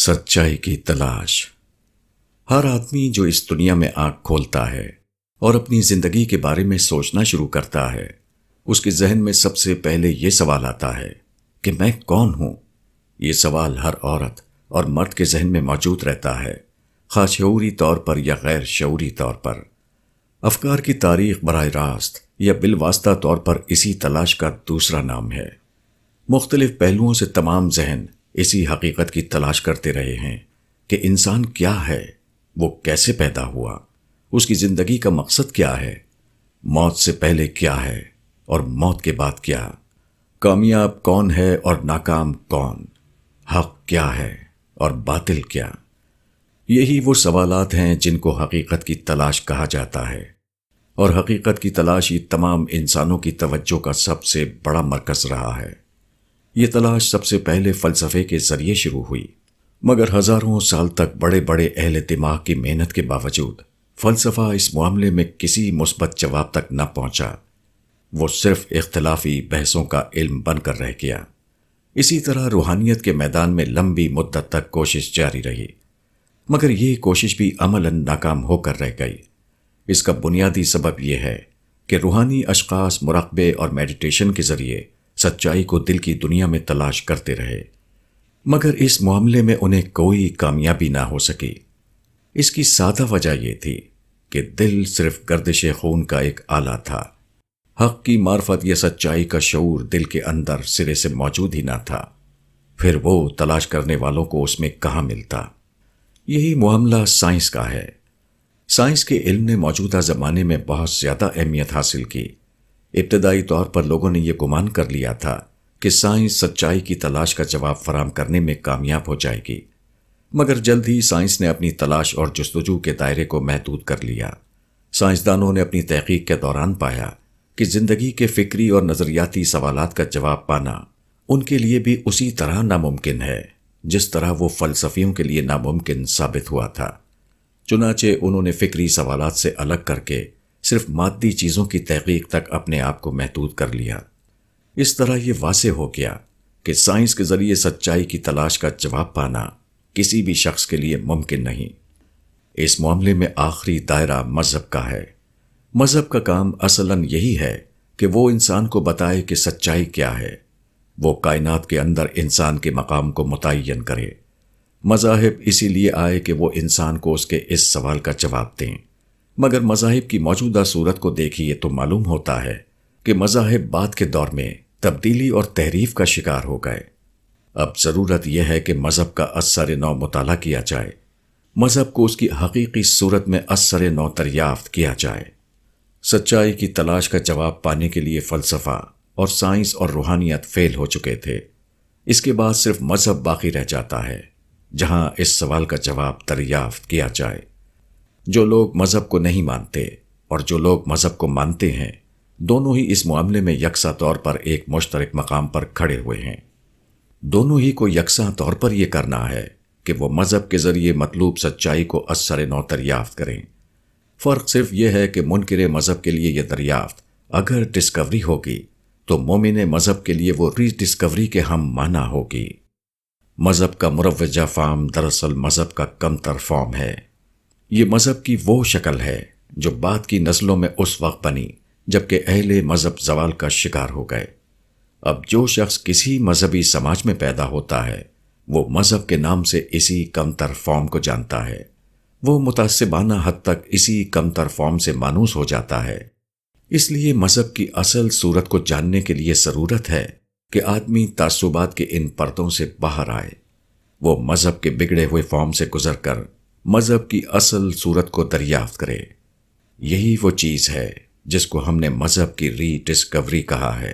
सच्चाई की तलाश हर आदमी जो इस दुनिया में आंख खोलता है और अपनी जिंदगी के बारे में सोचना शुरू करता है उसके जहन में सबसे पहले यह सवाल आता है कि मैं कौन हूं ये सवाल हर औरत और मर्द के जहन में मौजूद रहता है खाशूरी तौर पर या गैर शौरी तौर पर अफकार की तारीख बरह रास्त या बिलवास्ता तौर पर इसी तलाश का दूसरा नाम है मुख्तलिफ पहलुओं से तमाम जहन इसी हकीकत की तलाश करते रहे हैं कि इंसान क्या है वो कैसे पैदा हुआ उसकी ज़िंदगी का मकसद क्या है मौत से पहले क्या है और मौत के बाद क्या कामयाब कौन है और नाकाम कौन हक क्या है और बातिल क्या यही वो सवालात हैं जिनको हकीकत की तलाश कहा जाता है और हकीकत की तलाश ये तमाम इंसानों की तवज्जो का सबसे बड़ा मरकज़ रहा है ये तलाश सबसे पहले फलसफे के जरिए शुरू हुई मगर हजारों साल तक बड़े बड़े अहल दिमाग की मेहनत के बावजूद फलसफा इस मामले में किसी मुस्बत जवाब तक न पहुंचा वो सिर्फ इख्तलाफी बहसों का इल्म बनकर रह गया इसी तरह रूहानियत के मैदान में लंबी मुद्दत तक कोशिश जारी रही मगर ये कोशिश भी अमलन नाकाम होकर रह गई इसका बुनियादी सबब यह है कि रूहानी अशखास मुरकबे और मेडिटेशन के ज़रिए सच्चाई को दिल की दुनिया में तलाश करते रहे मगर इस मामले में उन्हें कोई कामयाबी ना हो सकी इसकी सादा वजह यह थी कि दिल सिर्फ गर्दिश खून का एक आला था हक की मार्फत यह सच्चाई का शूर दिल के अंदर सिरे से मौजूद ही ना था फिर वो तलाश करने वालों को उसमें कहां मिलता यही मामला साइंस का है साइंस के इल्म ने मौजूदा ज़माने में बहुत ज़्यादा अहमियत हासिल की इब्तदाई तौर पर लोगों ने यह गुमान कर लिया था कि साइंस सच्चाई की तलाश का जवाब फराम करने में कामयाब हो जाएगी मगर जल्द ही साइंस ने अपनी तलाश और जस्तजू के दायरे को महदूद कर लिया साइंसदानों ने अपनी तहकीक के दौरान पाया कि ज़िंदगी के फ़िक्री और नज़रियाती सवाल का जवाब पाना उनके लिए भी उसी तरह नामुमकिन है जिस तरह वो फ़लसफ़ियों के लिए नामुमकिन साबित हुआ था चुनाचे उन्होंने फ़िक्री सवालत से अलग करके सिर्फ मादी चीज़ों की तहकीक तक अपने आप को महदूद कर लिया इस तरह ये वाज हो गया कि साइंस के ज़रिए सच्चाई की तलाश का जवाब पाना किसी भी शख्स के लिए मुमकिन नहीं इस मामले में आखिरी दायरा मज़हब का है मज़हब का काम असलन यही है कि वो इंसान को बताए कि सच्चाई क्या है वो कायनात के अंदर इंसान के मकाम को मुतन करे मज़ाहिब इसीलिए आए कि वो इंसान को उसके इस सवाल का जवाब दें मगर मजाहिब की मौजूदा सूरत को देखिए तो मालूम होता है कि मजाहिब बाद के दौर में तब्दीली और तहरीफ का शिकार हो गए अब ज़रूरत यह है कि मज़हब का असर नौ मताल किया जाए मज़हब को उसकी हकीकी सूरत में असर नौ दरियाफ्त किया जाए सच्चाई की तलाश का जवाब पाने के लिए फ़लसफ़ा और साइंस और रूहानियत फेल हो चुके थे इसके बाद सिर्फ मज़हब बाकी रह जाता है जहां इस सवाल का जवाब दरियाफ्त किया जाए जो लोग मज़हब को नहीं मानते और जो लोग मज़हब को मानते हैं दोनों ही इस मामले में यकसा तौर पर एक मुश्तरक मकाम पर खड़े हुए हैं दोनों ही को यकसा तौर पर यह करना है कि वह मज़हब के ज़रिए मतलूब सच्चाई को असर नौ दरियाफ्त करें फ़र्क सिर्फ यह है कि मुनकर मज़हब के लिए यह दरियाफ्त अगर डिस्कवरी होगी तो मोमिन मज़हब के लिए वो री डिस्कवरी के हम माना होगी मज़हब का मुरवजा फार्म दरअसल मज़हब का कमतर फॉर्म है ये मज़हब की वो शक्ल है जो बाद की नस्लों में उस वक्त बनी जबकि अहले मज़हब जवाल का शिकार हो गए अब जो शख्स किसी मजहबी समाज में पैदा होता है वो मज़हब के नाम से इसी कमतर फॉर्म को जानता है वो मुतासिबाना हद तक इसी कमतर फॉर्म से मानूस हो जाता है इसलिए मज़हब की असल सूरत को जानने के लिए ज़रूरत है कि आदमी तासुबात के इन परतों से बाहर आए वो मज़हब के बिगड़े हुए फॉर्म से गुजर कर मज़हब की असल सूरत को दरियाफ्त करे यही वो चीज़ है जिसको हमने मज़हब की रीडिस्कवरी कहा है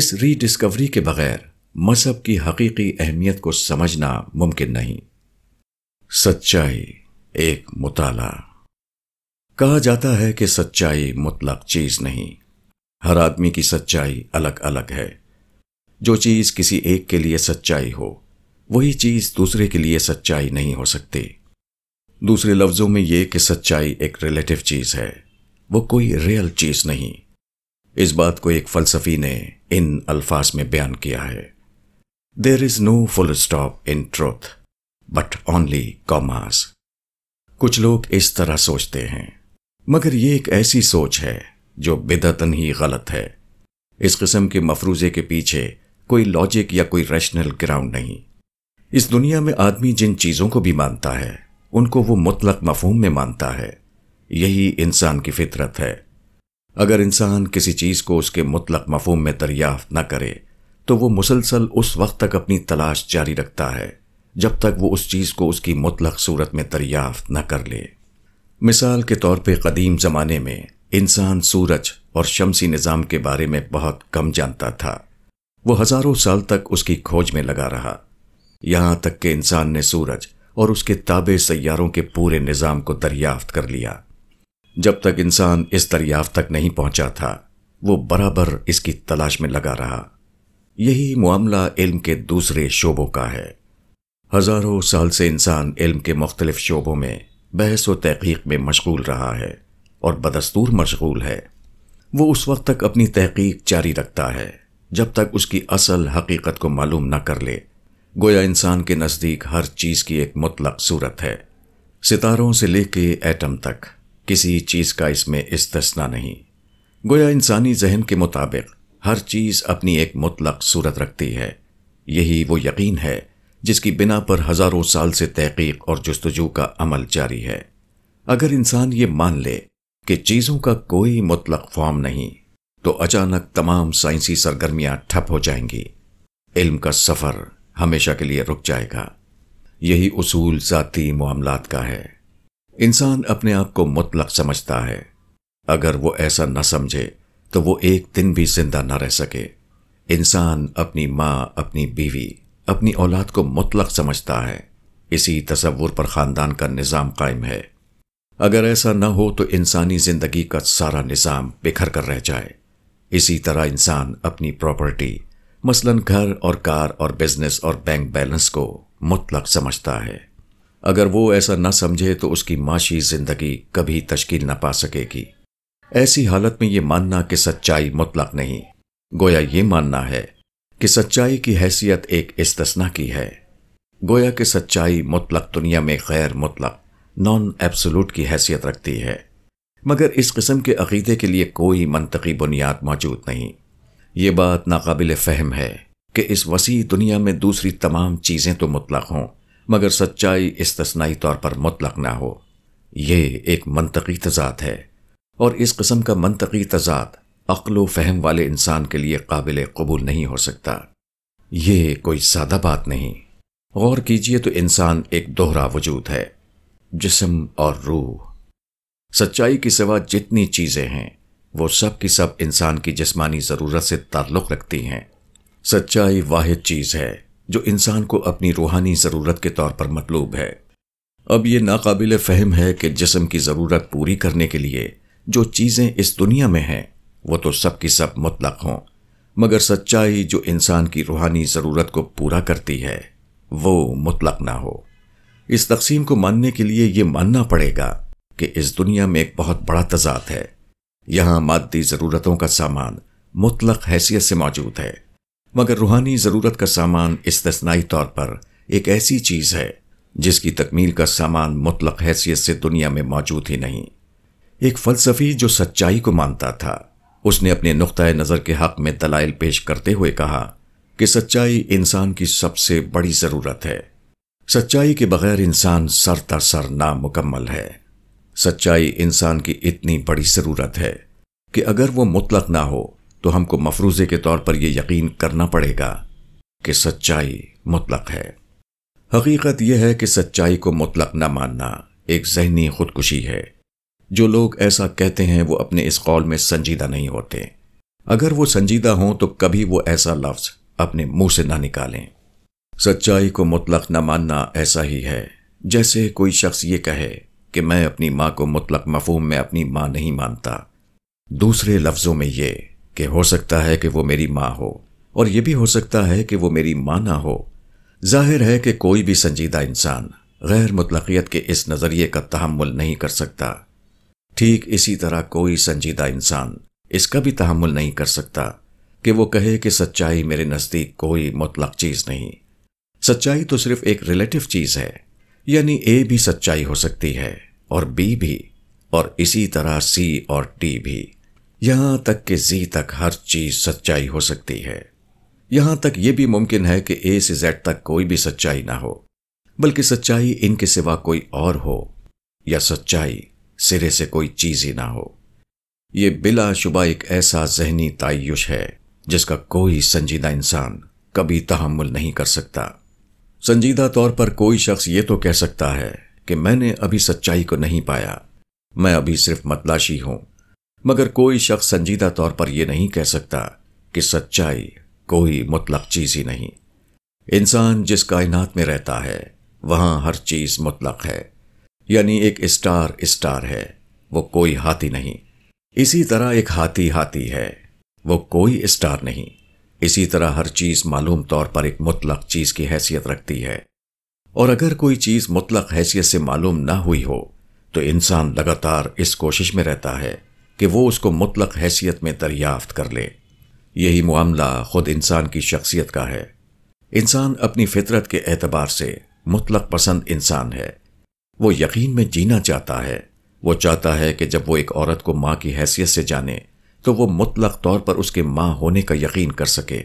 इस रीडिस्कवरी के बगैर मज़हब की हकीकी अहमियत को समझना मुमकिन नहीं सच्चाई एक मुताला कहा जाता है कि सच्चाई मुतलक चीज़ नहीं हर आदमी की सच्चाई अलग अलग है जो चीज़ किसी एक के लिए सच्चाई हो वही चीज़ दूसरे के लिए सच्चाई नहीं हो सकती दूसरे लफ्जों में यह कि सच्चाई एक रिलेटिव चीज है वो कोई रियल चीज नहीं इस बात को एक फलसफी ने इन अल्फाज में बयान किया है there is no full stop in truth but only commas कुछ लोग इस तरह सोचते हैं मगर ये एक ऐसी सोच है जो बेदतन ही गलत है इस किस्म के मफरूजे के पीछे कोई लॉजिक या कोई रैशनल ग्राउंड नहीं इस दुनिया में आदमी जिन चीजों को भी मानता है उनको वो मुतलक मफहूम में मानता है यही इंसान की फितरत है अगर इंसान किसी चीज़ को उसके मुतलक मफहम में दरियाफ्त न करे तो वो मुसलसल उस वक्त तक अपनी तलाश जारी रखता है जब तक वो उस चीज़ को उसकी मुतलक सूरत में दरियाफ्त न कर ले मिसाल के तौर पे कदीम ज़माने में इंसान सूरज और शमसी निज़ाम के बारे में बहुत कम जानता था वो हज़ारों साल तक उसकी खोज में लगा रहा यहाँ तक कि इंसान ने सूरज और उसके ताबे सैारों के पूरे निज़ाम को दरियाफ्त कर लिया जब तक इंसान इस दरियाफ्त तक नहीं पहुंचा था वो बराबर इसकी तलाश में लगा रहा यही मामला इल्म के दूसरे शोबों का है हज़ारों साल से इंसान इल्म के मुख्तलिफ शोबों में बहस व तहकीक में मशगूल रहा है और बदस्तूर मशगूल है वो उस वक्त तक अपनी तहकीक जारी रखता है जब तक उसकी असल हकीकत को मालूम न कर ले गोया इंसान के नज़दीक हर चीज़ की एक मुतलक सूरत है सितारों से लेके एटम तक किसी चीज़ का इसमें इस्तना नहीं गोया इंसानी जहन के मुताबिक हर चीज़ अपनी एक मुतलक सूरत रखती है यही वो यकीन है जिसकी बिना पर हज़ारों साल से तहकीक और जस्तजू का अमल जारी है अगर इंसान ये मान ले कि चीज़ों का कोई मुतलक फॉर्म नहीं तो अचानक तमाम साइंसी सरगर्मियां ठप हो जाएंगी इल्म का सफ़र हमेशा के लिए रुक जाएगा यही उसूल ज़ाती मामलात का है इंसान अपने आप को मुतलक समझता है अगर वो ऐसा न समझे तो वो एक दिन भी जिंदा न रह सके इंसान अपनी माँ अपनी बीवी अपनी औलाद को मुतलक समझता है इसी तस्वुर पर ख़ानदान का निज़ाम कायम है अगर ऐसा न हो तो इंसानी ज़िंदगी का सारा निज़ाम बिखर कर रह जाए इसी तरह इंसान अपनी प्रॉपर्टी मसलन घर और कार और बिजनेस और बैंक बैलेंस को मुतलक समझता है अगर वो ऐसा न समझे तो उसकी माशी जिंदगी कभी तश्कील ना पा सकेगी ऐसी हालत में ये मानना कि सच्चाई मुतलक नहीं गोया ये मानना है कि सच्चाई की हैसियत एक इस्तना की है गोया कि सच्चाई मुतलक दुनिया में गैर मुतलक नॉन एब्सोलूट की हैसियत रखती है मगर इस किस्म के अकीदे के लिए कोई मनतकी बुनियाद मौजूद नहीं ये बात नाकबिल फहम है कि इस वसी दुनिया में दूसरी तमाम चीज़ें तो मुतलक हों मगर सच्चाई तस्नाई तौर पर मुतलक ना हो ये एक मनतकी तजाद है और इस कस्म का मनतकी तजाद अकलो फहम वाले इंसान के लिए काबिल कबूल नहीं हो सकता ये कोई सादा बात नहीं गौर कीजिए तो इंसान एक दोहरा वजूद है जिसम और रूह सच्चाई के सिवा जितनी चीज़ें हैं वो सब की सब इंसान की जिस्मानी ज़रूरत से ताल्लुक़ रखती हैं सच्चाई वाहिद चीज़ है जो इंसान को अपनी रूहानी ज़रूरत के तौर पर मतलूब है अब यह नाकबिल फ़हम है कि जिसम की ज़रूरत पूरी करने के लिए जो चीज़ें इस दुनिया में हैं वो तो सब की सब मुतलक हों मगर सच्चाई जो इंसान की रूहानी ज़रूरत को पूरा करती है वो मुतलक ना हो इस तकसीम को मानने के लिए यह मानना पड़ेगा कि इस दुनिया में एक बहुत बड़ा तजाद है यहां मादी ज़रूरतों का सामान मुतलक हैसियत से मौजूद है मगर रूहानी ज़रूरत का सामान इस्तनाई तौर पर एक ऐसी चीज़ है जिसकी तकमील का सामान मुतलक हैसियत से दुनिया में मौजूद ही नहीं एक फ़लसफ़ी जो सच्चाई को मानता था उसने अपने नुक़ नज़र के हक़ में दलाइल पेश करते हुए कहा कि सच्चाई इंसान की सबसे बड़ी ज़रूरत है सच्चाई के बगैर इंसान सर तर सर नामुकम्मल है सच्चाई इंसान की इतनी बड़ी ज़रूरत है कि अगर वो मुतलक ना हो तो हमको मफरूज़े के तौर पर यह यकीन करना पड़ेगा कि सच्चाई मुतलक है हकीकत यह है कि सच्चाई को मुतलक न मानना एक जहनी खुदकुशी है जो लोग ऐसा कहते हैं वो अपने इस कौल में संजीदा नहीं होते अगर वो संजीदा हों तो कभी वो ऐसा लफ्ज़ अपने मुंह से ना निकालें सच्चाई को मुतलक न मानना ऐसा ही है जैसे कोई शख्स ये कहे कि मैं अपनी माँ को मुतलक मफहम में अपनी माँ नहीं मानता दूसरे लफ्ज़ों में ये कि हो सकता है कि वो मेरी माँ हो और यह भी हो सकता है कि वो मेरी माँ ना हो जाहिर है कि कोई भी संजीदा इंसान गैर मुतलकियत के इस नज़रिए का तहमुल नहीं कर सकता ठीक इसी तरह कोई संजीदा इंसान इसका भी तहमुल नहीं कर सकता कि वो कहे कि सच्चाई मेरे नज़दीक कोई मुतलक चीज़ नहीं सच्चाई तो सिर्फ एक रिलेटिव चीज़ है यानी ए भी सच्चाई हो सकती है और बी भी और इसी तरह सी और टी भी यहां तक कि जी तक हर चीज सच्चाई हो सकती है यहां तक यह भी मुमकिन है कि ए से जेड तक कोई भी सच्चाई ना हो बल्कि सच्चाई इनके सिवा कोई और हो या सच्चाई सिरे से कोई चीज ही ना हो यह बिलाशुबा एक ऐसा जहनी तायुश है जिसका कोई संजीदा इंसान कभी तहमुल नहीं कर सकता संजीदा तौर पर कोई शख्स ये तो कह सकता है कि मैंने अभी सच्चाई को नहीं पाया मैं अभी सिर्फ मतलाशी हूं मगर कोई शख्स संजीदा तौर पर यह नहीं कह सकता कि सच्चाई कोई मुतलक चीज ही नहीं इंसान जिस कायनात में रहता है वहां हर चीज मुतलक है यानी एक स्टार स्टार है वो कोई हाथी नहीं इसी तरह एक हाथी हाथी है वो कोई स्टार नहीं इसी तरह हर चीज मालूम तौर पर एक मुतलक चीज की हैसियत रखती है और अगर कोई चीज मुतलक हैसियत से मालूम ना हुई हो तो इंसान लगातार इस कोशिश में रहता है कि वो उसको मुतलक हैसियत में दरियाफ्त कर ले यही मामला खुद इंसान की शख्सियत का है इंसान अपनी फितरत के एतबार से मुतलक पसंद इंसान है वो यकीन में जीना चाहता है वो चाहता है कि जब वो एक औरत को माँ की हैसियत से जाने तो वो मुतलक तौर पर उसके माँ होने का यकीन कर सके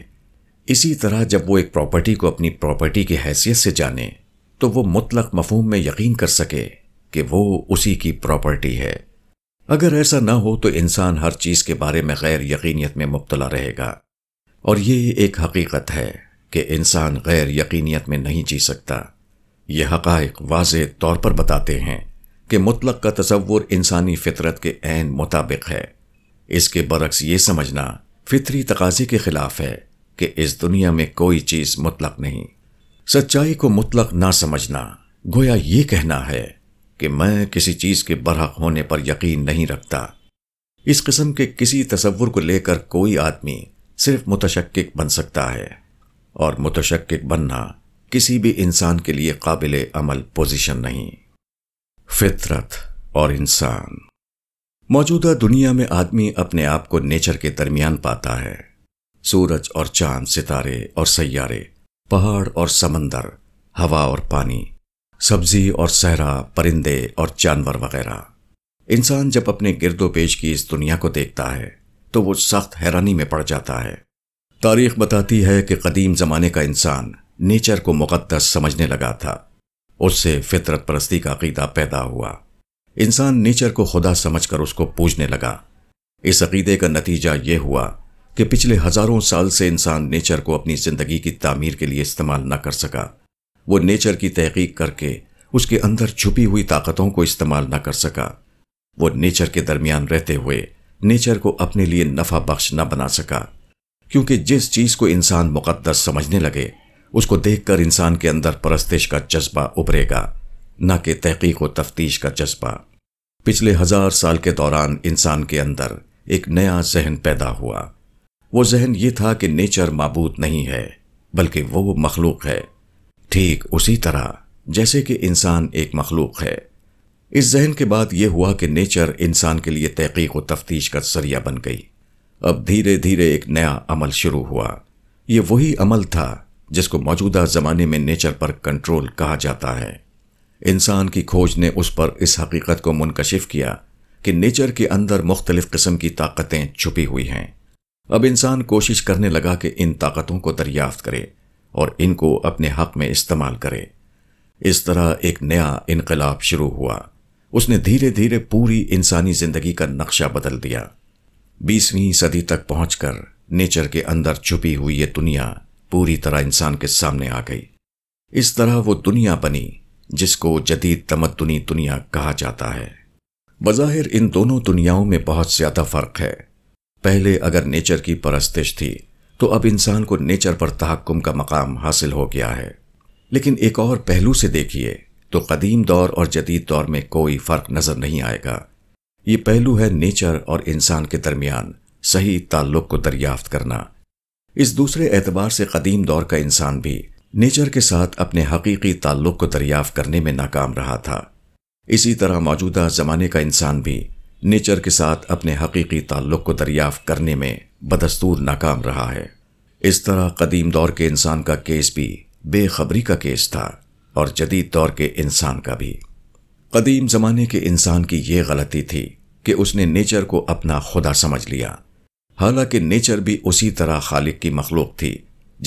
इसी तरह जब वो एक प्रॉपर्टी को अपनी प्रॉपर्टी की हैसियत से जाने तो वो मुतलक मफहम में यकीन कर सके कि वो उसी की प्रॉपर्टी है अगर ऐसा ना हो तो इंसान हर चीज़ के बारे में गैर यकीनियत में मुबतला रहेगा और ये एक हकीकत है कि इंसान गैर यकीनियत में नहीं जी सकता ये हक़ वाज तौर पर बताते हैं कि मुतलक का तस्वुर इंसानी फितरत के मुताबिक है इसके बरक्स ये समझना फितरी तकाजे के खिलाफ है कि इस दुनिया में कोई चीज मुतलक नहीं सच्चाई को मुतलक ना समझना गोया ये कहना है कि मैं किसी चीज के बरहक होने पर यकीन नहीं रखता इस किस्म के किसी तस्वुर को लेकर कोई आदमी सिर्फ मुतशक् बन सकता है और मुतशक् बनना किसी भी इंसान के लिए काबिल अमल पोजिशन नहीं फितरत और इंसान मौजूदा दुनिया में आदमी अपने आप को नेचर के दरमियान पाता है सूरज और चांद सितारे और सैारे पहाड़ और समंदर हवा और पानी सब्जी और सहरा परिंदे और जानवर वगैरह इंसान जब अपने गिरदो पेश की इस दुनिया को देखता है तो वो सख्त हैरानी में पड़ जाता है तारीख बताती है कि कदीम ज़माने का इंसान नेचर को मुकदस समझने लगा था उससे फितरत परस्ती का अकीदा पैदा हुआ इंसान नेचर को खुदा समझकर उसको पूजने लगा इस अकीदे का नतीजा ये हुआ कि पिछले हज़ारों साल से इंसान नेचर को अपनी ज़िंदगी की तामीर के लिए इस्तेमाल न कर सका वो नेचर की तहकीक करके उसके अंदर छुपी हुई ताकतों को इस्तेमाल न कर सका वो नेचर के दरमियान रहते हुए नेचर को अपने लिए नफा बख्श न बना सका क्योंकि जिस चीज़ को इंसान मुकद्दस समझने लगे उसको देखकर इंसान के अंदर परस्तिश का जज्बा उभरेगा न कि तहकीक व तफ्तीश का जज्बा पिछले हजार साल के दौरान इंसान के अंदर एक नया जहन पैदा हुआ वो जहन ये था कि नेचर मबूत नहीं है बल्कि वो मखलूक है ठीक उसी तरह जैसे कि इंसान एक मखलूक है इस जहन के बाद यह हुआ कि नेचर इंसान के लिए तहकीक व तफ्तीश का जरिया बन गई अब धीरे धीरे एक नया अमल शुरू हुआ ये वही अमल था जिसको मौजूदा ज़माने में नेचर पर कंट्रोल कहा जाता है इंसान की खोज ने उस पर इस हकीकत को मुनकशिफ किया कि नेचर के अंदर मुख्तलिफ़ किस्म की ताकतें छुपी हुई हैं अब इंसान कोशिश करने लगा कि इन ताकतों को दरियाफ्त करे और इनको अपने हक में इस्तेमाल करे इस तरह एक नया इनकलाब शुरू हुआ उसने धीरे धीरे पूरी इंसानी जिंदगी का नक्शा बदल दिया बीसवीं सदी तक पहुंचकर नेचर के अंदर छुपी हुई ये दुनिया पूरी तरह इंसान के सामने आ गई इस तरह वो दुनिया बनी जिसको जदीद तमदनी दुनिया कहा जाता है बज़ाहिर इन दोनों दुनियाओं में बहुत ज़्यादा फ़र्क है पहले अगर नेचर की परस्तिश थी तो अब इंसान को नेचर पर तहकुम का मकाम हासिल हो गया है लेकिन एक और पहलू से देखिए तो कदीम दौर और जदीद दौर में कोई फ़र्क नज़र नहीं आएगा ये पहलू है नेचर और इंसान के दरमियान सही ताल्लुक को दरियाफ्त करना इस दूसरे एतबार से कदीम दौर का इंसान भी नेचर के साथ अपने हकीकी ताल्लुक को दरियाफ करने में नाकाम रहा था इसी तरह मौजूदा ज़माने का इंसान भी नेचर के साथ अपने हकीकी ताल्लुक को दरियाफ करने में बदस्तूर नाकाम रहा है इस तरह कदीम दौर के इंसान का केस भी बेखबरी का केस था और जदीद दौर के इंसान का भी कदीम ज़माने के इंसान की यह गलती थी कि उसने नेचर को अपना खुदा समझ लिया हालांकि नेचर भी उसी तरह खालिक की मखलूक थी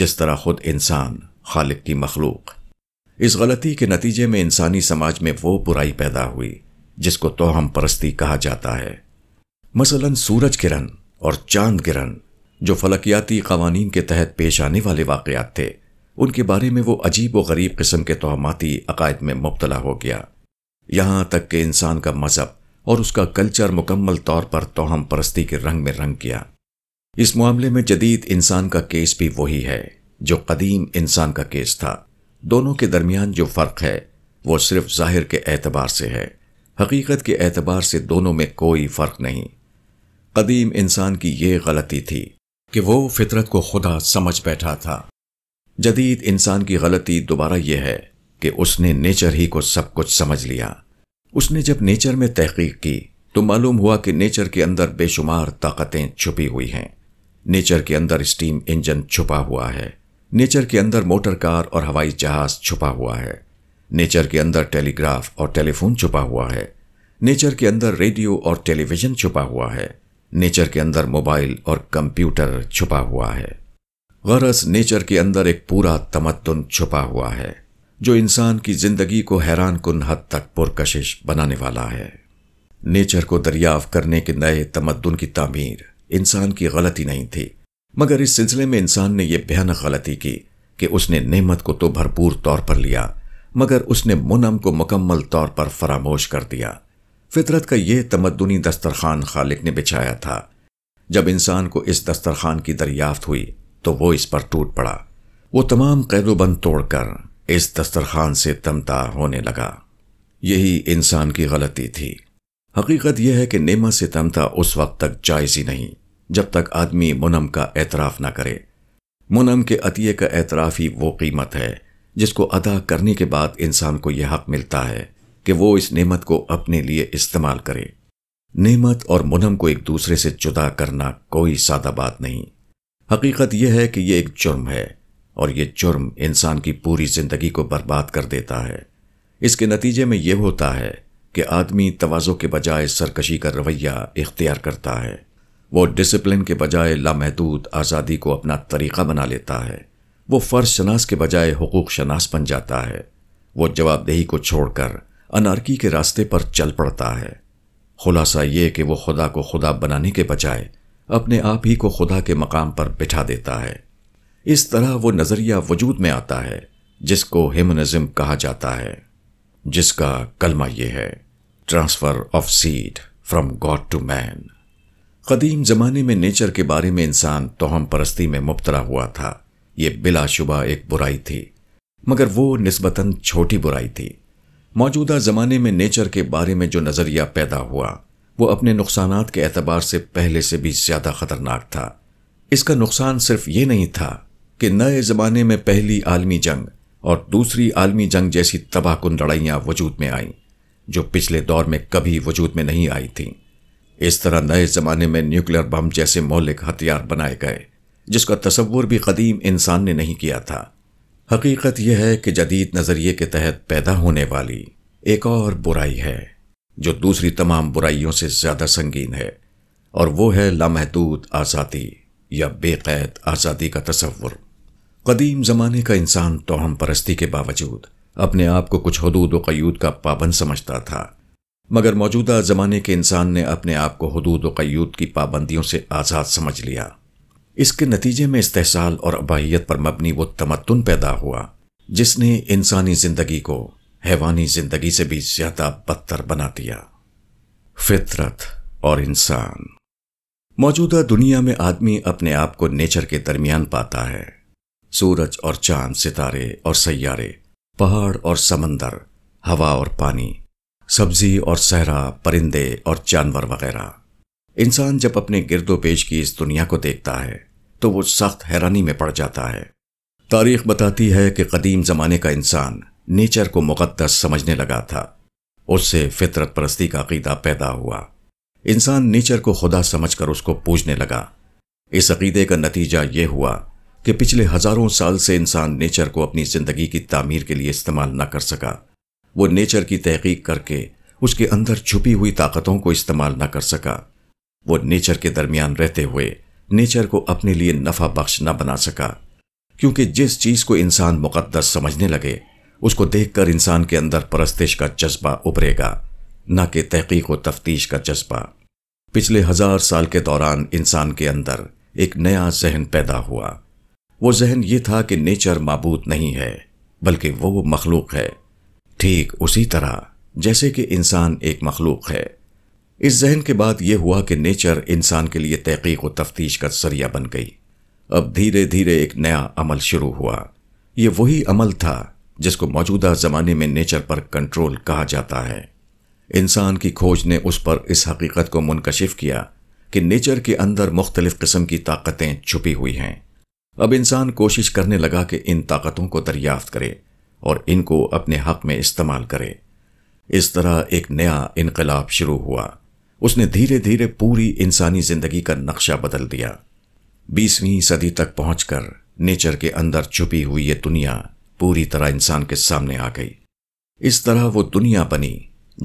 जिस तरह खुद इंसान खालिक की मखलूक इस गलती के नतीजे में इंसानी समाज में वो बुराई पैदा हुई जिसको तो हम परस्ती कहा जाता है मसलन सूरज किरण और चांद किरण जो फलकियाती कवानीन के तहत पेश आने वाले वाकयात थे उनके बारे में वो अजीब व गरीब किस्म के तोहमाती अकायद में मुबतला हो गया यहां तक कि इंसान का मज़हब और उसका कल्चर मुकम्मल तौर पर तोहम परस्ती के रंग में रंग किया इस मामले में जदीद इंसान का केस भी वही है जो कदीम इंसान का केस था दोनों के दरमियान जो फ़र्क है वो सिर्फ ज़ाहिर के एतबार से है हकीकत के एतबार से दोनों में कोई फ़र्क नहीं कदीम इंसान की यह गलती थी कि वो फितरत को खुदा समझ बैठा था जदीद इंसान की गलती दोबारा यह है कि उसने नेचर ही को सब कुछ समझ लिया उसने जब नेचर में तहकीक की तो मालूम हुआ कि नेचर के अंदर बेशुमार ताकतें छुपी हुई हैं नेचर के अंदर स्टीम इंजन छुपा हुआ है नेचर के अंदर मोटर कार और हवाई जहाज छुपा हुआ है नेचर के अंदर टेलीग्राफ और टेलीफोन छुपा हुआ है नेचर के अंदर रेडियो और टेलीविजन छुपा हुआ है नेचर के अंदर मोबाइल और कंप्यूटर छुपा हुआ है गरज नेचर के अंदर एक पूरा तमद्दन छुपा हुआ है जो इंसान की जिंदगी को हैरान कन हद तक पुरकशिश बनाने वाला है नेचर को दरियाफ करने के नए तमद्दन की तामीर इंसान की गलती नहीं थी मगर इस सिलसिले में इंसान ने यह भयानक गलती की कि उसने नेमत को तो भरपूर तौर पर लिया मगर उसने मुनम को मुकम्मल तौर पर फरामोश कर दिया फितरत का यह तमद्दनी दस्तरखान खालिक ने बिछाया था जब इंसान को इस दस्तरखान की दरियाफ्त हुई तो वो इस पर टूट पड़ा वो तमाम कैदोबंद तोड़कर इस दस्तरखान से तमता होने लगा यही इंसान की गलती थी हकीकत यह है कि नेमत से तमता उस वक्त तक जायज़ ही नहीं जब तक आदमी मुनम का एतराफ़ ना करे मुनम के अतिये का एतराफ़ ही वो कीमत है जिसको अदा करने के बाद इंसान को यह हक मिलता है कि वो इस नेमत को अपने लिए इस्तेमाल करे नेमत और मुनम को एक दूसरे से जुदा करना कोई सादा बात नहीं हकीकत यह है कि यह एक जुर्म है और यह जुर्म इंसान की पूरी ज़िंदगी को बर्बाद कर देता है इसके नतीजे में यह होता है कि आदमी तोज़ों के बजाय सरकशी का रवैया इख्तियार करता है वो डिसिप्लिन के बजाय लामहदूद आज़ादी को अपना तरीक़ा बना लेता है वो फ़र्ज शनास के बजाय हकूक़ शनास बन जाता है वो जवाबदेही को छोड़कर अनारकी के रास्ते पर चल पड़ता है खुलासा ये कि वो खुदा को खुदा बनाने के बजाय अपने आप ही को खुदा के मकाम पर बिठा देता है इस तरह वो नज़रिया वजूद में आता है जिसको हिमनिज़म कहा जाता है जिसका कलमा यह है transfer of seed from God to man कदीम जमाने में नेचर के बारे में इंसान तोहम परस्ती में मुबतला हुआ था ये बिलाशुबा एक बुराई थी मगर वो नस्बता छोटी बुराई थी मौजूदा ज़माने में नेचर के बारे में जो नज़रिया पैदा हुआ वो अपने नुकसान के एतबार से पहले से भी ज़्यादा ख़तरनाक था इसका नुकसान सिर्फ ये नहीं था कि नए ज़माने में पहली आलमी जंग और दूसरी आलमी जंग जैसी तबाहकुन लड़ाइयां वजूद में आईं जो पिछले दौर में कभी वजूद में नहीं आई थीं इस तरह नए ज़माने में न्यूक्लियर बम जैसे मौलिक हथियार बनाए गए जिसका तस्वुर भी कदीम इंसान ने नहीं किया था हकीकत यह है कि जदीद नज़रिए के तहत पैदा होने वाली एक और बुराई है जो दूसरी तमाम बुराइयों से ज़्यादा संगीन है और वो है लामहदूद आज़ादी या बेकैद आज़ादी का तस्वुर कदीम ज़माने का इंसान तोहम परस्ती के बावजूद अपने आप को कुछ हदूद व कयूद का पाबंद समझता था मगर मौजूदा ज़माने के इंसान ने अपने आप को हदूद वयूद की पाबंदियों से आज़ाद समझ लिया इसके नतीजे में इस्तेसाल और अबाहियत पर मबनी वो तमदन पैदा हुआ जिसने इंसानी ज़िंदगी को हैवानी ज़िंदगी से भी ज़्यादा बदतर बना दिया फितरत और इंसान मौजूदा दुनिया में आदमी अपने आप को नेचर के दरमियान पाता है सूरज और चांद सितारे और सैारे पहाड़ और समंदर हवा और पानी सब्जी और सहरा परिंदे और जानवर वगैरह इंसान जब अपने गिरदो पेश की इस दुनिया को देखता है तो वो सख्त हैरानी में पड़ जाता है तारीख बताती है कि कदीम ज़माने का इंसान नेचर को मुकदस समझने लगा था उससे फितरत परस्ती का अकीदा पैदा हुआ इंसान नेचर को खुदा समझकर उसको पूजने लगा इस अकीदे का नतीजा यह हुआ कि पिछले हज़ारों साल से इंसान नेचर को अपनी ज़िंदगी की तामीर के लिए इस्तेमाल न कर सका वो नेचर की तहकीक करके उसके अंदर छुपी हुई ताकतों को इस्तेमाल न कर सका वो नेचर के दरमियान रहते हुए नेचर को अपने लिए नफा बख्श न बना सका क्योंकि जिस चीज़ को इंसान मुकद्दस समझने लगे उसको देखकर इंसान के अंदर परस्तिश का जज्बा उभरेगा न कि तहकीक व तफ्तीश का जज्बा पिछले हजार साल के दौरान इंसान के अंदर एक नया जहन पैदा हुआ वो जहन ये था कि नेचर मबूद नहीं है बल्कि वो मखलूक है ठीक उसी तरह जैसे कि इंसान एक मखलूक है इस जहन के बाद यह हुआ कि नेचर इंसान के लिए तहकीक व तफ्तीश का जरिया बन गई अब धीरे धीरे एक नया अमल शुरू हुआ ये वही अमल था जिसको मौजूदा ज़माने में नेचर पर कंट्रोल कहा जाता है इंसान की खोज ने उस पर इस हकीकत को मुनकशिफ किया कि नेचर के अंदर मुख्तलिफ़ किस्म की ताकतें छुपी हुई हैं अब इंसान कोशिश करने लगा कि इन ताकतों को दरियाफ्त करे और इनको अपने हक में इस्तेमाल करे इस तरह एक नया इनकलाब शुरू हुआ उसने धीरे धीरे पूरी इंसानी जिंदगी का नक्शा बदल दिया बीसवीं सदी तक पहुंचकर नेचर के अंदर छुपी हुई ये दुनिया पूरी तरह इंसान के सामने आ गई इस तरह वो दुनिया बनी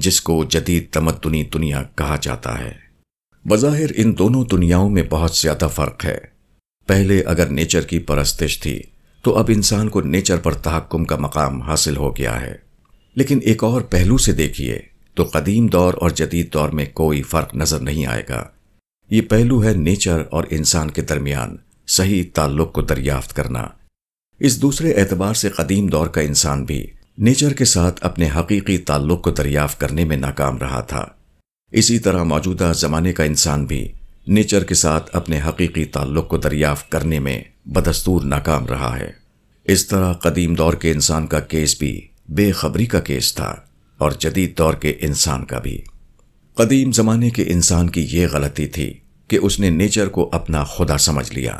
जिसको जदीद तमद्दनी दुनिया कहा जाता है बज़ाहिर इन दोनों दुनियाओं में बहुत ज़्यादा फ़र्क है पहले अगर नेचर की परस्तिश थी तो अब इंसान को नेचर पर तहकुम का मकाम हासिल हो गया है लेकिन एक और पहलू से देखिए तो कदीम दौर और जदीद दौर में कोई फ़र्क नज़र नहीं आएगा ये पहलू है नेचर और इंसान के दरमियान सही ताल्लुक को दरियाफ्त करना इस दूसरे एतबार से कदीम दौर का इंसान भी नेचर के साथ अपने हकीकी ताल्लुक को दरियाफ्त करने में नाकाम रहा था इसी तरह मौजूदा ज़माने का इंसान भी नेचर के साथ अपने हकीकी ताल्लुक को दरियाफ्त करने में बदस्तूर नाकाम रहा है इस तरह कदीम दौर के इंसान का केस भी बेखबरी का केस था और जदीद दौर के इंसान का भी कदीम ज़माने के इंसान की यह गलती थी कि उसने नेचर को अपना खुदा समझ लिया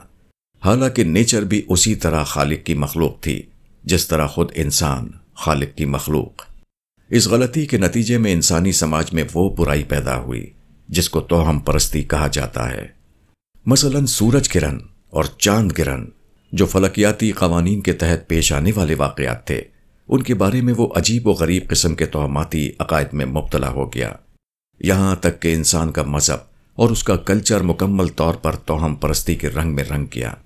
हालांकि नेचर भी उसी तरह खालिक की मखलूक थी जिस तरह खुद इंसान खालिक की मखलूक इस गलती के नतीजे में इंसानी समाज में वो बुराई पैदा हुई जिसको तोहम परस्ती कहा जाता है मसलन सूरज किरण और चांद गिरन जो फलकियाती कवानीन के तहत पेश आने वाले वाकयात थे उनके बारे में वो अजीब व गरीब किस्म के तोहमाती अकायद में मुबतला हो गया यहां तक कि इंसान का मज़हब और उसका कल्चर मुकम्मल तौर पर तोहम परस्ती के रंग में रंग किया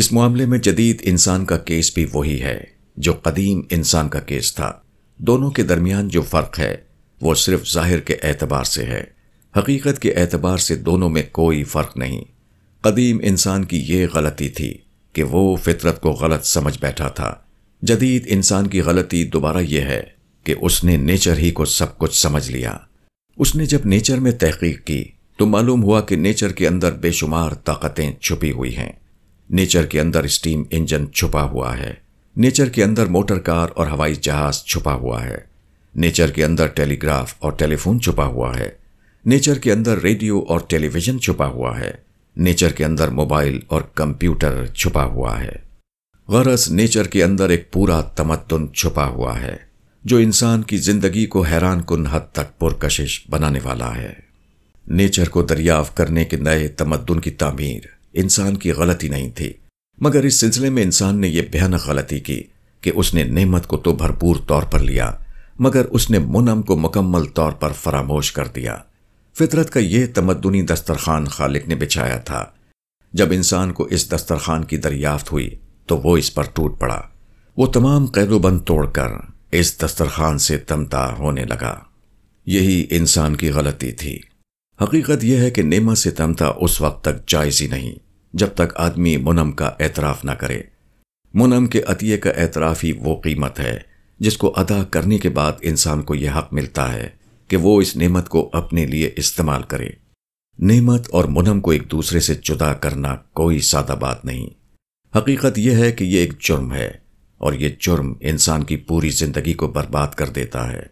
इस मामले में जदीद इंसान का केस भी वही है जो कदीम इंसान का केस था दोनों के दरमियान जो फ़र्क है वो सिर्फ ज़ाहिर के एतबार से है हकीकत के एतबार से दोनों में कोई फ़र्क नहीं कदीम इंसान की यह गलती थी कि वो फितरत को गलत समझ बैठा था जदीद इंसान की गलती दोबारा यह है कि उसने नेचर ही को सब कुछ समझ लिया उसने जब नेचर में तहकीक की तो मालूम हुआ कि नेचर के अंदर बेशुमार ताकतें छुपी हुई हैं नेचर के अंदर स्टीम इंजन छुपा हुआ है नेचर के अंदर मोटर कार और हवाई जहाज छुपा हुआ है नेचर के अंदर टेलीग्राफ और टेलीफोन छुपा हुआ है नेचर के अंदर रेडियो और टेलीविजन छुपा हुआ है नेचर के अंदर मोबाइल और कंप्यूटर छुपा हुआ है गरज नेचर के अंदर एक पूरा तमद्दन छुपा हुआ है जो इंसान की जिंदगी को हैरान कन हद तक पुरकशिश बनाने वाला है नेचर को दरियाव करने के नए तमद्दन की तामीर इंसान की गलती नहीं थी मगर इस सिलसिले में इंसान ने यह भयानक गलती की कि उसने नेमत को तो भरपूर तौर पर लिया मगर उसने मुनम को मुकम्मल तौर पर फरामोश कर दिया फितरत का यह तमद्दनी दस्तरखान खालिक ने बिछाया था जब इंसान को इस दस्तरखान की दरियाफ्त हुई तो वो इस पर टूट पड़ा वो तमाम कैदोबंद तोड़कर इस दस्तरखान से तमता होने लगा यही इंसान की गलती थी हकीकत यह है कि नेमा से तमता उस वक्त तक जायज ही नहीं जब तक आदमी मुनम का एतराफ़ ना करे मुनम के अतिये का एतराफ़ ही वो कीमत है जिसको अदा करने के बाद इंसान को यह हक मिलता है कि वो इस नेमत को अपने लिए इस्तेमाल करे नेमत और मुनम को एक दूसरे से जुदा करना कोई सादा बात नहीं हकीकत यह है कि यह एक जुर्म है और यह जुर्म इंसान की पूरी जिंदगी को बर्बाद कर देता है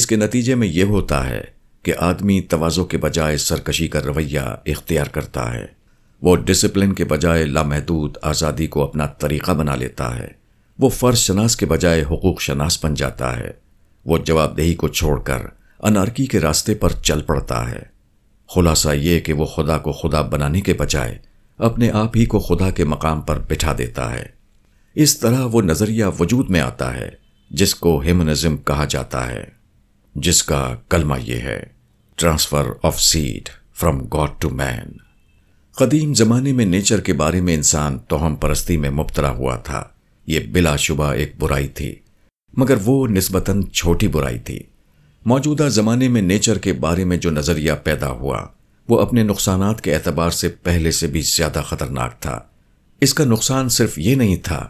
इसके नतीजे में यह होता है कि आदमी तोज़ों के बजाय सरकशी का रवैया इख्तियार करता है वो डिसिप्लिन के बजाय लामहदूद आज़ादी को अपना तरीक़ा बना लेता है वो फ़र्ज शनास के बजाय हकूक़ शनास बन जाता है वो जवाबदेही को छोड़कर अनारकी के रास्ते पर चल पड़ता है खुलासा ये कि वो खुदा को खुदा बनाने के बजाय अपने आप ही को खुदा के मकाम पर बिठा देता है इस तरह वो नज़रिया वजूद में आता है जिसको हिमनिज्म कहा जाता है जिसका कलमा यह है transfer of seed from God to man कदीम ज़माने में नेचर के बारे में इंसान तोहम परस्ती में मुबतला हुआ था ये बिलाशुबा एक बुराई थी मगर वो नस्बता छोटी बुराई थी मौजूदा ज़माने में नेचर के बारे में जो नज़रिया पैदा हुआ वो अपने नुकसान के एतबार से पहले से भी ज़्यादा ख़तरनाक था इसका नुकसान सिर्फ ये नहीं था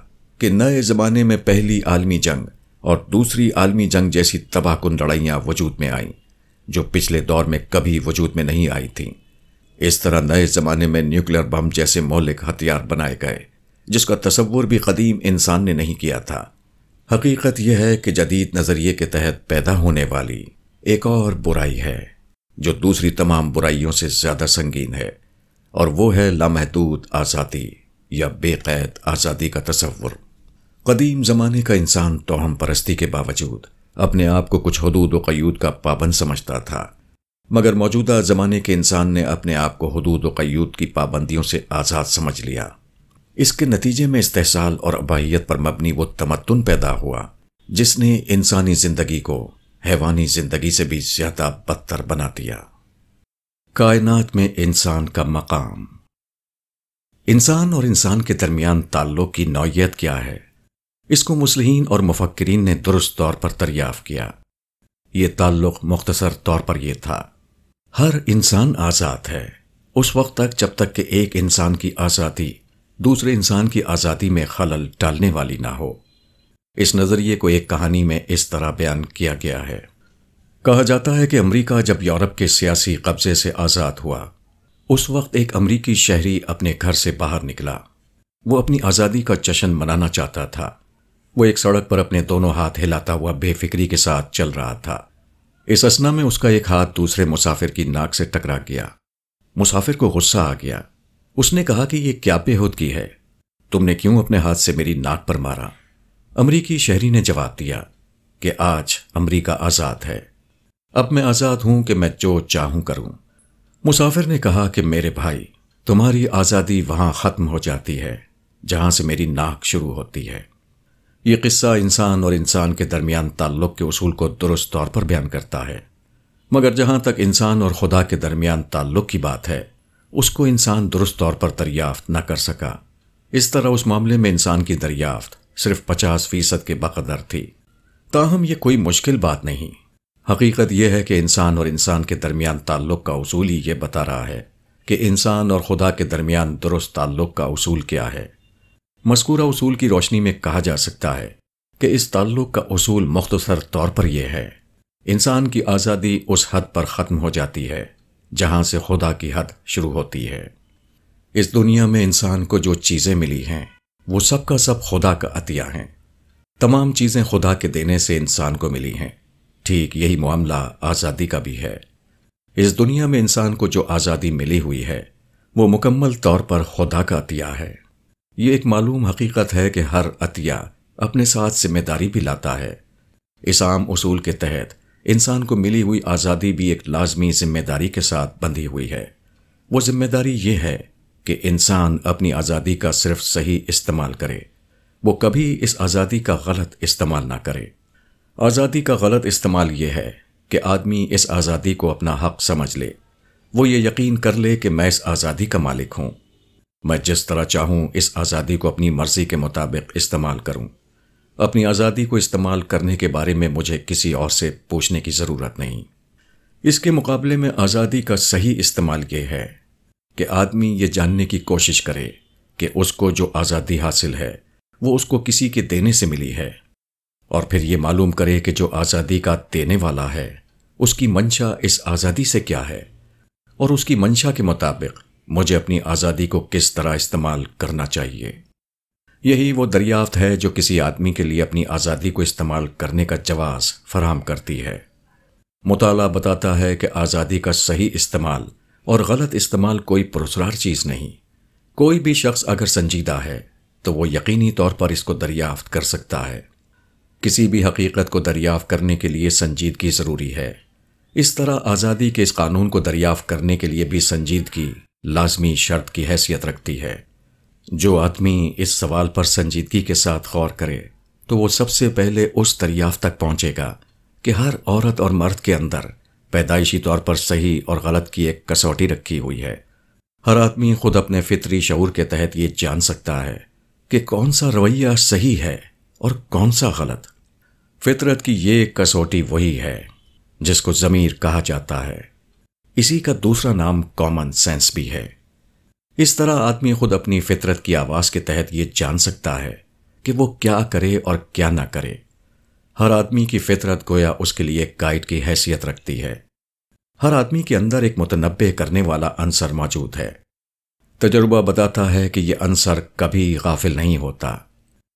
कि नए ज़माने में पहली आलमी जंग और दूसरी आलमी जंग जैसी तबाहकुन लड़ाइयाँ वजूद में आईं जो पिछले दौर में कभी वजूद में नहीं आई थीं इस तरह नए ज़माने में न्यूक्लियर बम जैसे मौलिक हथियार बनाए गए जिसका तस्वुर भी कदीम इंसान ने नहीं किया था हकीकत यह है कि जदीद नज़रिए के तहत पैदा होने वाली एक और बुराई है जो दूसरी तमाम बुराइयों से ज़्यादा संगीन है और वो है लामहदूद आज़ादी या बेकैद आज़ादी का तस्वुर कदीम ज़माने का इंसान तोहम परस्ती के बावजूद अपने आप को कुछ हदूद व क़यूद का पाबंद समझता था मगर मौजूदा ज़माने के इंसान ने अपने आप को हदूद व क़यूद की पाबंदियों से आज़ाद समझ लिया इसके नतीजे में इस्तेसाल और अबाहियत पर मबनी वो तमतन पैदा हुआ जिसने इंसानी जिंदगी को हैवानी जिंदगी से भी ज्यादा बदतर बना दिया कायनात में इंसान का मकाम इंसान और इंसान के दरमियान ताल्लुक की नौयत क्या है इसको मुसलहन और मुफक्रीन ने दुरुस्त तौर पर दरियाफ किया ये ताल्लुक मुख्तसर तौर पर यह था हर इंसान आज़ाद है उस वक्त तक जब तक कि एक इंसान की आज़ादी दूसरे इंसान की आज़ादी में खलल डालने वाली ना हो इस नज़रिए को एक कहानी में इस तरह बयान किया गया है कहा जाता है कि अमेरिका जब यूरोप के सियासी कब्जे से आज़ाद हुआ उस वक्त एक अमरीकी शहरी अपने घर से बाहर निकला वो अपनी आज़ादी का जश्न मनाना चाहता था वो एक सड़क पर अपने दोनों हाथ हिलाता हुआ बेफिक्री के साथ चल रहा था इस असना में उसका एक हाथ दूसरे मुसाफिर की नाक से टकरा गया मुसाफिर को गुस्सा आ गया उसने कहा कि यह क्या बेहूदगी है तुमने क्यों अपने हाथ से मेरी नाक पर मारा अमरीकी शहरी ने जवाब दिया कि आज अमरीका आज़ाद है अब मैं आज़ाद हूं कि मैं जो चाहूं करूं मुसाफिर ने कहा कि मेरे भाई तुम्हारी आज़ादी वहां ख़त्म हो जाती है जहां से मेरी नाक शुरू होती है यह किस्सा इंसान और इंसान के दरमियान ताल्लुक के उसूल को दुरुस्त तौर पर बयान करता है मगर जहां तक इंसान और खुदा के दरमियान ताल्लुक की बात है उसको इंसान दुरुस्त तौर पर दरियाफ्त न कर सका इस तरह उस मामले में इंसान की दरियाफ्त सिर्फ पचास फीसद के बकदर थी ताहम यह कोई मुश्किल बात नहीं हकीकत यह है कि इंसान और इंसान के दरमियान ताल्लुक का उसूल ही यह बता रहा है कि इंसान और खुदा के दरमियान दुरुस्त ताल्लुक का उसूल क्या है मस्कूरा उसूल की रोशनी में कहा जा सकता है कि इस ताल्लुक का उसूल मुख्तसर तौर पर यह है इंसान की आज़ादी उस हद पर ख़त्म हो जाती है जहां से खुदा की हद शुरू होती है इस दुनिया में इंसान को जो चीज़ें मिली हैं वो सब का सब खुदा का अतिया हैं तमाम चीज़ें खुदा के देने से इंसान को मिली हैं ठीक यही मामला आज़ादी का भी है इस दुनिया में इंसान को जो आज़ादी मिली हुई है वो मुकम्मल तौर पर खुदा का अतिया है ये एक मालूम हकीकत है कि हर अतिया अपने साथ जिम्मेदारी भी लाता है इस आम उसूल के तहत इंसान को मिली हुई आज़ादी भी एक लाजमी जिम्मेदारी के साथ बंधी हुई है वो जिम्मेदारी ये है कि इंसान अपनी आज़ादी का सिर्फ सही इस्तेमाल करे वो कभी इस आज़ादी का गलत इस्तेमाल ना करे आज़ादी का गलत इस्तेमाल ये है कि आदमी इस आज़ादी को अपना हक समझ ले वो ये यकीन कर ले कि मैं इस आज़ादी का मालिक हूँ मैं जिस तरह चाहूँ इस आज़ादी को अपनी मर्जी के मुताबिक इस्तेमाल करूँ अपनी आज़ादी को इस्तेमाल करने के बारे में मुझे किसी और से पूछने की ज़रूरत नहीं इसके मुकाबले में आज़ादी का सही इस्तेमाल यह है कि आदमी ये जानने की कोशिश करे कि उसको जो आज़ादी हासिल है वो उसको किसी के देने से मिली है और फिर ये मालूम करे कि जो आज़ादी का देने वाला है उसकी मंशा इस आज़ादी से क्या है और उसकी मंशा के मुताबिक मुझे अपनी आज़ादी को किस तरह इस्तेमाल करना चाहिए यही वो दरियाफ्त है जो किसी आदमी के लिए अपनी आज़ादी को इस्तेमाल करने का जवाज़ फराम करती है मुताला बताता है कि आज़ादी का सही इस्तेमाल और गलत इस्तेमाल कोई पुरसरार चीज़ नहीं कोई भी शख्स अगर संजीदा है तो वो यकीनी तौर पर इसको दरियाफ्त कर सकता है किसी भी हकीकत को दरियाफ्त करने के लिए संजीदगी ज़रूरी है इस तरह आज़ादी के इस कानून को दरियाफ्त करने के लिए भी संजीदगी लाजमी शर्त की हैसियत रखती है जो आदमी इस सवाल पर संजीदगी के साथ गौर करे तो वो सबसे पहले उस दरियाफ तक पहुंचेगा कि हर औरत और मर्द के अंदर पैदाइशी तौर पर सही और गलत की एक कसौटी रखी हुई है हर आदमी खुद अपने फितरी शूर के तहत ये जान सकता है कि कौन सा रवैया सही है और कौन सा गलत फितरत की ये कसौटी वही है जिसको ज़मीर कहा जाता है इसी का दूसरा नाम कॉमन सेंस भी है इस तरह आदमी खुद अपनी फितरत की आवाज़ के तहत ये जान सकता है कि वो क्या करे और क्या ना करे हर आदमी की फितरत गोया उसके लिए एक गाइड की हैसियत रखती है हर आदमी के अंदर एक मुतनबे करने वाला अंसर मौजूद है तजुर्बा बताता है कि यह अंसर कभी गाफिल नहीं होता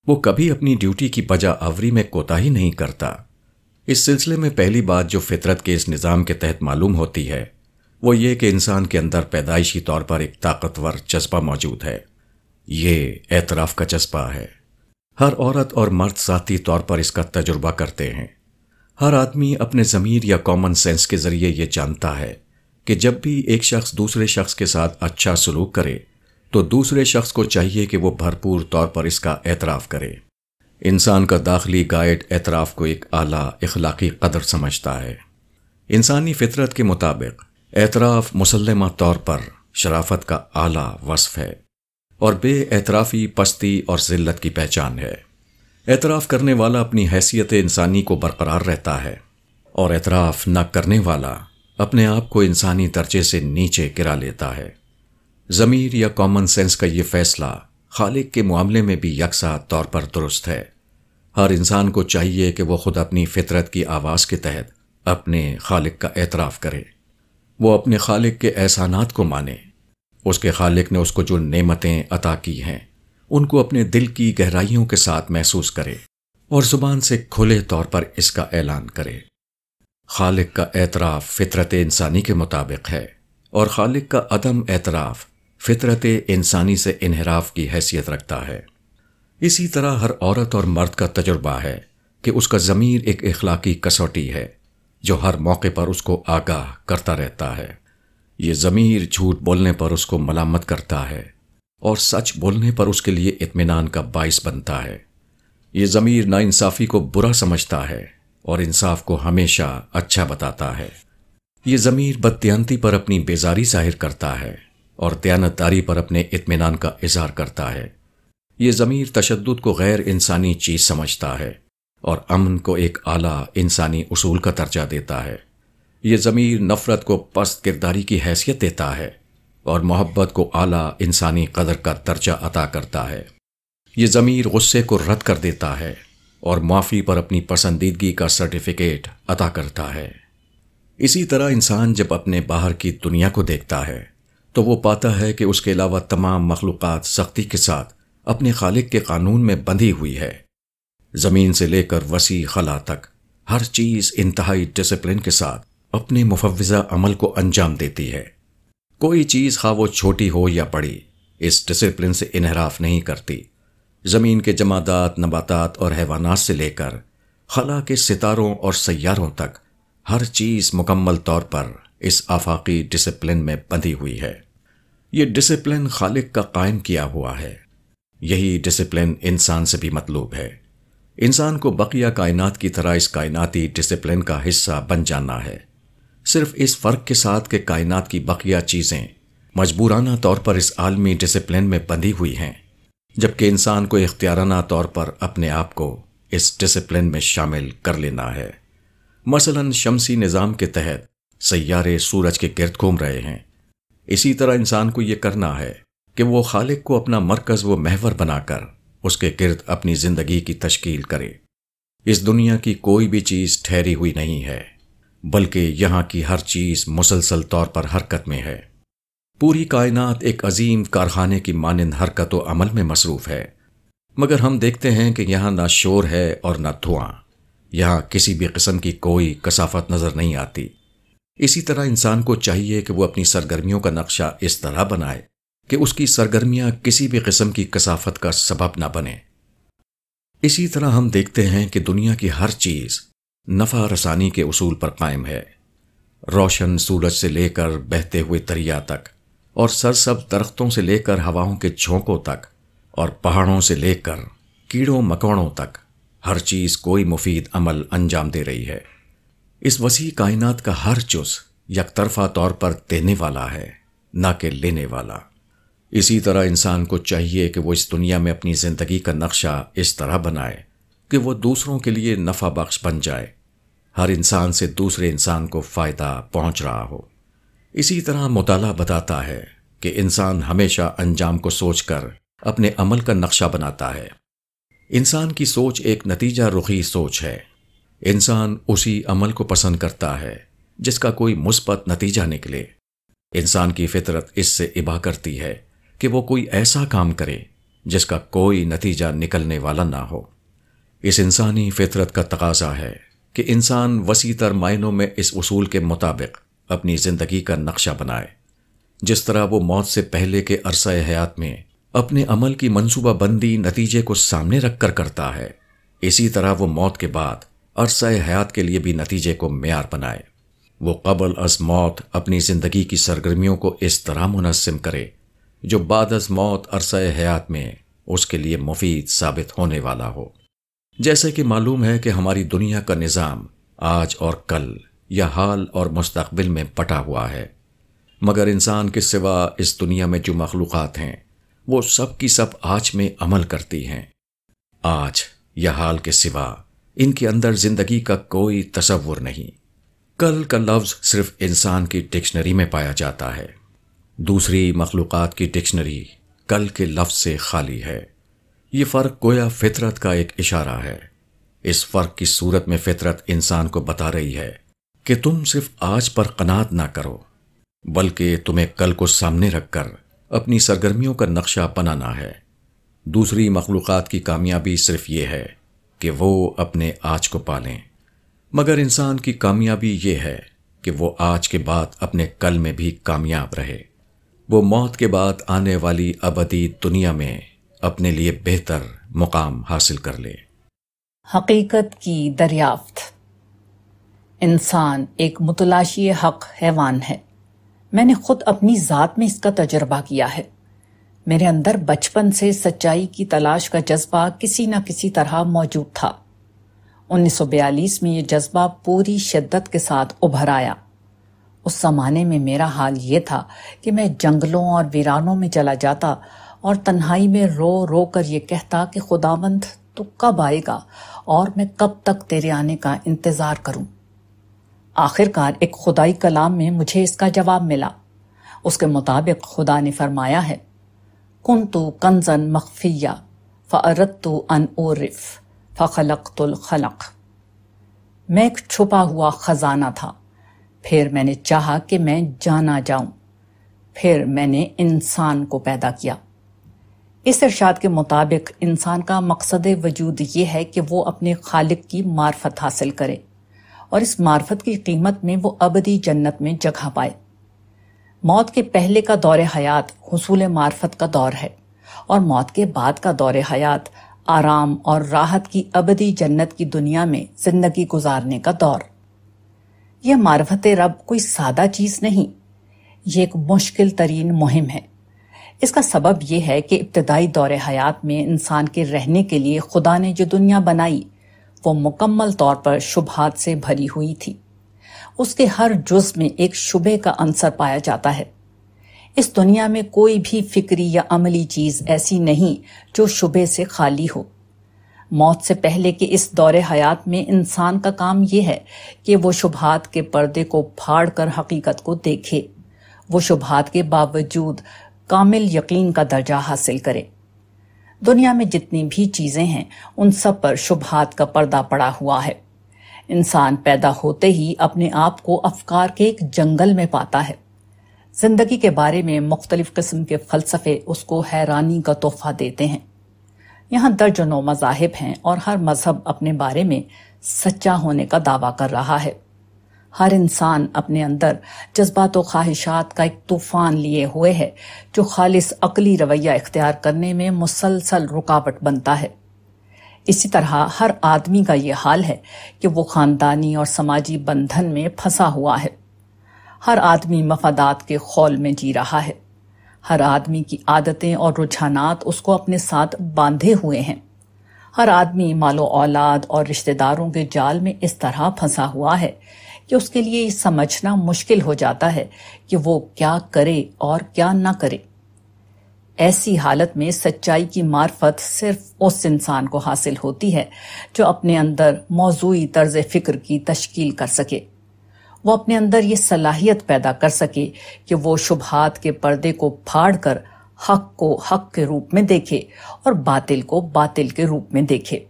वो कभी अपनी ड्यूटी की बजा आवरी में कोताही नहीं करता इस सिलसिले में पहली बात जो फितरत के इस निज़ाम के तहत मालूम होती है वो ये कि इंसान के अंदर पैदाइशी तौर पर एक ताकतवर जज्बा मौजूद है ये एतराफ़ का जज्बा है हर औरत और मर्द साथी तौर पर इसका तजुर्बा करते हैं हर आदमी अपने ज़मीर या कॉमन सेंस के ज़रिए यह जानता है कि जब भी एक शख्स दूसरे शख्स के साथ अच्छा सलूक करे तो दूसरे शख्स को चाहिए कि वह भरपूर तौर पर इसका एतराफ़ करे इंसान का दाखिली गाइड एतराफ़ को एक आला इखलाकी कदर समझता है इंसानी फितरत के मुताबिक एतराफ़ मुसलमा तौर पर शराफत का आला वसफ है और बे एतराफ़ी पस्ती और जिल्लत की पहचान है एतराफ़ करने वाला अपनी हैसियत इंसानी को बरकरार रहता है और एतराफ़ न करने वाला अपने आप को इंसानी दर्जे से नीचे गिरा लेता है ज़मीर या कॉमन सेंस का यह फैसला खालिक के मामले में भी यकसा तौर पर दुरुस्त है हर इंसान को चाहिए कि वह खुद अपनी फितरत की आवाज़ के तहत अपने खालिक का एतराफ़ करे वो अपने खालिक के एहसानात को माने उसके खालिक ने उसको जो नेमतें अता की हैं उनको अपने दिल की गहराइयों के साथ महसूस करे और ज़ुबान से खुले तौर पर इसका ऐलान करे खालिक का एतराफ़ फितरत इंसानी के मुताबिक है और खालिक का अदम एतराफ़ फितरत इंसानी से इनहराफ की हैसियत रखता है इसी तरह हर औरत और मर्द का तजुर्बा है कि उसका ज़मीर एक अखलाकी कसौटी है जो हर मौके पर उसको आगाह करता रहता है ये ज़मीर झूठ बोलने पर उसको मलामत करता है और सच बोलने पर उसके लिए इत्मीनान का बायस बनता है ये ज़मीर नाइंसाफ़ी को बुरा समझता है और इंसाफ को हमेशा अच्छा बताता है ये ज़मीर बदतियांती पर अपनी बेजारी जाहिर करता है और दयानतदारी पर अपने इत्मीनान का इजहार करता है ये ज़मीर तशद को गैर इंसानी चीज़ समझता है और अमन को एक आला इंसानी उसूल का दर्जा देता है ये ज़मीर नफ़रत को पस्त किरदारी की हैसियत देता है और मोहब्बत को आला इंसानी कदर का दर्जा अता करता है ये ज़मीर गुस्से को रद्द कर देता है और माफ़ी पर अपनी पसंदीदगी का सर्टिफिकेट अता करता है इसी तरह इंसान जब अपने बाहर की दुनिया को देखता है तो वो पाता है कि उसके अलावा तमाम मखलूक़ात सख्ती के साथ अपने खालिक के कानून में बंधी हुई है ज़मीन से लेकर वसी खला तक हर चीज़ इंतहाई डिसिप्लिन के साथ अपने मुफवजा अमल को अंजाम देती है कोई चीज़ खा वो छोटी हो या बड़ी इस डिसिप्लिन से इनहराफ नहीं करती ज़मीन के जमादात नबातात और हैवानात से लेकर खला के सितारों और सैारों तक हर चीज़ मुकम्मल तौर पर इस आफाकी डिसिप्लिन में बंधी हुई है यह डिसिप्लिन खालिक का कायम किया हुआ है यही डिसिप्लिन इंसान से भी मतलूब है इंसान को बकिया कायनात की तरह इस कायनाती डिसिप्लिन का हिस्सा बन जाना है सिर्फ इस फर्क के साथ कि कायनात की बकिया चीज़ें मजबूराना तौर पर इस आलमी डिसिप्लिन में बंधी हुई हैं जबकि इंसान को इख्तियाराना तौर पर अपने आप को इस डिसिप्लिन में शामिल कर लेना है मसलन शमसी निज़ाम के तहत सैारे सूरज के गिरद घूम रहे हैं इसी तरह इंसान को यह करना है कि वो खालिक को अपना मरकज़ व महवर बनाकर उसके गिर्द अपनी जिंदगी की तश्कील करे इस दुनिया की कोई भी चीज़ ठहरी हुई नहीं है बल्कि यहां की हर चीज़ मुसलसल तौर पर हरकत में है पूरी कायनात एक अजीम कारखाने की मानंद हरकत व अमल में मसरूफ़ है मगर हम देखते हैं कि यहां ना शोर है और ना धुआं यहां किसी भी किस्म की कोई कसाफत नज़र नहीं आती इसी तरह इंसान को चाहिए कि वो अपनी सरगर्मियों का नक्शा इस तरह बनाए कि उसकी सरगर्मियां किसी भी किस्म की कसाफत का सबब ना बने इसी तरह हम देखते हैं कि दुनिया की हर चीज़ नफ़ा रसानी के असूल पर कायम है रोशन सूरज से लेकर बहते हुए दरिया तक और सरसब दरख्तों से लेकर हवाओं के झोंकों तक और पहाड़ों से लेकर कीड़ों मकोड़ों तक हर चीज़ कोई मुफीद अमल अंजाम दे रही है इस वसी कायनात का हर चुस यकतरफा तौर पर देने वाला है ना कि लेने वाला इसी तरह इंसान को चाहिए कि वो इस दुनिया में अपनी ज़िंदगी का नक्शा इस तरह बनाए कि वो दूसरों के लिए नफ़ा बख्श बन जाए हर इंसान से दूसरे इंसान को फ़ायदा पहुंच रहा हो इसी तरह मुताला बताता है कि इंसान हमेशा अंजाम को सोचकर अपने अमल का नक्शा बनाता है इंसान की सोच एक नतीजा रुखी सोच है इंसान उसी अमल को पसंद करता है जिसका कोई मुस्बत नतीजा निकले इंसान की फितरत इससे इबा करती है कि वो कोई ऐसा काम करे जिसका कोई नतीजा निकलने वाला ना हो इस इंसानी फितरत का तकाजा है कि इंसान वसी तर मायनों में इस उसूल के मुताबिक अपनी ज़िंदगी का नक्शा बनाए जिस तरह वो मौत से पहले के अरसा हयात में अपने अमल की मनसूबा बंदी नतीजे को सामने रख कर करता है इसी तरह वो मौत के बाद अरसा हयात के लिए भी नतीजे को मैार बनाए वो कबल अज मौत अपनी ज़िंदगी की सरगर्मियों को इस तरह मुनसम करे जो बादस मौत अरसय हयात में उसके लिए मुफीद साबित होने वाला हो जैसे कि मालूम है कि हमारी दुनिया का निज़ाम आज और कल या हाल और मुस्तबिल में पटा हुआ है मगर इंसान के सिवा इस दुनिया में जो मखलूक़ हैं वो सब की सब आज में अमल करती हैं आज या हाल के सिवा इनके अंदर ज़िंदगी का कोई तस्वुर नहीं कल का लफ्ज़ सिर्फ इंसान की डिक्शनरी में पाया जाता है दूसरी मखलूक़ की डिक्शनरी कल के लफ्ज़ से खाली है ये फ़र्क गोया फितरत का एक इशारा है इस फ़र्क की सूरत में फितरत इंसान को बता रही है कि तुम सिर्फ आज पर कनात ना करो बल्कि तुम्हें कल को सामने रखकर अपनी सरगर्मियों का नक्शा बनाना है दूसरी मखलूक़ की कामयाबी सिर्फ यह है कि वो अपने आज को पालें मगर इंसान की कामयाबी यह है कि वो आज के बाद अपने कल में भी कामयाब रहे वो मौत के बाद आने वाली अबदी दुनिया में अपने लिए बेहतर मुकाम हासिल कर ले हकीकत की दरियाफ्त इंसान एक मुतलाशी हक हैवान है मैंने खुद अपनी ज़ात में इसका तजर्बा किया है मेरे अंदर बचपन से सच्चाई की तलाश का जज्बा किसी न किसी तरह मौजूद था 1942 में ये जज्बा पूरी शिद्दत के साथ उभर आया उस ज़माने में मेरा हाल ये था कि मैं जंगलों और वीरानों में चला जाता और तन्हाई में रो रो कर ये कहता कि खुदावंत तो कब आएगा और मैं कब तक तेरे आने का इंतज़ार करूं? आखिरकार एक खुदाई कलाम में मुझे इसका जवाब मिला उसके मुताबिक खुदा ने फरमाया है कुन तो कंजन मखफिया फ़रत तो अन उर्फ फ़लक तुल खलक मैं एक छुपा हुआ ख़जाना था फिर मैंने चाहा कि मैं जाना जाऊं फिर मैंने इंसान को पैदा किया इस इरशाद के मुताबिक इंसान का मकसद वजूद ये है कि वो अपने खालिक की मार्फत हासिल करे और इस मार्फत की कीमत में वो अबदी जन्नत में जगह पाए मौत के पहले का दौर हयात हसूल मार्फत का दौर है और मौत के बाद का दौरे हयात आराम और राहत की अबदी जन्नत की दुनिया में जिंदगी गुजारने का दौर यह मार्फत रब कोई सादा चीज़ नहीं ये एक मुश्किल तरीन मुहिम है इसका सबब यह है कि इब्तदाई दौरे हयात में इंसान के रहने के लिए खुदा ने जो दुनिया बनाई वो मुकम्मल तौर पर शुभहात से भरी हुई थी उसके हर जुज में एक शुबे का अंसर पाया जाता है इस दुनिया में कोई भी फिक्री या अमली चीज़ ऐसी नहीं जो शुबे से खाली हो मौत से पहले के इस दौरे हयात में इंसान का काम यह है कि वो शुभात के पर्दे को फाड़ कर हकीकत को देखे वो शुभात के बावजूद कामिल यकीन का दर्जा हासिल करे दुनिया में जितनी भी चीज़ें हैं उन सब पर शुभात का पर्दा पड़ा हुआ है इंसान पैदा होते ही अपने आप को अफकार के एक जंगल में पाता है जिंदगी के बारे में मुख्तलिफ किस्म के फलसफे उसको हैरानी का तोहफा देते हैं यहाँ दर्जनों मजाहब हैं और हर मजहब अपने बारे में सच्चा होने का दावा कर रहा है हर इंसान अपने अंदर जज्बात व ख्वाहिशात का एक तूफान लिए हुए है जो खालिस अकली रवैया इख्तियार करने में मुसलसल रुकावट बनता है इसी तरह हर आदमी का ये हाल है कि वो खानदानी और समाजी बंधन में फंसा हुआ है हर आदमी मफादात के खौल में जी रहा है हर आदमी की आदतें और रुझानात उसको अपने साथ बांधे हुए हैं हर आदमी मालो औलाद और रिश्तेदारों के जाल में इस तरह फंसा हुआ है कि उसके लिए समझना मुश्किल हो जाता है कि वो क्या करे और क्या ना करे ऐसी हालत में सच्चाई की मार्फत सिर्फ उस इंसान को हासिल होती है जो अपने अंदर मौजूद तर्ज फिक्र की तश्कील कर सके वो अपने अंदर ये सलाहियत पैदा कर सके कि वो शुभहात के पर्दे को फाड़ कर हक को हक के रूप में देखे और बातिल को बातिल के रूप में देखे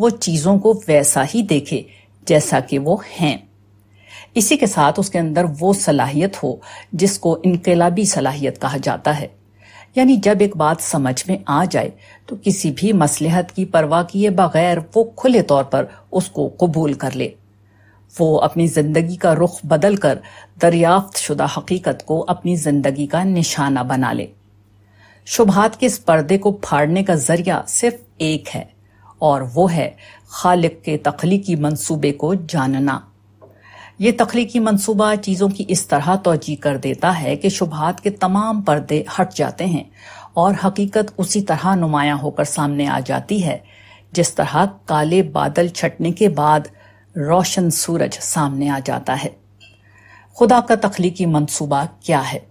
वो चीज़ों को वैसा ही देखे जैसा कि वो हैं इसी के साथ उसके अंदर वो सलाहियत हो जिसको इनकलाबी सलाहियत कहा जाता है यानी जब एक बात समझ में आ जाए तो किसी भी मसलहत की परवाह किए बगैर वो खुले तौर पर उसको कबूल कर ले वो अपनी ज़िंदगी का रुख बदल कर दरियाफ्त शुदा हकीकत को अपनी ज़िंदगी का निशाना बना ले शुभात के इस पर्दे को फाड़ने का जरिया सिर्फ एक है और वो है खालिक के तखलीकी मंसूबे को जानना ये तखलीकी मंसूबा चीज़ों की इस तरह तोजी कर देता है कि शुभात के तमाम पर्दे हट जाते हैं और हकीकत उसी तरह नुमाया होकर सामने आ जाती है जिस तरह काले बादल छटने के बाद रोशन सूरज सामने आ जाता है खुदा का तख्लीकी मंसूबा क्या है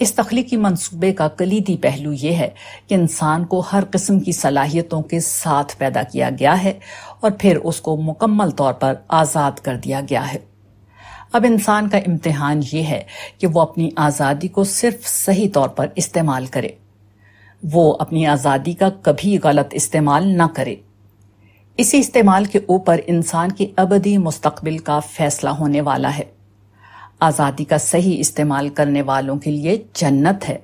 इस तख्लीकी मंसूबे का कलीदी पहलू यह है कि इंसान को हर किस्म की सलाहियतों के साथ पैदा किया गया है और फिर उसको मुकम्मल तौर पर आज़ाद कर दिया गया है अब इंसान का इम्तहान यह है कि वो अपनी आज़ादी को सिर्फ सही तौर पर इस्तेमाल करे वो अपनी आज़ादी का कभी गलत इस्तेमाल ना करे इसी इस्तेमाल के ऊपर इंसान की अबदी मुस्तबिल का फैसला होने वाला है आज़ादी का सही इस्तेमाल करने वालों के लिए जन्नत है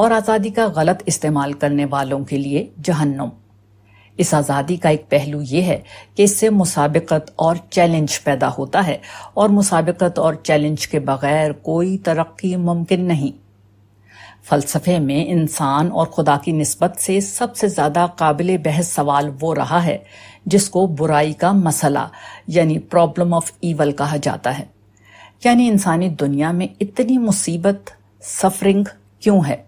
और आज़ादी का गलत इस्तेमाल करने वालों के लिए जहन्नुम इस आज़ादी का एक पहलू ये है कि इससे मुसाबिकत और चैलेंज पैदा होता है और मुसाबिकत और चैलेंज के बगैर कोई तरक्की मुमकिन नहीं फ़लसफ़े में इंसान और खुदा की नस्बत से सबसे ज़्यादा काबिल बहस सवाल वो रहा है जिसको बुराई का मसला यानी प्रॉब्लम ऑफ ईवल कहा जाता है यानी इंसानी दुनिया में इतनी मुसीबत सफरिंग क्यों है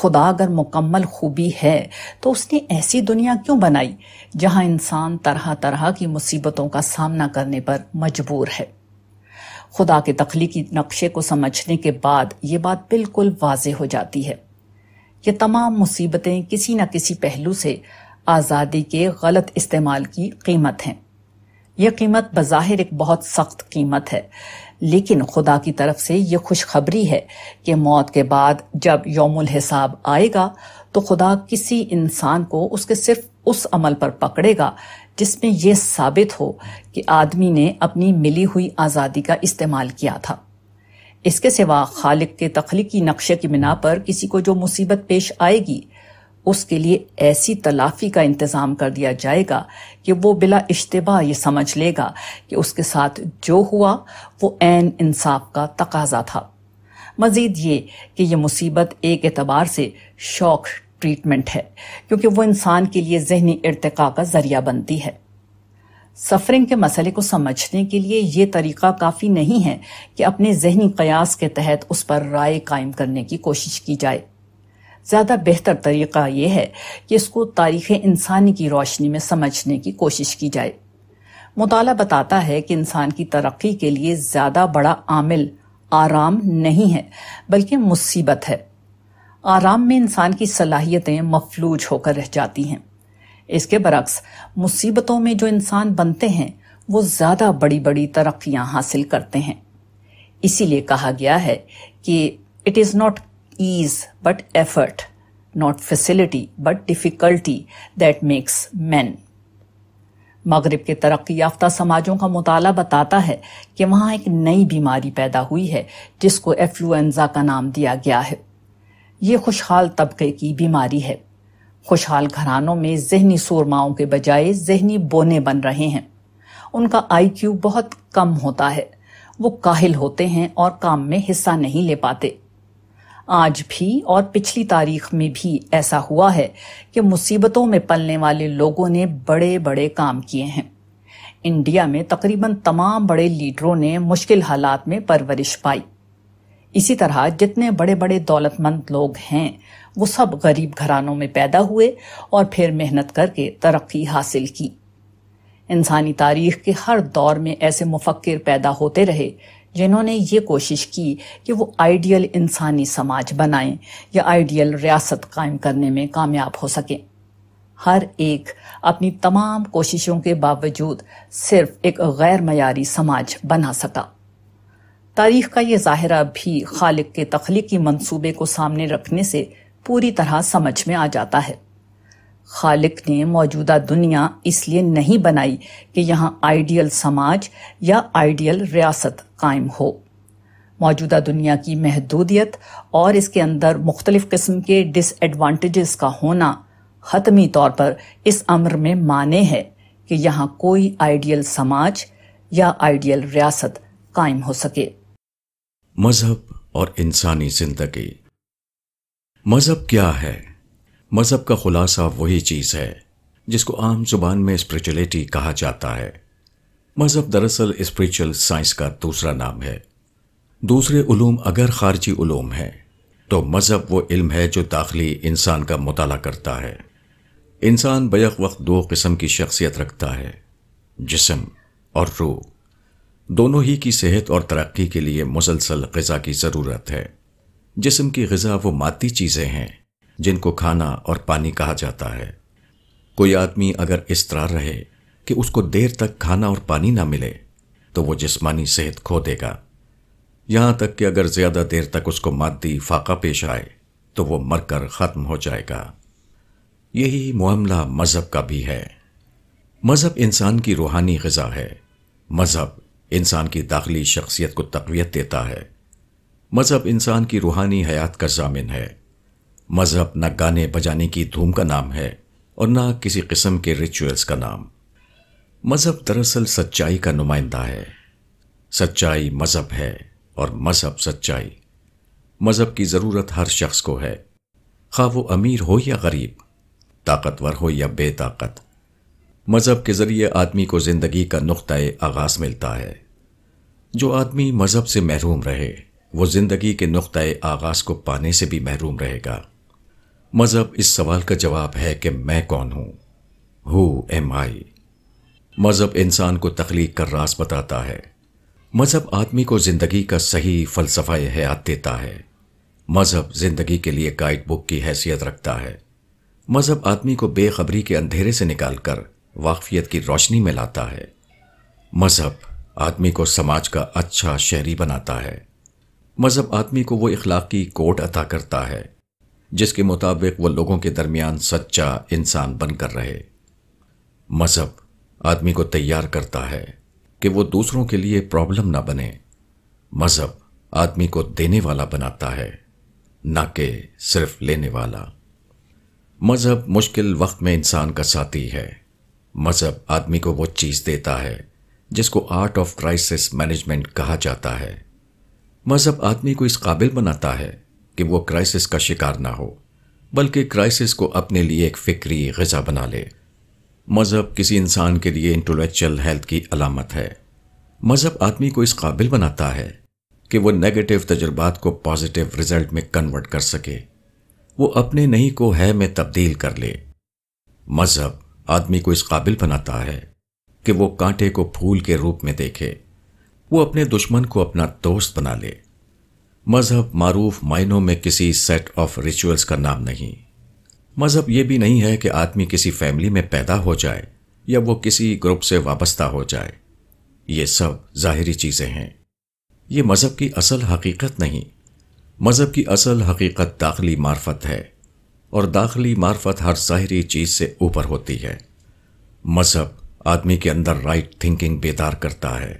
खुदा अगर मुकम्मल खूबी है तो उसने ऐसी दुनिया क्यों बनाई जहां इंसान तरह तरह की मुसीबतों का सामना करने पर मजबूर है खुदा के तख्लीकी नक्शे को समझने के बाद ये बात बिल्कुल वाज हो जाती है ये तमाम मुसीबतें किसी न किसी पहलू से आज़ादी के गलत इस्तेमाल की कीमत हैं यह कीमत बज़ाहिर एक बहुत सख्त कीमत है लेकिन खुदा की तरफ से यह खुशखबरी है कि मौत के बाद जब यौमुल हिसाब आएगा तो खुदा किसी इंसान को उसके सिर्फ उस अमल पर पकड़ेगा जिसमें यह साबित हो कि आदमी ने अपनी मिली हुई आज़ादी का इस्तेमाल किया था इसके सिवा खालिक के तख्लीकी नक्शे की बिना पर किसी को जो मुसीबत पेश आएगी उसके लिए ऐसी तलाफी का इंतज़ाम कर दिया जाएगा कि वो बिला इश्तबा ये समझ लेगा कि उसके साथ जो हुआ वो एन इंसाफ का तकाजा था मज़ीद ये कि यह मुसीबत एक एतबार से शौक ट्रीटमेंट है क्योंकि वो इंसान के लिए जहनी इरतका का जरिया बनती है सफरिंग के मसले को समझने के लिए यह तरीका काफ़ी नहीं है कि अपने जहनी कयास के तहत उस पर राय कायम करने की कोशिश की जाए ज़्यादा बेहतर तरीक़ा ये है कि इसको तारीख़ इंसानी की रोशनी में समझने की कोशिश की जाए मुताल बताता है कि इंसान की तरक्की के लिए ज़्यादा बड़ा आमिल आराम नहीं है बल्कि मुसीबत है आराम में इंसान की सलाहियतें मफलूज होकर रह जाती हैं इसके बरक्स मुसीबतों में जो इंसान बनते हैं वो ज़्यादा बड़ी बड़ी तरक्याँ हासिल करते हैं इसीलिए कहा गया है कि it is not ease but effort, not facility but difficulty that makes men. मगरब के तरक्की याफ्ता समाजों का मताल बताता है कि वहाँ एक नई बीमारी पैदा हुई है जिसको एफ्लुएंजा का नाम दिया गया है ये खुशहाल तबके की बीमारी है खुशहाल घरानों में जहनी सुरमाओं के बजाय जहनी बोने बन रहे हैं उनका आईक्यू बहुत कम होता है वो काहिल होते हैं और काम में हिस्सा नहीं ले पाते आज भी और पिछली तारीख में भी ऐसा हुआ है कि मुसीबतों में पलने वाले लोगों ने बड़े बड़े काम किए हैं इंडिया में तकरीबन तमाम बड़े लीडरों ने मुश्किल हालात में परवरिश पाई इसी तरह जितने बड़े बड़े दौलतमंद लोग हैं वो सब गरीब घरानों में पैदा हुए और फिर मेहनत करके तरक्की हासिल की इंसानी तारीख के हर दौर में ऐसे मुफक्र पैदा होते रहे जिन्होंने ये कोशिश की कि वो आइडियल इंसानी समाज बनाएं या आइडियल रियासत कायम करने में कामयाब हो सकें हर एक अपनी तमाम कोशिशों के बावजूद सिर्फ एक गैर मयारी समाज बना सका तारीख का ये जाहरा भी खालिक के तख्लीकी मंसूबे को सामने रखने से पूरी तरह समझ में आ जाता है खालिक ने मौजूदा दुनिया इसलिए नहीं बनाई कि यहाँ आइडियल समाज या आइडियल रियासत कायम हो मौजूदा दुनिया की महदूदियत और इसके अंदर मुख्तलिफ़ किस्म के डिसएडवांटेजेस का होना हतमी तौर पर इस अमर में माने है कि यहाँ कोई आइडियल समाज या आइडियल रियासत कायम हो सके मजहब और इंसानी जिंदगी मजहब क्या है मज़हब का खुलासा वही चीज़ है जिसको आम जुबान में स्पिरिचुअलिटी कहा जाता है मज़हब दरअसल स्पिरिचुअल साइंस का दूसरा नाम है दूसरे उलूम अगर खारजी उलूम हैं तो मज़हब वो इल्म है जो दाखिली इंसान का मताल करता है इंसान बैक वक्त दो किस्म की शख्सियत रखता है जिसम और रूह दोनों ही की सेहत और तरक्की के लिए मुसलसल गज़ा की ज़रूरत है जिसम की गज़ा वो माती चीज़ें हैं जिनको खाना और पानी कहा जाता है कोई आदमी अगर इस तरह रहे कि उसको देर तक खाना और पानी ना मिले तो वो जिस्मानी सेहत खो देगा यहां तक कि अगर ज़्यादा देर तक उसको मादी फाका पेश आए तो वो मरकर ख़त्म हो जाएगा यही मामला मज़हब का भी है मज़हब इंसान की रूहानी गज़ा है मज़हब इंसान की दाखिली शख्सियत को तकवीत देता है मज़हब इंसान की रूहानी हयात का जामिन है मज़हब ना गाने बजाने की धूम का नाम है और ना किसी किस्म के रिचुअल्स का नाम मज़हब दरअसल सच्चाई का नुमाइंदा है सच्चाई मज़हब है और मज़हब सच्चाई मज़हब की ज़रूरत हर शख्स को है खा वो अमीर हो या गरीब ताकतवर हो या बेताकत मज़हब के ज़रिए आदमी को ज़िंदगी का नुकतः आगाज़ मिलता है जो आदमी मज़हब से महरूम रहे वो ज़िंदगी के नुकतः आगाज़ को पाने से भी महरूम रहेगा मज़हब इस सवाल का जवाब है कि मैं कौन हूं हु एम आई मज़हब इंसान को तख्लीक का रास बताता है मज़हब आदमी को ज़िंदगी का सही फ़लसफ़ा हयात देता है मज़हब ज़िंदगी के लिए गाइड बुक की हैसियत रखता है मज़हब आदमी को बेखबरी के अंधेरे से निकाल कर वाकफियत की रोशनी में लाता है मज़हब आदमी को समाज का अच्छा शहरी बनाता है मज़हब आदमी को वो इखलाकी कोट अता करता है जिसके मुताबिक वह लोगों के दरमियान सच्चा इंसान बनकर रहे मज़हब आदमी को तैयार करता है कि वो दूसरों के लिए प्रॉब्लम ना बने मज़हब आदमी को देने वाला बनाता है ना कि सिर्फ लेने वाला मज़हब मुश्किल वक्त में इंसान का साथी है मज़हब आदमी को वो चीज़ देता है जिसको आर्ट ऑफ क्राइसिस मैनेजमेंट कहा जाता है मज़हब आदमी को इस काबिल बनाता है कि वो क्राइसिस का शिकार ना हो बल्कि क्राइसिस को अपने लिए एक फ़िक्री गज़ा बना ले मज़हब किसी इंसान के लिए इंटेलेक्चुअल हेल्थ की अलामत है मज़हब आदमी को इस काबिल बनाता है कि वो नेगेटिव तजुर्बात को पॉजिटिव रिजल्ट में कन्वर्ट कर सके वो अपने नहीं को है में तब्दील कर ले मज़हब आदमी को इस काबिल बनाता है कि वो कांटे को फूल के रूप में देखे वो अपने दुश्मन को अपना दोस्त बना ले मज़हब मरूफ मायनों में किसी सेट ऑफ रिचुअल्स का नाम नहीं मज़हब यह भी नहीं है कि आदमी किसी फैमिली में पैदा हो जाए या वो किसी ग्रुप से वाबस्ता हो जाए ये सब ज़ाहरी चीज़ें हैं ये मज़हब की असल हकीकत नहीं मज़हब की असल हकीकत दाखिली मार्फत है और दाखिली मार्फत हर ज़ाहरी चीज़ से ऊपर होती है मज़हब आदमी के अंदर राइट थिंकिंग बेदार करता है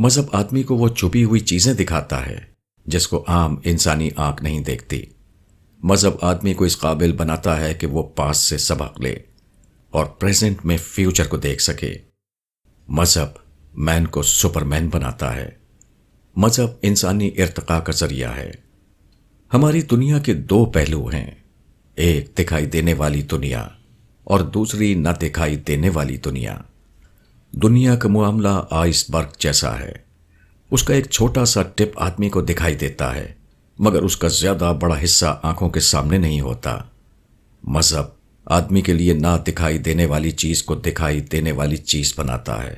मज़हब आदमी को वो छुपी हुई चीज़ें दिखाता है जिसको आम इंसानी आंख नहीं देखती मज़हब आदमी को इस काबिल बनाता है कि वो पास से सबक ले और प्रेजेंट में फ्यूचर को देख सके मज़हब मैन को सुपरमैन बनाता है मज़हब इंसानी इरतका का जरिया है हमारी दुनिया के दो पहलू हैं एक दिखाई देने वाली दुनिया और दूसरी न दिखाई देने वाली दुनिया दुनिया का मामला आइसबर्ग जैसा है उसका एक छोटा सा टिप आदमी को दिखाई देता है मगर उसका ज्यादा बड़ा हिस्सा आंखों के सामने नहीं होता मजहब आदमी के लिए ना दिखाई देने वाली चीज को दिखाई देने वाली चीज बनाता है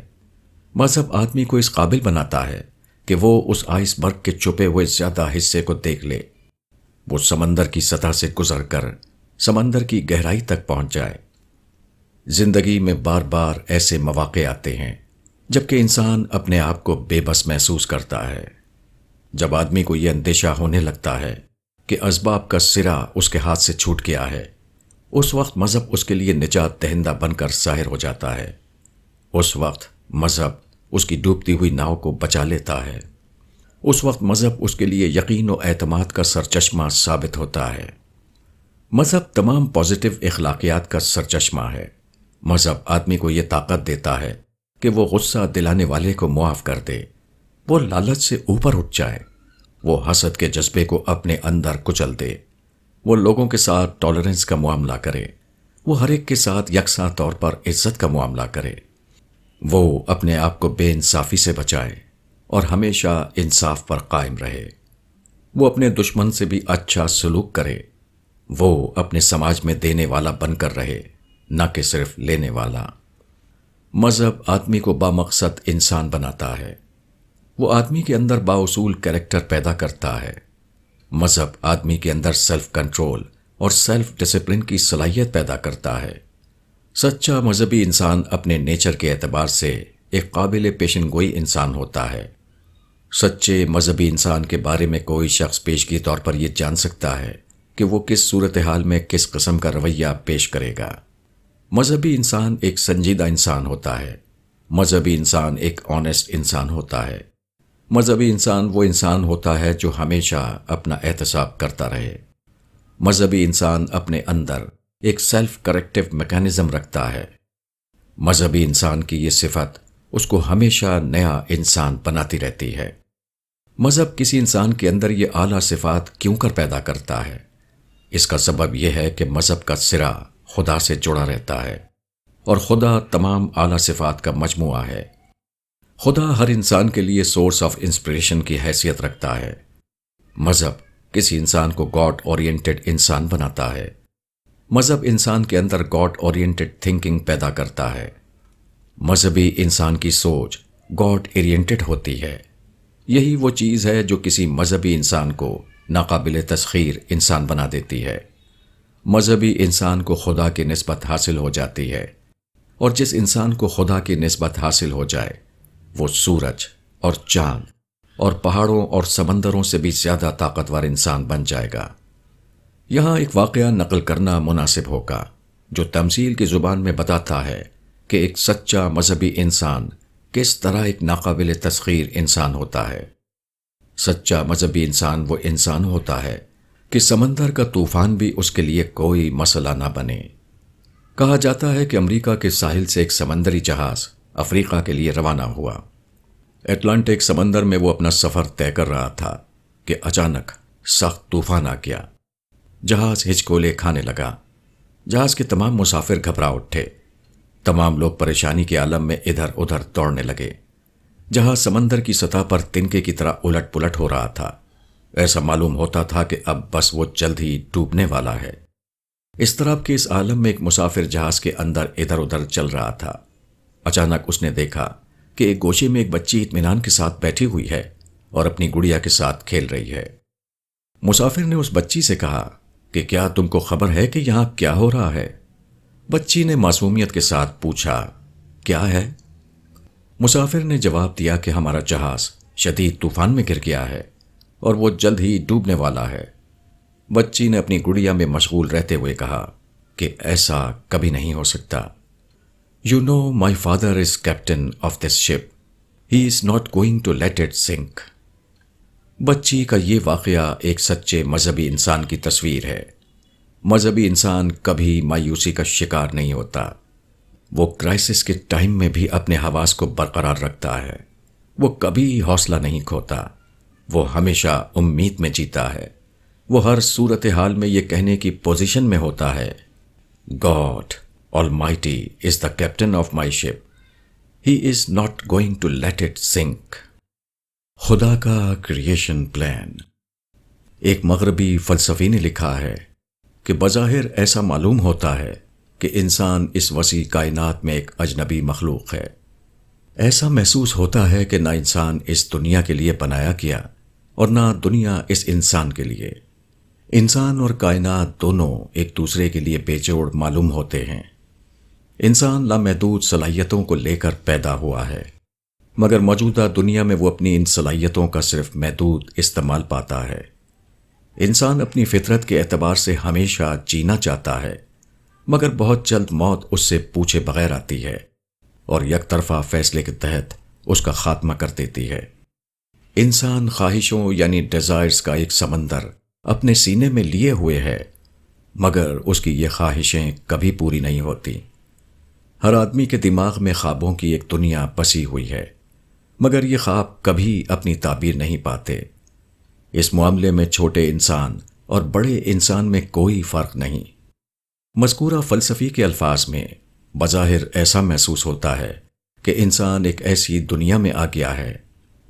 मजहब आदमी को इस काबिल बनाता है कि वो उस आइसबर्ग के छुपे हुए ज्यादा हिस्से को देख ले वो समंदर की सतह से गुजर कर समंदर की गहराई तक पहुंच जाए जिंदगी में बार बार ऐसे मौाक़े आते हैं जबकि इंसान अपने आप को बेबस महसूस करता है जब आदमी को यह अंदेशा होने लगता है कि असबाब का सिरा उसके हाथ से छूट गया है उस वक्त मज़हब उसके लिए निजात दहिंदा बनकर जाहिर हो जाता है उस वक्त मज़हब उसकी डूबती हुई नाव को बचा लेता है उस वक्त मज़हब उसके लिए यकीन व एतमाद का सरचश्मा साबित होता है मज़हब तमाम पॉजिटिव अखलाकियात का सरचश्मा है मज़हब आदमी को यह ताकत देता है कि वो गुस्सा दिलाने वाले को मुआफ कर दे वो लालच से ऊपर उठ जाए वो हसद के जज्बे को अपने अंदर कुचल दे वो लोगों के साथ टॉलरेंस का मामला करे वो हर एक के साथ यकसा तौर पर इज्जत का मामला करे वो अपने आप को बेइंसाफ़ी से बचाए और हमेशा इंसाफ पर कायम रहे वो अपने दुश्मन से भी अच्छा सलूक करे वो अपने समाज में देने वाला बनकर रहे न कि सिर्फ लेने वाला मज़हब आदमी को बामकसद इंसान बनाता है वो आदमी के अंदर बाउसूल कैरेक्टर पैदा करता है मज़हब आदमी के अंदर सेल्फ कंट्रोल और सेल्फ डिसिप्लिन की सलाहियत पैदा करता है सच्चा मजहबी इंसान अपने नेचर के एतबार से एक काबिल पेशन गोई इंसान होता है सच्चे मजहबी इंसान के बारे में कोई शख्स पेशगी तौर पर यह जान सकता है कि वो किस सूरत हाल में किस कस्म का रवैया पेश करेगा मजहबी इंसान एक संजीदा इंसान होता है मजहबी इंसान एक ऑनेस्ट इंसान होता है मजहबी इंसान वो इंसान होता है जो हमेशा अपना एहतसाब करता रहे मजहबी इंसान अपने अंदर एक सेल्फ करेक्टिव मैकेनिज्म रखता है मजहबी इंसान की ये सिफत उसको हमेशा नया इंसान बनाती रहती है मज़हब किसी इंसान के अंदर ये आला सिफात क्यों कर पैदा करता है इसका सबब यह है कि मज़हब का सिरा खुदा से जुड़ा रहता है और खुदा तमाम आला सिफात का मजमू है खुदा हर इंसान के लिए सोर्स ऑफ इंस्पिरेशन की हैसियत रखता है मज़हब किसी इंसान को गॉड ओरिएंटेड इंसान बनाता है मज़हब इंसान के अंदर गॉड ओरिएंटेड थिंकिंग पैदा करता है मज़हबी इंसान की सोच गॉड ओरिएंटेड होती है यही वो चीज़ है जो किसी मज़हबी इंसान को नाकाबिल तस्खीर इंसान बना देती है मजहबी इंसान को खुदा की नस्बत हासिल हो जाती है और जिस इंसान को खुदा की नस्बत हासिल हो जाए वो सूरज और चांद और पहाड़ों और समंदरों से भी ज़्यादा ताकतवर इंसान बन जाएगा यहां एक वाक़ नकल करना मुनासिब होगा जो तमसील की ज़ुबान में बताता है कि एक सच्चा मजहबी इंसान किस तरह एक नाकबिल तस्खीर इंसान होता है सच्चा मजहबी इंसान वो इंसान होता है कि समंदर का तूफान भी उसके लिए कोई मसला ना बने कहा जाता है कि अमेरिका के साहिल से एक समंदरी जहाज अफ्रीका के लिए रवाना हुआ एटलांटिक समंदर में वो अपना सफर तय कर रहा था कि अचानक सख्त तूफान आ गया जहाज हिचकोले खाने लगा जहाज के तमाम मुसाफिर घबरा उठे तमाम लोग परेशानी के आलम में इधर उधर दौड़ने लगे जहां समंदर की सतह पर तिनके की तरह उलट पुलट हो रहा था ऐसा मालूम होता था कि अब बस वो जल्द ही डूबने वाला है इस तरफ के इस आलम में एक मुसाफिर जहाज के अंदर इधर उधर चल रहा था अचानक उसने देखा कि एक गोशे में एक बच्ची इतमान के साथ बैठी हुई है और अपनी गुड़िया के साथ खेल रही है मुसाफिर ने उस बच्ची से कहा कि क्या तुमको खबर है कि यहां क्या हो रहा है बच्ची ने मासूमियत के साथ पूछा क्या है मुसाफिर ने जवाब दिया कि हमारा जहाज शदीद तूफान में गिर गया है और वो जल्द ही डूबने वाला है बच्ची ने अपनी गुड़िया में मशगूल रहते हुए कहा कि ऐसा कभी नहीं हो सकता you know my father is captain of this ship he is not going to let it sink बच्ची का ये वाक़ एक सच्चे मजहबी इंसान की तस्वीर है मजहबी इंसान कभी मायूसी का शिकार नहीं होता वो क्राइसिस के टाइम में भी अपने हवास को बरकरार रखता है वो कभी हौसला नहीं खोता वो हमेशा उम्मीद में जीता है वो हर सूरत हाल में ये कहने की पोजीशन में होता है God almighty is the captain of my ship he is not going to let it sink खुदा का क्रिएशन प्लान एक मगरबी फलसफी ने लिखा है कि बज़ाहिर ऐसा मालूम होता है कि इंसान इस वसी कायनात में एक अजनबी मखलूक है ऐसा महसूस होता है कि ना इंसान इस दुनिया के लिए बनाया गया और ना दुनिया इस इंसान के लिए इंसान और कायनात दोनों एक दूसरे के लिए बेजोड़ मालूम होते हैं इंसान लामहदूद सलाहियतों को लेकर पैदा हुआ है मगर मौजूदा दुनिया में वो अपनी इन सलाहियतों का सिर्फ महदूद इस्तेमाल पाता है इंसान अपनी फितरत के एतबार से हमेशा जीना चाहता है मगर बहुत जल्द मौत उससे पूछे बगैर आती है और यक तरफा फैसले के तहत उसका खात्मा कर देती है इंसान ख्वाहिशों यानी डिज़ायर्स का एक समंदर अपने सीने में लिए हुए है मगर उसकी ये ख्वाहिशें कभी पूरी नहीं होती हर आदमी के दिमाग में ख्वाबों की एक दुनिया पसी हुई है मगर ये ख्वाब कभी अपनी ताबीर नहीं पाते इस मामले में छोटे इंसान और बड़े इंसान में कोई फ़र्क नहीं मस्कूरा फ़लसफ़ी के अल्फाज में बज़ाहिर ऐसा महसूस होता है कि इंसान एक ऐसी दुनिया में आ गया है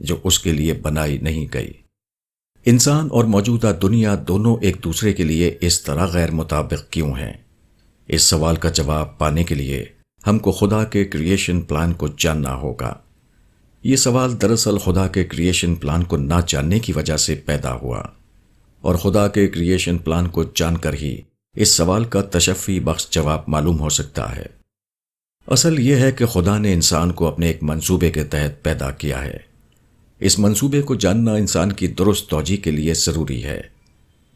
जो उसके लिए बनाई नहीं गई इंसान और मौजूदा दुनिया दोनों एक दूसरे के लिए इस तरह गैर मुताबिक क्यों हैं इस सवाल का जवाब पाने के लिए हमको खुदा के क्रिएशन प्लान को जानना होगा ये सवाल दरअसल खुदा के क्रिएशन प्लान को ना जानने की वजह से पैदा हुआ और खुदा के क्रिएशन प्लान को जानकर ही इस सवाल का तशफ़ी बख्श जवाब मालूम हो सकता है असल यह है कि खुदा ने इंसान को अपने एक मंसूबे के तहत पैदा किया है इस मंसूबे को जानना इंसान की दुरुस्त तोजी के लिए ज़रूरी है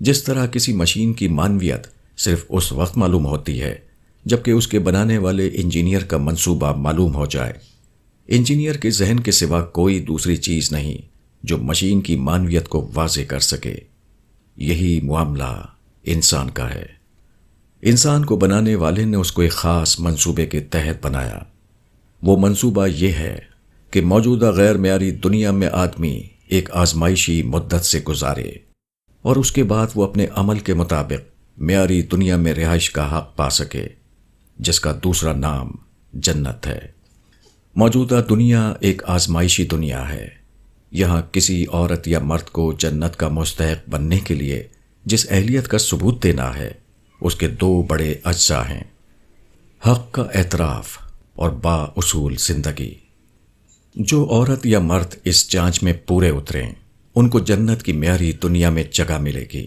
जिस तरह किसी मशीन की मानवियत सिर्फ उस वक्त मालूम होती है जबकि उसके बनाने वाले इंजीनियर का मंसूबा मालूम हो जाए इंजीनियर के जहन के सिवा कोई दूसरी चीज़ नहीं जो मशीन की मानवियत को वाजे कर सके यही मामला इंसान का है इंसान को बनाने वाले ने उसको एक ख़ास मंसूबे के तहत बनाया वो मंसूबा यह है कि मौजूदा गैर मैारी दुनिया में आदमी एक आजमाइशी मुद्दत से गुजारे और उसके बाद वो अपने अमल के मुताबिक मैारी दुनिया में रिहाइश का हक पा सके जिसका दूसरा नाम जन्नत है मौजूदा दुनिया एक आजमाइशी दुनिया है यहाँ किसी औरत या मर्द को जन्नत का मुस्तक बनने के लिए जिस अहलियत का सबूत देना है उसके दो बड़े अज्जा हैं हक का एतराफ़ और बासूल ज़िंदगी जो औरत या मर्द इस जांच में पूरे उतरें उनको जन्नत की म्यारी दुनिया में जगह मिलेगी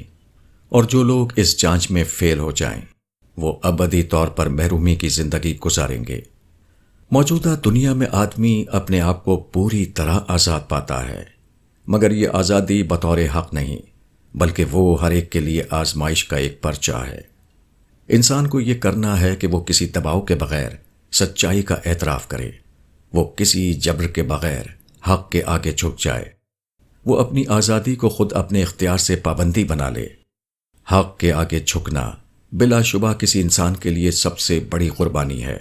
और जो लोग इस जांच में फेल हो जाएं, वो अबदी तौर पर महरूमी की जिंदगी गुजारेंगे मौजूदा दुनिया में आदमी अपने आप को पूरी तरह आज़ाद पाता है मगर ये आज़ादी बतौर हक नहीं बल्कि वो हर एक के लिए आजमाइश का एक पर्चा है इंसान को यह करना है कि वो किसी दबाव के बगैर सच्चाई का एतराफ़ करे वो किसी जबर के बगैर हक के आगे झुक जाए वो अपनी आज़ादी को खुद अपने इख्तियार से पाबंदी बना ले हक के आगे झुकना बिलाशुबा किसी इंसान के लिए सबसे बड़ी कुर्बानी है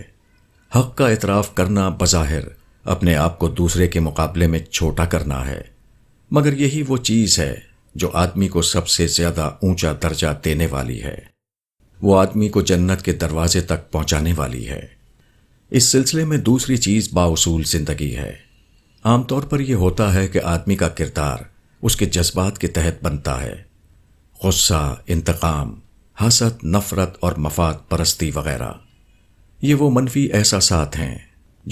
हक का एतराफ़ करना बज़ाहिर अपने आप को दूसरे के मुकाबले में छोटा करना है मगर यही वो चीज़ है जो आदमी को सबसे ज़्यादा ऊंचा दर्जा देने वाली है वो आदमी को जन्नत के दरवाजे तक पहुंचाने वाली है इस सिलसिले में दूसरी चीज़ बाउसूल ज़िंदगी है आमतौर पर यह होता है कि आदमी का किरदार उसके जज्बात के तहत बनता है गुस्सा इंतकाम हसत नफ़रत और मफाद परस्ती वगैरह ये वो मनफी एहसास हैं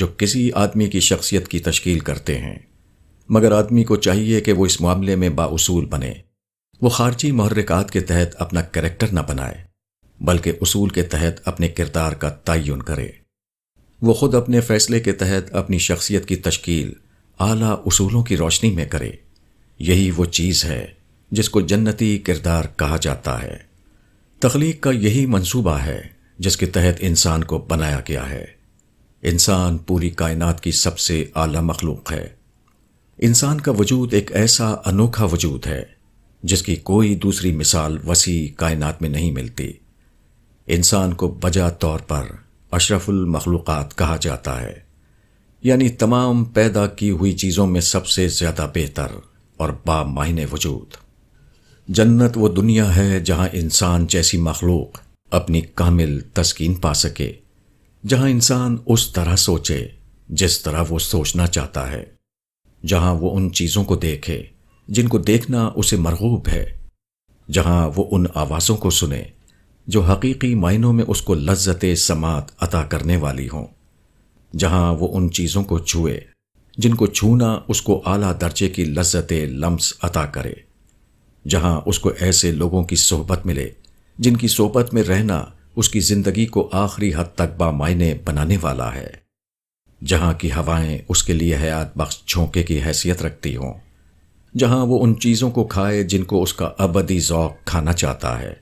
जो किसी आदमी की शख्सियत की तश्कील करते हैं मगर आदमी को चाहिए कि वो इस मामले में बाउसूल बने वो खारजी महरिकात के तहत अपना करेक्टर न बनाए बल्कि उसूल के तहत अपने किरदार का तयन करे वो खुद अपने फैसले के तहत अपनी शख्सियत की तश्कील आला उसूलों की रोशनी में करे यही वो चीज़ है जिसको जन्नती किरदार कहा जाता है तख्लीक का यही मंसूबा है जिसके तहत इंसान को बनाया गया है इंसान पूरी कायनात की सबसे आला मखलूक है इंसान का वजूद एक ऐसा अनोखा वजूद है जिसकी कोई दूसरी मिसाल वसी कायनात में नहीं मिलती इंसान को बजा तौर पर अशरफुल मखलूक़ात कहा जाता है यानी तमाम पैदा की हुई चीज़ों में सबसे ज़्यादा बेहतर और बामायने वजूद जन्नत वो दुनिया है जहां इंसान जैसी मखलूक अपनी कामिल तस्किन पा सके जहां इंसान उस तरह सोचे जिस तरह वो सोचना चाहता है जहां वो उन चीज़ों को देखे जिनको देखना उसे मरगूब है जहां वो उन आवाज़ों को सुने जो हकीकी मायनों में उसको लज्जत समात अता करने वाली हों जहां वो उन चीज़ों को छुए जिनको छूना उसको आला दर्जे की लज्जत लम्स अता करे जहां उसको ऐसे लोगों की सोहबत मिले जिनकी सोहबत में रहना उसकी ज़िंदगी को आखिरी हद तक बामायने बनाने वाला है जहां की हवाएं उसके लिए हयात बख्श झोंके की हैसियत रखती हों जहां वो उन चीज़ों को खाए जिनको उसका अबदी ओक खाना चाहता है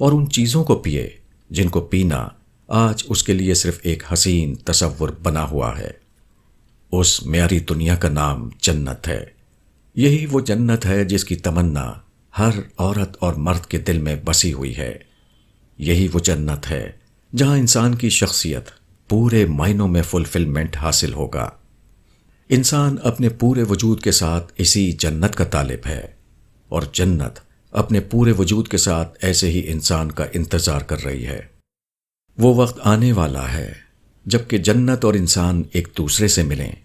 और उन चीज़ों को पिए जिनको पीना आज उसके लिए सिर्फ एक हसीन तस्वुर बना हुआ है उस म्यारी दुनिया का नाम जन्नत है यही वो जन्नत है जिसकी तमन्ना हर औरत और मर्द के दिल में बसी हुई है यही वो जन्नत है जहां इंसान की शख्सियत पूरे मायनों में फुलफिलमेंट हासिल होगा इंसान अपने पूरे वजूद के साथ इसी जन्नत का तालिब है और जन्नत अपने पूरे वजूद के साथ ऐसे ही इंसान का इंतजार कर रही है वो वक्त आने वाला है जबकि जन्नत और इंसान एक दूसरे से मिलें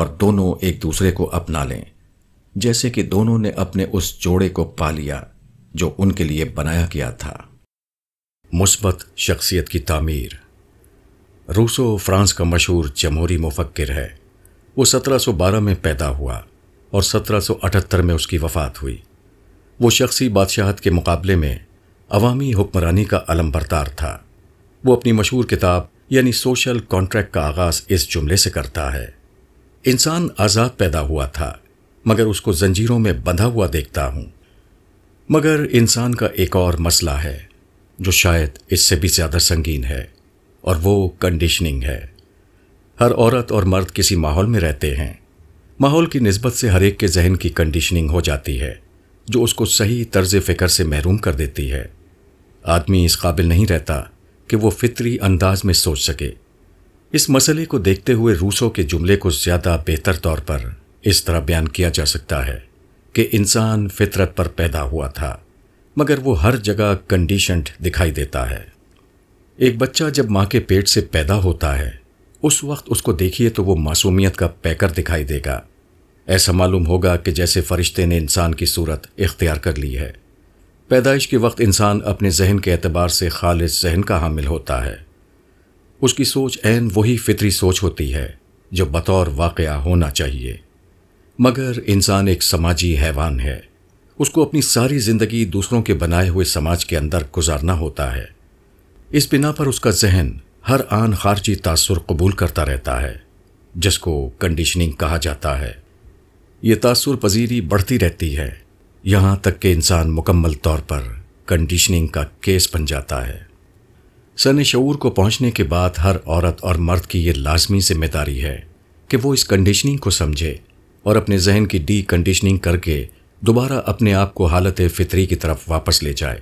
और दोनों एक दूसरे को अपना लें जैसे कि दोनों ने अपने उस जोड़े को पा लिया जो उनके लिए बनाया गया था मुस्बत शख्सियत की तामीर रूसो फ्रांस का मशहूर जमहूरी मुफक्र है वो 1712 में पैदा हुआ और 1778 में उसकी वफ़ात हुई वो शख्सी बादशाहत के मुकाबले में अवामी हुक्मरानी का अलम बरतार था वो अपनी मशहूर किताब यानी सोशल कॉन्ट्रैक्ट का आगाज़ इस जुमले से करता है इंसान आज़ाद पैदा हुआ था मगर उसको जंजीरों में बंधा हुआ देखता हूँ मगर इंसान का एक और मसला है जो शायद इससे भी ज़्यादा संगीन है और वो कंडीशनिंग है हर औरत और मर्द किसी माहौल में रहते हैं माहौल की नस्बत से हर एक के जहन की कंडीशनिंग हो जाती है जो उसको सही तर्ज फ़िक्र से महरूम कर देती है आदमी इस काबिल नहीं रहता कि वो फितरी अंदाज में सोच सके इस मसले को देखते हुए रूसों के जुमले को ज़्यादा बेहतर तौर पर इस तरह बयान किया जा सकता है कि इंसान फितरत पर पैदा हुआ था मगर वो हर जगह कंडीशनड दिखाई देता है एक बच्चा जब माँ के पेट से पैदा होता है उस वक्त उसको देखिए तो वो मासूमियत का पैकर दिखाई देगा ऐसा मालूम होगा कि जैसे फरिश्ते ने इंसान की सूरत इख्तियार कर ली है पैदाइश के वक्त इंसान अपने जहन के अतबार से खालिज जहन का हामिल होता है उसकी सोच एन वही फितरी सोच होती है जो बतौर वाक़ होना चाहिए मगर इंसान एक समाजी हैवान है उसको अपनी सारी ज़िंदगी दूसरों के बनाए हुए समाज के अंदर गुजारना होता है इस बिना पर उसका जहन हर आन खारजी तासर कबूल करता रहता है जिसको कंडीशनिंग कहा जाता है ये तासुर पजीरी बढ़ती रहती है यहाँ तक कि इंसान मुकम्मल तौर पर कंडीशनिंग का केस बन जाता है सन शूर को पहुँचने के बाद हर औरत और मर्द की यह लाजमी जिम्मेदारी है कि वो इस कंडीशनिंग को समझे और अपने जहन की डी कंडीशनिंग करके दोबारा अपने आप को हालत फितरी की तरफ वापस ले जाए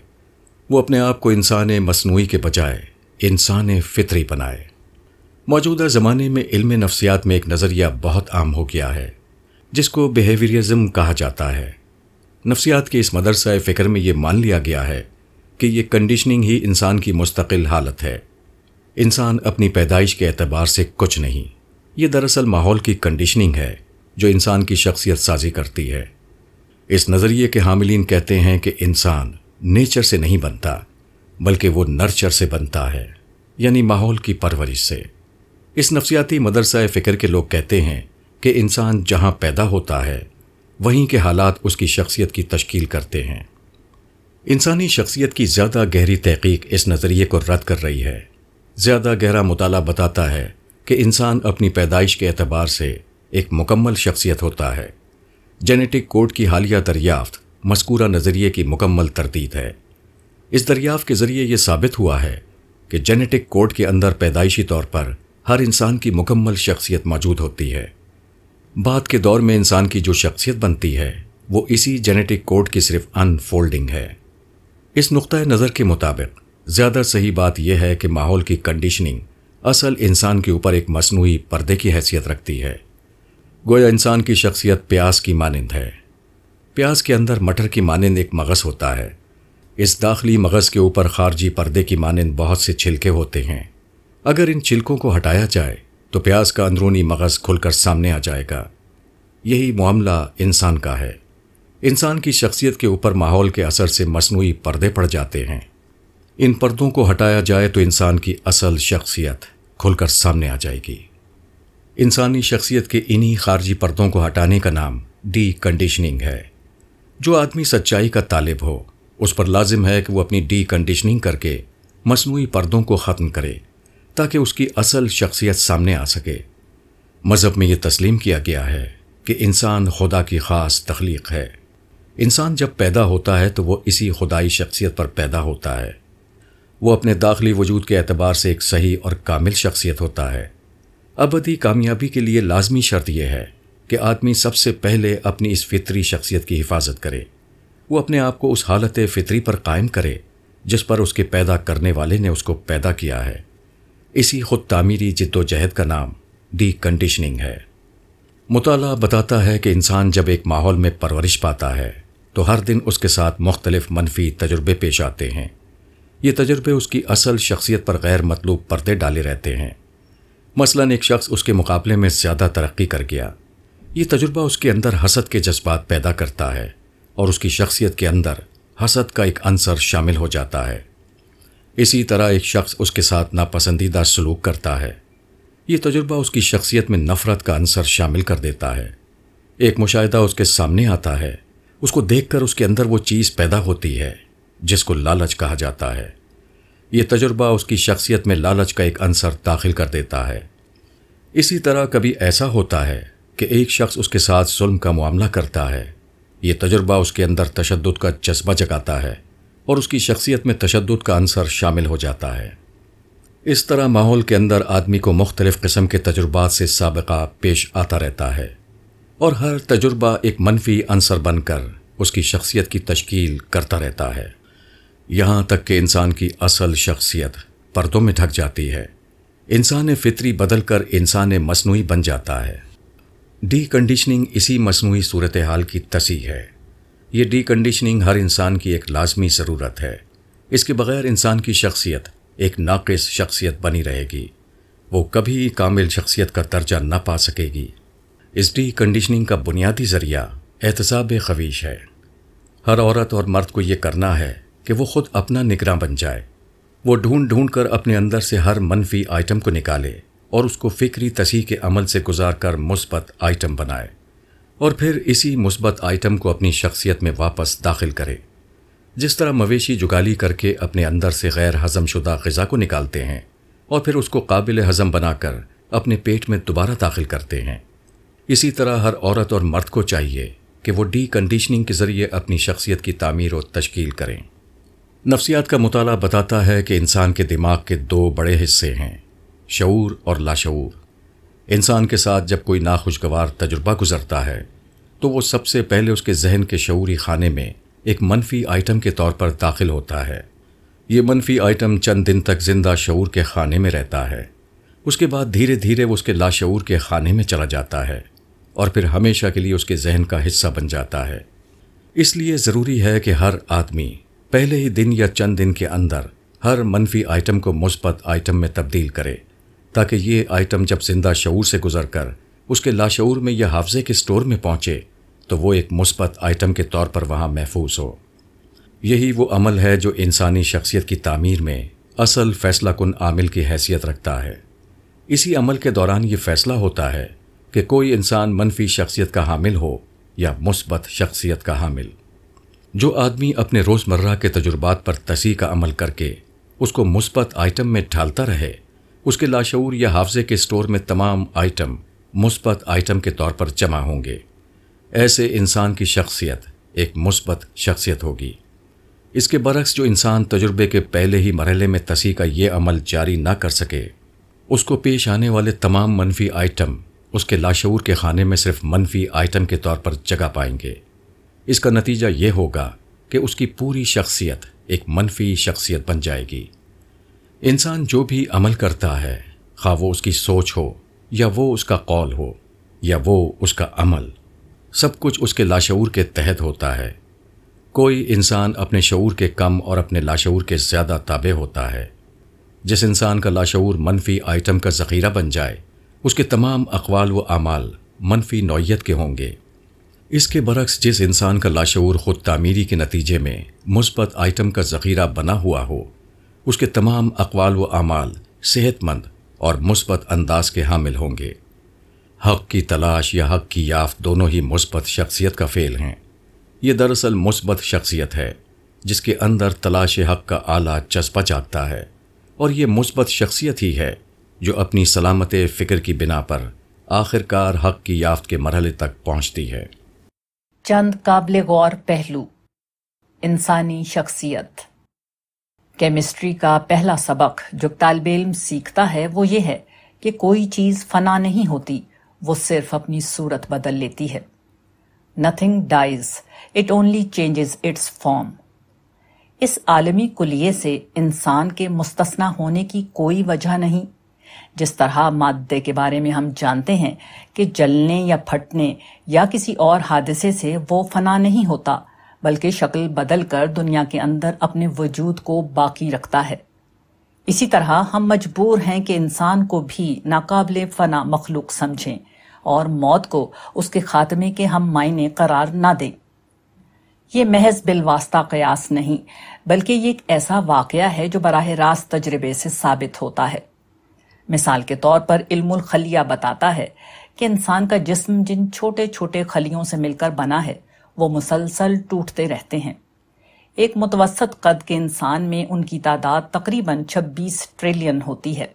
वो अपने आप को इंसान मसनू के बजाय इंसान फितरी बनाए मौजूदा ज़माने में इल्म नफसियात में एक नज़रिया बहुत आम हो गया है जिसको बिहेवियरिज्म कहा जाता है नफसियात के इस मदरसा फ़िक्र में ये मान लिया गया है कि ये कंडीशनिंग ही इंसान की मुस्तकिल हालत है इंसान अपनी पैदाइश के एतबार से कुछ नहीं ये दरअसल माहौल की कंडीशनिंग है जो इंसान की शख्सियत साजी करती है इस नज़रिए के हामिलीन कहते हैं कि इंसान नेचर से नहीं बनता बल्कि वो नर्चर से बनता है यानी माहौल की परवरिश से इस नफसियाती मदरसा फ़िक्र के लोग कहते हैं कि इंसान जहाँ पैदा होता है वहीं के हालात उसकी शख्सियत की तश्कील करते हैं इंसानी शख्सियत की ज़्यादा गहरी तहकीक इस नज़रिए को रद्द कर रही है ज़्यादा गहरा मुताल बताता है कि इंसान अपनी पैदाइश के अतबार से एक मुकम्मल शख्सियत होता है जेनेटिक कोड की हालिया दरियाफ्त मस्कूरा नज़रिए की मुकम्मल तरतीब है इस दरियाफ्त के ज़रिए यह साबित हुआ है कि जेनेटिक कोड के अंदर पैदाइशी तौर पर हर इंसान की मुकम्मल शख्सियत मौजूद होती है बाद के दौर में इंसान की जो शख्सियत बनती है वो इसी जेनेटिक कोड की सिर्फ अनफोल्डिंग है इस नुक़ नज़र के मुताबिक ज़्यादा सही बात यह है कि माहौल की कंडीशनिंग असल इंसान के ऊपर एक मसनू पर्दे की हैसियत रखती है गोया इंसान की शख्सियत प्यास की मानंद है प्याज के अंदर मटर की मानंद एक मगज़ होता है इस दाखिली मगज़ के ऊपर खारजी पर्दे की मानंद बहुत से छिलके होते हैं अगर इन छिलकों को हटाया जाए तो प्यास का अंदरूनी मगज़ खुलकर सामने आ जाएगा यही मामला इंसान का है इंसान की शख्सियत के ऊपर माहौल के असर से मसनू पर्दे पड़ जाते हैं इन पर्दों को हटाया जाए तो इंसान की असल शख्सियत खुलकर सामने आ जाएगी इंसानी शख्सियत के इन्हीं खारजी पर्दों को हटाने का नाम डी कंडीशनिंग है जो आदमी सच्चाई का तालिब हो उस पर लाजिम है कि वो अपनी डी कंडीशनिंग करके मसनू पर्दों को ख़त्म करे ताकि उसकी असल शख्सियत सामने आ सके मज़हब में यह तस्लीम किया गया है कि इंसान खुदा की ख़ास तख्लीक है इंसान जब पैदा होता है तो वह इसी खुदाई शख्सियत पर पैदा होता है वह अपने दाखिली वजूद के एतबार से एक सही और कामिल शख्सियत होता है अबदी कामयाबी के लिए लाजमी शर्त यह है कि आदमी सबसे पहले अपनी इस फितरी शख्सियत की हिफाजत करे वो अपने आप को उस हालत फितरी पर कायम करे जिस पर उसके पैदा करने वाले ने उसको पैदा किया है इसी खुद तामीरी जद्दोजहद का नाम डी कंडीशनिंग है मुताल बताता है कि इंसान जब एक माहौल में परवरिश पाता है तो हर दिन उसके साथ मुख्तलिफ मनफी तजुर्बे पेश आते हैं ये तजुर्बे उसकी असल शख्सियत पर गैर मतलूब पर्दे डाले रहते हैं मसलन एक शख्स उसके मुकाबले में ज़्यादा तरक्की कर गया ये तजुर्बा उसके अंदर हसद के जज्बात पैदा करता है और उसकी शख्सियत के अंदर हसद का एक अंसर शामिल हो जाता है इसी तरह एक शख्स उसके साथ नापसंदीदा सलूक करता है ये तजुर्बा उसकी शख्सियत में नफ़रत का अंसर शामिल कर देता है एक मुशाहिदा उसके सामने आता है उसको देखकर उसके अंदर वो चीज़ पैदा होती है जिसको लालच कहा जाता है ये तजुर्बा उसकी शख्सियत में लालच का एक अंसर दाखिल कर देता है इसी तरह कभी ऐसा होता है कि एक शख्स उसके साथ जुल्म का मामला करता है ये तजुर्बा उसके अंदर तशद का जज्बा जगाता है और उसकी शख्सियत में तशद का अंसर शामिल हो जाता है इस तरह माहौल के अंदर आदमी को मुख्तलिफ़ किस्म के तजुर्बात से सबका पेश आता रहता है और हर तजुर्बा एक मनफी अंसर बनकर उसकी शख्सियत की तश्कील करता रहता है यहाँ तक कि इंसान की असल शख्सियत पर्दों में ढक जाती है इंसान फितरी बदल कर इंसान मसनू बन जाता है डी कंडीशनिंग इसी मसनू सूरत हाल की तसी है ये डीकंडीशनिंग हर इंसान की एक लाजमी ज़रूरत है इसके बगैर इंसान की शख्सियत एक नाक़स शख्सियत बनी रहेगी वो कभी कामिल शख्सियत का दर्जा ना पा सकेगी इस डी कंडीशनिंग का बुनियादी ज़रिया एहतसाब खवीश है हर औरत और मर्द को ये करना है कि वो ख़ुद अपना निगरान बन जाए वो ढूंढ ढूंढ कर अपने अंदर से हर मनफी आइटम को निकाले और उसको फ़िक्री तसी के अमल से गुजार कर मुस्बत आइटम बनाए और फिर इसी मुस्बत आइटम को अपनी शख्सियत में वापस दाखिल करे जिस तरह मवेशी जुगाली करके अपने अंदर से गैर हजमशुदा गज़ा को निकालते हैं और फिर उसको काबिल हजम बनाकर अपने पेट में दोबारा दाखिल करते हैं इसी तरह हर औरत और मर्द को चाहिए कि वो डी कंडीशनिंग के ज़रिए अपनी शख्सियत की तामीर और तश्कील करें नफ्सियात का मताल बताता है कि इंसान के दिमाग के दो बड़े हिस्से हैं शूर और लाशूर इंसान के साथ जब कोई नाखुशगवार तजुर्बा गुजरता है तो वो सबसे पहले उसके जहन के शूरी खाने में एक मनफी आइटम के तौर पर दाखिल होता है ये मनफी आइटम चंद दिन तक जिंदा शूर के खाने में रहता है उसके बाद धीरे धीरे वो उसके लाशूर के खाने में चला जाता है और फिर हमेशा के लिए उसके जहन का हिस्सा बन जाता है इसलिए ज़रूरी है कि हर आदमी पहले ही दिन या चंद दिन के अंदर हर मनफी आइटम को मुस्बत आइटम में तब्दील करे ताकि ये आइटम जब जिंदा शूर से गुजर कर उसके लाशूर में या हाफजे के स्टोर में पहुँचे तो वो एक मुस्बत आइटम के तौर पर वहाँ महफूज हो यही वो अमल है जो इंसानी शख्सियत की तमीर में असल फ़ैसला कन आमिल की हैसियत रखता है इसी अमल के दौरान ये फ़ैसला होता है कि कोई इंसान मनफी शख्सियत का हामिल हो या मुस्बत शख्सियत का हामिल जो आदमी अपने रोज़मर्रा के तजुर्बात पर तसी का अमल करके उसको मुस्बत आइटम में ढालता रहे उसके लाशूर या हाफजे के स्टोर में तमाम आइटम मुस्बत आइटम के तौर पर जमा होंगे ऐसे इंसान की शख्सियत एक मुस्बत शख्सियत होगी इसके बरक्स जो इंसान तजुर्बे के पहले ही मरहले में तसी का ये अमल जारी ना कर सके उसको पेश आने वाले तमाम मनफी आइटम उसके लाशूर के खाने में सिर्फ मनफी आइटम के तौर पर जगह पाएंगे इसका नतीजा ये होगा कि उसकी पूरी शख्सियत एक मनफी शख्सियत बन जाएगी इंसान जो भी अमल करता है खा वो उसकी सोच हो या वो उसका कौल हो या वो उसका अमल सब कुछ उसके लाशूर के तहत होता है कोई इंसान अपने शूर के कम और अपने लाशूर के ज़्यादा ताबे होता है जिस इंसान का लाशूर मनफी आइटम का ज़ख़ीरा बन जाए उसके तमाम अकवाल व अमाल मनफी नौीयत के होंगे इसके बरक्स जिस इंसान का लाशूर ख़ुद तामीरी के नतीजे में मुस्बत आइटम का ज़ख़ीरा बना हुआ हो उसके तमाम अकवाल व अमाल सेहतमंद और मुस्बत अंदाज के हामिल होंगे हक़ की तलाश या हक़ की याफ्त दोनों ही मुस्बत शख्सियत का फ़ेल हैं ये दरअसल मुस्बत शख्सियत है जिसके अंदर तलाश हक़ का आला चस्पा जागता है और ये मुस्बत शख्सियत ही है जो अपनी सलामत फ़िक्र की बिना पर आखिरकार हक़ की याफ्त के मरहले तक पहुँचती है चंद काबिल गौर पहलू इंसानी शख्सियत केमिस्ट्री का पहला सबक जो तालब इल्म सीखता है वो ये है कि कोई चीज़ फना नहीं होती वो सिर्फ अपनी सूरत बदल लेती है nothing dies it only changes its form इस आलमी कुलिये से इंसान के मुस्तना होने की कोई वजह नहीं जिस तरह मादे के बारे में हम जानते हैं कि जलने या फटने या किसी और हादसे से वो फना नहीं होता बल्कि शक्ल बदल कर दुनिया के अंदर अपने वजूद को बाकी रखता है इसी तरह हम मजबूर हैं कि इंसान को भी नाकबिल फना मखलूक समझें और मौत को उसके खात्मे के हम मायने करार ना दें ये महज बिलवास्ता कयास नहीं बल्कि ये एक ऐसा वाक़ है जो बराह रास्त तजर्बे से साबित होता है मिसाल के तौर पर इल्मुल खलिया बताता है कि इंसान का जिस्म जिन छोटे छोटे खलियों से मिलकर बना है वो मुसलसल टूटते रहते हैं एक मुतवसत कद के इंसान में उनकी तादाद तकरीबन 26 ट्रिलियन होती है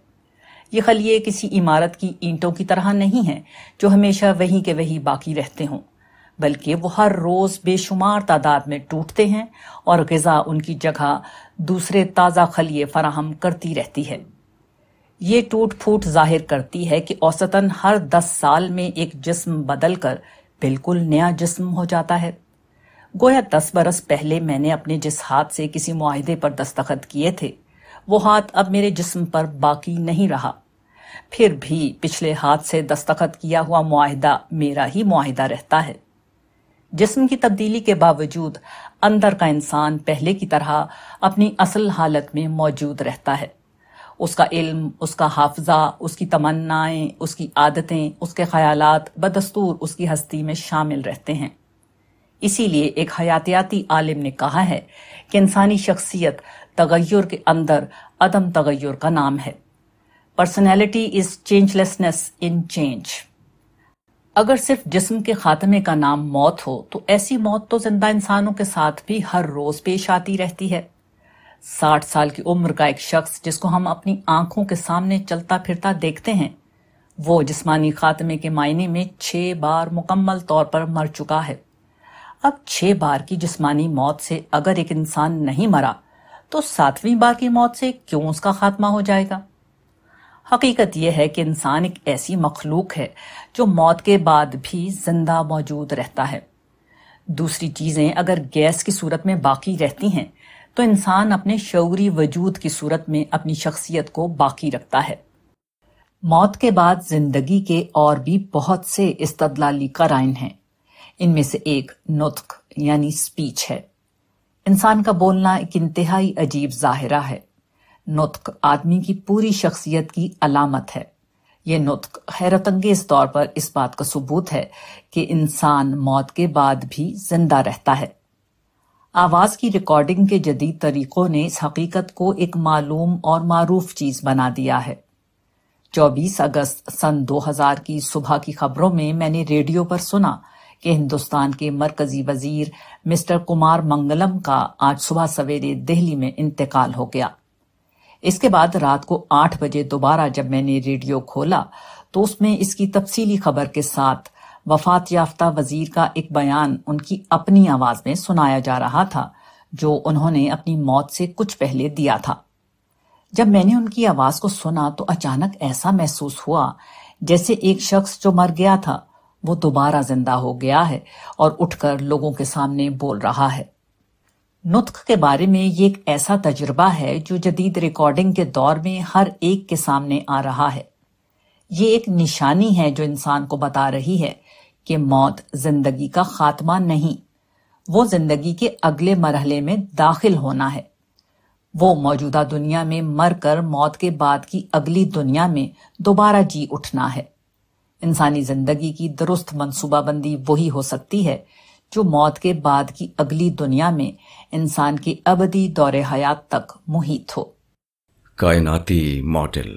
ये खलिए किसी इमारत की ईंटों की तरह नहीं है जो हमेशा वहीं के वहीं बाकी रहते हों बल्कि वो हर रोज़ बेशुमार तादाद में टूटते हैं और गज़ा उनकी जगह दूसरे ताज़ा खलिए फराहम करती रहती है ये टूट फूट जाहिर करती है कि औसतन हर दस साल में एक जिस्म बदलकर बिल्कुल नया जिस्म हो जाता है गोया दस बरस पहले मैंने अपने जिस हाथ से किसी माहदे पर दस्तखत किए थे वो हाथ अब मेरे जिस्म पर बाकी नहीं रहा फिर भी पिछले हाथ से दस्तखत किया हुआ माहदा मेरा ही माहदा रहता है जिस्म की तब्दीली के बावजूद अंदर का इंसान पहले की तरह अपनी असल हालत में मौजूद रहता है उसका इल्म उसका हाफजा उसकी तमन्नाएं उसकी आदतें उसके ख्याल बदस्तूर उसकी हस्ती में शामिल रहते हैं इसीलिए एक हयातियाती आलिम ने कहा है कि इंसानी शख्सियत तगैर के अंदर अदम तगैर का नाम है personality is changelessness in change अगर सिर्फ जिस्म के खात्मे का नाम मौत हो तो ऐसी मौत तो जिंदा इंसानों के साथ भी हर रोज पेश आती रहती है साठ साल की उम्र का एक शख्स जिसको हम अपनी आंखों के सामने चलता फिरता देखते हैं वो जिस्मानी खात्मे के मायने में छह बार मुकम्मल तौर पर मर चुका है अब छह बार की जिस्मानी मौत से अगर एक इंसान नहीं मरा तो सातवीं बार की मौत से क्यों उसका खात्मा हो जाएगा हकीकत यह है कि इंसान एक ऐसी मखलूक है जो मौत के बाद भी जिंदा मौजूद रहता है दूसरी चीज़ें अगर गैस की सूरत में बाकी रहती हैं तो इंसान अपने शौरी वजूद की सूरत में अपनी शख्सियत को बाकी रखता है मौत के बाद जिंदगी के और भी बहुत से इस्तलाली कराइन हैं इनमें से एक नुतक यानी स्पीच है इंसान का बोलना एक इंतहाई अजीब जाहिरा है नुतक आदमी की पूरी शख्सियत की अलामत है ये नुत्क हैरतंगेज तौर पर इस बात का सबूत है कि इंसान मौत के बाद भी जिंदा रहता है आवाज़ की रिकॉर्डिंग के जदीद तरीक़ों ने इस हकीकत को एक मालूम और मरूफ चीज़ बना दिया है 24 अगस्त सन 2000 की सुबह की खबरों में मैंने रेडियो पर सुना कि हिंदुस्तान के मरकजी वजीर मिस्टर कुमार मंगलम का आज सुबह सवेरे दिल्ली में इंतकाल हो गया इसके बाद रात को आठ बजे दोबारा जब मैंने रेडियो खोला तो उसमें इसकी तफसीली खबर के साथ वफात याफ्ता वजीर का एक बयान उनकी अपनी आवाज में सुनाया जा रहा था जो उन्होंने अपनी मौत से कुछ पहले दिया था जब मैंने उनकी आवाज को सुना तो अचानक ऐसा महसूस हुआ जैसे एक शख्स जो मर गया था वो दोबारा जिंदा हो गया है और उठकर लोगों के सामने बोल रहा है नुतख के बारे में ये एक ऐसा तजुर्बा है जो जदीद रिकॉर्डिंग के दौर में हर एक के सामने आ रहा है ये एक निशानी है जो इंसान को बता रही है कि मौत जिंदगी का खात्मा नहीं वो जिंदगी के अगले मरहले में दाखिल होना है वो मौजूदा दुनिया में मरकर मौत के बाद की अगली दुनिया में दोबारा जी उठना है इंसानी जिंदगी की दुरुस्त मनसूबाबंदी वही हो सकती है जो मौत के बाद की अगली दुनिया में इंसान के अबदी दौरे हयात तक मुहित हो कायनाती मॉडल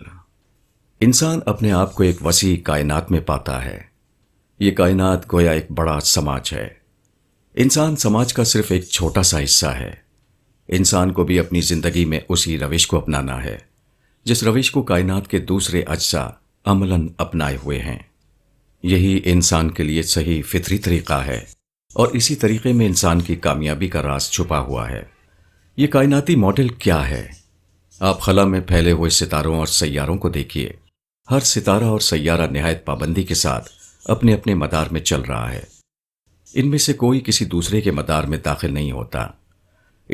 इंसान अपने आप को एक वसी कायनात में पाता है ये कायनात गोया एक बड़ा समाज है इंसान समाज का सिर्फ एक छोटा सा हिस्सा है इंसान को भी अपनी ज़िंदगी में उसी रविश को अपनाना है जिस रविश को कायनात के दूसरे अज्जा अमलन अपनाए हुए हैं यही इंसान के लिए सही फितरी तरीक़ा है और इसी तरीके में इंसान की कामयाबी का राज छुपा हुआ है ये कायनाती मॉडल क्या है आप खला में फैले हुए सितारों और सैारों को देखिए हर सितारा और सैारा नहायत पाबंदी के साथ अपने अपने मदार में चल रहा है इनमें से कोई किसी दूसरे के मदार में दाखिल नहीं होता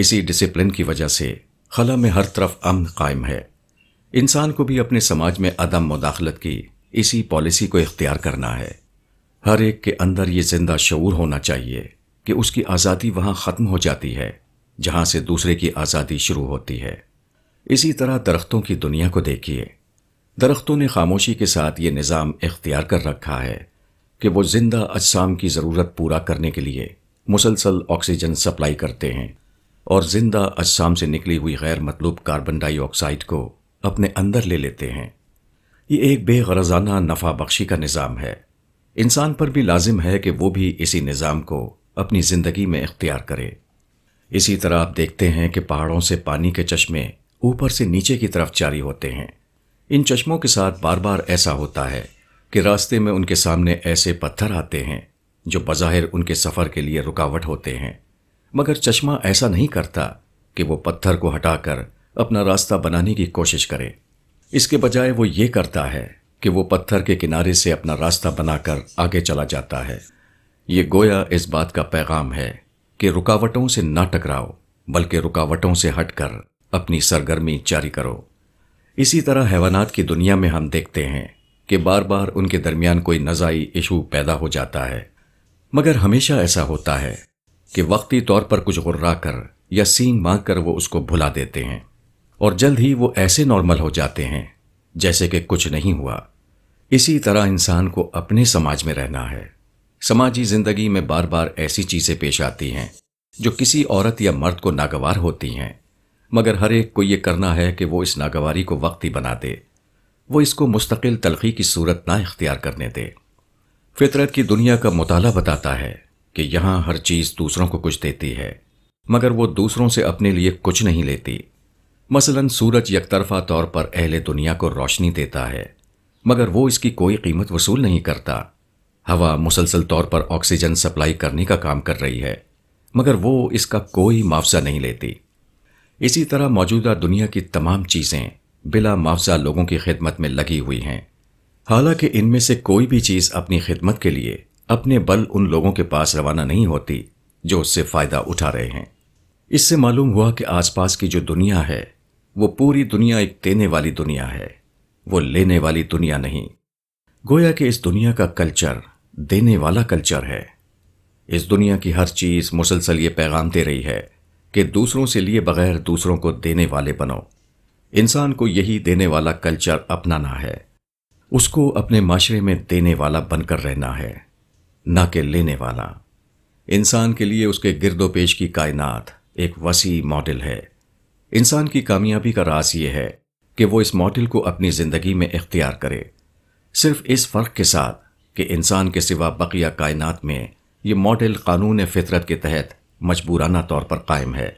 इसी डिसिप्लिन की वजह से खला में हर तरफ अमन कायम है इंसान को भी अपने समाज में अदम मुदाखलत की इसी पॉलिसी को इख्तियार करना है हर एक के अंदर ये जिंदा शूर होना चाहिए कि उसकी आज़ादी वहाँ ख़त्म हो जाती है जहाँ से दूसरे की आज़ादी शुरू होती है इसी तरह दरख्तों की दुनिया को देखिए दरख्तों ने खामोशी के साथ ये निज़ाम इख्तियार कर रखा है कि वो जिंदा अजसाम की ज़रूरत पूरा करने के लिए मुसलसल ऑक्सीजन सप्लाई करते हैं और जिंदा अजसाम से निकली हुई गैर मतलूब कार्बन डाइऑक्साइड को अपने अंदर ले लेते हैं ये एक बेगरजाना नफा बख्शी का निज़ाम है इंसान पर भी लाजिम है कि वो भी इसी निज़ाम को अपनी ज़िंदगी में इख्तियार करे इसी तरह आप देखते हैं कि पहाड़ों से पानी के चश्मे ऊपर से नीचे की तरफ जारी होते हैं इन चश्मों के साथ बार बार ऐसा होता है कि रास्ते में उनके सामने ऐसे पत्थर आते हैं जो बज़ाहिर उनके सफ़र के लिए रुकावट होते हैं मगर चश्मा ऐसा नहीं करता कि वो पत्थर को हटाकर अपना रास्ता बनाने की कोशिश करे इसके बजाय वो ये करता है कि वो पत्थर के किनारे से अपना रास्ता बनाकर आगे चला जाता है ये गोया इस बात का पैगाम है कि रुकावटों से ना टकराओ बल्कि रुकावटों से हटकर अपनी सरगर्मी जारी करो इसी तरह हैवानात की दुनिया में हम देखते हैं कि बार बार उनके दरमियान कोई नज़ाई इशू पैदा हो जाता है मगर हमेशा ऐसा होता है कि वक्ती तौर पर कुछ गुर्रा कर या सींग मांग कर वो उसको भुला देते हैं और जल्द ही वो ऐसे नॉर्मल हो जाते हैं जैसे कि कुछ नहीं हुआ इसी तरह इंसान को अपने समाज में रहना है समाजी ज़िंदगी में बार बार ऐसी चीज़ें पेश आती हैं जो किसी औरत या मर्द को नागवार होती हैं मगर हर एक को ये करना है कि वो इस नागवारी को वक्ती बना दे वो इसको मुस्तकिल तलखी की सूरत ना इख्तियार करने दे फितरत की दुनिया का मुताला बताता है कि यहाँ हर चीज़ दूसरों को कुछ देती है मगर वो दूसरों से अपने लिए कुछ नहीं लेती मसलन सूरज यकतरफा तौर पर अहले दुनिया को रोशनी देता है मगर वो इसकी कोई कीमत वसूल नहीं करता हवा मुसलसल तौर पर ऑक्सीजन सप्लाई करने का काम कर रही है मगर वो इसका कोई मुआवजा नहीं लेती इसी तरह मौजूदा दुनिया की तमाम चीज़ें बिला मुआवजा लोगों की खिदमत में लगी हुई हैं हालांकि इनमें से कोई भी चीज़ अपनी खिदमत के लिए अपने बल उन लोगों के पास रवाना नहीं होती जो उससे फ़ायदा उठा रहे हैं इससे मालूम हुआ कि आसपास की जो दुनिया है वो पूरी दुनिया एक देने वाली दुनिया है वो लेने वाली दुनिया नहीं गोया कि इस दुनिया का कल्चर देने वाला कल्चर है इस दुनिया की हर चीज़ मुसलसल ये पैगाम दे रही है कि दूसरों से लिए बगैर दूसरों को देने वाले बनो इंसान को यही देने वाला कल्चर अपनाना है उसको अपने माशरे में देने वाला बनकर रहना है ना कि लेने वाला इंसान के लिए उसके गिरदोपेश की कायनात एक वसी मॉडल है इंसान की कामयाबी का रास ये है कि वो इस मॉडल को अपनी ज़िंदगी में इख्तियार करे सिर्फ इस फ़र्क के साथ कि इंसान के सिवा बकिया कायनात में ये मॉडल कानून फितरत के तहत मजबूराना तौर पर कायम है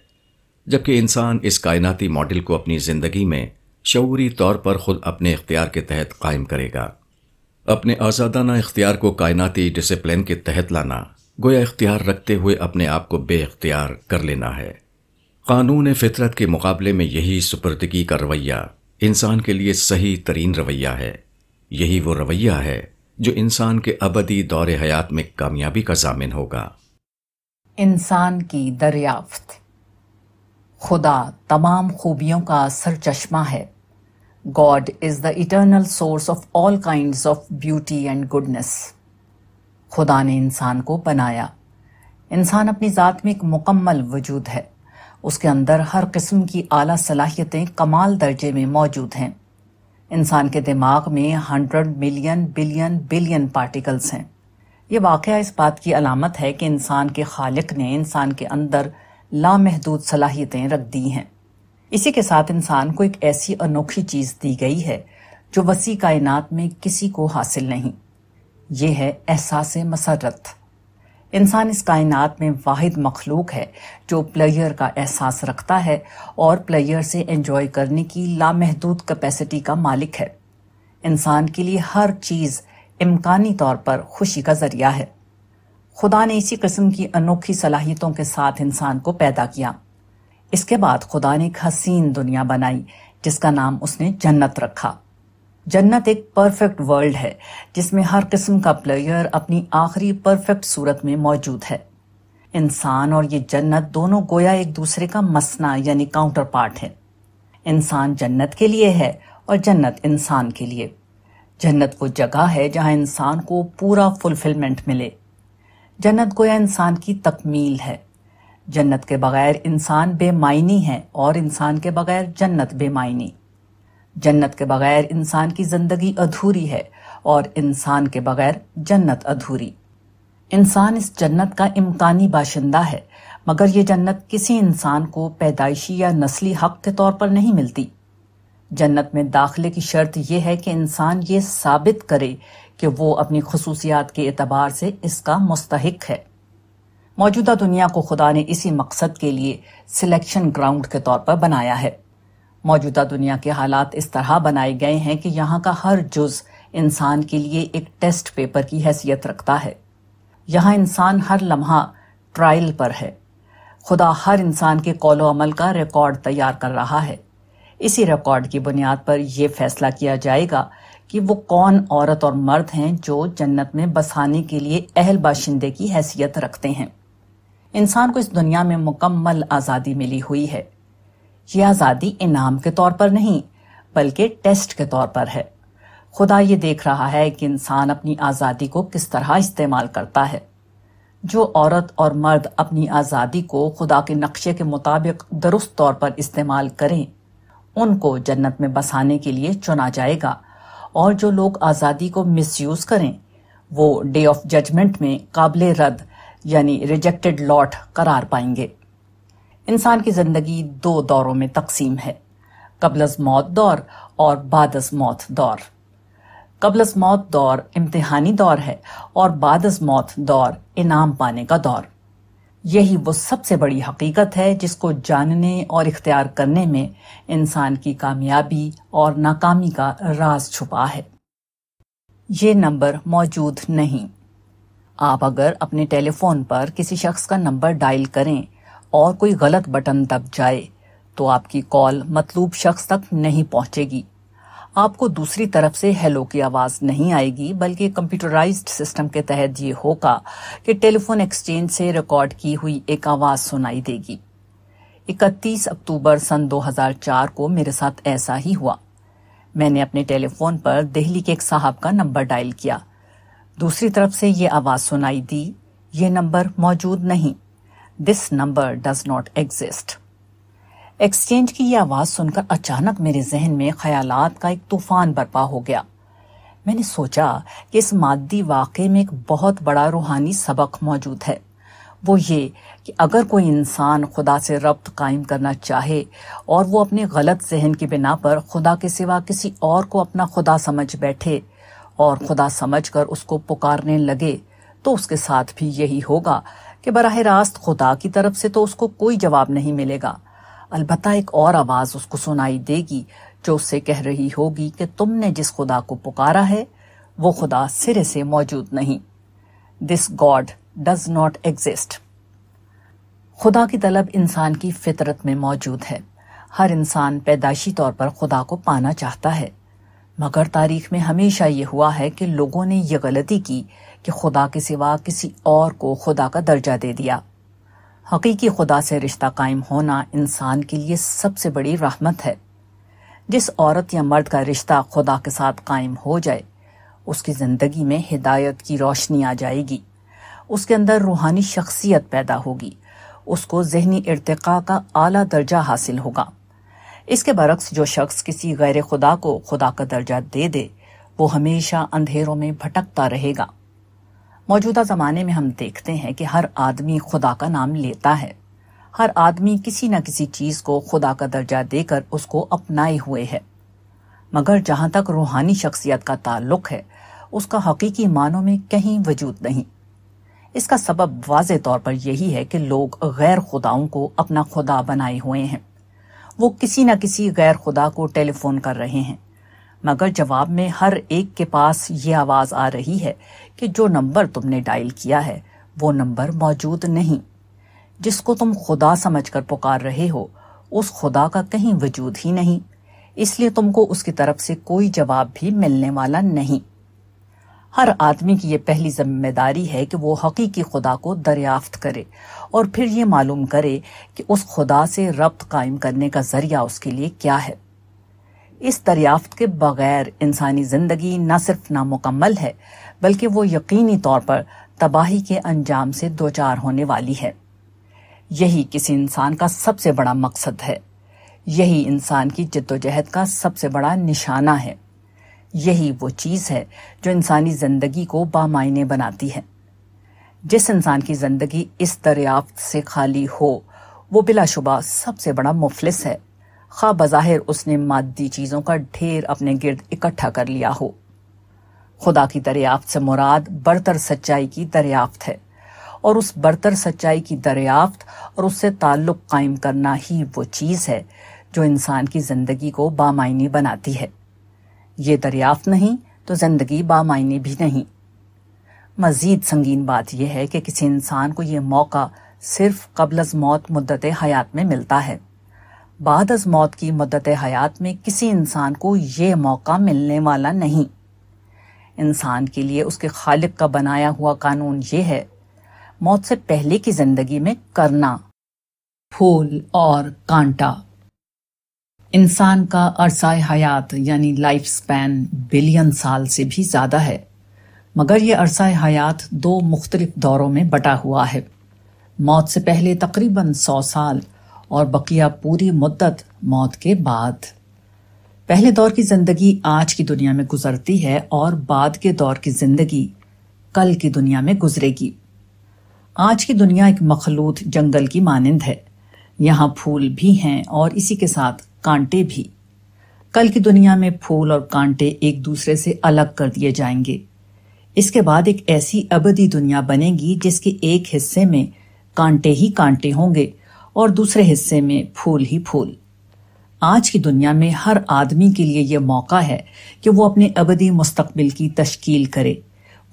जबकि इंसान इस कायनाती मॉडल को अपनी ज़िंदगी में शौरी तौर पर खुद अपने इख्तियार के तहत कायम करेगा अपने आज़ादाना इख्तियार को कायनाती डिसिप्लिन के तहत लाना गोया इख्तियार रखते हुए अपने आप को बे अख्तियार कर लेना है कानून फितरत के मुकाबले में यही सुपर्दगी का रवैया इंसान के लिए सही तरीन रवैया है यही वो रवैया है जो इंसान के अबदी दौरे हयात में कामयाबी का जामिन होगा इंसान की दरियाफ्त खुदा तमाम खूबियों का सर चश्मा है God is the eternal source of all kind of beauty and goodness खुदा ने इंसान को बनाया इंसान अपनी ज़ात में एक मुकम्मल वजूद है उसके अंदर हर किस्म की आला सलाहियतें कमाल दर्जे में मौजूद हैं इंसान के दिमाग में hundred million billion billion particles हैं ये वाक़ इस बात की अलामत है कि इंसान के खालिक ने इंसान के अंदर लामहदूद सलाहियतें रख दी हैं इसी के साथ इंसान को एक ऐसी अनोखी चीज़ दी गई है जो वसी कायनात में किसी को हासिल नहीं ये है एहसास मसरत इंसान इस कायनात में वाहिद मखलूक है जो प्लेयर का एहसास रखता है और प्लेयर से एंजॉय करने की लामहदूद कैपेसिटी का मालिक है इंसान के लिए हर चीज़ इम्कानी तौर पर खुशी का जरिया है खुदा ने इसी किस्म की अनोखी सलाहियतों के साथ इंसान को पैदा किया इसके बाद खुदा ने एक हसीन दुनिया बनाई जिसका नाम उसने जन्नत रखा जन्नत एक परफेक्ट वर्ल्ड है जिसमें हर किस्म का प्लेयर अपनी आखिरी परफेक्ट सूरत में मौजूद है इंसान और ये जन्नत दोनों गोया एक दूसरे का मसना यानी काउंटर पार्ट है इंसान जन्नत के लिए है और जन्नत इंसान के लिए जन्नत वो जगह है जहां इंसान को पूरा फुलफिलमेंट मिले जन्नत गोया इंसान की तकमील है जन्नत के बगैर इंसान बेमायनी है और इंसान के बगैर जन्नत बेमायनी जन्नत के बगैर इंसान की ज़िंदगी अधूरी है और इंसान के बगैर जन्नत अधूरी इंसान इस जन्नत का इम्कानी बाशिंदा है मगर ये जन्नत किसी इंसान को पैदाइशी या नस्ली हक के तौर पर नहीं मिलती जन्नत में दाखिले की शर्त यह है कि इंसान ये साबित करे कि वो अपनी खसूसियात के अतबार से इसका मुस्तक है मौजूदा दुनिया को खुदा ने इसी मकसद के लिए सिलेक्शन ग्राउंड के तौर पर बनाया है मौजूदा दुनिया के हालात इस तरह बनाए गए हैं कि यहाँ का हर जुज इंसान के लिए एक टेस्ट पेपर की हैसियत रखता है यहाँ इंसान हर लम्हा ट्रायल पर है खुदा हर इंसान के कौलो अमल का रिकॉर्ड तैयार कर रहा है इसी रिकॉर्ड की बुनियाद पर यह फैसला किया जाएगा कि वो कौन औरत और मर्द हैं जो जन्नत में बसाने के लिए अहल बाशिंदे की हैसियत रखते हैं इंसान को इस दुनिया में मुकम्मल आज़ादी मिली हुई है ये आज़ादी इनाम के तौर पर नहीं बल्कि टेस्ट के तौर पर है खुदा ये देख रहा है कि इंसान अपनी आज़ादी को किस तरह इस्तेमाल करता है जो औरत और मर्द अपनी आज़ादी को खुदा के नक्शे के मुताबिक दुरुस्त तौर पर इस्तेमाल करें उनको जन्नत में बसाने के लिए चुना जाएगा और जो लोग आज़ादी को मिसयूज करें वो डे ऑफ जजमेंट में काबिल रद्द यानी रिजेक्टेड लॉट करार पाएंगे इंसान की ज़िंदगी दो दौरों में तकसीम है कबलस मौत दौर और बादस मौत दौर कबलस मौत दौर इम्तिहानी दौर है और बादस मौत दौर इनाम पाने का दौर यही वो सबसे बड़ी हकीकत है जिसको जानने और इख्तियार करने में इंसान की कामयाबी और नाकामी का राज छुपा है ये नंबर मौजूद नहीं आप अगर अपने टेलीफोन पर किसी शख्स का नंबर डायल करें और कोई गलत बटन दब जाए तो आपकी कॉल मतलूब शख्स तक नहीं पहुंचेगी आपको दूसरी तरफ से हेलो की आवाज नहीं आएगी बल्कि कम्प्यूटराइज सिस्टम के तहत ये होगा कि टेलीफोन एक्सचेंज से रिकॉर्ड की हुई एक आवाज सुनाई देगी 31 अक्टूबर सन 2004 को मेरे साथ ऐसा ही हुआ मैंने अपने टेलीफोन पर दिल्ली के एक साहब का नंबर डायल किया दूसरी तरफ से ये आवाज सुनाई दी ये नंबर मौजूद नहीं this number does not exist exchange की यह आवाज़ सुनकर अचानक मेरे जहन में ख्यालात का एक तूफान बर्पा हो गया मैंने सोचा कि इस मादी वाक़े में एक बहुत बड़ा रूहानी सबक मौजूद है वो ये कि अगर कोई इंसान खुदा से रब्त कायम करना चाहे और वो अपने गलत जहन की बिना पर खुदा के सिवा किसी और को अपना खुदा समझ बैठे और खुदा समझ कर उसको पुकारने लगे तो उसके साथ भी यही होगा कि बरह रास्त खुदा की तरफ से तो उसको कोई जवाब नहीं मिलेगा अलबत्ता एक और आवाज़ उसको सुनाई देगी जो उससे कह रही होगी कि तुमने जिस खुदा को पुकारा है वो खुदा सिरे से मौजूद नहीं this God does not exist खुदा की तलब इंसान की फितरत में मौजूद है हर इंसान पैदाशी तौर पर खुदा को पाना चाहता है मगर तारीख में हमेशा ये हुआ है कि लोगों ने यह गलती की कि खुदा के सिवा किसी और को खुदा का दर्जा दे दिया हकीकी खुदा से रिश्ता कायम होना इंसान के लिए सबसे बड़ी राहमत है जिस औरत या मर्द का रिश्ता खुदा के साथ कायम हो जाए उसकी ज़िंदगी में हिदायत की रोशनी आ जाएगी उसके अंदर रूहानी शख्सियत पैदा होगी उसको जहनी इरतका का आला दर्जा हासिल होगा इसके बरक्स जो शख्स किसी गैर खुदा को खुदा का दर्जा दे दे वो हमेशा अंधेरों में भटकता रहेगा मौजूदा ज़माने में हम देखते हैं कि हर आदमी खुदा का नाम लेता है हर आदमी किसी न किसी चीज़ को खुदा का दर्जा देकर उसको अपनाए हुए है मगर जहां तक रूहानी शख्सियत का ताल्लुक है उसका हकीकी मानों में कहीं वजूद नहीं इसका सबब वाज तौर पर यही है कि लोग गैर खुदाओं को अपना खुदा बनाए हुए हैं वो किसी न किसी गैर खुदा को टेलीफोन कर रहे हैं मगर जवाब में हर एक के पास ये आवाज़ आ रही है कि जो नंबर तुमने डायल किया है वो नंबर मौजूद नहीं जिसको तुम खुदा समझकर पुकार रहे हो उस खुदा का कहीं वजूद ही नहीं इसलिए तुमको उसकी तरफ से कोई जवाब भी मिलने वाला नहीं हर आदमी की यह पहली जिम्मेदारी है कि वो हकीकी खुदा को दरियाफ्त करे और फिर ये मालूम करे कि उस खुदा से रब्त कायम करने का जरिया उसके लिए क्या है इस दरियाफ्त के बगैर इंसानी जिंदगी न सिर्फ नामुकम्मल है बल्कि वो यकीनी तौर पर तबाही के अंजाम से दो चार होने वाली है यही किसी इंसान का सबसे बड़ा मकसद है यही इंसान की जद्दोजहद का सबसे बड़ा निशाना है यही वो चीज़ है जो इंसानी ज़िंदगी को बामायने बनाती है जिस इंसान की ज़िंदगी इस दरियाफ्त से खाली हो वो बिलाशुबा सबसे बड़ा मुफलिस है खा बज़ाहिर उसने मादी चीज़ों का ढेर अपने गिर्द इकट्ठा कर लिया हो खुदा की दरियाफ्त से मुराद बरतर सच्चाई की दरियाफ्त है और उस बरतर सच्चाई की दरियाफ्त और उससे ताल्लुक़ कायम करना ही वो चीज़ है जो इंसान की ज़िंदगी को बामायनी बनाती है ये दरियाफ्त नहीं तो ज़िंदगी बामायनी भी नहीं मज़ीद संगीन बात यह है कि किसी इंसान को यह मौका सिर्फ कबल अज मौत मुद्दत हयात में मिलता है बाद अज मौत की मुद्दत हयात में किसी इंसान को ये मौका मिलने वाला नहीं इंसान के लिए उसके खालिक का बनाया हुआ कानून ये है मौत से पहले की जिंदगी में करना फूल और कांटा इंसान का अरसाए हयात यानी लाइफ स्पैन बिलियन साल से भी ज़्यादा है मगर यह अरसाए हयात दो मुख्तलिफ दौरों में बटा हुआ है मौत से पहले तकरीबन सौ साल और बकिया पूरी मुद्दत मौत के बाद पहले दौर की जिंदगी आज की दुनिया में गुजरती है और बाद के दौर की जिंदगी कल की दुनिया में गुजरेगी आज की दुनिया एक मखलूत जंगल की मानंद है यहाँ फूल भी हैं और इसी के साथ कांटे भी कल की दुनिया में फूल और कांटे एक दूसरे से अलग कर दिए जाएंगे इसके बाद एक ऐसी अबदी दुनिया बनेगी जिसके एक हिस्से में कांटे ही कांटे होंगे और दूसरे हिस्से में फूल ही फूल आज की दुनिया में हर आदमी के लिए यह मौका है कि वो अपने अबदी मुस्तबिल की तश्कील करे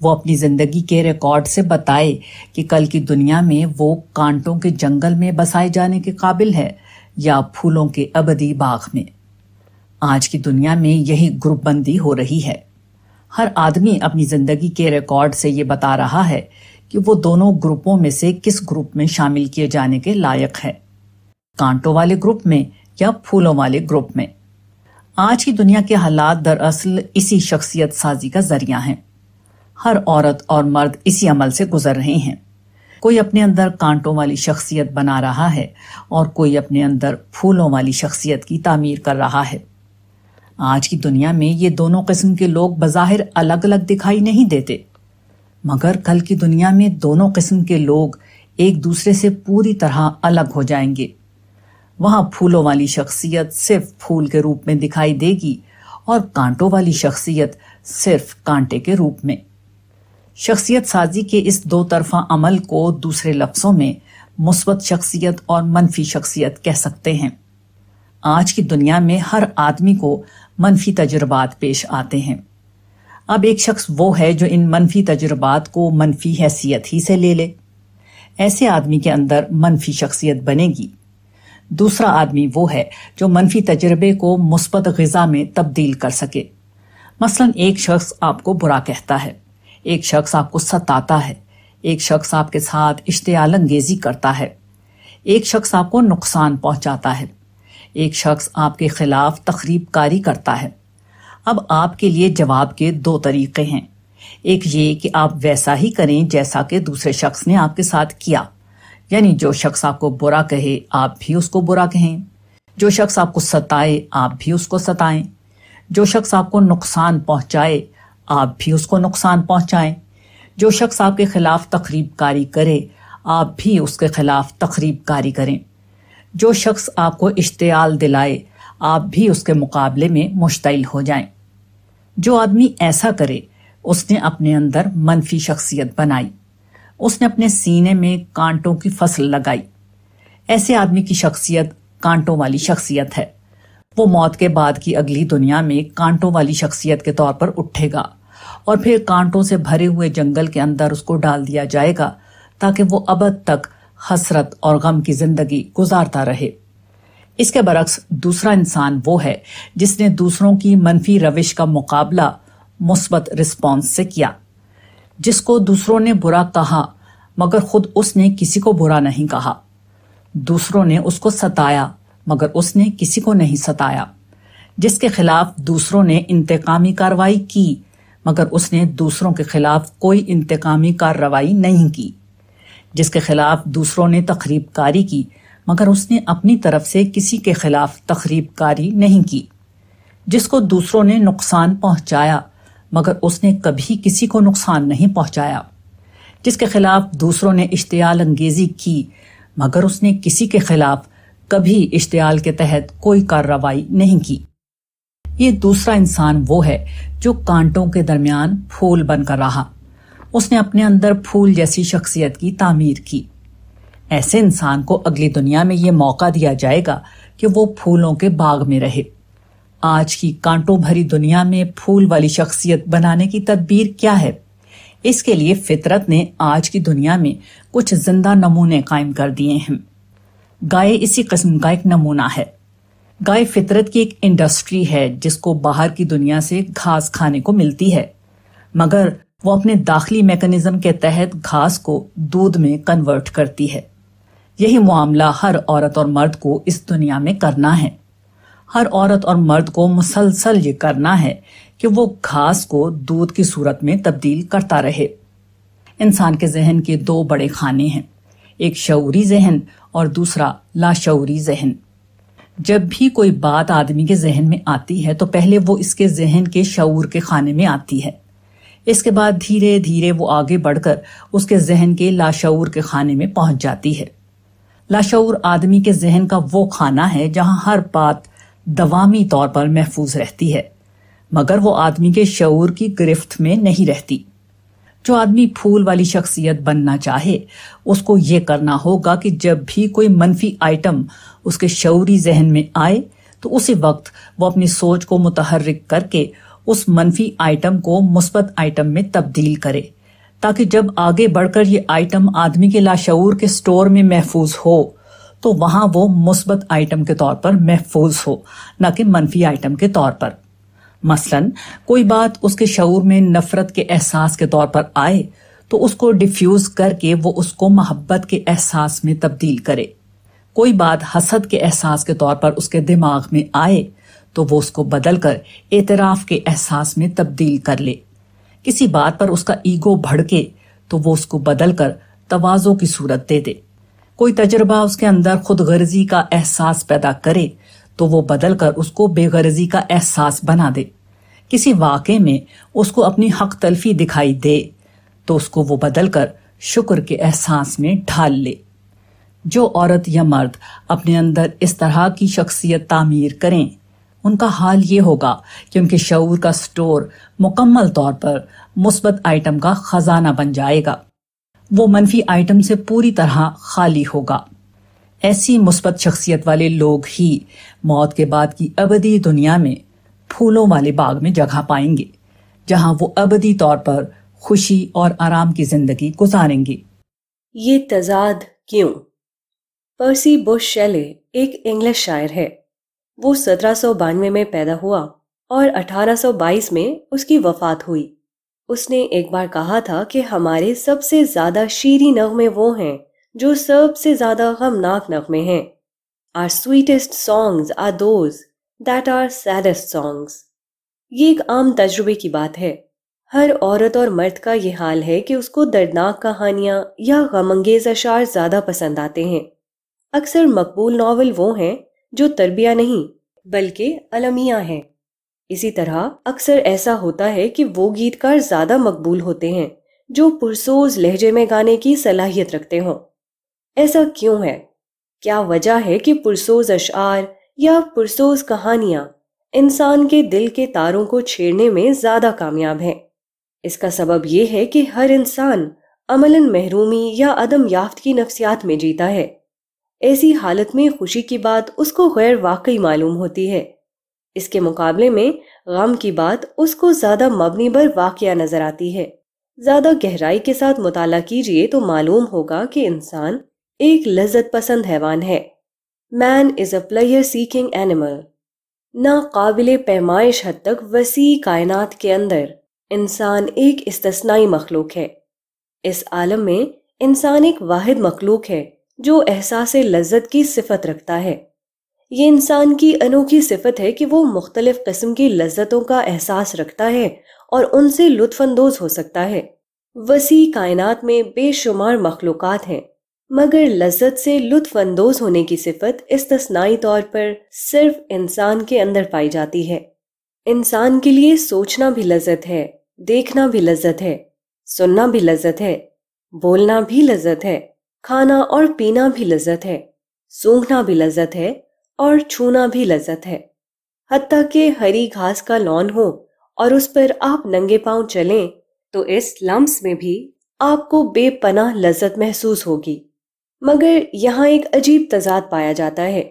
वो अपनी ज़िंदगी के रिकॉर्ड से बताए कि कल की दुनिया में वो कांटों के जंगल में बसाए जाने के काबिल है या फूलों के अबदी बाग में आज की दुनिया में यही ग्रुपबंदी हो रही है हर आदमी अपनी ज़िंदगी के रिकॉर्ड से ये बता रहा है कि वो दोनों ग्रुपों में से किस ग्रुप में शामिल किए जाने के लायक है कांटों वाले ग्रुप में या फूलों वाले ग्रुप में आज की दुनिया के हालात दरअसल इसी शख्सियत साजी का जरिया है हर औरत और मर्द इसी अमल से गुजर रहे हैं कोई अपने अंदर कांटों वाली शख्सियत बना रहा है और कोई अपने अंदर फूलों वाली शख्सियत की तामीर कर रहा है आज की दुनिया में ये दोनों किस्म के लोग बज़ाहिर अलग अलग दिखाई नहीं देते मगर कल की दुनिया में दोनों किस्म के लोग एक दूसरे से पूरी तरह अलग हो जाएंगे वहां फूलों वाली शख्सियत सिर्फ फूल के रूप में दिखाई देगी और कांटों वाली शख्सियत सिर्फ कांटे के रूप में शख्सियत साजी के इस दो तरफा अमल को दूसरे लफ्जों में मुस्बत शख्सियत और मनफी शख्सियत कह सकते हैं आज की दुनिया में हर आदमी को मनफी तजुर्बात पेश आते हैं अब एक शख्स वो है जो इन मनफी तजुर्बात को मनफी हैसियत ही से ले ले ऐसे आदमी के अंदर मनफी शख्सियत बनेगी दूसरा आदमी वो है जो मनफी तजर्बे को मुस्बत गज़ा में तब्दील कर सके मसलन एक शख्स आपको बुरा कहता है एक शख्स आपको सताता है एक शख्स आपके साथ इश्तियाल अंगेजी करता है एक शख्स आपको नुकसान पहुंचाता है एक शख्स आपके खिलाफ तकरीब कारी करता है अब आपके लिए जवाब के दो तरीके हैं एक ये कि आप वैसा ही करें जैसा कि दूसरे शख्स ने आपके साथ किया यानी जो शख्स आपको बुरा कहे आप भी उसको बुरा कहें जो शख्स आपको सताए आप भी उसको सताएं जो शख्स आपको नुकसान पहुंचाए आप भी उसको नुकसान पहुंचाएं जो शख्स आपके खिलाफ तकरीब कारी करे आप भी उसके खिलाफ तकरीब कारी करें जो शख्स आपको इश्तियाल दिलाए आप भी उसके मुकाबले में मुश्तिल हो जाएं। जो आदमी ऐसा करे उसने अपने अंदर मनफी शख्सियत बनाई उसने अपने सीने में कांटों की फसल लगाई ऐसे आदमी की शख्सियत कांटों वाली शख्सियत है वो मौत के बाद की अगली दुनिया में कांटों वाली शख्सियत के तौर पर उठेगा और फिर कांटों से भरे हुए जंगल के अंदर उसको डाल दिया जाएगा ताकि वो अब तक हसरत और गम की जिंदगी गुजारता रहे इसके बरक्स दूसरा इंसान वो है जिसने दूसरों की मनफी रविश का मुकाबला मुस्बत रिस्पॉन्स से किया जिसको दूसरों ने बुरा कहा मगर खुद उसने किसी को बुरा नहीं कहा दूसरों ने उसको सताया मगर उसने किसी को नहीं सताया जिसके खिलाफ दूसरों ने इंतकामी कार्रवाई की मगर उसने दूसरों के खिलाफ कोई इंतकामी कार्रवाई नहीं की जिसके खिलाफ दूसरों ने तकरीब कारी की मगर उसने अपनी तरफ से किसी के खिलाफ तकरीब कारी नहीं की जिसको दूसरों ने नुकसान पहुंचाया मगर उसने कभी किसी को नुकसान नहीं पहुंचाया जिसके खिलाफ दूसरों ने इश्तियाल अंगेजी की मगर उसने किसी के खिलाफ कभी इश्तियाल के तहत कोई कार्रवाई नहीं की ये दूसरा इंसान वो है जो कांटों के दरमियान फूल बनकर रहा उसने अपने अंदर फूल जैसी शख्सियत की तामीर की ऐसे इंसान को अगली दुनिया में ये मौका दिया जाएगा कि वो फूलों के बाग में रहे आज की कांटों भरी दुनिया में फूल वाली शख्सियत बनाने की तदबीर क्या है इसके लिए फितरत ने आज की दुनिया में कुछ जिंदा नमूने कायम कर दिए हैं गाय इसी कस्म का एक नमूना है गाय फितरत की एक इंडस्ट्री है जिसको बाहर की दुनिया से घास खाने को मिलती है मगर वो अपने दाखिली मेकनिज़म के तहत घास को दूध में कन्वर्ट करती है यही मामला हर औरत और मर्द को इस दुनिया में करना है हर औरत और मर्द को मुसलसल ये करना है कि वो घास को दूध की सूरत में तब्दील करता रहे इंसान के जहन के दो बड़े खाने हैं एक शौरी जहन और दूसरा लाशौरी जहन जब भी कोई बात आदमी के जहन में आती है तो पहले वो इसके जहन के शूर के खाने में आती है इसके बाद धीरे धीरे वो आगे बढ़कर उसके जहन के लाशूर के खाने में पहुंच जाती है लाशूर आदमी के जहन का वो खाना है जहां हर बात दवामी तौर पर महफूज रहती है मगर वो आदमी के शूर की गिरफ्त में नहीं रहती जो आदमी फूल वाली शख्सियत बनना चाहे उसको ये करना होगा कि जब भी कोई मनफी आइटम उसके शौरी जहन में आए तो उसी वक्त वो अपनी सोच को मुतहरक करके उस मनफी आइटम को मुस्बत आइटम में तब्दील करे ताकि जब आगे बढ़कर ये आइटम आदमी के लाशूर के स्टोर में महफूज हो तो वहाँ वो मुस्बत आइटम के तौर पर महफूज हो न कि मनफी आइटम के तौर पर मसलन कोई बात उसके शऊर में नफरत के एहसास के तौर पर आए तो उसको डिफ्यूज करके वो उसको मोहब्बत के एहसास में तब्दील करे कोई बात हसद के एहसास के तौर पर उसके दिमाग में आए तो वो उसको बदल कर एतराफ के एहसास में तब्दील कर ले किसी बात पर उसका ईगो भड़के तो वो उसको बदल कर तोज़ों की सूरत दे दे कोई तजुर्बा उसके अंदर खुद गर्जी का एहसास पैदा करे तो वो बदल कर उसको बेगर्जी का एहसास बना दे किसी वाक़े में उसको अपनी हक तलफी दिखाई दे तो उसको वो बदल कर शुक्र के एहसास में ढाल ले जो औरत या मर्द अपने अंदर इस तरह की शख्सियत तामीर करें उनका हाल ये होगा कि उनके शूर का स्टोर मुकम्मल तौर पर मुस्बत आइटम का ख़जाना बन जाएगा वो मनफी आइटम से पूरी तरह खाली होगा ऐसी मुस्बत शख्सियत वाले लोग ही मौत के बाद की अबदी दुनिया में फूलों वाले बाग में जगह पाएंगे जहां वो अबदी तौर पर खुशी और आराम की जिंदगी गुजारेंगे ये तजाद क्यों पर्सी बुश शैले एक इंग्लिश शायर है वो सत्रह में पैदा हुआ और 1822 में उसकी वफात हुई उसने एक बार कहा था कि हमारे सबसे ज्यादा शीरी नगमे वो हैं जो सबसे ज्यादा गमनाक नगमे हैं our sweetest songs are those that are saddest songs ये एक आम तजुर्बे की बात है हर औरत और मर्द का ये हाल है कि उसको दर्दनाक कहानियाँ या गमंगेज अशार ज़्यादा पसंद आते हैं अक्सर मकबूल नावल वो हैं जो तरबिया नहीं बल्कि अलमिया हैं इसी तरह अक्सर ऐसा होता है कि वो गीतकार ज्यादा मकबूल होते हैं जो पुरसोज लहजे में गाने की सलाहियत रखते हों ऐसा क्यों है क्या वजह है कि पुरसोज अशार या पुरसोज कहानियां इंसान के दिल के तारों को छेड़ने में ज़्यादा कामयाब हैं इसका सबब यह है कि हर इंसान अमलन महरूमी या अदम याफ्त की नफ्सियात में जीता है ऐसी हालत में खुशी की बात उसको गैर वाकई मालूम होती है इसके मुकाबले में गम की बात उसको ज़्यादा मबनी पर वाक़ नज़र आती है ज़्यादा गहराई के साथ मुताल कीजिए तो मालूम होगा कि इंसान एक लज्जत पसंद हैवान है man is a pleasure seeking animal नाकबिल पैमाइश हद तक वसी कायनात के अंदर इंसान एक इस्तनाई मखलूक है इस आलम में इंसान एक वाहिद मखलूक है जो एहसास लज्जत की सिफत रखता है ये इंसान की अनोखी सिफत है कि वो मुख्तलिफ कस्म की लज्जतों का एहसास रखता है और उनसे लुत्फानंदोज हो सकता है वसी कायनात में बेशुमार मखलूक हैं मगर लज्जत से लुत्फानंदोज होने की सिफत इस तस्नाई तौर पर सिर्फ इंसान के अंदर पाई जाती है इंसान के लिए सोचना भी लज्जत है देखना भी लज्जत है सुनना भी लज्जत है बोलना भी लज्जत है खाना और पीना भी लज्जत है सूंघना भी लज्जत है और छूना भी लज्जत है हती के हरी घास का लॉन हो और उस पर आप नंगे पांव चलें तो इस लम्स में भी आपको बेपनाह लज्जत महसूस होगी मगर यहाँ एक अजीब तजाद पाया जाता है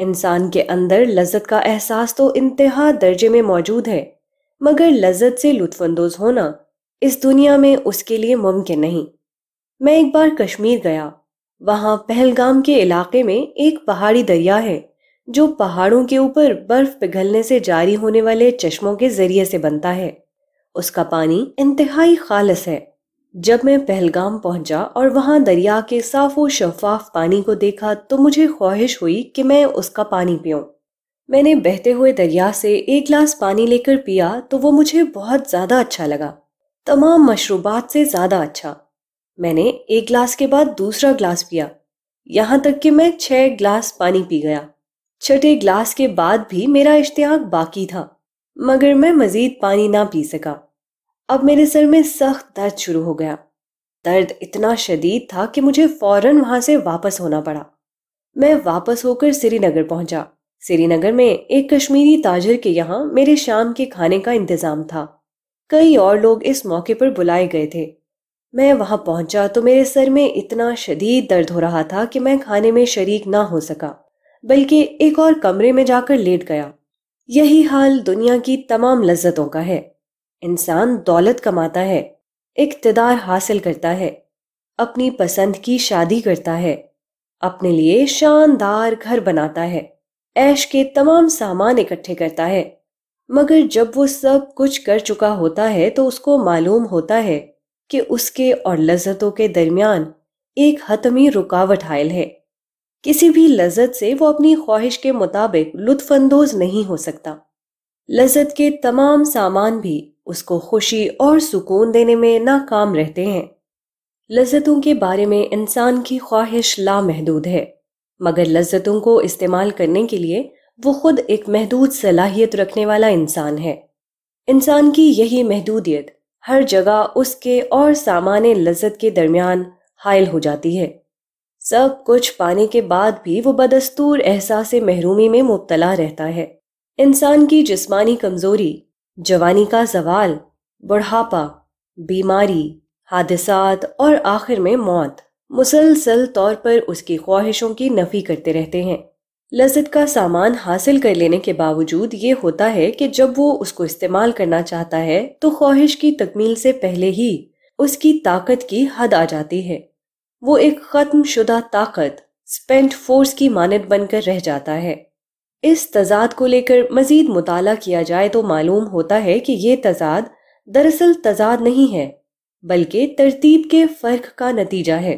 इंसान के अंदर लज्जत का एहसास तो इंतहा दर्जे में मौजूद है मगर लज्जत से लुत्फानंदोज होना इस दुनिया में उसके लिए मुमकिन नहीं मैं एक बार कश्मीर गया वहाँ पहलगाम के इलाके में एक पहाड़ी दरिया है जो पहाड़ों के ऊपर बर्फ पिघलने से जारी होने वाले चश्मों के जरिए से बनता है उसका पानी इंतहाई खालस है जब मैं पहलगाम पहुंचा और वहां दरिया के साफो शफाफ पानी को देखा तो मुझे ख्वाहिश हुई कि मैं उसका पानी पीऊं। मैंने बहते हुए दरिया से एक गिलास पानी लेकर पिया तो वो मुझे बहुत ज़्यादा अच्छा लगा तमाम मशरूबात से ज़्यादा अच्छा मैंने एक ग्लास के बाद दूसरा ग्लास पिया यहाँ तक कि मैं छह ग्लास पानी पी गया छठे ग्लास के बाद भी मेरा इश्तियाक बाकी था मगर मैं मजीद पानी ना पी सका अब मेरे सर में सख्त दर्द शुरू हो गया दर्द इतना शदीद था कि मुझे फौरन वहां से वापस होना पड़ा मैं वापस होकर श्रीनगर पहुंचा श्रीनगर में एक कश्मीरी ताजर के यहाँ मेरे शाम के खाने का इंतजाम था कई और लोग इस मौके पर बुलाए गए थे मैं वहाँ पहुँचा तो मेरे सर में इतना शदीद दर्द हो रहा था कि मैं खाने में शरीक ना हो सका बल्कि एक और कमरे में जाकर लेट गया यही हाल दुनिया की तमाम लज्जतों का है इंसान दौलत कमाता है इकतदार हासिल करता है अपनी पसंद की शादी करता है अपने लिए शानदार घर बनाता है ऐश के तमाम सामान इकट्ठे करता है मगर जब वो सब कुछ कर चुका होता है तो उसको मालूम होता है कि उसके और लज्जतों के दरमियान एक हतमी रुकावट हायल है किसी भी लज्जत से वो अपनी ख्वाहिश के मुताबिक लुत्फानंदोज नहीं हो सकता लज्जत के तमाम सामान भी उसको खुशी और सुकून देने में नाकाम रहते हैं लज्जतों के बारे में इंसान की ख्वाहिश लामहदूद है मगर लज्जतों को इस्तेमाल करने के लिए वो खुद एक महदूद सलाहियत रखने वाला इंसान है इंसान की यही महदूदियत हर जगह उसके और सामान्य लजत के दरमियान हायल हो जाती है सब कुछ पाने के बाद भी वो बदस्तूर एहसास महरूमी में मुबतला रहता है इंसान की जिस्मानी कमजोरी जवानी का जवाल बुढ़ापा बीमारी हादसात और आखिर में मौत मुसलसल तौर पर उसकी ख्वाहिशों की नफ़ी करते रहते हैं लजत का सामान हासिल कर लेने के बावजूद ये होता है कि जब वो उसको इस्तेमाल करना चाहता है तो ख्वाहिश की तकमील से पहले ही उसकी ताकत की हद आ जाती है वो एक ख़त्म शुदा ताकत स्पेंट फोर्स की मानद बनकर रह जाता है इस तजाद को लेकर मज़ीद मुताल किया जाए तो मालूम होता है कि ये तजाद दरअसल तजाद नहीं है बल्कि तरतीब के फ़र्क का नतीजा है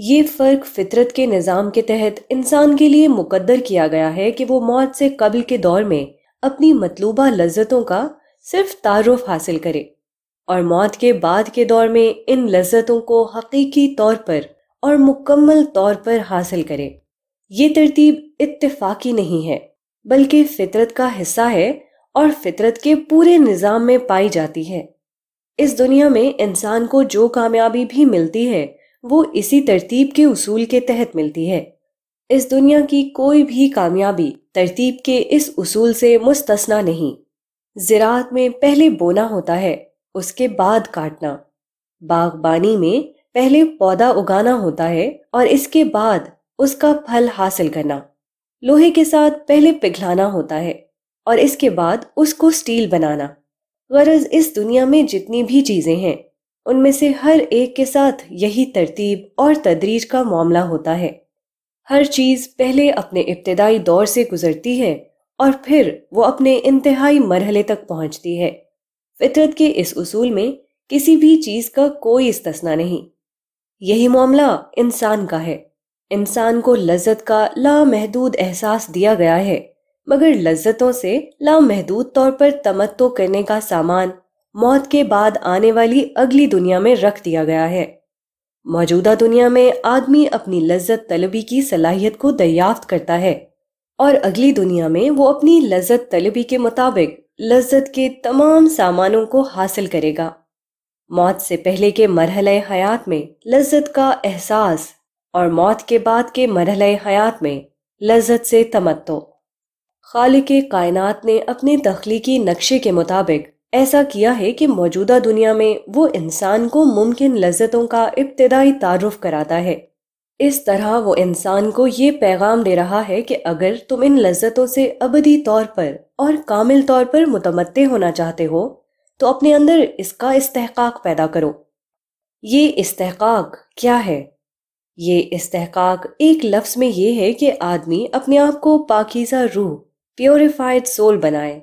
ये फ़र्क फितरत के निज़ाम के तहत इंसान के लिए मुकद्दर किया गया है कि वो मौत से कबल के दौर में अपनी मतलूबा लज्जतों का सिर्फ तारुफ हासिल करे और मौत के बाद के दौर में इन लज्जतों को हकीकी तौर पर और मुकम्मल तौर पर हासिल करे ये तरतीब इत्तेफाकी नहीं है बल्कि फितरत का हिस्सा है और फितरत के पूरे निज़ाम में पाई जाती है इस दुनिया में इंसान को जो कामयाबी भी मिलती है वो इसी तरतीब के उसूल के तहत मिलती है इस दुनिया की कोई भी कामयाबी तरतीब के इस उसूल से मुस्तना नहीं ज़रात में पहले बोना होता है उसके बाद काटना बागबानी में पहले पौधा उगाना होता है और इसके बाद उसका फल हासिल करना लोहे के साथ पहले पिघलाना होता है और इसके बाद उसको स्टील बनाना गरज इस दुनिया में जितनी भी चीज़ें हैं उनमें से हर एक के साथ यही तरतीब और तदरीज का मामला होता है हर चीज़ पहले अपने इब्तदाई दौर से गुजरती है और फिर वो अपने इंतहाई मरहले तक पहुंचती है फितरत के इस उसूल में किसी भी चीज़ का कोई इस्तना नहीं यही मामला इंसान का है इंसान को लज्जत का लामहदूद एहसास दिया गया है मगर लज्जतों से लामहदूद तौर पर तमत्तो करने का सामान मौत के बाद आने वाली अगली दुनिया में रख दिया गया है मौजूदा दुनिया में आदमी अपनी लज्जत तलबी की सलाहियत को दरियाफ्त करता है और अगली दुनिया में वो अपनी लज्जत तलबी के मुताबिक लज्जत के तमाम सामानों को हासिल करेगा मौत से पहले के मरहल हयात में लज्जत का एहसास और मौत के बाद के मरहल हयात में लज्जत से तमत्तो खाल के कायनात ने अपने तख्लीकी नक्शे के मुताबिक ऐसा किया है कि मौजूदा दुनिया में वो इंसान को मुमकिन लज्जतों का इब्तदाई तारुफ कराता है इस तरह वो इंसान को ये पैगाम दे रहा है कि अगर तुम इन लज्जतों से अबदी तौर पर और कामिल तौर पर मुतमत्ते होना चाहते हो तो अपने अंदर इसका इस्तेहकाक पैदा करो ये इस्तेहकाक क्या है ये इस्तेहकाक एक लफ्ज़ में ये है कि आदमी अपने आप को पाकिज़ा रूह प्योरीफाइड सोल बनाए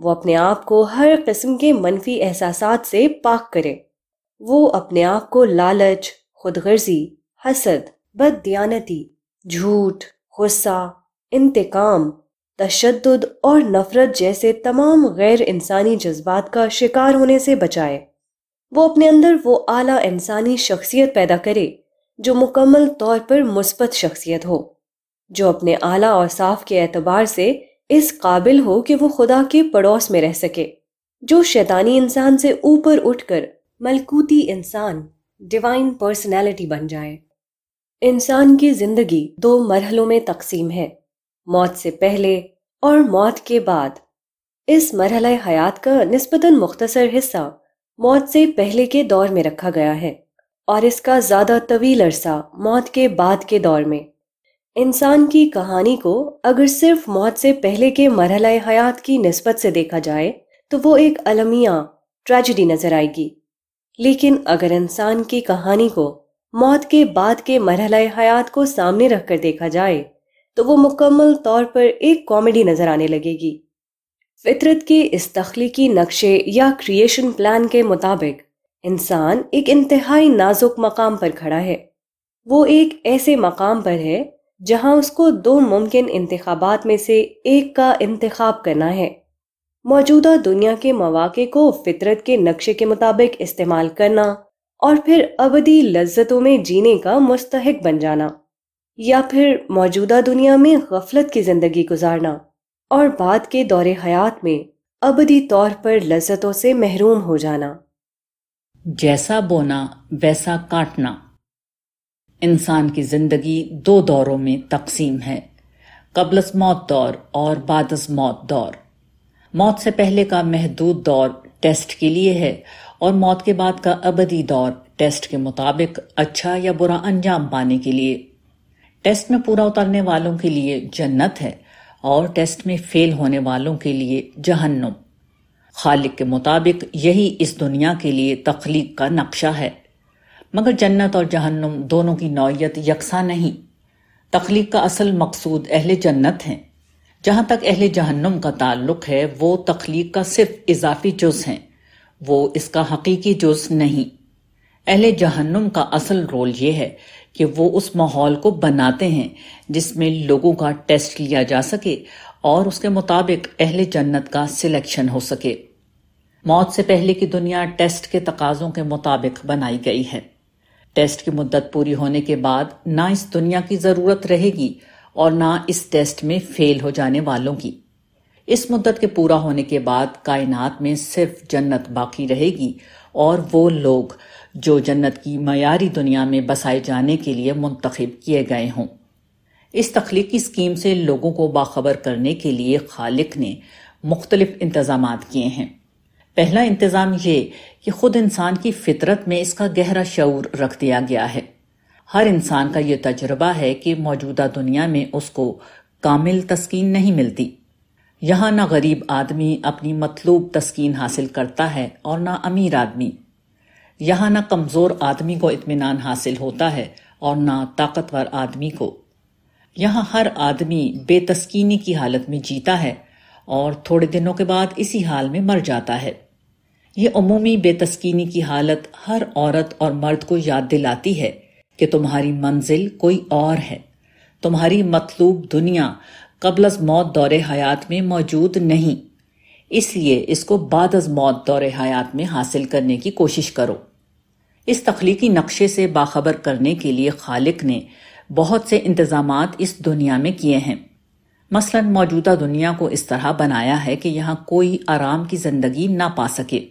वो अपने आप को हर किस्म के मनफी एहसास से पाक करे वो अपने आप को लालच खुद गर्जी हसद बददियानती झूठ गुस्सा इंतकाम तशद और नफरत जैसे तमाम गैर इंसानी जज्बात का शिकार होने से बचाए वो अपने अंदर वो आला इंसानी शख्सियत पैदा करे जो मुकम्मल तौर पर मुस्बत शख्सियत हो जो अपने आला और साफ के एतबार से इस काबिल हो कि वो खुदा के पड़ोस में रह सके जो शैतानी इंसान से ऊपर उठकर मलकूती इंसान डिवाइन पर्सनैलिटी बन जाए इंसान की जिंदगी दो मरहलों में तकसीम है मौत से पहले और मौत के बाद इस मरहला हयात का नस्बता मुख्तसर हिस्सा मौत से पहले के दौर में रखा गया है और इसका ज़्यादा तवील अरसा मौत के बाद के दौर में इंसान की कहानी को अगर सिर्फ मौत से पहले के मरहला हयात की नस्बत से देखा जाए तो वो एक अलमिया ट्रेजिडी नजर आएगी लेकिन अगर इंसान की कहानी को मौत के बाद के मरहला हयात को सामने रखकर देखा जाए तो वो मुकम्मल तौर पर एक कॉमेडी नजर आने लगेगी फितरत के इस तख्लीकी नक्शे या क्रिएशन प्लान के मुताबिक इंसान एक इंतहाई नाजुक मकाम पर खड़ा है वो एक ऐसे मकाम पर है जहां उसको दो मुमकिन इंतबात में से एक का इंतखब करना है मौजूदा दुनिया के मौाक़े को फितरत के नक्शे के मुताबिक इस्तेमाल करना और फिर अबदी लज्जतों में जीने का मुस्तक बन जाना या फिर मौजूदा दुनिया में गफलत की ज़िंदगी गुजारना और बाद के दौरे हयात में अबदी तौर पर लज्जतों से महरूम हो जाना जैसा बोना वैसा काटना इंसान की जिंदगी दो दौरों में तकसीम है कबलस मौत दौर और बादस मौत दौर मौत से पहले का महदूद दौर टेस्ट के लिए है और मौत के बाद का अबदी दौर टेस्ट के मुताबिक अच्छा या बुरा अंजाम पाने के लिए टेस्ट में पूरा उतरने वालों के लिए जन्नत है और टेस्ट में फेल होने वालों के लिए जहन्नुम खालिक के मुताबिक यही इस दुनिया के लिए तख्लीक का नक्शा है मगर जन्नत और जहन्नुम दोनों की नौयत यकसा नहीं तख्लीक का असल मकसूद अहल जन्नत हैं जहाँ तक अहल जहन्नुम का ताल्लुक है वो तख्लीक का सिर्फ इजाफी जुज़ हैं वो इसका हकीकी जुज़ नहीं अहल जहन्नुम का असल रोल ये है कि वो उस माहौल को बनाते हैं जिसमें लोगों का टेस्ट लिया जा सके और उसके मुताबिक अहल जन्नत का सिलेक्शन हो सके मौत से पहले की दुनिया टेस्ट के तकाजों के मुताबिक बनाई गई है टेस्ट की मुद्दत पूरी होने के बाद ना इस दुनिया की जरूरत रहेगी और ना इस टेस्ट में फेल हो जाने वालों की इस मुद्दत के पूरा होने के बाद कायनात में सिर्फ जन्नत बाकी रहेगी और वो लोग जो जन्नत की मयारी दुनिया में बसाए जाने के लिए मुंतखब किए गए हों इस तख्लीकी स्कीम से लोगों को बाखबर करने के लिए खालिक ने मुख्तलिफ इंतजाम किए हैं पहला इंतज़ाम ये कि खुद इंसान की फितरत में इसका गहरा शूर रख दिया गया है हर इंसान का यह तजर्बा है कि मौजूदा दुनिया में उसको कामिल तस्कीन नहीं मिलती यहाँ ना गरीब आदमी अपनी मतलूब तस्कीन हासिल करता है और ना अमीर आदमी यहाँ ना कमज़ोर आदमी को इत्मीनान हासिल होता है और ना ताकतवर आदमी को यहाँ हर आदमी बेतस्कीनी की हालत में जीता है और थोड़े दिनों के बाद इसी हाल में मर जाता है ये अमूमी बेतस्कीनी की हालत हर औरत और मर्द को याद दिलाती है कि तुम्हारी मंजिल कोई और है तुम्हारी मतलूब दुनिया कबल मौत दौरे हयात में मौजूद नहीं इसलिए इसको बाद अज मौत दौरे हयात में हासिल करने की कोशिश करो इस तख्लीकी नक्शे से बाखबर करने के लिए खालिक ने बहुत से इंतजाम इस दुनिया में किए हैं मसला मौजूदा दुनिया को इस तरह बनाया है कि यहाँ कोई आराम की जिंदगी ना पा सके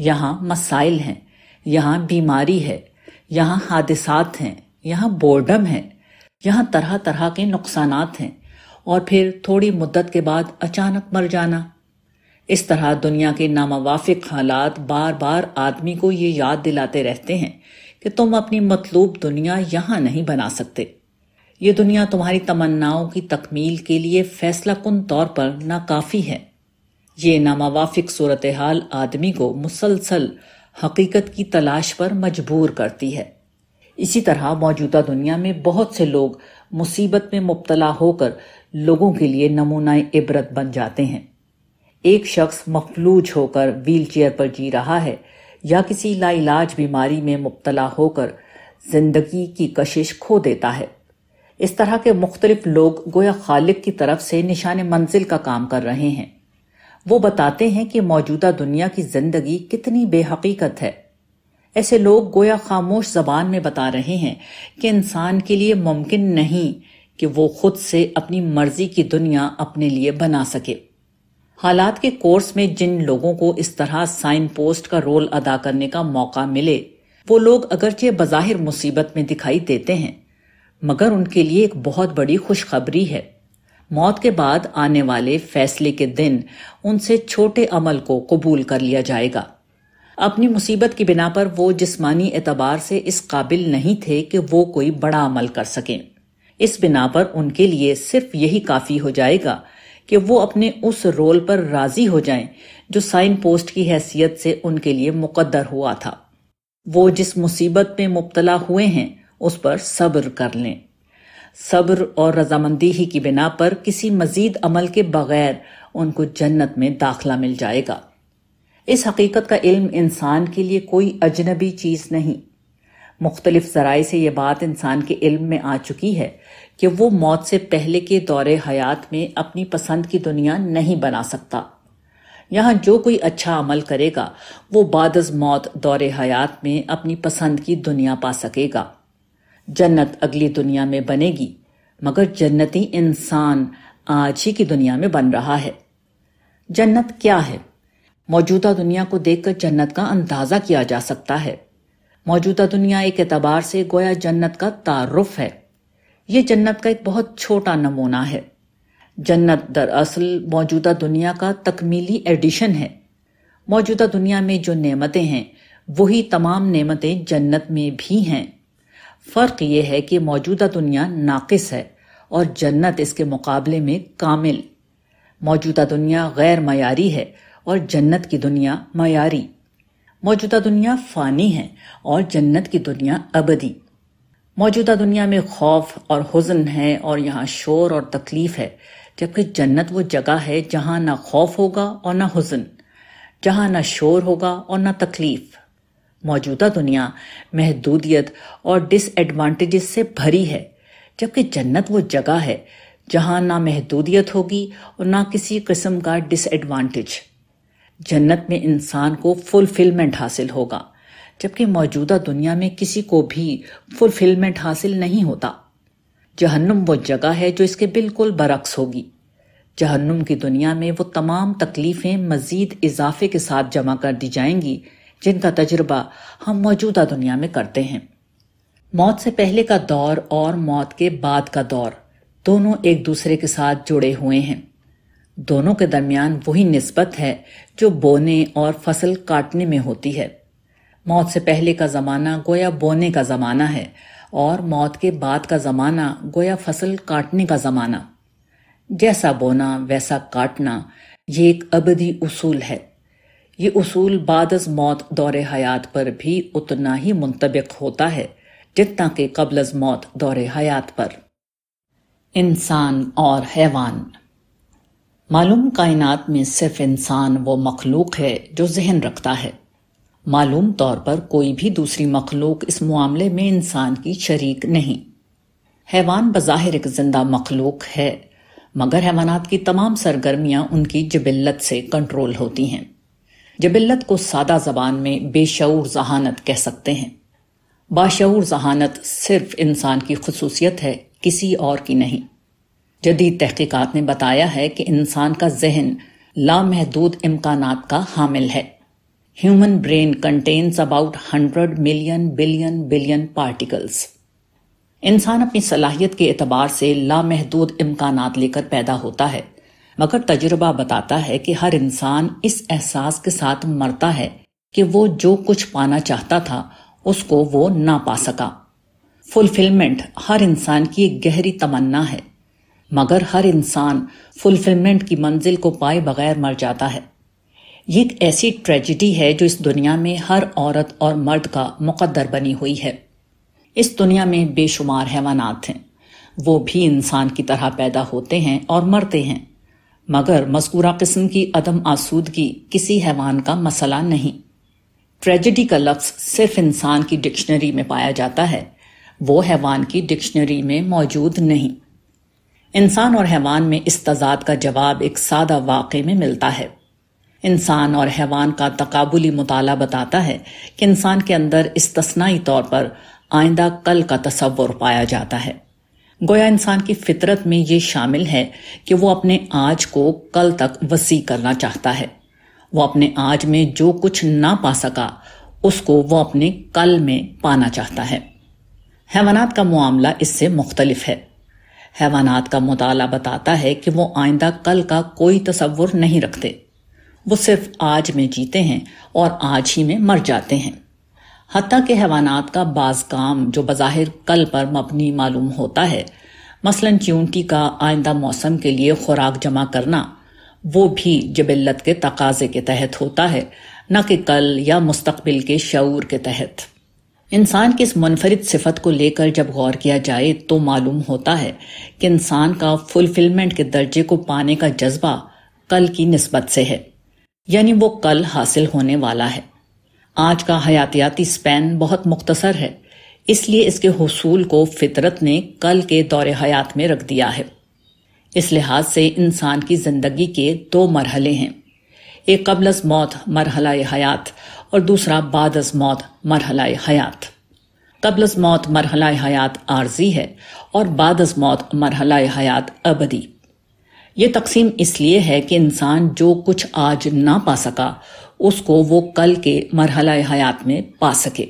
यहाँ मसाइल हैं यहाँ बीमारी है यहाँ हादसात हैं यहाँ बोर्डम है यहाँ तरह तरह के नुकसान हैं और फिर थोड़ी मुद्दत के बाद अचानक मर जाना इस तरह दुनिया के नामवाफिक हालात बार बार आदमी को ये याद दिलाते रहते हैं कि तुम अपनी मतलूब दुनिया यहाँ नहीं बना सकते ये दुनिया तुम्हारी तमन्नाओं की तकमील के लिए फैसला कन तौर पर नाकाफी है ये नामावाफिक सूरत हाल आदमी को मुसलसल हकीकत की तलाश पर मजबूर करती है इसी तरह मौजूदा दुनिया में बहुत से लोग मुसीबत में मुबतला होकर लोगों के लिए नमूना इबरत बन जाते हैं एक शख्स मफलूज होकर व्हीलचेयर पर जी रहा है या किसी लाइलाज बीमारी में मुबतला होकर जिंदगी की कशिश खो देता है इस तरह के मुख्तलिफ लोग गोया खालिक की तरफ से निशान मंजिल का काम कर रहे हैं वो बताते हैं कि मौजूदा दुनिया की जिंदगी कितनी बेहकीकत है ऐसे लोग गोया खामोश जबान में बता रहे हैं कि इंसान के लिए मुमकिन नहीं कि वो खुद से अपनी मर्जी की दुनिया अपने लिए बना सके हालात के कोर्स में जिन लोगों को इस तरह साइन पोस्ट का रोल अदा करने का मौका मिले वो लोग अगरचे बज़ाहिर मुसीबत में दिखाई देते हैं मगर उनके लिए एक बहुत बड़ी खुशखबरी है मौत के बाद आने वाले फैसले के दिन उनसे छोटे अमल को कबूल कर लिया जाएगा अपनी मुसीबत की बिना पर वो जिस्मानी एतबार से इस काबिल नहीं थे कि वो कोई बड़ा अमल कर सकें इस बिना पर उनके लिए सिर्फ यही काफी हो जाएगा कि वो अपने उस रोल पर राजी हो जाएं जो साइन पोस्ट की हैसियत से उनके लिए मुकद्दर हुआ था वो जिस मुसीबत में मुबतला हुए हैं उस पर सब्र कर लें सब्र और रजामंदी ही की बिना पर किसी मजीद अमल के बगैर उनको जन्नत में दाखला मिल जाएगा इस हकीकत का इल्म इंसान के लिए कोई अजनबी चीज़ नहीं मुख्तलिफ जराए से ये बात इंसान के इल्म में आ चुकी है कि वो मौत से पहले के दौर हयात में अपनी पसंद की दुनिया नहीं बना सकता यहाँ जो कोई अच्छा अमल करेगा वो बादज मौत दौरे हयात में अपनी पसंद की दुनिया पा सकेगा जन्नत अगली दुनिया में बनेगी मगर जन्नती इंसान आज ही की दुनिया में बन रहा है जन्नत क्या है मौजूदा दुनिया को देखकर जन्नत का अंदाजा किया जा सकता है मौजूदा दुनिया एक एतबार से गोया जन्नत का तारुफ है ये जन्नत का एक बहुत छोटा नमूना है जन्नत दरअसल मौजूदा दुनिया का तकमीली एडिशन है मौजूदा दुनिया में जो नेमतें हैं वही तमाम नेमतें जन्नत में भी हैं फ़र्क यह है कि मौजूदा दुनिया नाकिस है और जन्नत इसके मुकाबले में कामिल मौजूदा दुनिया गैर मयारी है और जन्नत की दुनिया मयारी मौजूदा दुनिया फ़ानी है और जन्नत की दुनिया अबदी मौजूदा दुनिया में खौफ और हुजन है और यहाँ शोर और तकलीफ़ है जबकि जन्नत वो जगह है जहाँ ना खौफ होगा और ना हुजन जहाँ ना शोर होगा और ना तकलीफ़ मौजूदा दुनिया महदूदियत और डिसएडवांटेजेस से भरी है जबकि जन्नत वो जगह है जहाँ ना महदूदियत होगी और ना किसी किस्म का डिसएडवांटेज जन्नत में इंसान को फुलफिलमेंट हासिल होगा जबकि मौजूदा दुनिया में किसी को भी फुलफिलमेंट हासिल नहीं होता जहन्नुम वो जगह है जो इसके बिल्कुल बरक्स होगी जहन्नुम की दुनिया में वो तमाम तकलीफ़ें मज़ीद इजाफे के साथ जमा कर दी जाएंगी जिनका तजुर्बा हम मौजूदा दुनिया में करते हैं मौत से पहले का दौर और मौत के बाद का दौर दोनों एक दूसरे के साथ जुड़े हुए हैं दोनों के दरमियान वही नस्बत है जो बोने और फसल काटने में होती है मौत से पहले का ज़माना गोया बोने का ज़माना है और मौत के बाद का ज़माना गोया फसल काटने का ज़माना जैसा बोना वैसा काटना ये एक अबदी उसूल है ये उसूल बाद अज मौत दौर हयात पर भी उतना ही मुंतबिक होता है जितना कि कबल अज मौत दौर हयात पर इंसान और हैवान मालूम कायनात में सिर्फ इंसान वो मखलूक है जो जहन रखता है मालूम तौर पर कोई भी दूसरी मखलूक इस मामले में इंसान की शरीक नहीं हैवान बज़ाहिर एक जिंदा मखलूक है मगर हैवानात की तमाम सरगर्मियाँ उनकी जबिल्लत से कंट्रोल होती हैं जबिल्लत को सादा जबान में बेशूर जहानत कह सकते हैं बाशूर जहानत सिर्फ इंसान की खसूसियत है किसी और की नहीं जदीद तहकीक़त ने बताया है कि इंसान का जहन लामहदूद इम्कान का हामिल है human brain contains about hundred million billion billion particles इंसान अपनी सलाहियत के अतबार से लामहदूद इम्कान लेकर पैदा होता है मगर तजुर्बा बताता है कि हर इंसान इस एहसास के साथ मरता है कि वो जो कुछ पाना चाहता था उसको वो ना पा सका फुलफिलमेंट हर इंसान की एक गहरी तमन्ना है मगर हर इंसान फुलफिलमेंट की मंजिल को पाए बगैर मर जाता है ये एक ऐसी ट्रेजिडी है जो इस दुनिया में हर औरत और मर्द का मुकद्दर बनी हुई है इस दुनिया में बेशुमार हैवानात हैं वो भी इंसान की तरह पैदा होते हैं और मरते हैं मगर मस्कूरा किस्म की अदम आसूदगी किसी हैवान का मसला नहीं ट्रेजेडी का लफ्ज सिर्फ इंसान की डिक्शनरी में पाया जाता है वो हैवान की डिक्शनरी में मौजूद नहीं इंसान और हैवान में इस तजाद का जवाब एक सादा वाक़े में मिलता है इंसान और हैवान का तकबुली मताल बताता है कि इंसान के अंदर इस्तनाई तौर पर आइंदा कल का तस्वर पाया जाता है गोया इंसान की फितरत में ये शामिल है कि वो अपने आज को कल तक वसी करना चाहता है वो अपने आज में जो कुछ ना पा सका उसको वो अपने कल में पाना चाहता है हैवानात का मामला इससे मुख्तलिफ है हैवानात का मताल बताता है कि वो आइंदा कल का कोई तस्वुर नहीं रखते वो सिर्फ आज में जीते हैं और आज ही में मर जाते हैं हती के हैवानात का बाज काम जो बज़ाहिर कल पर मबनी मालूम होता है मसलन च्यूंटी का आइंदा मौसम के लिए खुराक जमा करना वो भी जबिल्लत के तकाजे के तहत होता है न कि कल या मुस्तबिल के शूर के तहत इंसान की इस मुनफरद सिफत को लेकर जब गौर किया जाए तो मालूम होता है कि इंसान का फुलफिलमेंट के दर्जे को पाने का जज्बा कल की नस्बत से है यानी वो कल हासिल होने वाला है आज का हयातियाती स्पेन बहुत मुख्तसर है इसलिए इसके हसूल को फितरत ने कल के दौरे हयात में रख दिया है इस लिहाज से इंसान की जिंदगी के दो मरहले हैं एक कबलस मौत मरहला हयात और दूसरा बादस मौत मरहला हयात कबल मौत मरहला हयात आर्जी है और बादस मौत मरहला हयात अबदी ये तकसीम इसलिए है कि इंसान जो कुछ आज ना पा सका उसको वो कल के मरहला हयात में पा सके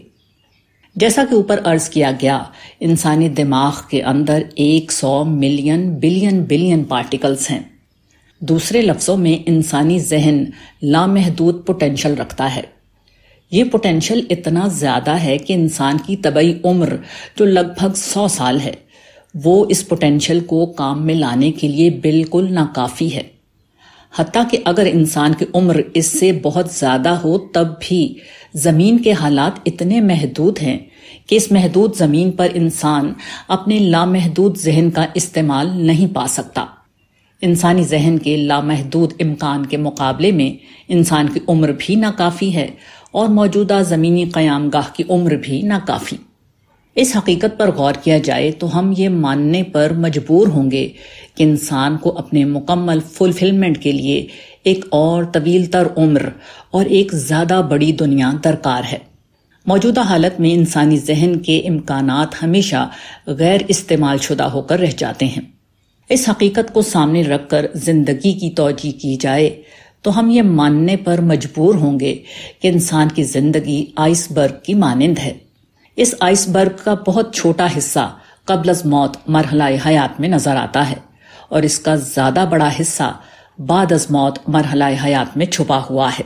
जैसा कि ऊपर अर्ज किया गया इंसानी दिमाग के अंदर 100 मिलियन बिलियन बिलियन पार्टिकल्स हैं दूसरे लफ्जों में इंसानी जहन लामहदूद पोटेंशल रखता है ये पोटेंशल इतना ज़्यादा है कि इंसान की तबई उम्र जो लगभग सौ साल है वो इस पोटेंशल को काम में लाने के लिए बिल्कुल नाकाफ़ी है हती कि अगर इंसान की उम्र इससे बहुत ज़्यादा हो तब भी ज़मीन के हालात इतने महदूद हैं कि इस महदूद ज़मीन पर इंसान अपने लामहदूद जहन का इस्तेमाल नहीं पा सकता इंसानी जहन के लामहदूद इम्कान के मुकाबले में इंसान की उम्र भी नाकाफ़ी है और मौजूदा ज़मीनी क़याम गाह की उम्र भी नाकाफ़ी इस हकीकत पर गौर किया जाए तो हम ये मानने पर मजबूर होंगे कि इंसान को अपने मुकम्मल फुलफिलमेंट के लिए एक और तवील तर उम्र और एक ज़्यादा बड़ी दुनिया दरकार है मौजूदा हालत में इंसानी जहन के इम्कान हमेशा गैर इस्तेमाल शुदा होकर रह जाते हैं इस हकीकत को सामने रखकर ज़िंदगी की तोजी की जाए तो हम ये मानने पर मजबूर होंगे कि इंसान की ज़िंदगी आइसबर्ग की मानंद है इस आइसबर्ग का बहुत छोटा हिस्सा कबलज मौत मरहला हयात में नजर आता है और इसका ज्यादा बड़ा हिस्सा बाद अज मौत मरहला हयात में छुपा हुआ है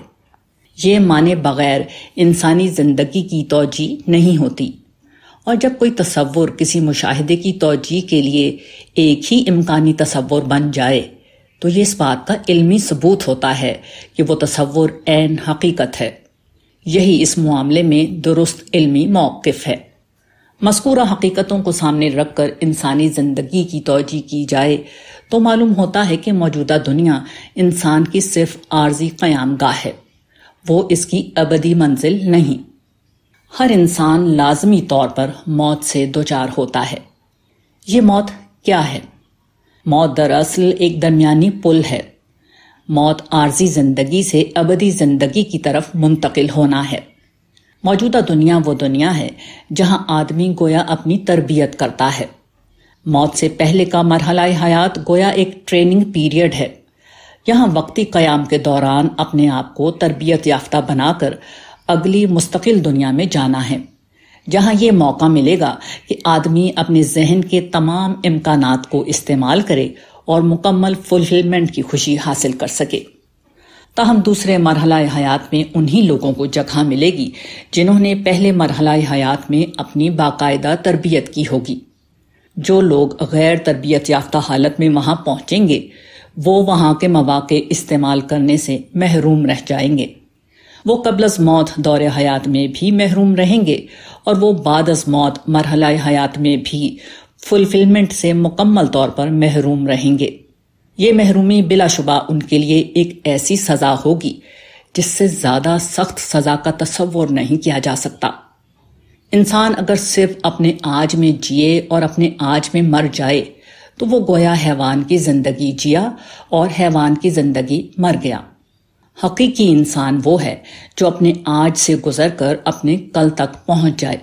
ये माने बगैर इंसानी जिंदगी की तोजी नहीं होती और जब कोई तस्वुर किसी मुशाहदे की तोजी के लिए एक ही इम्कानी तस्वुर बन जाए तो ये इस बात का इल्मी सबूत होता है कि वो तस्वुर एन हकीकत है यही इस मामले में दुरुस्त इल्मी मौकफ है मस्कूरा हकीकतों को सामने रखकर इंसानी ज़िंदगी की तोजी की जाए तो मालूम होता है कि मौजूदा दुनिया इंसान की सिर्फ आर्जी क्याम गाह है वो इसकी अबदी मंजिल नहीं हर इंसान लाजमी तौर पर मौत से दो चार होता है ये मौत क्या है मौत दरअसल एक दरमिया पुल है मौत आर्जी जिंदगी से अबदी जिंदगी की तरफ मुंतकिल होना है मौजूदा दुनिया वो दुनिया है जहां आदमी गोया अपनी तरबियत करता है मौत से पहले का मरहला हयात गोया एक ट्रेनिंग पीरियड है यहां वक्ती क़याम के दौरान अपने आप को तरबियत याफ्ता बनाकर अगली मुस्तकिल दुनिया में जाना है जहां ये मौका मिलेगा कि आदमी अपने जहन के तमाम इम्कान को इस्तेमाल करे और मुकम्मल फुलफिलमेंट की खुशी हासिल कर सके ताहम दूसरे मरहला हयात में उन्हीं लोगों को जगह मिलेगी जिन्होंने पहले मरहला हयात में अपनी बाकायदा तरबियत की होगी जो लोग गैर तरबियत याफ्ता हालत में वहां पहुंचेंगे वो वहाँ के मवाक़े इस्तेमाल करने से महरूम रह जाएंगे वो कबलज मौत दौरे हयात में भी महरूम रहेंगे और वो बादज मौत मरहला हयात में भी फुलफिलमेंट से मुकम्मल तौर पर महरूम रहेंगे ये महरूमी बिलाशुबा उनके लिए एक ऐसी सजा होगी जिससे ज्यादा सख्त सजा का तस्वर नहीं किया जा सकता इंसान अगर सिर्फ अपने आज में जिए और अपने आज में मर जाए तो वो गोया हैवान की जिंदगी जिया और हैवान की जिंदगी मर गया हकीकी इंसान वो है जो अपने आज से गुजर कर अपने कल तक पहुंच जाए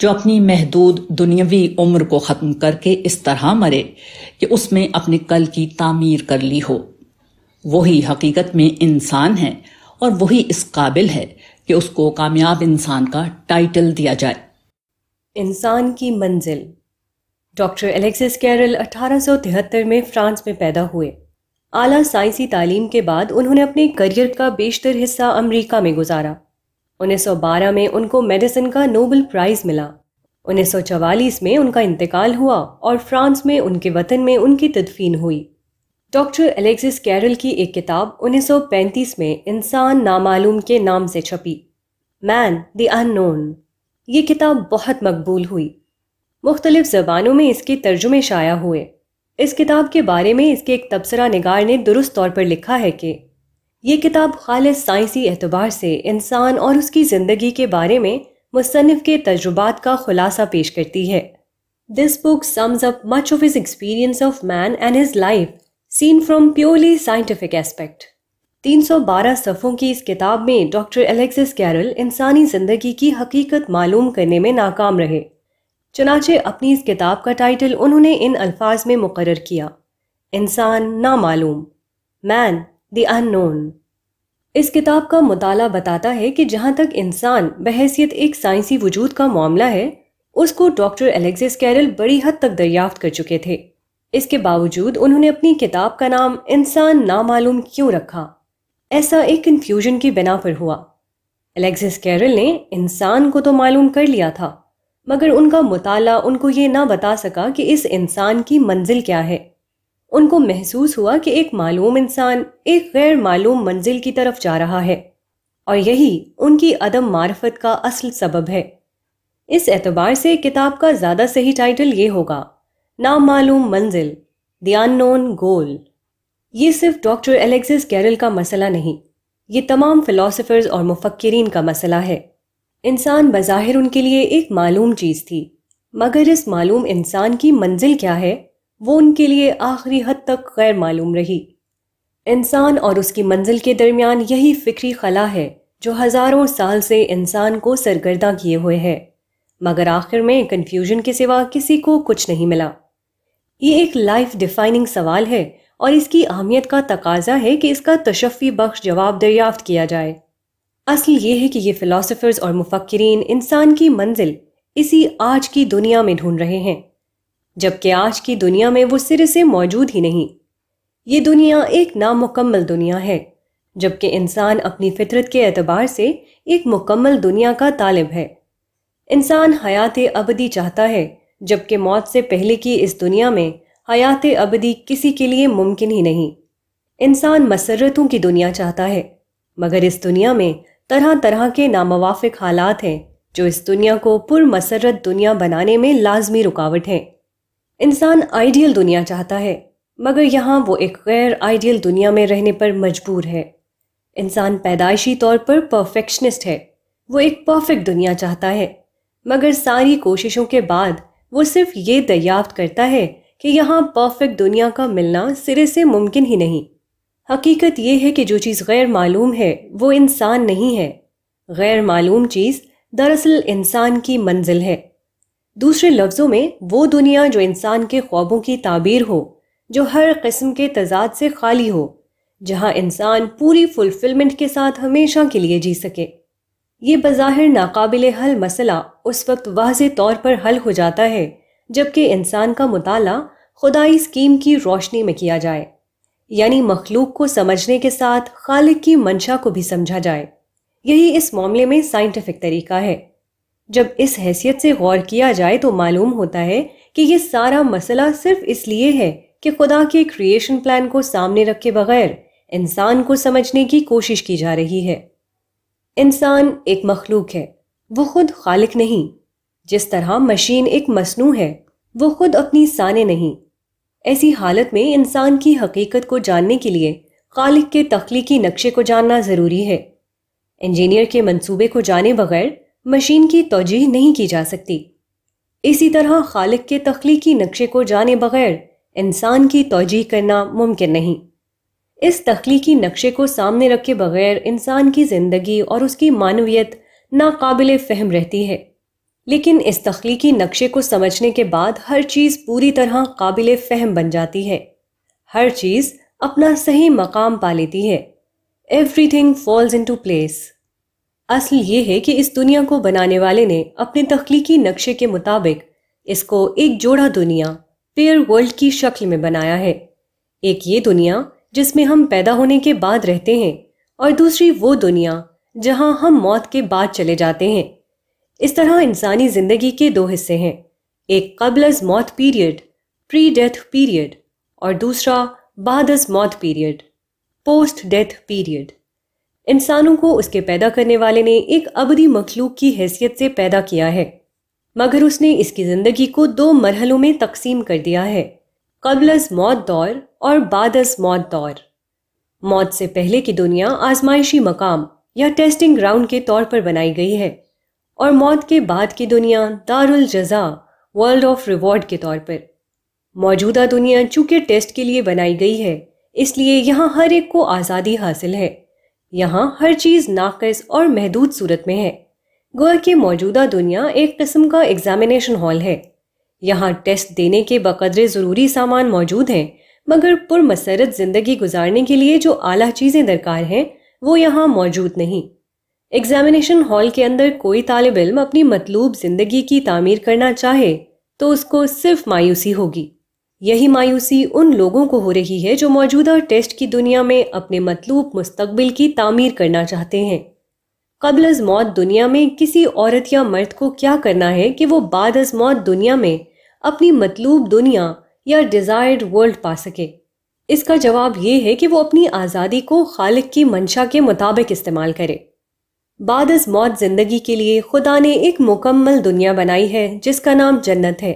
जो अपनी महदूद दुनियावी उम्र को ख़त्म करके इस तरह मरे कि उसमें अपने कल की तामीर कर ली हो वही हकीकत में इंसान है और वही इस काबिल है कि उसको कामयाब इंसान का टाइटल दिया जाए इंसान की मंजिल डॉक्टर एलेक्सिस कैरल 1873 में फ्रांस में पैदा हुए आला साइंसी तालीम के बाद उन्होंने अपने करियर का बेशतर हिस्सा अमेरिका में गुजारा 1912 में उनको मेडिसिन का नोबल प्राइज मिला 1944 में उनका इंतकाल हुआ और फ्रांस में उनके वतन में उनकी तदफीन हुई डॉक्टर एलेक्सिस कैरल की एक किताब 1935 में इंसान नामालूम के नाम से छपी मैन द अनोन ये किताब बहुत मकबूल हुई मुख्तलिफ जबानों में इसके तर्जुमे शाया हुए इस किताब के बारे में इसके एक तबसरा निगार ने दुरुस्त तौर पर लिखा है कि ये किताब खालिद साइंसी एतबार से इंसान और उसकी ज़िंदगी के बारे में मुसनफ़ के तजुबात का खुलासा पेश करती है this book sums up much of his experience of man and his life seen from purely scientific aspect 312 सफ़ों की इस किताब में डॉक्टर एलेक्सिस कैरल इंसानी ज़िंदगी की हकीकत मालूम करने में नाकाम रहे चनाचे अपनी इस किताब का टाइटल उन्होंने इन अल्फाज में मुकर किया इंसान नामालूम मैन द अननोन इस किताब का मुताला बताता है कि जहाँ तक इंसान बहसीत एक साइंसी वजूद का मामला है उसको डॉक्टर एलेक्सिस कैरल बड़ी हद तक दरियाफ्त कर चुके थे इसके बावजूद उन्होंने अपनी किताब का नाम इंसान नामालूम क्यों रखा ऐसा एक कन्फ्यूजन की बिना पर हुआ एलेक्सिस कैरल ने इंसान को तो मालूम कर लिया था मगर उनका मुताला उनको ये ना बता सका कि इस इंसान की मंजिल क्या है उनको महसूस हुआ कि एक मालूम इंसान एक गैर मालूम मंजिल की तरफ जा रहा है और यही उनकी अदम मार्फत का असल सबब है इस एतबार से किताब का ज़्यादा सही टाइटल ये होगा नामालूम मंजिल द गोल ये सिर्फ डॉक्टर एलेक्सिस कैरल का मसला नहीं ये तमाम फिलोसफर्स और मुफक्रीन का मसला है इंसान बज़ाहिर उनके लिए एक मालूम चीज़ थी मगर इस मालूम इंसान की मंजिल क्या है वो उनके लिए आखिरी हद तक गैर मालूम रही इंसान और उसकी मंजिल के दरमियान यही फिक्री खला है जो हज़ारों साल से इंसान को सरगर्दा किए हुए है मगर आखिर में कन्फ्यूजन के सिवा किसी को कुछ नहीं मिला ये एक लाइफ डिफाइनिंग सवाल है और इसकी अहमियत का तकाजा है कि इसका तशफ़ी बख्श जवाब दरियाफ्त किया जाए असल ये है कि ये फ़िलासफ़र्स और मुफक्रीन इंसान की मंजिल इसी आज की दुनिया में ढूंढ रहे हैं जबकि आज की दुनिया में वो सिरे से मौजूद ही नहीं ये दुनिया एक नामुकम्मल दुनिया है जबकि इंसान अपनी फितरत के एतबार से एक मुकम्मल दुनिया का तालिब है इंसान हयात अबदी चाहता है जबकि मौत से पहले की इस दुनिया में हयात अबदी किसी के लिए मुमकिन ही नहीं इंसान मसरतों की दुनिया चाहता है मगर इस दुनिया में तरह तरह के नामवाफिक हालात हैं जो इस दुनिया को पुरमसरत दुनिया बनाने में लाजमी रुकावट हैं इंसान आइडियल दुनिया चाहता है मगर यहाँ वो एक गैर आइडियल दुनिया में रहने पर मजबूर है इंसान पैदाइशी तौर पर परफेक्शनिस्ट है वो एक परफेक्ट दुनिया चाहता है मगर सारी कोशिशों के बाद वो सिर्फ ये दरियाफ्त करता है कि यहाँ परफेक्ट दुनिया का मिलना सिरे से मुमकिन ही नहीं हकीकत यह है कि जो चीज़ गैर मालूम है वो इंसान नहीं है गैर मालूम चीज़ दरअसल इंसान की मंजिल है दूसरे लफ्ज़ों में वो दुनिया जो इंसान के ख्वाबों की ताबीर हो जो हर किस्म के तजाद से खाली हो जहाँ इंसान पूरी फुलफिलमेंट के साथ हमेशा के लिए जी सके ये बज़ाहिर नाकबिल हल मसला उस वक्त वाज तौर पर हल हो जाता है जबकि इंसान का मताल खुदाई स्कीम की रोशनी में किया जाए यानी मखलूक को समझने के साथ खालिक की मंशा को भी समझा जाए यही इस मामले में साइंटिफिक तरीका है जब इस हैसियत से गौर किया जाए तो मालूम होता है कि ये सारा मसला सिर्फ इसलिए है कि खुदा के क्रिएशन प्लान को सामने रखे बगैर इंसान को समझने की कोशिश की जा रही है इंसान एक मखलूक है वो खुद खालिक नहीं जिस तरह मशीन एक मसनू है वो खुद अपनी साने नहीं ऐसी हालत में इंसान की हकीकत को जानने के लिए खालिक के तख्लीकी नक्शे को जानना ज़रूरी है इंजीनियर के मंसूबे को जाने बगैर मशीन की तोजीह नहीं की जा सकती इसी तरह खालिक के तख्लीकी नक्शे को जाने बगैर इंसान की तोजीह करना मुमकिन नहीं इस तख्लीकी नक्शे को सामने रखे बगैर इंसान की ज़िंदगी और उसकी मानवीयत नाकबिल फहम रहती है लेकिन इस तख्लीकी नक्शे को समझने के बाद हर चीज़ पूरी तरह काबिल फहम बन जाती है हर चीज़ अपना सही मकाम पा लेती है everything falls into place असल ये है कि इस दुनिया को बनाने वाले ने अपने तख्लीकी नक्शे के मुताबिक इसको एक जोड़ा दुनिया पेयर वर्ल्ड की शक्ल में बनाया है एक ये दुनिया जिसमें हम पैदा होने के बाद रहते हैं और दूसरी वो दुनिया जहां हम मौत के बाद चले जाते हैं इस तरह इंसानी ज़िंदगी के दो हिस्से हैं एक कबलज मौत पीरियड प्री डेथ पीरियड और दूसरा बादस मौत पीरियड पोस्ट डेथ पीरियड इंसानों को उसके पैदा करने वाले ने एक अबदी मखलूक की हैसियत से पैदा किया है मगर उसने इसकी ज़िंदगी को दो मरहलों में तकसीम कर दिया है कबलज मौत दौर और बादस मौत दौर मौत से पहले की दुनिया आजमाइशी मकाम या टेस्टिंग ग्राउंड के तौर पर बनाई गई है और मौत के बाद की दुनिया दारुल जजा वर्ल्ड ऑफ रिवॉर्ड के तौर पर मौजूदा दुनिया चूंकि टेस्ट के लिए बनाई गई है इसलिए यहाँ हर एक को आज़ादी हासिल है यहाँ हर चीज़ नाकस और महदूद सूरत में है गोवा की मौजूदा दुनिया एक किस्म का एग्जामिनेशन हॉल है यहाँ टेस्ट देने के बकदरे ज़रूरी सामान मौजूद हैं मगर पुरमसरत ज़िंदगी गुजारने के लिए जो आला चीज़ें दरकार हैं वो यहाँ मौजूद नहीं एग्जामिनेशन हॉल के अंदर कोई तालब इल्म अपनी मतलूब ज़िंदगी की तामीर करना चाहे तो उसको सिर्फ मायूसी होगी यही मायूसी उन लोगों को हो रही है जो मौजूदा टेस्ट की दुनिया में अपने मतलूब मुस्तबिल की तामीर करना चाहते हैं कबल अज मौत दुनिया में किसी औरत या मर्द को क्या करना है कि वो बाद अज मौत दुनिया में अपनी मतलूब दुनिया या डिज़ायर्ड वर्ल्ड पा सके इसका जवाब ये है कि वो अपनी आज़ादी को खालिक की मंशा के मुताबिक इस्तेमाल करे बाद अज मौत ज़िंदगी के लिए खुदा ने एक मुकम्मल दुनिया बनाई है जिसका नाम जन्नत है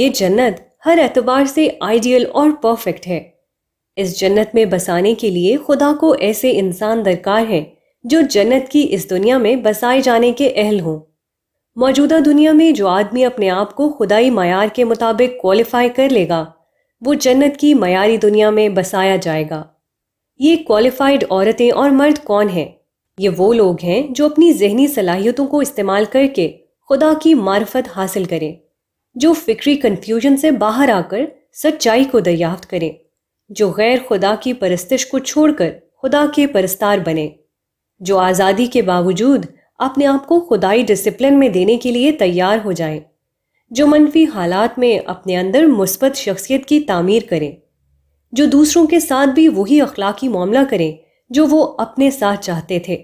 ये जन्नत हर एतबार से आइडियल और परफेक्ट है इस जन्नत में बसाने के लिए खुदा को ऐसे इंसान दरकार हैं जो जन्नत की इस दुनिया में बसाए जाने के अहल हों मौजूदा दुनिया में जो आदमी अपने आप को खुदाई मैार के मुताबिक क्वालिफाई कर लेगा वो जन्नत की मैारी दुनिया में बसाया जाएगा ये क्वालिफाइड औरतें और मर्द कौन हैं ये वो लोग हैं जो अपनी जहनी सलाहियतों को इस्तेमाल करके खुदा की मार्फत हासिल करें जो फिक्री कन्फ्यूजन से बाहर आकर सच्चाई को दरियाफ्त करें जो गैर खुदा की परस्तिश को छोड़कर खुदा के परस्तार बने जो आज़ादी के बावजूद अपने आप को खुदाई डिसिप्लिन में देने के लिए तैयार हो जाएं, जो मनफी हालात में अपने अंदर मुस्बत शख्सियत की तामीर करें जो दूसरों के साथ भी वही अखलाकी मामला करें जो वो अपने साथ चाहते थे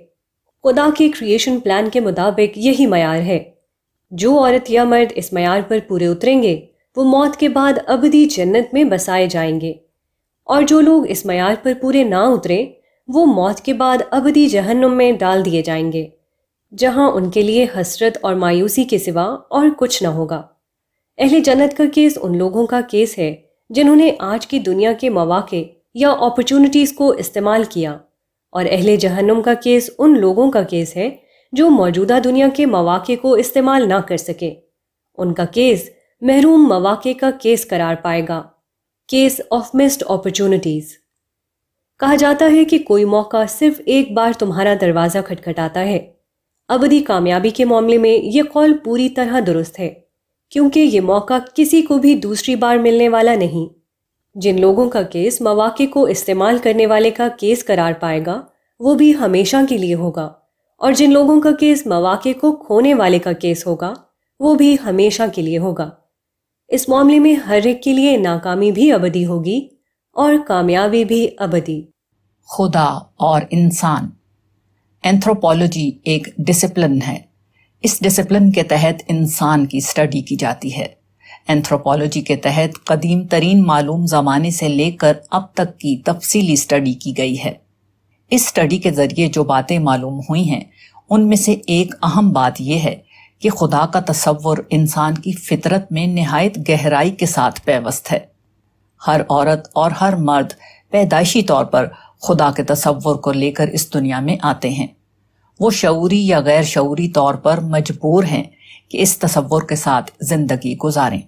खुदा के क्रिएशन प्लान के मुताबिक यही मैार है जो औरत या मर्द इस मैार पर पूरे उतरेंगे वो मौत के बाद अबदी जन्नत में बसाए जाएंगे और जो लोग इस मैार पर पूरे ना उतरे वो मौत के बाद अबदी जहन्नुम में डाल दिए जाएंगे जहां उनके लिए हसरत और मायूसी के सिवा और कुछ न होगा अहले जन्नत का केस उन लोगों का केस है जिन्होंने आज की दुनिया के मौाक़े या अपॉर्चुनिटीज़ को इस्तेमाल किया और अहले जहन्नुम का केस उन लोगों का केस है जो मौजूदा दुनिया के मौाक़े को इस्तेमाल ना कर सके उनका केस महरूम मौाक़े का केस करार पाएगा केस ऑफ मिस्ड अपॉर्चुनिटीज़ कहा जाता है कि कोई मौका सिर्फ एक बार तुम्हारा दरवाज़ा खटखटाता है अबदी कामयाबी के मामले में यह कौल पूरी तरह दुरुस्त है क्योंकि ये मौका किसी को भी दूसरी बार मिलने वाला नहीं जिन लोगों का केस मौाक़े को इस्तेमाल करने वाले का केस करार पाएगा वो भी हमेशा के लिए होगा और जिन लोगों का केस मवाक़े को खोने वाले का केस होगा वो भी हमेशा के लिए होगा इस मामले में हर एक के लिए नाकामी भी अबदी होगी और कामयाबी भी अबदी खुदा और इंसान एंथ्रोपोलॉजी एक डिसिप्लिन है इस डिसिप्लिन के तहत इंसान की स्टडी की जाती है एंथ्रोपोलॉजी के तहत कदीम तरीन मालूम ज़माने से लेकर अब तक की तफसीली स्टडी की गई है इस स्टडी के ज़रिए जो बातें मालूम हुई हैं उनमें से एक अहम बात यह है कि खुदा का तस्वुर इंसान की फितरत में नहायत गहराई के साथ पैवस्त है हर औरत और हर मर्द पैदाइशी तौर पर खुदा के तस्वुर को लेकर इस दुनिया में आते हैं वो शौरी या गैर शौरी तौर पर मजबूर हैं कि इस तस्वुर के साथ ज़िंदगी गुजारें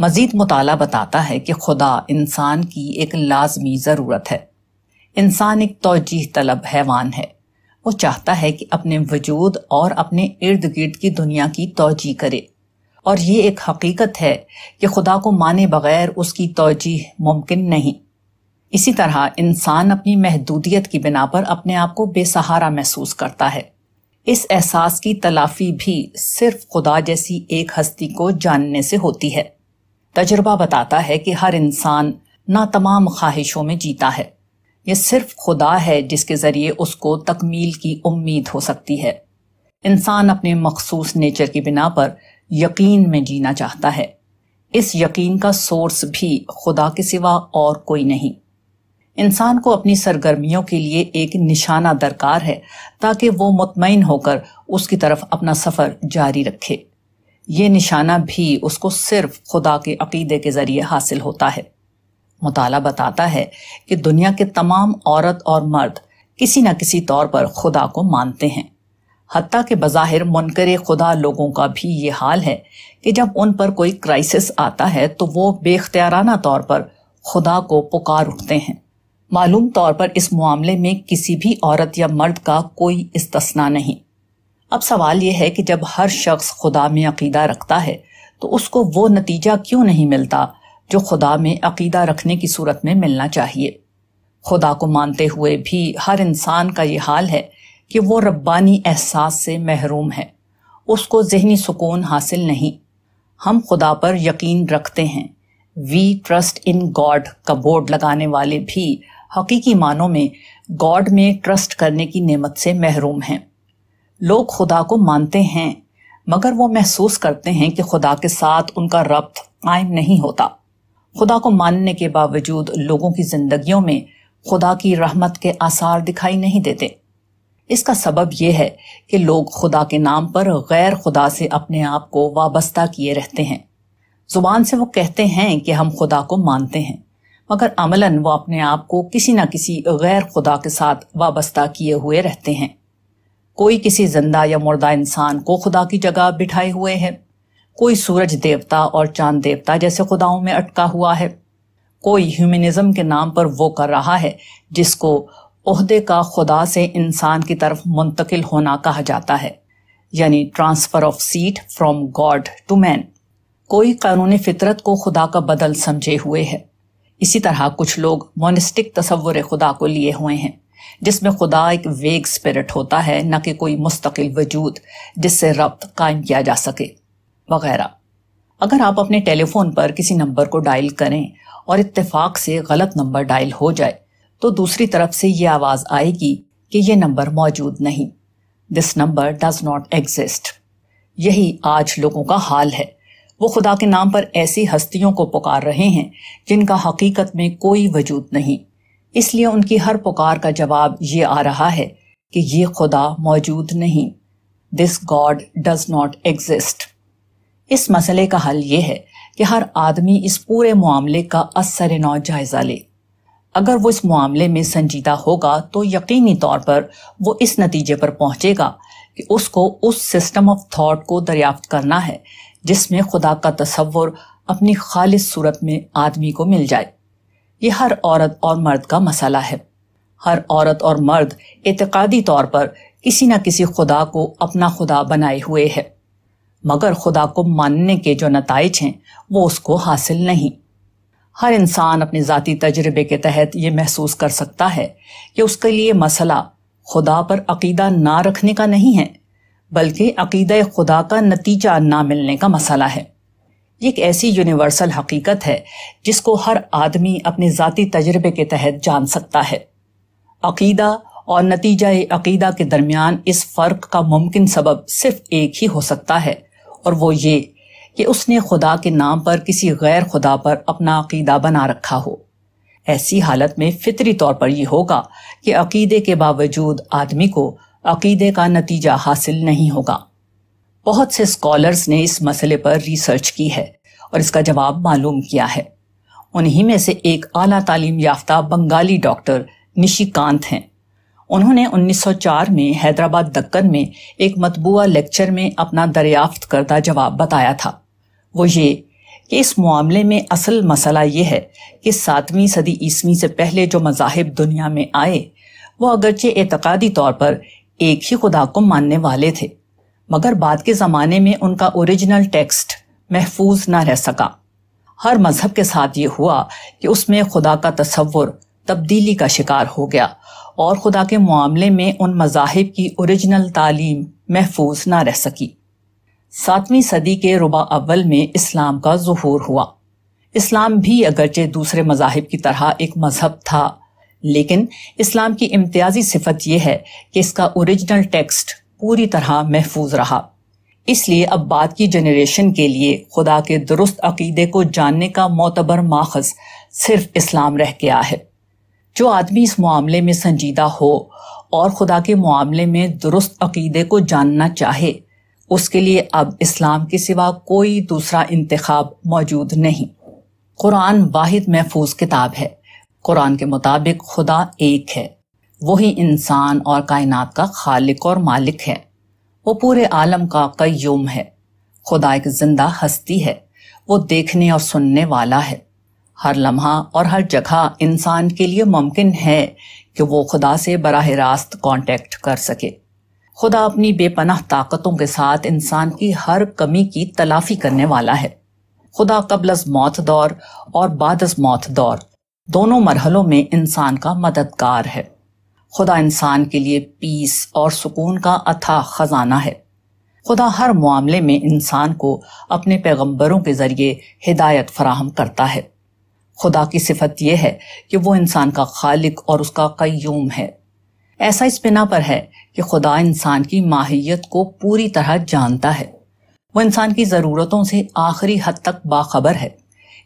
मज़ीद मताल बताता है कि खुदा इंसान की एक लाजमी ज़रूरत है इंसान एक तोजीह तलब हैवान है वो चाहता है कि अपने वजूद और अपने इर्द गिर्द की दुनिया की तोजीह करे और ये एक हकीकत है कि खुदा को माने बगैर उसकी तोजीह मुमकिन नहीं इसी तरह इंसान अपनी महदूदियत की बिना पर अपने आप को बेसहारा महसूस करता है इस एहसास की तलाफी भी सिर्फ खुदा जैसी एक हस्ती को जानने से होती है तजुर्बा बताता है कि हर इंसान ना तमाम ख्वाहिशों में जीता है ये सिर्फ खुदा है जिसके ज़रिए उसको तकमील की उम्मीद हो सकती है इंसान अपने मखसूस नेचर की बिना पर यकीन में जीना चाहता है इस यकीन का सोर्स भी खुदा के सिवा और कोई नहीं इंसान को अपनी सरगर्मियों के लिए एक निशाना दरकार है ताकि वो मुतमिन होकर उसकी तरफ अपना सफ़र जारी रखे ये निशाना भी उसको सिर्फ खुदा के अकीदे के ज़रिए हासिल होता है मुताला बताता है कि दुनिया के तमाम औरत और मर्द किसी न किसी तौर पर खुदा को मानते हैं हती के बज़ाहिर मुनकर खुदा लोगों का भी ये हाल है कि जब उन पर कोई क्राइसिस आता है तो वो बेख्तियाराना तौर पर खुदा को पुकार उठते हैं मालूम तौर पर इस मामले में किसी भी औरत या मर्द का कोई इस्तना नहीं अब सवाल यह है कि जब हर शख्स खुदा में अकीदा रखता है तो उसको वो नतीजा क्यों नहीं मिलता जो खुदा में अकीदा रखने की सूरत में मिलना चाहिए खुदा को मानते हुए भी हर इंसान का ये हाल है कि वो रब्बानी एहसास से महरूम है उसको जहनी सुकून हासिल नहीं हम खुदा पर यकीन रखते हैं वी ट्रस्ट इन गॉड का बोर्ड लगाने वाले भी हकीकी मानों में गॉड में ट्रस्ट करने की नेमत से महरूम हैं लोग खुदा को मानते हैं मगर वो महसूस करते हैं कि खुदा के साथ उनका रब्त कायम नहीं होता खुदा को मानने के बावजूद लोगों की जिंदगियों में खुदा की रहमत के आसार दिखाई नहीं देते इसका सबब यह है कि लोग खुदा के नाम पर गैर खुदा से अपने आप को वाबस्ता किए रहते हैं जुबान से वो कहते हैं कि हम खुदा को मानते हैं मगर अमलन वो अपने आप को किसी न किसी गैर खुदा के साथ वाबस्ता किए हुए रहते हैं कोई किसी जिंदा या मुर्दा इंसान को खुदा की जगह बिठाए हुए है कोई सूरज देवता और चांद देवता जैसे खुदाओं में अटका हुआ है कोई ह्यूमनिज्म के नाम पर वो कर रहा है जिसको अहदे का खुदा से इंसान की तरफ मुंतकिल होना कहा जाता है यानी transfer of seed from God to man कोई कानून फितरत को खुदा का बदल समझे हुए है इसी तरह कुछ लोग मोनिस्टिक तस्वुर खुदा को लिए हुए हैं जिसमें खुदा एक वेग स्पिरिट होता है न कि कोई मुस्तकिल वजूद जिससे रब्त कायम किया जा सके वगैरह अगर आप अपने टेलीफोन पर किसी नंबर को डायल करें और इत्तेफाक से गलत नंबर डायल हो जाए तो दूसरी तरफ से ये आवाज़ आएगी कि ये नंबर मौजूद नहीं this number does not exist यही आज लोगों का हाल है वो खुदा के नाम पर ऐसी हस्तियों को पुकार रहे हैं जिनका हकीकत में कोई वजूद नहीं इसलिए उनकी हर पुकार का जवाब ये आ रहा है कि ये खुदा मौजूद नहीं this God does not exist इस मसले का हल ये है कि हर आदमी इस पूरे मामले का असर नौ जायजा ले अगर वो इस मामले में संजीदा होगा तो यकीनी तौर पर वो इस नतीजे पर पहुंचेगा कि उसको उस सिस्टम ऑफ थॉट को दरियाफ्त करना है जिसमें खुदा का तस्वुर अपनी खालिश सूरत में आदमी को मिल जाए यह हर औरत और मर्द का मसला है हर औरत और मर्द एतकादी तौर पर किसी न किसी खुदा को अपना खुदा बनाए हुए है मगर खुदा को मानने के जो नतज हैं वो उसको हासिल नहीं हर इंसान अपने ज़ाती तजर्बे के तहत ये महसूस कर सकता है कि उसके लिए मसला खुदा पर अकीदा ना रखने का नहीं है बल्कि अकीद खुदा का नतीजा ना मिलने का मसला है एक ऐसी यूनिवर्सल हकीकत है जिसको हर आदमी अपने ज़ाती तजर्बे के तहत जान सकता है अकीदा और नतीजा अकीदा के दरमियान इस फ़र्क का मुमकिन सबब सिर्फ एक ही हो सकता है और वो ये कि उसने खुदा के नाम पर किसी गैर खुदा पर अपना अकीदा बना रखा हो ऐसी हालत में फितरी तौर पर यह होगा कि अकीदे के बावजूद आदमी को अकीदे का नतीजा हासिल नहीं होगा बहुत से स्कॉलर्स ने इस मसले पर रिसर्च की है और इसका जवाब मालूम किया है उन्हीं में से एक आला तालीम याफ्ता बंगाली डॉक्टर निशिकांत हैं उन्होंने 1904 में हैदराबाद दक्कन में एक मतबूआ लेक्चर में अपना दरियाफ्त करदा जवाब बताया था वो ये कि इस मामले में असल मसला ये है कि सातवीं सदी ईस्वी से पहले जो मजाहब दुनिया में आए वो अगरचे एतकादी तौर पर एक ही खुदा को मानने वाले थे मगर बाद के ज़माने में उनका ओरिजिनल टेक्स्ट महफूज ना रह सका हर मज़हब के साथ ये हुआ कि उसमें खुदा का तस्वुर तब्दीली का शिकार हो गया और खुदा के मामले में उन मजाहब की ओरिजिनल तालीम महफूज ना रह सकी सातवीं सदी के रुबा अव्वल में इस्लाम का जहूर हुआ इस्लाम भी अगरचे दूसरे मजाहिब की तरह एक मजहब था लेकिन इस्लाम की इम्तियाजी सिफत यह है कि इसका ओरिजिनल टेक्स्ट पूरी तरह महफूज रहा इसलिए अब बाद की जनरेशन के लिए खुदा के दुरुस्त अकीदे को जानने का मोतबर माखज सिर्फ इस्लाम रह गया है जो आदमी इस मामले में संजीदा हो और खुदा के मामले में दुरुस्त अकीदे को जानना चाहे उसके लिए अब इस्लाम के सिवा कोई दूसरा इंतखब मौजूद नहीं कुरान वाहिद महफूज किताब है कुरान के मुताबिक खुदा एक है वही इंसान और कायनात का खालिक और मालिक है वो पूरे आलम का कयूम है खुदा एक जिंदा हस्ती है वो देखने और सुनने वाला है हर लम्हा और हर जगह इंसान के लिए मुमकिन है कि वो खुदा से बरह रास्त कॉन्टेक्ट कर सके खुदा अपनी बेपनाह ताकतों के साथ इंसान की हर कमी की तलाफी करने वाला है खुदा कबलज मौत दौर और बादस मौत दौर दोनों मरहलों में इंसान का मददगार है खुदा इंसान के लिए पीस और सुकून का अथा खजाना है खुदा हर मामले में इंसान को अपने पैगंबरों के ज़रिए हिदायत फराहम करता है खुदा की सिफत यह है कि वो इंसान का खालिक और उसका कयूम है ऐसा इस बिना पर है कि खुदा इंसान की माहियत को पूरी तरह जानता है वो इंसान की ज़रूरतों से आखिरी हद तक बाखबर है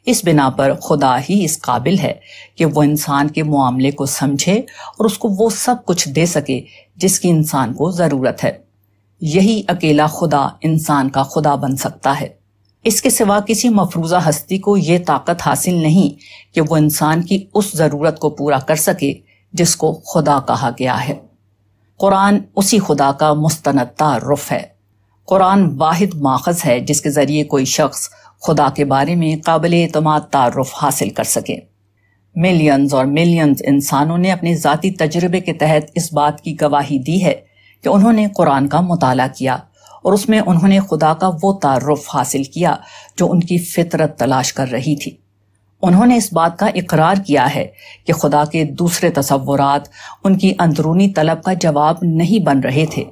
इस बिना पर खुदा ही इस काबिल है कि वो इंसान के मामले को समझे और उसको वो सब कुछ दे सके जिसकी इंसान को ज़रूरत है यही अकेला खुदा इंसान का खुदा बन सकता है इसके सिवा किसी मफरूजा हस्ती को ये ताकत हासिल नहीं कि वो इंसान की उस ज़रूरत को पूरा कर सके जिसको खुदा कहा गया है कुरान उसी खुदा का मुस्ंद तारफ़ है कुरान वाहिद माखज है जिसके ज़रिए कोई शख्स खुदा के बारे में काबिल अतमाद तारफ़ हासिल कर सके मिलियंस और मिलियंस इंसानों ने अपने ज़ाती तजर्बे के तहत इस बात की गवाही दी है कि उन्होंने कुरान का मताल किया और उसमें उन्होंने खुदा का वो तारफ़ हासिल किया जो उनकी फितरत तलाश कर रही थी उन्होंने इस बात का इकरार किया है कि खुदा के दूसरे तस्वुरात उनकी अंदरूनी तलब का जवाब नहीं बन रहे थे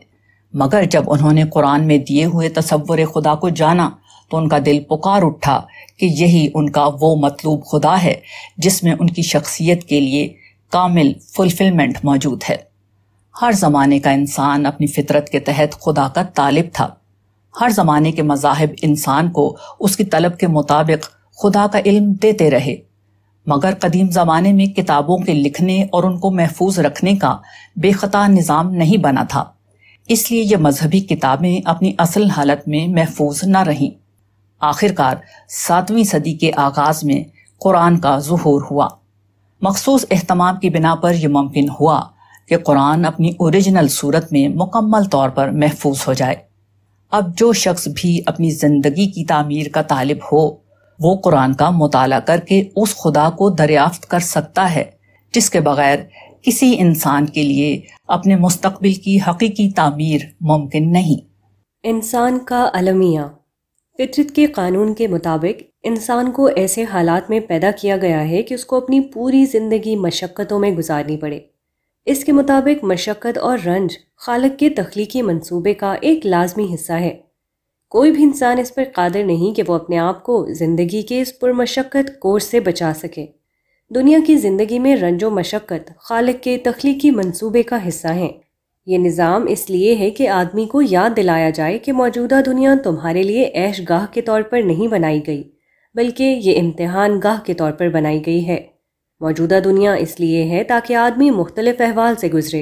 मगर जब उन्होंने कुरान में दिए हुए तस्वुर खुदा को जाना तो उनका दिल पुकार उठा कि यही उनका वो मतलूब खुदा है जिसमें उनकी शख्सियत के लिए कामिल फुलफिलमेंट मौजूद है हर ज़माने का इंसान अपनी फितरत के तहत खुदा का तालिब था हर ज़माने के मजाहब इंसान को उसकी तलब के मुताबिक खुदा का इल्म देते रहे मगर कदीम ज़माने में किताबों के लिखने और उनको महफूज रखने का बेखता निज़ाम नहीं बना था इसलिए ये मजहबी किताबें अपनी असल हालत में महफूज न रहीं आखिरकार सातवीं सदी के आगाज़ में कुरान का जहूर हुआ मखसूस अहतमाम की बिना पर यह मुमकिन हुआ कि कुरान अपनी ओरिजिनल सूरत में मुकम्मल तौर पर महफूज हो जाए अब जो शख्स भी अपनी ज़िंदगी की तामीर का तालब हो वो कुरान का मताल करके उस खुदा को दरियाफ्त कर सकता है जिसके बगैर किसी इंसान के लिए अपने मुस्तबिल की हकीकी तामीर मुमकिन नहीं इंसान का अलमिया फितरत के कानून के मुताबिक इंसान को ऐसे हालात में पैदा किया गया है कि उसको अपनी पूरी ज़िंदगी मशक्क़तों में गुजारनी पड़े इसके मुताबिक मशक्क़त और रंज खालक के तख्लीकी मनसूबे का एक लाजमी हिस्सा है कोई भी इंसान इस पर कादर नहीं कि वो अपने आप को ज़िंदगी के इस पुरमशक्क़त कोर्स से बचा सके दुनिया की ज़िंदगी में रंजो मशक्क़त खालक के तख्लीकी मनसूबे का हिस्सा हैं ये निज़ाम इसलिए है कि आदमी को याद दिलाया जाए कि मौजूदा दुनिया तुम्हारे लिए ऐश गाह के तौर पर नहीं बनाई गई बल्कि ये इम्तहान गाह के तौर पर बनाई गई है मौजूदा दुनिया इसलिए है ताकि आदमी मुख्तलिफ अहवाल से गुजरे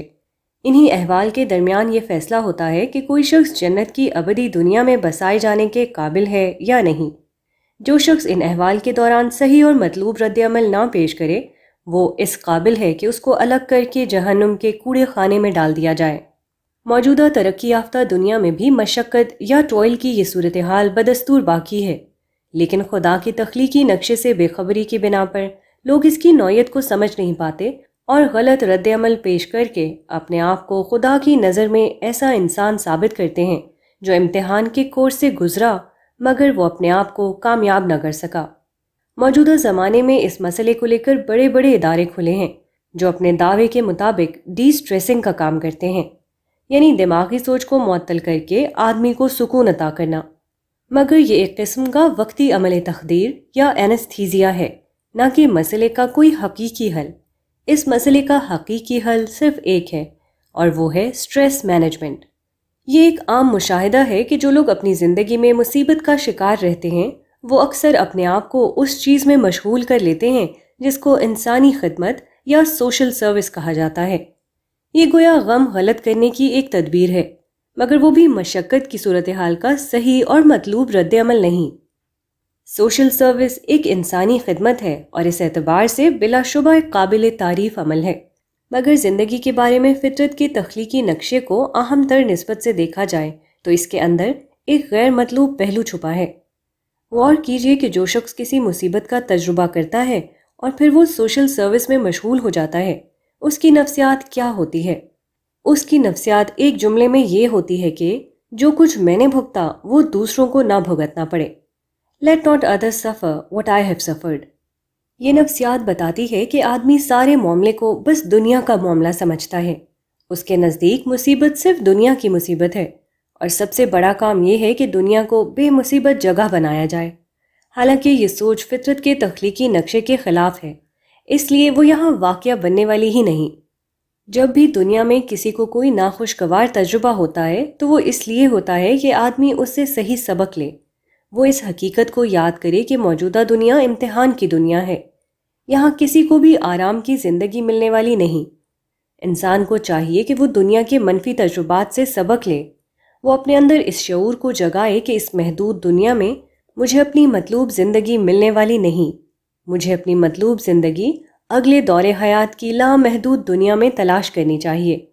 इन्हीं अहवाल के दरमियान ये फैसला होता है कि कोई शख्स जन्नत की अबदी दुनिया में बसाए जाने के काबिल है या नहीं जो शख्स इन अहवाल के दौरान सही और मतलूब रद्दमल ना पेश करे वो इस काबिल है कि उसको अलग करके जहन्नुम के कूड़े खाने में डाल दिया जाए मौजूदा तरक्की याफ्ता दुनिया में भी मशक्क़त या टॉयल की ये सूरत हाल बदस्तूर बाकी है लेकिन खुदा की तख्लीकी नक्शे से बेखबरी की बिना पर लोग इसकी नौीयत को समझ नहीं पाते और गलत रद्दमल पेश करके अपने आप को खुदा की नज़र में ऐसा इंसान साबित करते हैं जो इम्तहान के कोर्स से गुजरा मगर वो अपने आप को कामयाब न कर सका मौजूदा ज़माने में इस मसले को लेकर बड़े बड़े इदारे खुले हैं जो अपने दावे के मुताबिक डी स्ट्रेसिंग का काम करते हैं यानी दिमागी सोच को मअतल करके आदमी को सुकून अता करना मगर ये एक किस्म का वक्ती अमल तकदीर या एनस्थीजिया है ना कि मसले का कोई हकीकी हल इस मसले का हकीकी हल सिर्फ एक है और वो है स्ट्रेस मैनेजमेंट ये एक आम मुशाहिदा है कि जो लोग अपनी ज़िंदगी में मुसीबत का शिकार रहते हैं वो अक्सर अपने आप को उस चीज़ में मशगूल कर लेते हैं जिसको इंसानी खदमत या सोशल सर्विस कहा जाता है ये गोया गम गलत करने की एक तदबीर है मगर वो भी मशक्क़त की सूरत हाल का सही और मतलूब रद्द अमल नहीं सोशल सर्विस एक इंसानी खिदमत है और इस एतबार से बिलाशुबा एक काबिल तारीफ अमल है मगर ज़िंदगी के बारे में फितरत के तख्लीकी नक्शे को अहम तर नस्बत से देखा जाए तो इसके अंदर एक गैर मतलूब पहलू छुपा है गौर कीजिए कि जो शख्स किसी मुसीबत का तजुर्बा करता है और फिर वो सोशल सर्विस में मशगूल हो जाता है उसकी नफ्सियात क्या होती है उसकी नफ्सियात एक जुमले में ये होती है कि जो कुछ मैंने भुगता वो दूसरों को ना भुगतना पड़े let not others suffer what I have suffered ये नफ्सियात बताती है कि आदमी सारे मामले को बस दुनिया का मामला समझता है उसके नज़दीक मुसीबत सिर्फ दुनिया की मुसीबत है और सबसे बड़ा काम यह है कि दुनिया को बेमुसीबत जगह बनाया जाए हालांकि ये सोच फितरत के तख्लीकी नक्शे के ख़िलाफ़ है इसलिए वो यहाँ वाक़ बनने वाली ही नहीं जब भी दुनिया में किसी को कोई नाखुशगवार तजुर्बा होता है तो वो इसलिए होता है कि आदमी उससे सही सबक ले वो इस हकीकत को याद करे कि मौजूदा दुनिया इम्तहान की दुनिया है यहाँ किसी को भी आराम की ज़िंदगी मिलने वाली नहीं इंसान को चाहिए कि वो दुनिया के मनफी तजुर्बात से सबक ले वो अपने अंदर इस शूर को जगाए कि इस महदूद दुनिया में मुझे अपनी मतलूब ज़िंदगी मिलने वाली नहीं मुझे अपनी मतलूब ज़िंदगी अगले दौरे हयात की लामहदूद दुनिया में तलाश करनी चाहिए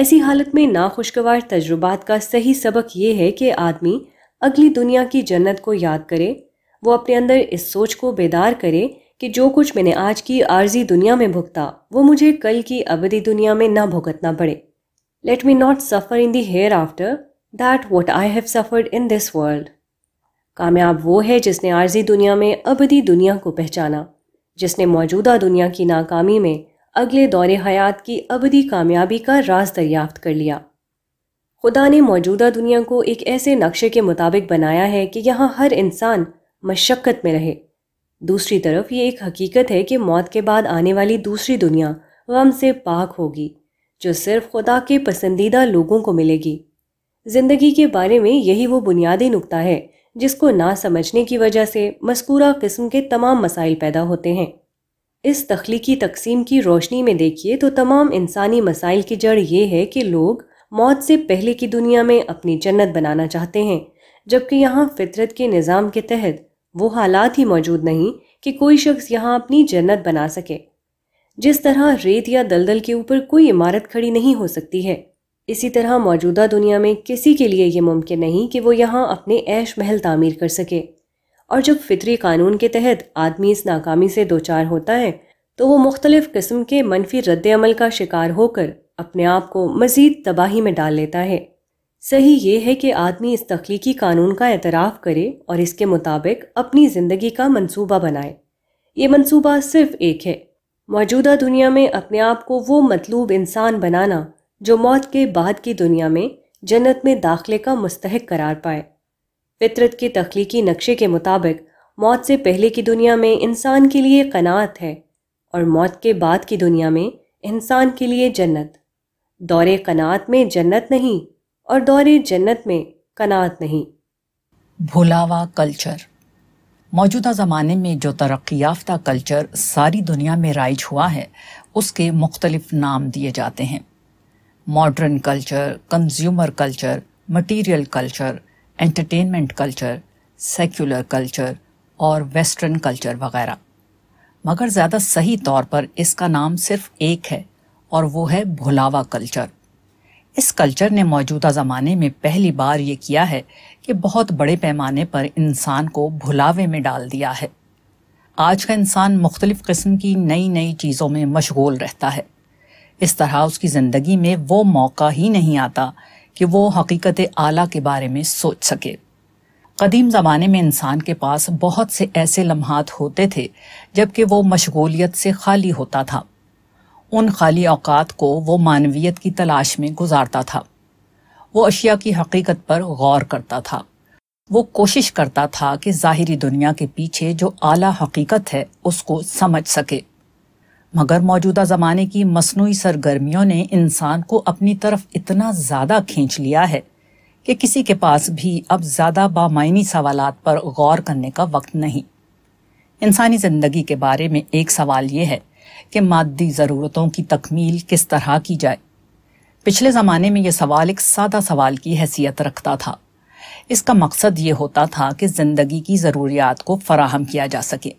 ऐसी हालत में नाखुशगवार तजुर्बात का सही सबक ये है कि आदमी अगली दुनिया की जन्नत को याद करे वो अपने अंदर इस सोच को बेदार करे कि जो कुछ मैंने आज की आर्जी दुनिया में भुगता वो मुझे कल की अवधि दुनिया में ना भुगतना पड़े let me not suffer in the hereafter that what I have suffered in this world कामयाब वो है जिसने आर्जी दुनिया में अवधि दुनिया को पहचाना जिसने मौजूदा दुनिया की नाकामी में अगले दौरे हयात की अवधि कामयाबी का राज दरियाफ्त कर लिया खुदा ने मौजूदा दुनिया को एक ऐसे नक्शे के मुताबिक बनाया है कि यहाँ हर इंसान मशक्क़त में रहे दूसरी तरफ ये एक हकीकत है कि मौत के बाद आने वाली दूसरी दुनिया गम से पाक होगी जो सिर्फ खुदा के पसंदीदा लोगों को मिलेगी ज़िंदगी के बारे में यही वो बुनियादी नुकता है जिसको ना समझने की वजह से मस्कूरा किस्म के तमाम मसाइल पैदा होते हैं इस तख्लीकी तकसीम की रोशनी में देखिए तो तमाम इंसानी मसाइल की जड़ ये है कि लोग मौत से पहले की दुनिया में अपनी जन्नत बनाना चाहते हैं जबकि यहाँ फितरत के निज़ाम के तहत वो हालात ही मौजूद नहीं कि कोई शख्स यहाँ अपनी जन्नत बना सके जिस तरह रेत या दलदल के ऊपर कोई इमारत खड़ी नहीं हो सकती है इसी तरह मौजूदा दुनिया में किसी के लिए ये मुमकिन नहीं कि वो यहाँ अपने ऐश महल तामीर कर सके और जब फितरी कानून के तहत आदमी इस नाकामी से दो चार होता है तो वो मुख्तलिफ़ किस्म के मनफी रद्द अमल का शिकार होकर अपने आप को मज़ीद तबाही में डाल लेता है सही ये है कि आदमी इस तख्लीकी कानून का एतराफ़ करे और इसके मुताबिक अपनी ज़िंदगी का मंसूबा बनाए ये मंसूबा सिर्फ एक है मौजूदा दुनिया में अपने आप को वो मतलूब इंसान बनाना जो मौत के बाद की दुनिया में जन्नत में दाखिले का मुस्तक करार पाए फितरत के तख्लीकी नक्शे के मुताबिक मौत से पहले की दुनिया में इंसान के लिए कनात है और मौत के बाद की दुनिया में इंसान के लिए जन्नत दौरे कनात में जन्नत नहीं और दौरे जन्नत में कनात नहीं भुलावा कल्चर मौजूदा ज़माने में जो तरक्की याफ्ता कल्चर सारी दुनिया में राइज हुआ है उसके मुख्तलिफ नाम दिए जाते हैं modern culture consumer culture material culture entertainment culture secular culture और वेस्टर्न कल्चर वगैरह मगर ज़्यादा सही तौर पर इसका नाम सिर्फ एक है और वो है भुलावा कल्चर इस कल्चर ने मौजूदा ज़माने में पहली बार ये किया है कि बहुत बड़े पैमाने पर इंसान को भुलावे में डाल दिया है आज का इंसान मुख्तलिफ़ किस्म की नई नई चीज़ों में मशगोल रहता है इस तरह उसकी ज़िंदगी में वो मौका ही नहीं आता कि वो हकीकत आला के बारे में सोच सके कदीम ज़माने में इंसान के पास बहुत से ऐसे लम्हात होते थे जबकि वो मशगोलियत से खाली होता था उन खाली अवकात को वो मानवीत की तलाश में गुजारता था वो अशिया की हकीकत पर गौर करता था वो कोशिश करता था कि ज़ाहरी दुनिया के पीछे जो आला हकीकत है उसको समझ सके मगर मौजूदा ज़माने की मसनू सरगर्मियों ने इंसान को अपनी तरफ इतना ज़्यादा खींच लिया है कि किसी के पास भी अब ज़्यादा बामायनी सवाल पर गौर करने का वक्त नहीं इंसानी ज़िंदगी के बारे में एक सवाल ये है कि मादी ज़रूरतों की तकमील किस तरह की जाए पिछले ज़माने में यह सवाल एक सादा सवाल की हैसियत रखता था इसका मकसद ये होता था कि ज़िंदगी की ज़रूरियात को फराहम किया जा सके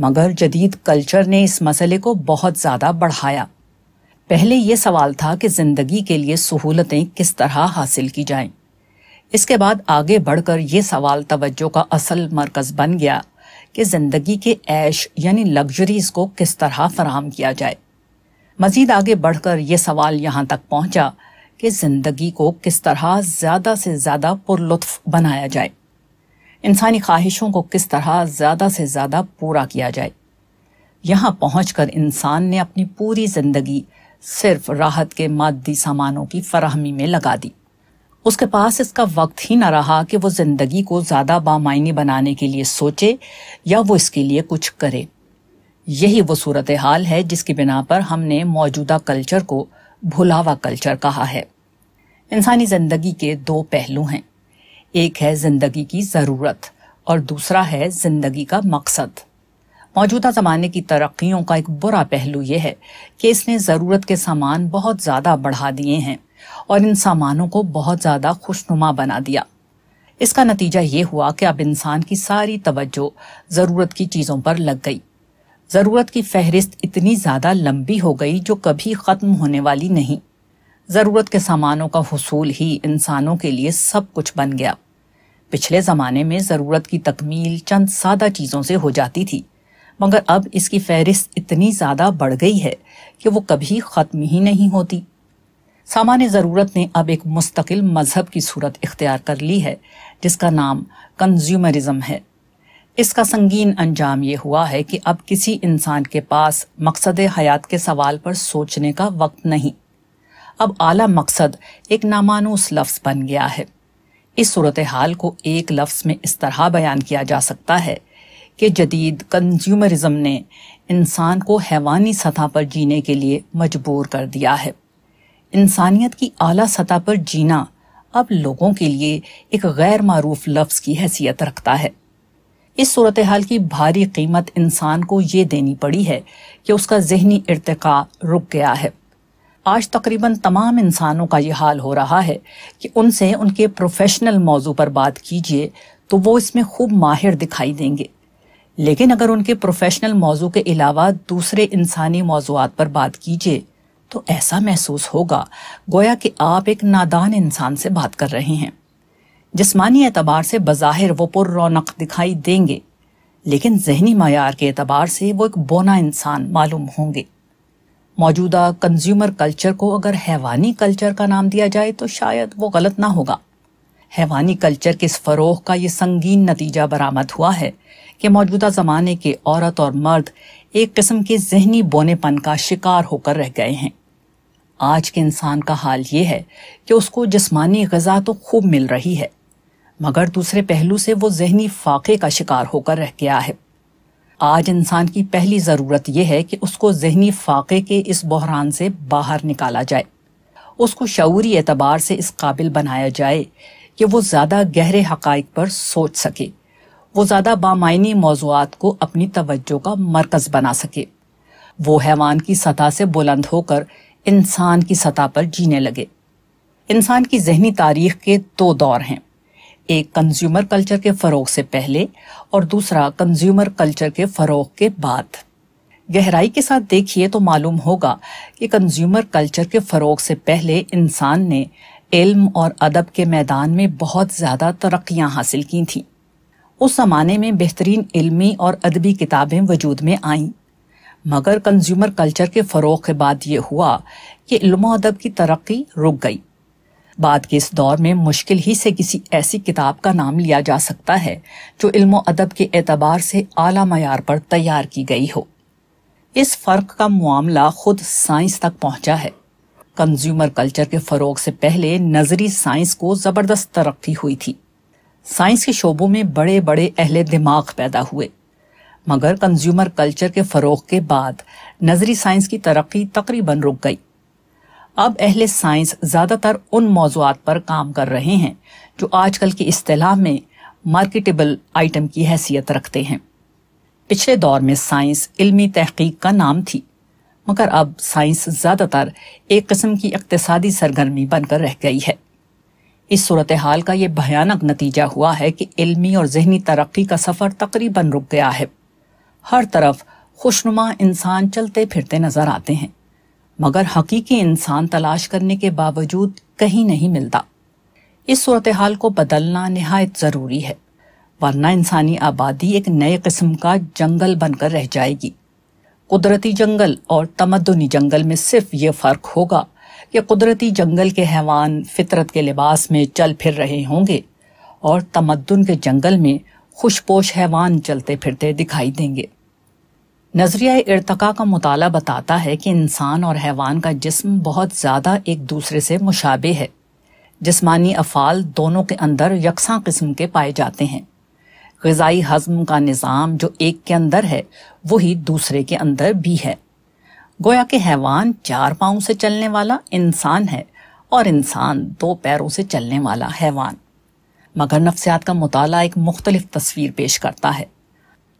मगर जदीद कल्चर ने इस मसले को बहुत ज़्यादा बढ़ाया पहले यह सवाल था कि ज़िंदगी के लिए सहूलतें किस तरह हासिल की जाएं। इसके बाद आगे बढ़कर यह सवाल तवज्जो का असल मरकज़ बन गया कि ज़िंदगी के ऐश यानी लग्जरीज को किस तरह फराहम किया जाए मज़ीद आगे बढ़कर ये सवाल यहाँ तक पहुँचा कि ज़िंदगी को किस तरह ज़्यादा से ज़्यादा पुरलुत्फ बनाया जाए इंसानी ख्वाहिशों को किस तरह ज़्यादा से ज़्यादा पूरा किया जाए यहाँ पहुँच कर इंसान ने अपनी पूरी ज़िंदगी सिर्फ राहत के मादी सामानों की फराहमी में लगा दी उसके पास इसका वक्त ही ना रहा कि वो जिंदगी को ज्यादा बामायने बनाने के लिए सोचे या वो इसके लिए कुछ करे यही वो सूरत हाल है जिसकी बिना पर हमने मौजूदा कल्चर को भुलावा कल्चर कहा है इंसानी जिंदगी के दो पहलू हैं एक है जिंदगी की जरूरत और दूसरा है जिंदगी का मकसद मौजूदा ज़माने की तरक्कियों का एक बुरा पहलू यह है कि इसने ज़रूरत के सामान बहुत ज़्यादा बढ़ा दिए हैं और इन सामानों को बहुत ज़्यादा खुशनुमा बना दिया इसका नतीजा ये हुआ कि अब इंसान की सारी तवज्जो ज़रूरत की चीज़ों पर लग गई ज़रूरत की फहरिस्त इतनी ज़्यादा लंबी हो गई जो कभी ख़त्म होने वाली नहीं ज़रूरत के सामानों का हसूल ही इंसानों के लिए सब कुछ बन गया पिछले ज़माने में ज़रूरत की तकमील चंद सादा चीज़ों से हो जाती थी मगर अब इसकी फहरिस्त इतनी ज़्यादा बढ़ गई है कि वो कभी ख़त्म ही नहीं होती सामान्य ज़रूरत ने अब एक मुस्तकिल मज़हब की सूरत इख्तियार कर ली है जिसका नाम कंज्यूमरिज्म है इसका संगीन अंजाम ये हुआ है कि अब किसी इंसान के पास मकसद हयात के सवाल पर सोचने का वक्त नहीं अब आला मकसद एक नामानूस लफ्ज़ बन गया है इस सूरत हाल को एक लफ्ज़ में इस तरह बयान किया जा सकता है कि जदीद कंज्यूमरिज्म ने इंसान को हैवानी सतह पर जीने के लिए मजबूर कर दिया है इंसानियत की आला सतह पर जीना अब लोगों के लिए एक गैर मारूफ लफ्ज की हैसियत रखता है इस सूरत हाल की भारी कीमत इंसान को ये देनी पड़ी है कि उसका जहनी इरतका रुक गया है आज तकरीबन तमाम इंसानों का ये हाल हो रहा है कि उनसे उनके प्रोफेशनल मौजू पर बात कीजिए तो वो इसमें खूब माहिर दिखाई देंगे लेकिन अगर उनके प्रोफेशनल मौजू के अलावा दूसरे इंसानी मौजूद पर बात कीजिए तो ऐसा महसूस होगा गोया कि आप एक नादान इंसान से बात कर रहे हैं जिसमानी एतबार से बज़ाहिर वो पुर रौनक दिखाई देंगे लेकिन जहनी मैार के एतबार से वो एक बोना इंसान मालूम होंगे मौजूदा कंज्यूमर कल्चर को अगर हैवानी कल्चर का नाम दिया जाए तो शायद वो गलत ना होगा हैवानी कल्चर के इस फरोह का ये संगीन नतीजा बरामद हुआ है कि मौजूदा ज़माने के औरत और मर्द एक किस्म के जहनी बोनेपन का शिकार होकर रह गए हैं आज के इंसान का हाल ये है कि उसको जिस्मानी गजा तो खूब मिल रही है मगर दूसरे पहलू से वो जहनी फाके का शिकार होकर रह गया है आज इंसान की पहली ज़रूरत यह है कि उसको जहनी फाके के इस बहरान से बाहर निकाला जाए उसको शौरी एतबार से इस काबिल बनाया जाए कि वो ज़्यादा गहरे हक़ पर सोच सके वो ज़्यादा बामायनी मौजूद को अपनी तवज्जो का मरकज़ बना सके वो हैवान की सतह से बुलंद होकर इंसान की सतह पर जीने लगे इंसान की जहनी तारीख के दो दौर हैं एक कंज्यूमर कल्चर के फ़रोग से पहले और दूसरा कंज्यूमर कल्चर के फ़रोग के बाद गहराई के साथ देखिए तो मालूम होगा कि कंज्यूमर कल्चर के फ़रोग से पहले इंसान ने इल्म और अदब के मैदान में बहुत ज़्यादा तरक्याँ हासिल की थीं उस ज़माने में बेहतरीन इल्मी और अदबी किताबें वजूद में आईं मगर कंज्यूमर कल्चर के फ़रोग के बाद ये हुआ कि इल्म अदब की तरक्की रुक गई बाद के इस दौर में मुश्किल ही से किसी ऐसी किताब का नाम लिया जा सकता है जो इल्म अदब के एतबार से आला मैार पर तैयार की गई हो इस फ़र्क का मामला खुद साइंस तक पहुंचा है कंज्यूमर कल्चर के फ़रोग से पहले नज़री साइंस को ज़बरदस्त तरक्की हुई थी साइंस के शोबों में बड़े बड़े अहले दिमाग पैदा हुए मगर कंज्यूमर कल्चर के फ़रोग के बाद नज़री साइंस की तरक्की तकरीबन रुक गई अब अहले साइंस ज़्यादातर उन मौजूद पर काम कर रहे हैं जो आजकल की अतलाह में मार्केटेबल आइटम की हैसियत रखते हैं पिछले दौर में साइंस इल्मी तहकीक का नाम थी मगर अब साइंस ज़्यादातर एक किस्म की इकतसादी सरगर्मी बनकर रह गई है इस सूरत हाल का ये भयानक नतीजा हुआ है कि इल्मी और जहनी तरक्की का सफ़र तकरीबन रुक गया है हर तरफ खुशनुमा इंसान चलते फिरते नज़र आते हैं मगर हकीकी इंसान तलाश करने के बावजूद कहीं नहीं मिलता इस सूरत हाल को बदलना नहायत ज़रूरी है वरना इंसानी आबादी एक नए किस्म का जंगल बनकर रह जाएगी कुदरती जंगल और तमदनी जंगल में सिर्फ ये फ़र्क होगा कि कुदरती जंगल के हैवान फितरत के लिबास में चल फिर रहे होंगे और तमद्दन के जंगल में खुशपोश हैवान चलते फिरते दिखाई देंगे नज़रिया इरतका का मताल बताता है कि इंसान और हैवान का जिस्म बहुत ज़्यादा एक दूसरे से मुशाबे है जिस्मानी अफ़ाल दोनों के अंदर यकसा किस्म के पाए जाते हैं गज़ाई हज़म का निज़ाम जो एक के अंदर है वही दूसरे के अंदर भी है गोया कि हैवान चार पाओं से चलने वाला इंसान है और इंसान दो पैरों से चलने वाला हैवान मगर नफ्सियात का मताल एक मुख्तलिफ तस्वीर पेश करता है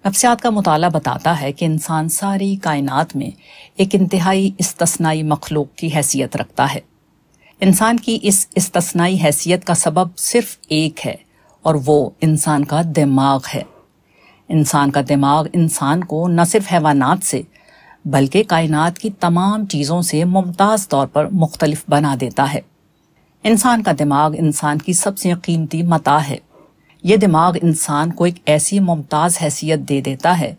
नफ्सियात का मताल बताता है कि इंसान सारी कायनात में एक इंतहाई इस्तनाई मखलूक की हैसियत रखता है इंसान की इस इस्तनाई हैसियत का सबब सिर्फ एक है और वो इंसान का दिमाग है इंसान का दिमाग इंसान को न सिर्फ हैवानात से बल्कि कायनात की तमाम चीज़ों से मुमताज़ तौर पर मुख्तलफ बना देता है इंसान का दिमाग इंसान की सबसे कीमती मता है ये दिमाग इंसान को एक ऐसी मुमताज़ हैसियत दे देता है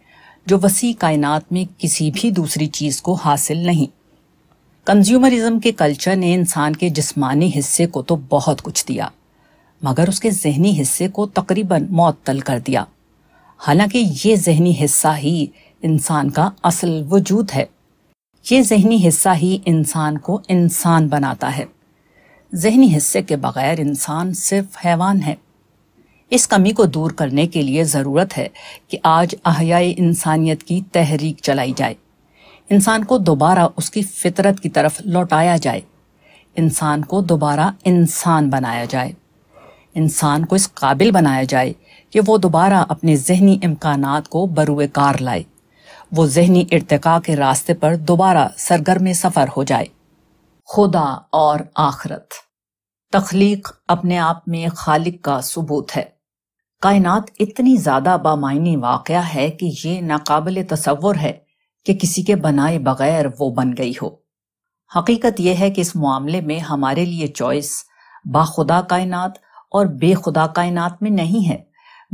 जो वसी कायनात में किसी भी दूसरी चीज़ को हासिल नहीं कंज्यूमरिज्म के कल्चर ने इंसान के जिस्मानी हिस्से को तो बहुत कुछ दिया मगर उसके जहनी हिस्से को तकरीबन मअतल कर दिया हालांकि ये जहनी हिस्सा ही इंसान का असल वजूद है ये जहनी हिस्सा ही इंसान को इंसान बनाता है जहनी हिस्से के बगैर इंसान सिर्फ हैवान है इस कमी को दूर करने के लिए ज़रूरत है कि आज अहियाई इंसानियत की तहरीक चलाई जाए इंसान को दोबारा उसकी फितरत की तरफ लौटाया जाए इंसान को दोबारा इंसान बनाया जाए इंसान को इस काबिल बनाया जाए कि वो दोबारा अपने जहनी इम्कान को बरुए कार लाए वो जहनी इरतका के रास्ते पर दोबारा सरगर्म सफ़र हो जाए खुदा और आखरत तख्लीक अपने आप में खालिक का सबूत है कायनात इतनी ज़्यादा बामायनी वाक़ है कि ये नाकबिल तस्वुर है कि किसी के बनाए बगैर वो बन गई हो हकीकत यह है कि इस मामले में हमारे लिए चॉइस बाखुदा कायनात और बेखुदा कायनात में नहीं है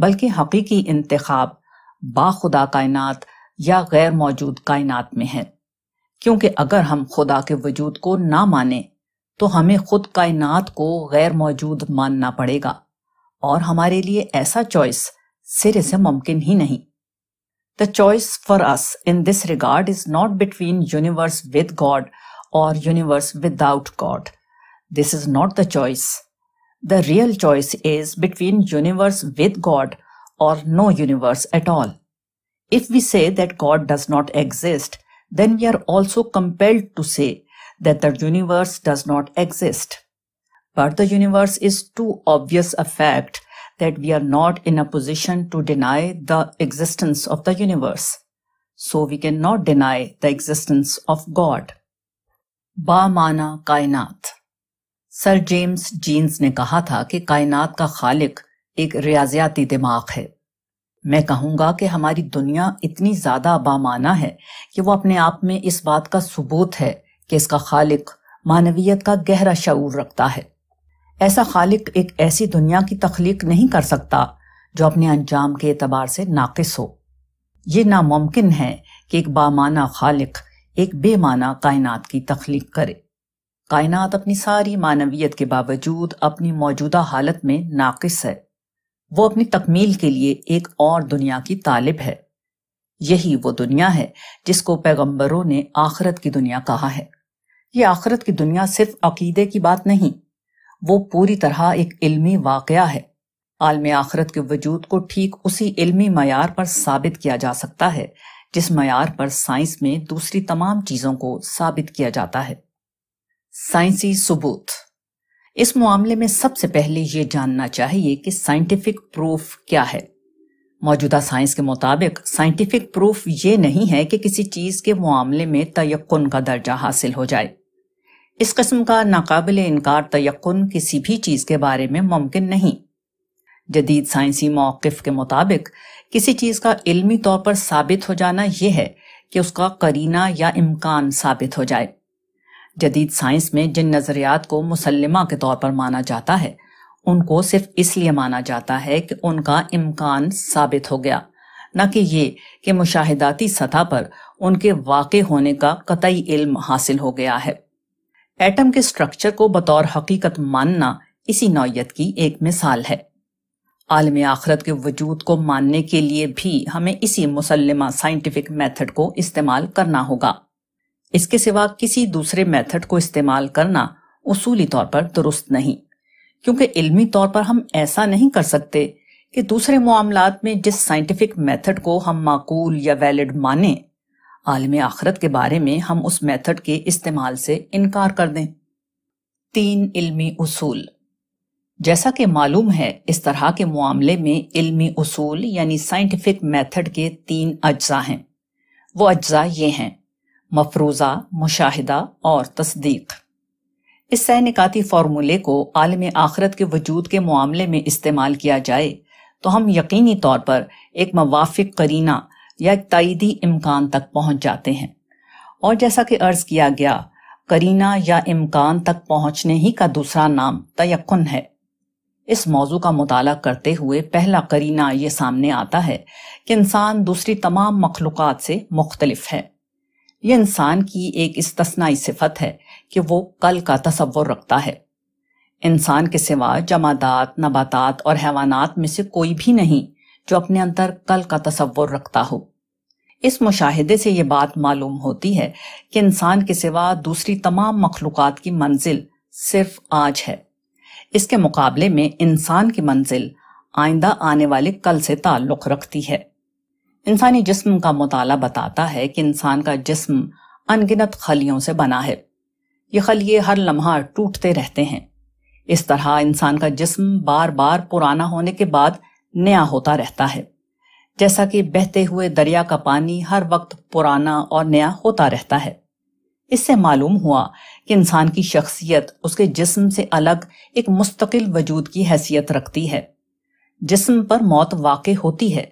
बल्कि हकीकी इंतखब बाखुदा कायनात या गैर मौजूद कायनात में है क्योंकि अगर हम खुदा के वजूद को ना माने तो हमें खुद कायनात को गैर मौजूद मानना पड़ेगा और हमारे लिए ऐसा चॉइस सिरे से मुमकिन ही नहीं the choice for us in this regard is not between universe with God और universe without God this is not the choice the real choice is between universe with God और no universe at all If we say that God does not exist, then we are also compelled to say that the universe does not exist. But the universe is too obvious a fact that we are not in a position to deny the existence of the universe. So we cannot deny the existence of God. Ba-mana kainat. Sir James Jeans ne kaha tha ki kainat ka खालिक ek riyaziyati दिमाग hai. मैं कहूँगा कि हमारी दुनिया इतनी ज़्यादा बामाना है कि वो अपने आप में इस बात का सबूत है कि इसका खालिक मानवीयत का गहरा शूर रखता है ऐसा खालिक एक ऐसी दुनिया की तख्लीक नहीं कर सकता जो अपने अंजाम के अतबार से नाकस हो ये नामुमकिन है कि एक बामाना खालिक एक बेमाना कायनात की तख्लीक करे कायनात अपनी सारी मानवीयत के बावजूद अपनी मौजूदा हालत में नाकस है वो अपनी तकमील के लिए एक और दुनिया की तालिब है यही वो दुनिया है जिसको पैगंबरों ने आखरत की दुनिया कहा है ये आखरत की दुनिया सिर्फ अकीदे की बात नहीं वो पूरी तरह एक इल्मी वाक़ है आलम आखरत के वजूद को ठीक उसी इल्मी मैार पर साबित किया जा सकता है जिस मैार पर साइंस में दूसरी तमाम चीज़ों को साबित किया जाता है साइंसी सबूत इस मामले में सबसे पहले ये जानना चाहिए कि साइंटिफिक प्रूफ क्या है मौजूदा साइंस के मुताबिक साइंटिफिक प्रूफ ये नहीं है कि किसी चीज़ के मामले में तयन का दर्जा हासिल हो जाए इस कस्म का नाकबिल इनकार तयन किसी भी चीज़ के बारे में मुमकिन नहीं जदीद साइंसी मौक़ के मुताबिक किसी चीज़ का इल्मी तौर पर साबित हो जाना यह है कि उसका करीना या इम्कान साबित हो जाए जदीद साइंस में जिन नज़रियात को मुसलमा के तौर पर माना जाता है उनको सिर्फ इसलिए माना जाता है कि उनका इम्कान साबित हो गया न कि ये कि मुशाहिदाती सतह पर उनके वाक़ होने का कतई इल्म हासिल हो गया है एटम के स्ट्रक्चर को बतौर हकीकत मानना इसी नौयत की एक मिसाल है आलम आखरत के वजूद को मानने के लिए भी हमें इसी मुसलमा साइंटिफिक मेथड को इस्तेमाल करना होगा इसके सिवा किसी दूसरे मेथड को इस्तेमाल करना उसूली तौर पर दुरुस्त नहीं क्योंकि इल्मी तौर पर हम ऐसा नहीं कर सकते कि दूसरे मामलात में जिस साइंटिफिक मेथड को हम माकूल या वैलिड माने आलम आखरत के बारे में हम उस मेथड के इस्तेमाल से इनकार कर दें तीन इल्मी उसूल जैसा कि मालूम है इस तरह के मामले में इल्मी उसूल यानी साइंटिफिक मेथड के तीन अज्जा हैं वो अज्जा ये हैं मफरूज़ा मुशाहिदा और तस्दीक इस सहनिकाती फार्मूले को आलम आखरत के वजूद के मामले में इस्तेमाल किया जाए तो हम यकीनी तौर पर एक मवाफिक करीना या एक तइदी इम्कान तक पहुंच जाते हैं और जैसा कि अर्ज़ किया गया करीना या इम्कान तक पहुंचने ही का दूसरा नाम तयन है इस मौजू का मताल करते हुए पहला करीना ये सामने आता है कि इंसान दूसरी तमाम मखलूक से मुख्तलफ है ये इंसान की एक इस्तनाई सिफत है कि वो कल का तस्वुर रखता है इंसान के सिवा जमादात नबातात और हैवानात में से कोई भी नहीं जो अपने अंदर कल का तस्वर रखता हो इस मुशाहिदे से यह बात मालूम होती है कि इंसान के सिवा दूसरी तमाम मखलूक की मंजिल सिर्फ आज है इसके मुकाबले में इंसान की मंजिल आइंदा आने वाले कल से ताल्लुक़ रखती है इंसानी जिस्म का मुताला बताता है कि इंसान का जिस्म अनगिनत खलियों से बना है ये खलिए हर लम्हा टूटते रहते हैं इस तरह इंसान का जिस्म बार बार पुराना होने के बाद नया होता रहता है जैसा कि बहते हुए दरिया का पानी हर वक्त पुराना और नया होता रहता है इससे मालूम हुआ कि इंसान की शख्सियत उसके जिस्म से अलग एक मुस्तकिल वजूद की हैसियत रखती है जिस्म पर मौत वाक़ होती है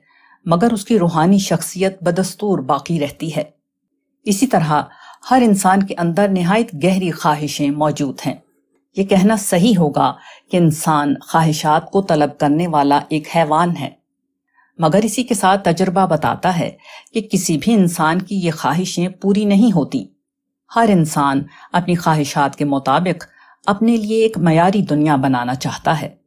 मगर उसकी रूहानी शख्सियत बदस्तूर बाकी रहती है इसी तरह हर इंसान के अंदर नहायत गहरी ख्वाहिशें मौजूद हैं ये कहना सही होगा कि इंसान ख्वाहिशात को तलब करने वाला एक हैवान है मगर इसी के साथ तजर्बा बताता है कि किसी भी इंसान की ये ख्वाहिशें पूरी नहीं होती हर इंसान अपनी ख्वाहिशात के मुताबिक अपने लिए एक मयारी दुनिया बनाना चाहता है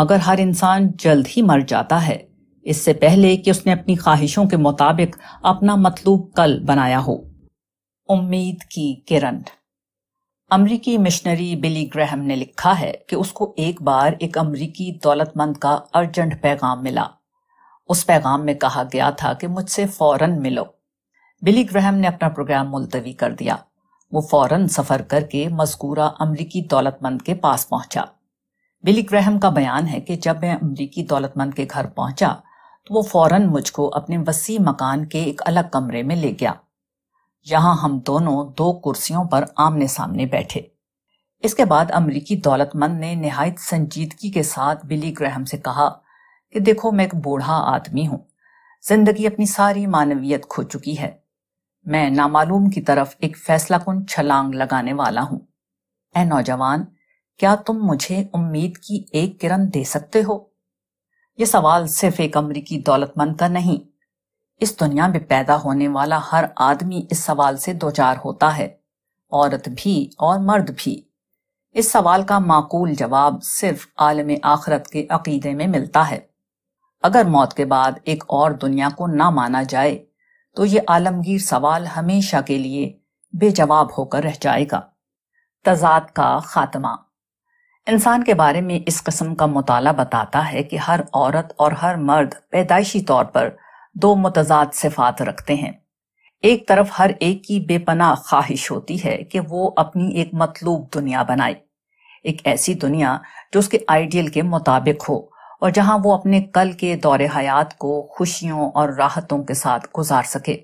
मगर हर इंसान जल्द ही मर जाता है इससे पहले कि उसने अपनी ख्वाहिशों के मुताबिक अपना मतलूब कल बनाया हो उम्मीद की किरण अमरीकी मिशनरी बिली ग्रहम ने लिखा है कि उसको एक बार एक अमरीकी दौलतमंद का अर्जेंट पैगाम मिला उस पैगाम में कहा गया था कि मुझसे फौरन मिलो बिली ग्रहम ने अपना प्रोग्राम मुलतवी कर दिया वो फौरन सफर करके मजकूरा अमरीकी दौलतमंद के पास पहुंचा बिली ग्रहम का बयान है कि जब मैं अमरीकी दौलतमंद के घर पहुंचा तो वो फौरन मुझको अपने वसी मकान के एक अलग कमरे में ले गया यहां हम दोनों दो कुर्सियों पर आमने सामने बैठे इसके बाद अमरीकी दौलतमंद ने नहायत संजीदगी के साथ बिली ग्रहम से कहा कि देखो मैं एक बूढ़ा आदमी हूं जिंदगी अपनी सारी मानवीयत खो चुकी है मैं नामालूम की तरफ एक फैसला कुन छलांग लगाने वाला हूं ए नौजवान क्या तुम मुझे उम्मीद की एक किरण दे सकते हो ये सवाल सिर्फ एक अमरीकी दौलतमंद का नहीं इस दुनिया में पैदा होने वाला हर आदमी इस सवाल से दो चार होता है औरत भी और मर्द भी इस सवाल का माकूल जवाब सिर्फ आलम आखरत के अकीदे में मिलता है अगर मौत के बाद एक और दुनिया को ना माना जाए तो ये आलमगीर सवाल हमेशा के लिए बेजवाब होकर रह जाएगा तजाद का खात्मा इंसान के बारे में इस कस्म का मुताला बताता है कि हर औरत और हर मर्द पैदाइशी तौर पर दो मतजाद सिफात रखते हैं एक तरफ हर एक की बेपनाह ख्वाहिश होती है कि वो अपनी एक मतलूब दुनिया बनाए एक ऐसी दुनिया जो उसके आइडियल के मुताबिक हो और जहां वो अपने कल के दौरे हयात को खुशियों और राहतों के साथ गुजार सके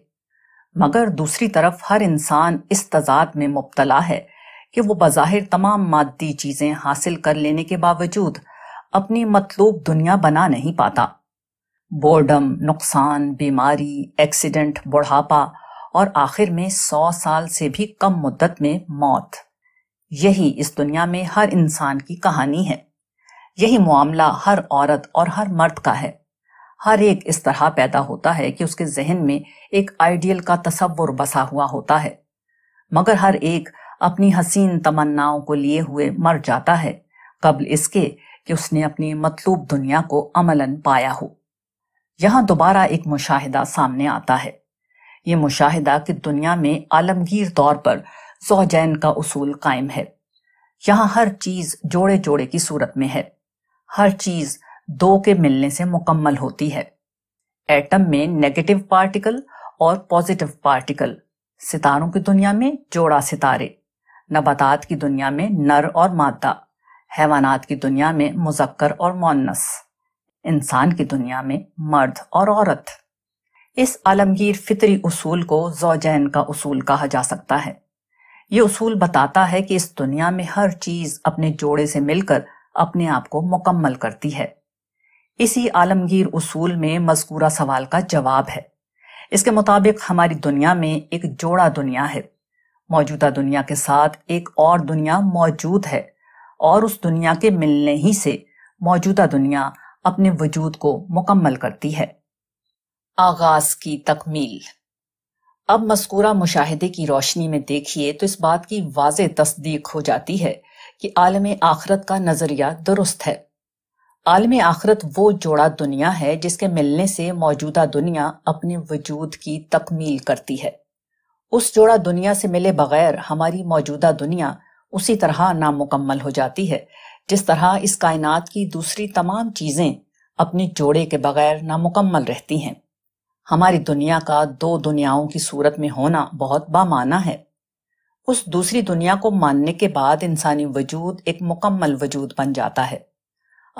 मगर दूसरी तरफ हर इंसान इस तजाद में मुबतला है कि वो बाहिर तमाम मादी चीज़ें हासिल कर लेने के बावजूद अपनी मतलूब दुनिया बना नहीं पाता बोर्डम नुकसान बीमारी एक्सीडेंट बुढ़ापा और आखिर में सौ साल से भी कम मुद्दत में मौत यही इस दुनिया में हर इंसान की कहानी है यही मामला हर औरत और हर मर्द का है हर एक इस तरह पैदा होता है कि उसके जहन में एक आइडियल का तस्वुर बसा हुआ होता है मगर हर एक अपनी हसीन तमन्नाओं को लिए हुए मर जाता है कबल इसके कि उसने अपनी मतलूब दुनिया को अमलन पाया हो यहां दोबारा एक मुशाहिदा सामने आता है ये मुशाहिदा कि दुनिया में आलमगीर तौर पर जोजैन का उसूल कायम है यहां हर चीज़ जोड़े जोड़े की सूरत में है हर चीज़ दो के मिलने से मुकम्मल होती है एटम में नेगेटिव पार्टिकल और पॉजिटिव पार्टिकल सितारों की दुनिया में जोड़ा सितारे नबातात की दुनिया में नर और मादा हैवानात की दुनिया में मुजक्कर और मोनस इंसान की दुनिया में मर्द और औरत इस आलमगीर फितरी उसूल को जोजैन का उसूल कहा जा सकता है ये उसूल बताता है कि इस दुनिया में हर चीज़ अपने जोड़े से मिलकर अपने आप को मुकम्मल करती है इसी आलमगीर उसूल में मजकूरा सवाल का जवाब है इसके मुताबिक हमारी दुनिया में एक जोड़ा दुनिया है मौजूदा दुनिया के साथ एक और दुनिया मौजूद है और उस दुनिया के मिलने ही से मौजूदा दुनिया अपने वजूद को मुकम्मल करती है आगाज की तकमील अब मस्कूरा मुशाहिदे की रोशनी में देखिए तो इस बात की वाज तस्दीक हो जाती है कि आलम आखरत का नज़रिया दुरुस्त है आलम आखरत वो जोड़ा दुनिया है जिसके मिलने से मौजूदा दुनिया अपने वजूद की तकमील करती है उस जोड़ा दुनिया से मिले बगैर हमारी मौजूदा दुनिया उसी तरह नामुकम्मल हो जाती है जिस तरह इस कायनात की दूसरी तमाम चीज़ें अपने जोड़े के बगैर नामुकम्मल रहती हैं हमारी दुनिया का दो दुनियाओं की सूरत में होना बहुत बामाना है उस दूसरी दुनिया को मानने के बाद इंसानी वजूद एक मुकम्मल वजूद बन जाता है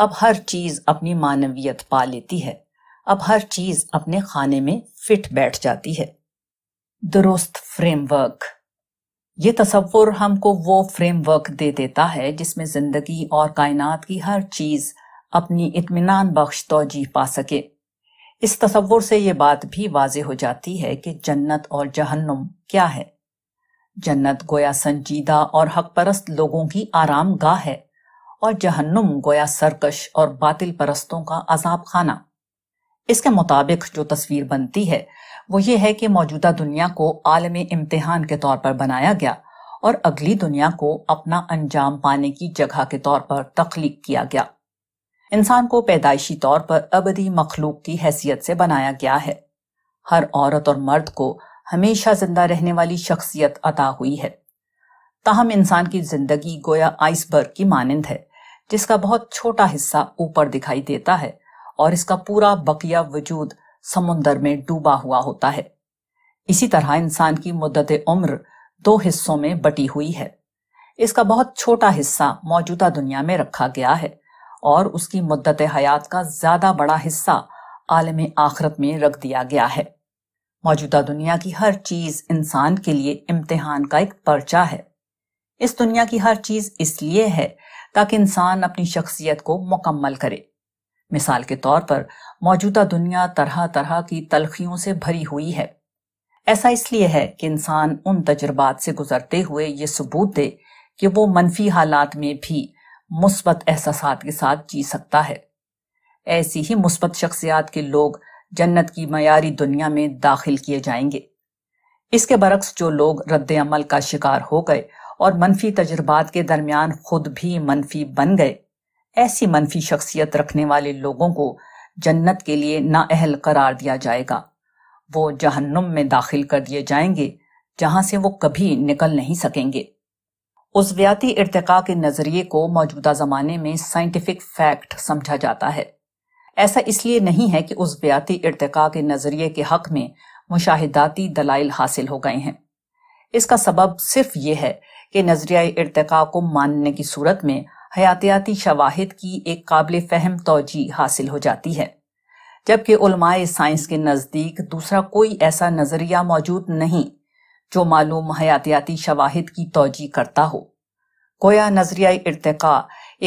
अब हर चीज़ अपनी मानवीयत पा लेती है अब हर चीज़ अपने खाने में फिट बैठ जाती है दुरुस्त फ्रेमवर्क ये तस्वुर हमको वो फ्रेमवर्क दे देता है जिसमें ज़िंदगी और कायनात की हर चीज़ अपनी इतमान बख्श तोजी पा सके इस तस्वुर से ये बात भी वाज हो जाती है कि जन्नत और जहन्नुम क्या है जन्नत गोया संजीदा और हक परस्त लोगों की आराम गाह है और जहन्नुम गोया सरकश और बातिल परस्तों का अजाब खाना इसके मुताबिक जो तस्वीर बनती है वो ये है कि मौजूदा दुनिया को आलम इम्तिहान के तौर पर बनाया गया और अगली दुनिया को अपना अंजाम पाने की जगह के तौर पर तख्लीक किया गया इंसान को पैदाइशी तौर पर अबदी मखलूक की हैसियत से बनाया गया है हर औरत और मर्द को हमेशा जिंदा रहने वाली शख्सियत अता हुई है ताहम इंसान की जिंदगी गोया आइसबर्ग की मानंद है जिसका बहुत छोटा हिस्सा ऊपर दिखाई देता है और इसका पूरा बकिया वजूद समुंदर में डूबा हुआ होता है इसी तरह इंसान की मुद्दत उम्र दो हिस्सों में बटी हुई है इसका बहुत छोटा हिस्सा मौजूदा दुनिया में रखा गया है और उसकी मुद्दत हयात का ज्यादा बड़ा हिस्सा आलम आखरत में रख दिया गया है मौजूदा दुनिया की हर चीज इंसान के लिए इम्तिहान का एक पर्चा है इस दुनिया की हर चीज इसलिए है ताकि इंसान अपनी शख्सियत को मुकम्मल करे मिसाल के तौर पर मौजूदा दुनिया तरह तरह की तलखियों से भरी हुई है ऐसा इसलिए है कि इंसान उन तजुर्बात से गुजरते हुए ये सबूत दे कि वो मनफी हालात में भी मुस्बत एहसास के साथ जी सकता है ऐसी ही मुस्बत शख्सियात के लोग जन्नत की मयारी दुनिया में दाखिल किए जाएंगे इसके बरक्स जो लोग रद्द अमल का शिकार हो गए और मनफी तजुर्बात के दरमियान खुद भी मनफी बन गए ऐसी मनफी शख्सियत रखने वाले लोगों को जन्नत के लिए नाअहल करार दिया जाएगा वो जहन्नुम में दाखिल कर दिए जाएंगे जहां से वो कभी निकल नहीं सकेंगे उजवियाती इरतका के नज़रिए को मौजूदा ज़माने में साइंटिफिक फैक्ट समझा जाता है ऐसा इसलिए नहीं है कि उजवियाती इरतका के नज़रिए के हक में मुशाहिदाती दलाइल हासिल हो गए हैं इसका सबब सिर्फ ये है कि नज़रिया इरतका को मानने की सूरत में हयातियाती शवाहिद की एक काबिल फहम तोजी हासिल हो जाती है जबकि साइंस के नज़दीक दूसरा कोई ऐसा नज़रिया मौजूद नहीं जो मालूम हयातियाती शवाहद की तोजी करता हो गोया नज़रिया इरतका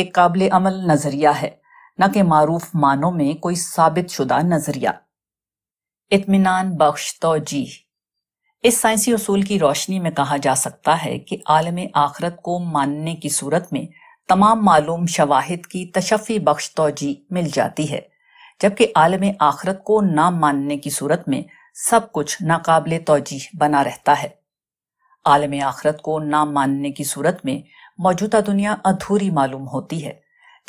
एक काबिल अमल नज़रिया है न कि मरूफ मानों में कोई साबित शुदा नज़रिया इतमान बख्श तोजी इस साइंसी असूल की रोशनी में कहा जा सकता है कि आलम आखरत को मानने की सूरत में तमाम मालूम शवाहिद की तशफ़ी बख्श तोजी मिल जाती है जबकि आलम आखरत को नाम मानने की सूरत में सब कुछ नाकबल तोजीह बना रहता है आलम आखरत को नाम मानने की सूरत में मौजूदा दुनिया अधूरी मालूम होती है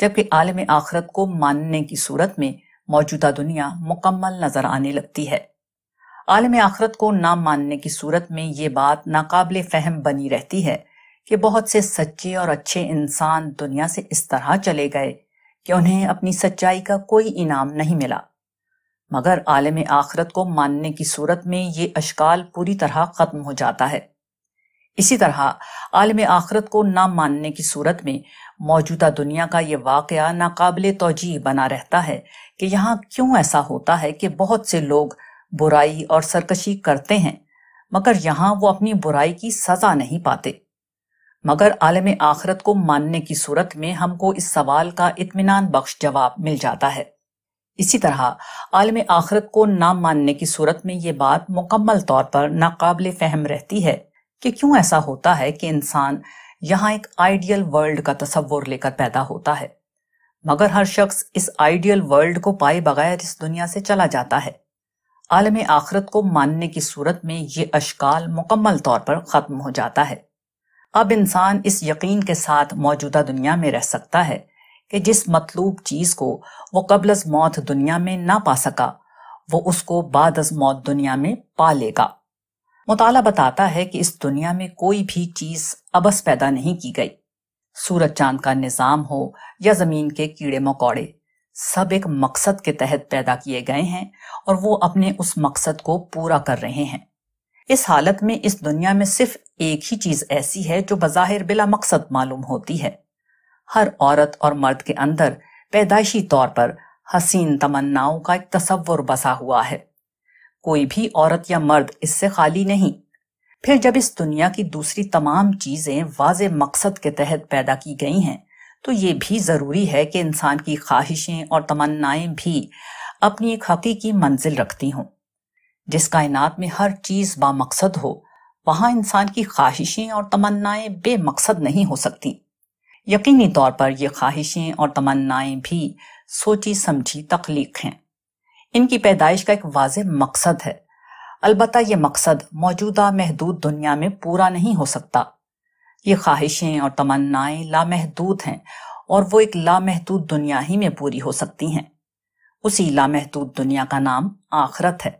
जबकि आलम आखरत को मानने की सूरत में मौजूदा दुनिया मुकम्मल नज़र आने लगती है आलम आखरत को नाम मानने की सूरत में ये बात नाकबल फहम बनी रहती है कि बहुत से सच्चे और अच्छे इंसान दुनिया से इस तरह चले गए कि उन्हें अपनी सच्चाई का कोई इनाम नहीं मिला मगर आलम आखरत को मानने की सूरत में ये अशकाल पूरी तरह ख़त्म हो जाता है इसी तरह आलम आखरत को ना मानने की सूरत में मौजूदा दुनिया का ये वाक़ नाकबिल तोजी बना रहता है कि यहाँ क्यों ऐसा होता है कि बहुत से लोग बुराई और सरकशी करते हैं मगर यहाँ वो अपनी बुराई की सज़ा नहीं पाते मगर आलम आखरत को मानने की सूरत में हमको इस सवाल का इतमान बख्श जवाब मिल जाता है इसी तरह आलम आखरत को ना मानने की सूरत में ये बात मुकम्मल तौर पर नाकबिल फहम रहती है कि क्यों ऐसा होता है कि इंसान यहाँ एक आइडियल वर्ल्ड का तस्वुर लेकर पैदा होता है मगर हर शख्स इस आइडियल वर्ल्ड को पाए बगैर इस दुनिया से चला जाता है आलम आखरत को मानने की सूरत में ये अशकाल मुकम्मल तौर पर ख़त्म हो जाता है अब इंसान इस यकीन के साथ मौजूदा दुनिया में रह सकता है कि जिस मतलूब चीज़ को वो कबल अज मौत दुनिया में ना पा सका वो उसको बाद अज मौत दुनिया में पा लेगा मुताला बताता है कि इस दुनिया में कोई भी चीज़ अबस पैदा नहीं की गई सूरज चांद का निज़ाम हो या ज़मीन के कीड़े मकोड़े सब एक मकसद के तहत पैदा किए गए हैं और वो अपने उस मकसद को पूरा कर रहे हैं इस हालत में इस दुनिया में सिर्फ एक ही चीज ऐसी है जो बज़ाहिर बिला मकसद मालूम होती है हर औरत और मर्द के अंदर पैदाइशी तौर पर हसीन तमन्नाओं का एक तस्वुर बसा हुआ है कोई भी औरत या मर्द इससे खाली नहीं फिर जब इस दुनिया की दूसरी तमाम चीजें वाज मकसद के तहत पैदा की गई हैं तो ये भी ज़रूरी है कि इंसान की ख्वाहिशें और तमन्नाएं भी अपनी एक हकीकी मंजिल रखती हों जिस कायनात में हर चीज़ बामकसद हो वहां इंसान की ख्वाहिशें और तमन्नाएं बेमकसद नहीं हो सकती यकीनी तौर पर ये ख्वाहिशें और तमन्नाएं भी सोची समझी तख्लीक हैं इनकी पैदाइश का एक वाज मकसद है अलबत् ये मकसद मौजूदा महदूद दुनिया में पूरा नहीं हो सकता ये ख्वाहिशें और तमन्नाएं लामहदूद हैं और वो एक लामहदूद दुनिया ही में पूरी हो सकती हैं उसी लामहदूद दुनिया का नाम आखरत है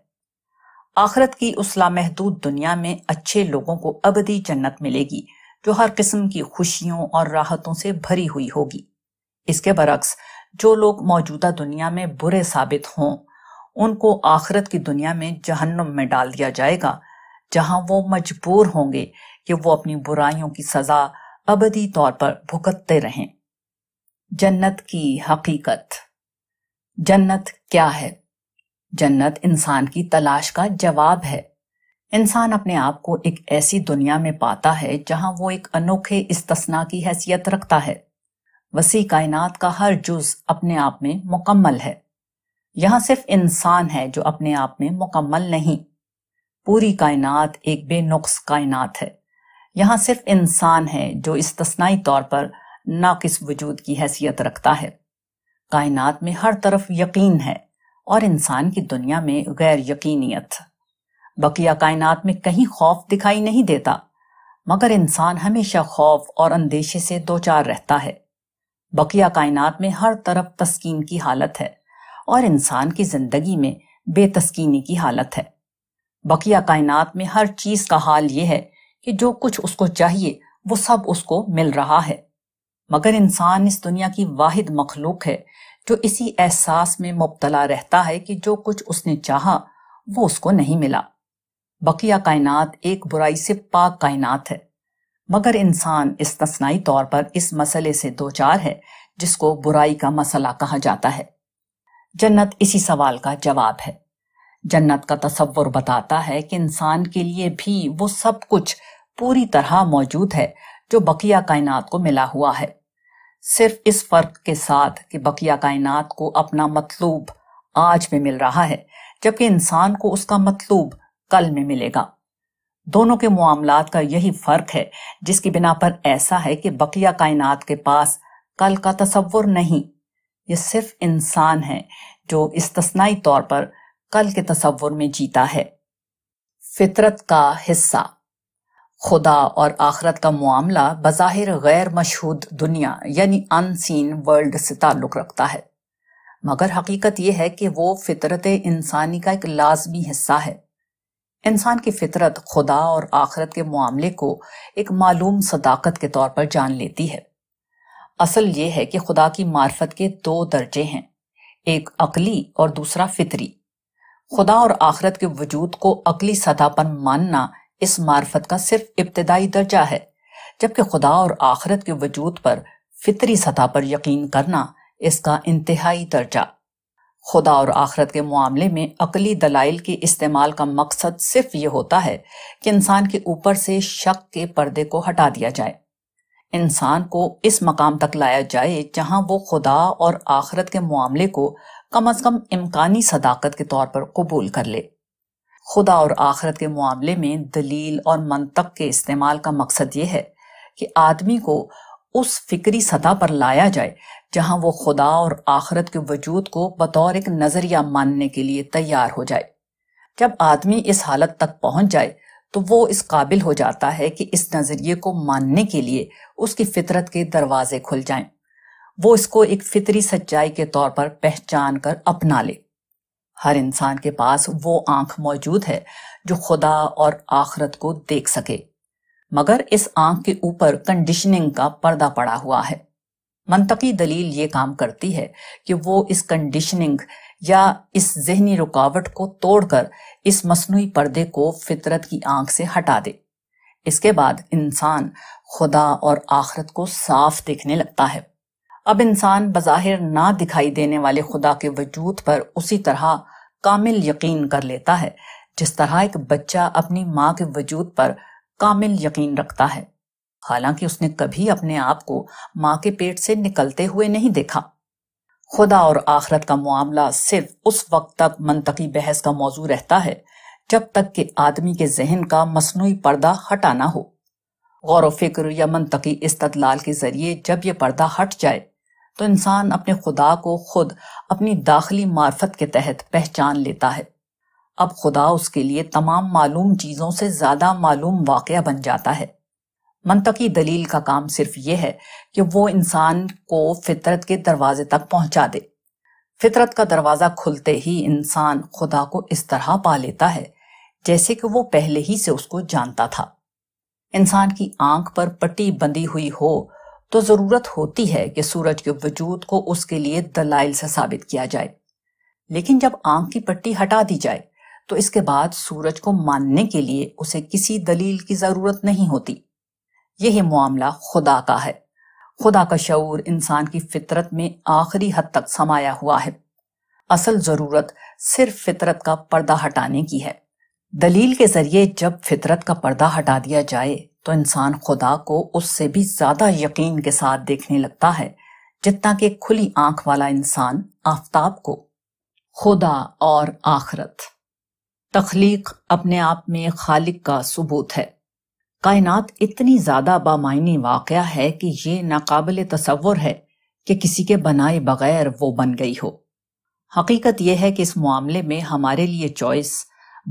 आखरत की उस लामहदूद दुनिया में अच्छे लोगों को अबदी जन्नत मिलेगी जो हर किस्म की खुशियों और राहतों से भरी हुई होगी इसके बरक्स जो लोग मौजूदा दुनिया में बुरे साबित हों उनको आखरत की दुनिया में जहन्नुम में डाल दिया जाएगा जहां वो मजबूर होंगे कि वो अपनी बुराइयों की सजा अबदी तौर पर भुगतते रहें जन्नत की हकीकत जन्नत क्या है जन्नत इंसान की तलाश का जवाब है इंसान अपने आप को एक ऐसी दुनिया में पाता है जहां वो एक अनोखे इस्तना की हैसियत रखता है वसी कायनात का हर जुज अपने आप में मुकम्मल है यहां सिर्फ इंसान है जो अपने आप में मुकम्मल नहीं पूरी कायनात एक बेनुक्स कायनात है यहां सिर्फ इंसान है जो इस्तनाई तौर पर नाकिस वजूद की हैसियत रखता है कायनात में हर तरफ यकीन है और इंसान की दुनिया में गैर यकीनियत बकिया कायनात में कहीं खौफ दिखाई नहीं देता मगर इंसान हमेशा खौफ और अंदेशे से दो चार रहता है बकिया कायनात में हर तरफ तस्कीन की हालत है और इंसान की जिंदगी में बेतस्कीनी की हालत है बकिया कायनात में हर चीज का हाल यह है कि जो कुछ उसको चाहिए वो सब उसको मिल रहा है मगर इंसान इस दुनिया की वाहिद मखलूक है जो तो इसी एहसास में मुबतला रहता है कि जो कुछ उसने चाहा वो उसको नहीं मिला बकिया कायनात एक बुराई से पाक कायनात है मगर इंसान इस तस्नाई तौर पर इस मसले से दो चार है जिसको बुराई का मसला कहा जाता है जन्नत इसी सवाल का जवाब है जन्नत का तस्वुर बताता है कि इंसान के लिए भी वो सब कुछ पूरी तरह मौजूद है जो बकिया कायनात को मिला हुआ है सिर्फ इस फर्क के साथ कि बकिया कायनात को अपना मतलूब आज में मिल रहा है जबकि इंसान को उसका मतलूब कल में मिलेगा दोनों के मामलात का यही फर्क है जिसकी बिना पर ऐसा है कि बकिया कायनात के पास कल का तस्वुर नहीं ये सिर्फ इंसान है जो इस तस्नाई तौर पर कल के तस्वुर में जीता है फितरत का हिस्सा खुदा और आखरत का मामला बज़ाहिर गैर मशहूद दुनिया यानी अनसीन वर्ल्ड से ताल्लुक़ रखता है मगर हकीकत यह है कि वो फितरत इंसानी का एक लाजमी हिस्सा है इंसान की फितरत खुदा और आखरत के मामले को एक मालूम सदाकत के तौर पर जान लेती है असल ये है कि खुदा की मार्फत के दो दर्जे हैं एक अकली और दूसरा फितरी खुदा और आखरत के वजूद को अकली सतह पर मानना इस मार्फत का सिर्फ इब्तदाई दर्जा है जबकि खुदा और आखरत के वजूद पर फितरी सतह पर यकीन करना इसका इंतहाई दर्जा खुदा और आखरत के मामले में अकली दलाइल के इस्तेमाल का मकसद सिर्फ ये होता है कि इंसान के ऊपर से शक के पर्दे को हटा दिया जाए इंसान को इस मकाम तक लाया जाए जहां वो खुदा और आखरत के मामले को कम अज कम इम्कानी सदाकत के तौर पर कबूल कर ले खुदा और आखरत के मामले में दलील और मंतक के इस्तेमाल का मकसद ये है कि आदमी को उस फिक्री सतह पर लाया जाए जहां वो खुदा और आखरत के वजूद को बतौर एक नज़रिया मानने के लिए तैयार हो जाए जब आदमी इस हालत तक पहुंच जाए तो वो इस काबिल हो जाता है कि इस नज़रिए को मानने के लिए उसकी फितरत के दरवाजे खुल जाएं। वो इसको एक फितरी सच्चाई के तौर पर पहचान कर अपना ले हर इंसान के पास वो आंख मौजूद है जो खुदा और आखरत को देख सके मगर इस आंख के ऊपर कंडीशनिंग का पर्दा पड़ा हुआ है मनतकी दलील ये काम करती है कि वो इस कंडीशनिंग या इस जहनी रुकावट को तोड़कर इस मसनू पर्दे को फितरत की आंख से हटा दे इसके बाद इंसान खुदा और आखरत को साफ देखने लगता है अब इंसान बज़ाहिर ना दिखाई देने वाले खुदा के वजूद पर उसी तरह कामिल यकीन कर लेता है जिस तरह एक बच्चा अपनी माँ के वजूद पर कामिल यकीन रखता है हालांकि उसने कभी अपने आप को माँ के पेट से निकलते हुए नहीं देखा खुदा और आखरत का मामला सिर्फ उस वक्त तक मनतकी बहस का मौजू रहता है जब तक कि आदमी के जहन का मसनू पर्दा हटाना हो गौर व फिक्र या मनतकी इस्तलाल के जरिए जब यह पर्दा हट जाए तो इंसान अपने खुदा को खुद अपनी दाखिली मार्फत के तहत पहचान लेता है अब खुदा उसके लिए तमाम मालूम चीज़ों से ज़्यादा मालूम वाक़ बन जाता है मनतकी दलील का काम सिर्फ यह है कि वो इंसान को फितरत के दरवाजे तक पहुंचा दे फितरत का दरवाज़ा खुलते ही इंसान खुदा को इस तरह पा लेता है जैसे कि वो पहले ही से उसको जानता था इंसान की आंख पर पट्टी बंधी हुई हो तो ज़रूरत होती है कि सूरज के वजूद को उसके लिए दलाइल से साबित किया जाए लेकिन जब आंख की पट्टी हटा दी जाए तो इसके बाद सूरज को मानने के लिए उसे किसी दलील की ज़रूरत नहीं होती यही मामला खुदा का है खुदा का शूर इंसान की फितरत में आखिरी हद तक समाया हुआ है असल ज़रूरत सिर्फ फितरत का पर्दा हटाने की है दलील के जरिए जब फितरत का पर्दा हटा दिया जाए तो इंसान खुदा को उससे भी ज्यादा यकीन के साथ देखने लगता है जितना कि खुली आंख वाला इंसान आफ्ताब को खुदा और आखरत तख्लीक अपने आप में खालिक का सबूत है कायनात इतनी ज़्यादा बामायनी वाक़ है कि ये नाकबिल तस्वर है कि किसी के बनाए बगैर वो बन गई हो हकीकत यह है कि इस मामले में हमारे लिए चॉइस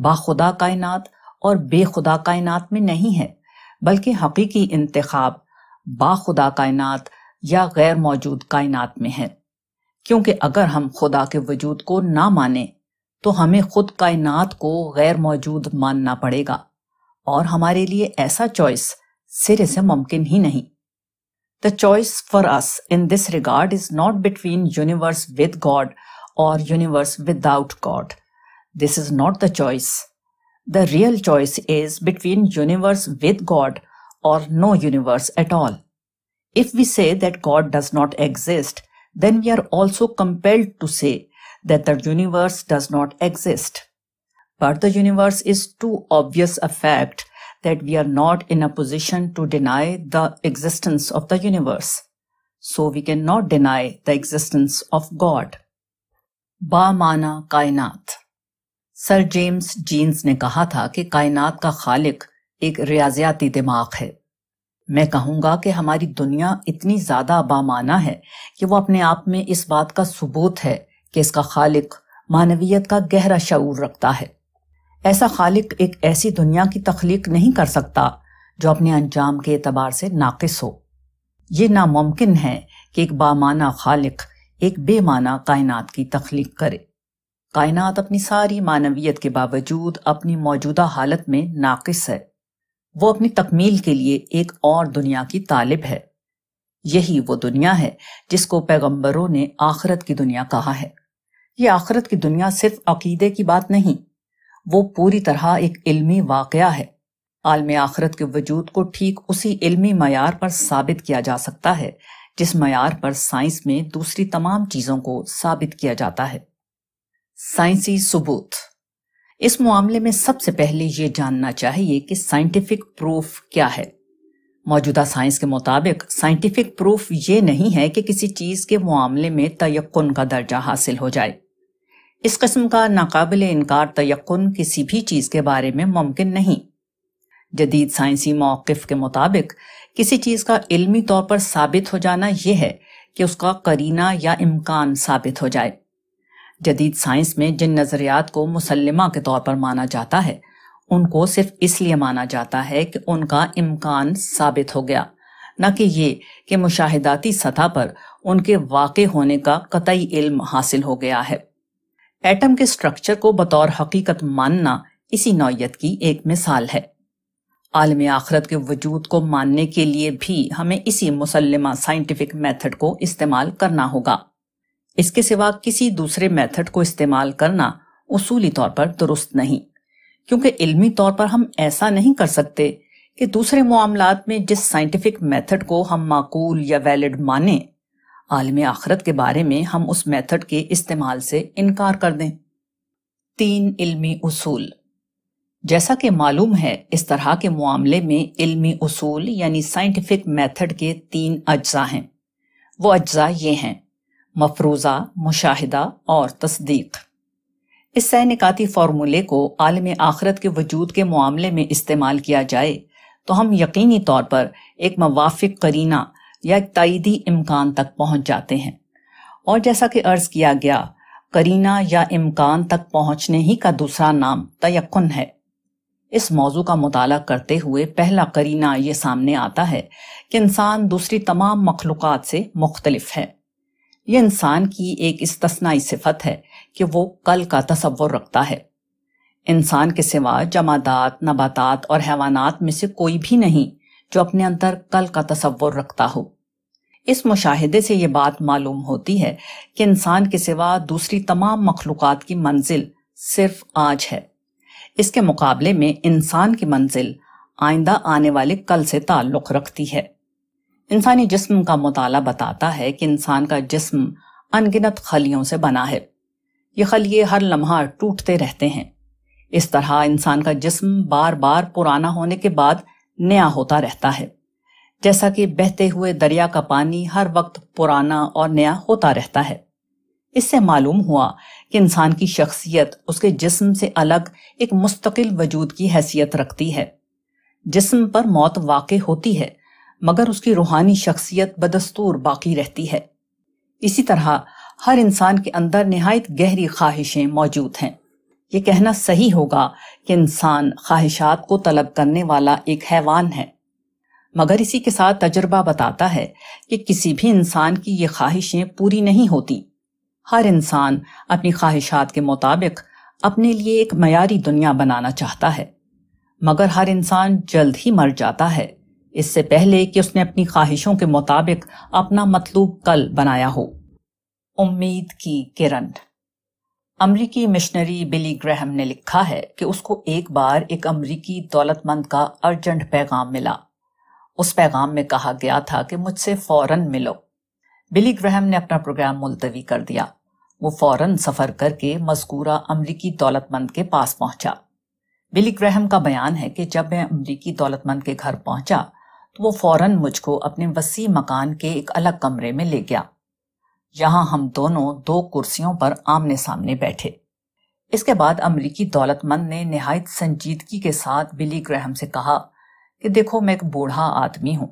बाखुदा कायनात और बेखुदा कायनात में नहीं है बल्कि हकीकी इंतखब बाखुदा कायनात या गैर मौजूद कायनात में है क्योंकि अगर हम खुदा के वजूद को ना माने तो हमें खुद कायनात को गैर मौजूद मानना पड़ेगा और हमारे लिए ऐसा चॉइस सिरे से मुमकिन ही नहीं the choice for us in this regard is not between universe with God और universe without God this is not the choice The real choice is between universe with God or no universe at all. If we say that God does not exist, then we are also compelled to say that the universe does not exist. But the universe is too obvious a fact that we are not in a position to deny the existence of the universe. So we cannot deny the existence of God. Ba mana kainath. Sir James Jeans ने कहा था कि कायनात का खालिक एक रियाजियाती दिमाग है मैं कहूँगा कि हमारी दुनिया इतनी ज़्यादा बामाना है कि वो अपने आप में इस बात का सबूत है कि इसका खालिक मानवियत का गहरा शूर रखता है ऐसा खालिक एक ऐसी दुनिया की तख्लीक नहीं कर सकता जो अपने अंजाम के एतबार से नाकस हो ये नामुमकिन है कि एक बामाना खालिक एक बेमाना कायनात की तख्लीक करे कायनात अपनी सारी मानवीयत के बावजूद अपनी मौजूदा हालत में नाकिस है वो अपनी तकमील के लिए एक और दुनिया की तालिब है यही वो दुनिया है जिसको पैगंबरों ने आखरत की दुनिया कहा है ये आखरत की दुनिया सिर्फ अकीदे की बात नहीं वो पूरी तरह एक इल्मी वाकया है आलम आखरत के वजूद को ठीक उसी इल्मी मैार पर साबित किया जा सकता है जिस मैार पर साइंस में दूसरी तमाम चीज़ों को साबित किया जाता है साइंसी सबूत इस मामले में सबसे पहले यह जानना चाहिए कि साइंटिफिक प्रूफ क्या है मौजूदा साइंस के मुताबिक साइंटिफिक प्रूफ ये नहीं है कि किसी चीज़ के मामले में तयक्न का दर्जा हासिल हो जाए इस कस्म का नाकबिल इनकार तयक्न किसी भी चीज़ के बारे में मुमकिन नहीं जदीद साइंसी मौकफ़ के मुताबिक किसी चीज़ का इलमी तौर पर साबित हो जाना यह है कि उसका करीना या इम्कान साबित हो जाए जदीद साइंस में जिन नज़रियात को मुसलमा के तौर पर माना जाता है उनको सिर्फ इसलिए माना जाता है कि उनका इम्कान साबित हो गया न कि ये कि मुशाहिदाती सतह पर उनके वाक़ होने का कतई इल्म हासिल हो गया है एटम के स्ट्रक्चर को बतौर हकीकत मानना इसी नौयत की एक मिसाल है आलम आखरत के वजूद को मानने के लिए भी हमें इसी मुसलमा साइंटिफिक मेथड को इस्तेमाल करना होगा इसके सिवा किसी दूसरे मेथड को इस्तेमाल करना उसूली तौर पर दुरुस्त नहीं क्योंकि इल्मी तौर पर हम ऐसा नहीं कर सकते कि दूसरे मामला में जिस साइंटिफिक मेथड को हम माकूल या वैलिड माने आलम आखरत के बारे में हम उस मेथड के इस्तेमाल से इनकार कर दें तीन इल्मी उसूल जैसा कि मालूम है इस तरह के मामले में इल्मी उसूल यानी साइंटिफिक मेथड के तीन अज्जा हैं वो अज्जा ये हैं मफरूज़ा मुशाहिदा और तस्दीक इस सह फार्मूले को आलम आखरत के वजूद के मामले में इस्तेमाल किया जाए तो हम यकीनी तौर पर एक मवाफिक करीना या एक तइदी इम्कान तक पहुंच जाते हैं और जैसा कि अर्ज़ किया गया करीना या इम्कान तक पहुँचने ही का दूसरा नाम तयन है इस मौजू का मताल करते हुए पहला करीना ये सामने आता है कि इंसान दूसरी तमाम मखलूक से मुख्तलफ है ये इंसान की एक इस्तनाई सिफत है कि वो कल का तस्वर रखता है इंसान के सिवा जमादात नबातात और हैवानात में से कोई भी नहीं जो अपने अंदर कल का तस्वर रखता हो इस मुशाहिदे से यह बात मालूम होती है कि इंसान के सिवा दूसरी तमाम मखलूक की मंजिल सिर्फ आज है इसके मुकाबले में इंसान की मंजिल आइंदा आने वाले कल से ताल्लुक़ रखती है इंसानी जिस्म का मुताला बताता है कि इंसान का जिस्म अनगिनत खलियों से बना है ये खलिए हर लम्हा टूटते रहते हैं इस तरह इंसान का जिस्म बार बार पुराना होने के बाद नया होता रहता है जैसा कि बहते हुए दरिया का पानी हर वक्त पुराना और नया होता रहता है इससे मालूम हुआ कि इंसान की शख्सियत उसके जिस्म से अलग एक मुस्तकिल वजूद की हैसियत रखती है जिस्म पर मौत वाक़ होती है मगर उसकी रूहानी शख्सियत बदस्तूर बाकी रहती है इसी तरह हर इंसान के अंदर नहायत गहरी ख्वाहिशें मौजूद हैं ये कहना सही होगा कि इंसान ख्वाहिशात को तलब करने वाला एक हैवान है मगर इसी के साथ तजर्बा बताता है कि किसी भी इंसान की ये ख्वाहिशें पूरी नहीं होती हर इंसान अपनी ख्वाहिशात के मुताबिक अपने लिए एक मयारी दुनिया बनाना चाहता है मगर हर इंसान जल्द ही मर जाता है इससे पहले कि उसने अपनी ख्वाहिशों के मुताबिक अपना मतलूब कल बनाया हो उम्मीद की किरण अमरीकी मिशनरी बिली ग्रहम ने लिखा है कि उसको एक बार एक अमरीकी दौलतमंद का अर्जेंट पैगाम मिला उस पैगाम में कहा गया था कि मुझसे फौरन मिलो बिली ग्रहम ने अपना प्रोग्राम मुलतवी कर दिया वो फौरन सफर करके मजकूरा अमरीकी दौलतमंद के पास पहुंचा बिली ग्रहम का बयान है कि जब मैं अमरीकी दौलतमंद के घर पहुंचा तो वो फौरन मुझको अपने वसी मकान के एक अलग कमरे में ले गया यहां हम दोनों दो कुर्सियों पर आमने सामने बैठे इसके बाद अमरीकी दौलतमंद ने नहायत संजीदगी के साथ बिली ग्रहम से कहा कि देखो मैं एक बूढ़ा आदमी हूं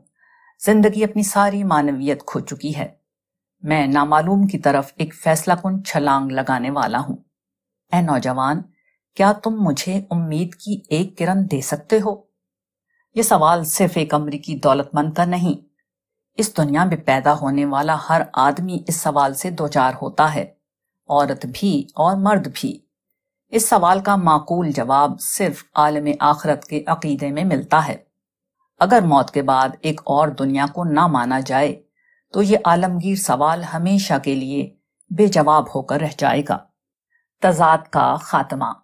जिंदगी अपनी सारी मानवीयत खो चुकी है मैं नामालूम की तरफ एक फैसला कुन छलांग लगाने वाला हूँ ए नौजवान क्या तुम मुझे उम्मीद की एक किरण दे सकते हो ये सवाल सिर्फ एक अमरीकी दौलतमंद का नहीं इस दुनिया में पैदा होने वाला हर आदमी इस सवाल से दो चार होता है औरत भी और मर्द भी इस सवाल का माकूल जवाब सिर्फ आलम आखरत के अकीदे में मिलता है अगर मौत के बाद एक और दुनिया को ना माना जाए तो ये आलमगीर सवाल हमेशा के लिए बेजवाब होकर रह जाएगा तजाद का खात्मा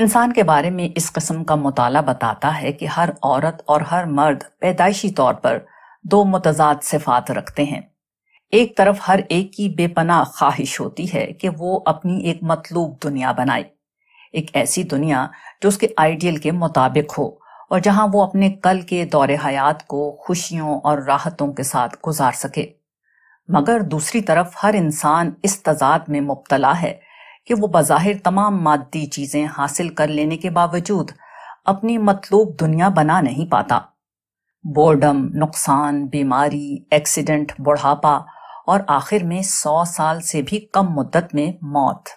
इंसान के बारे में इस कस्म का मुताला बताता है कि हर औरत और हर मर्द पैदाइशी तौर पर दो मतजाद सिफात रखते हैं एक तरफ हर एक की बेपनाह ख्वाहिश होती है कि वो अपनी एक मतलूब दुनिया बनाए एक ऐसी दुनिया जो उसके आइडियल के मुताबिक हो और जहां वो अपने कल के दौर हयात को खुशियों और राहतों के साथ गुजार सके मगर दूसरी तरफ हर इंसान इस तजाद में मुबतला है कि वो बाहिर तमाम मादी चीज़ें हासिल कर लेने के बावजूद अपनी मतलूब दुनिया बना नहीं पाता बोर्डम नुकसान बीमारी एक्सीडेंट बुढ़ापा और आखिर में सौ साल से भी कम मुद्दत में मौत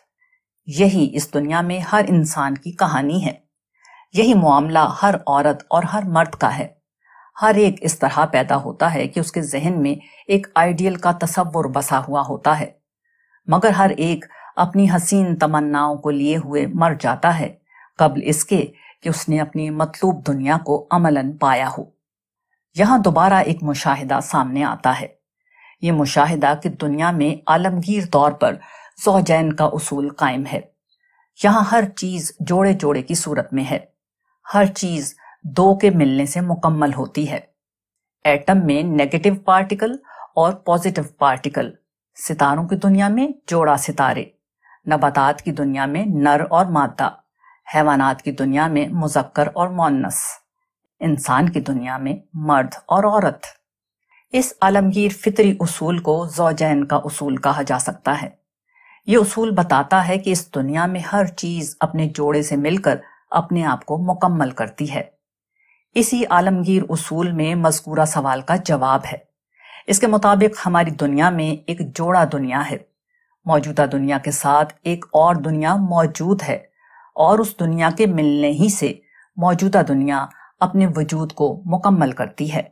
यही इस दुनिया में हर इंसान की कहानी है यही मामला हर औरत और हर मर्द का है हर एक इस तरह पैदा होता है कि उसके जहन में एक आइडियल का तस्वुर बसा हुआ होता है मगर हर एक अपनी हसीन तमन्नाओं को लिए हुए मर जाता है कबल इसके कि उसने अपनी मतलूब दुनिया को अमलन पाया हो यहां दोबारा एक मुशाहिदा सामने आता है ये मुशाहिदा कि दुनिया में आलमगीर तौर पर जोजैन का उसूल कायम है यहां हर चीज़ जोड़े जोड़े की सूरत में है हर चीज़ दो के मिलने से मुकम्मल होती है एटम में नेगेटिव पार्टिकल और पॉजिटिव पार्टिकल सितारों की दुनिया में जोड़ा सितारे नबातात की दुनिया में नर और मादा हैवानात की दुनिया में मुजक्कर और मोनस इंसान की दुनिया में मर्द और औरत इस आलमगीर फितरी उसूल को जोजैन का उसूल कहा जा सकता है ये उसूल बताता है कि इस दुनिया में हर चीज अपने जोड़े से मिलकर अपने आप को मुकम्मल करती है इसी आलमगीर उसूल में मजकूरा सवाल का जवाब है इसके मुताबिक हमारी दुनिया में एक जोड़ा दुनिया है मौजूदा दुनिया के साथ एक और दुनिया मौजूद है और उस दुनिया के मिलने ही से मौजूदा दुनिया अपने वजूद को मुकम्मल करती है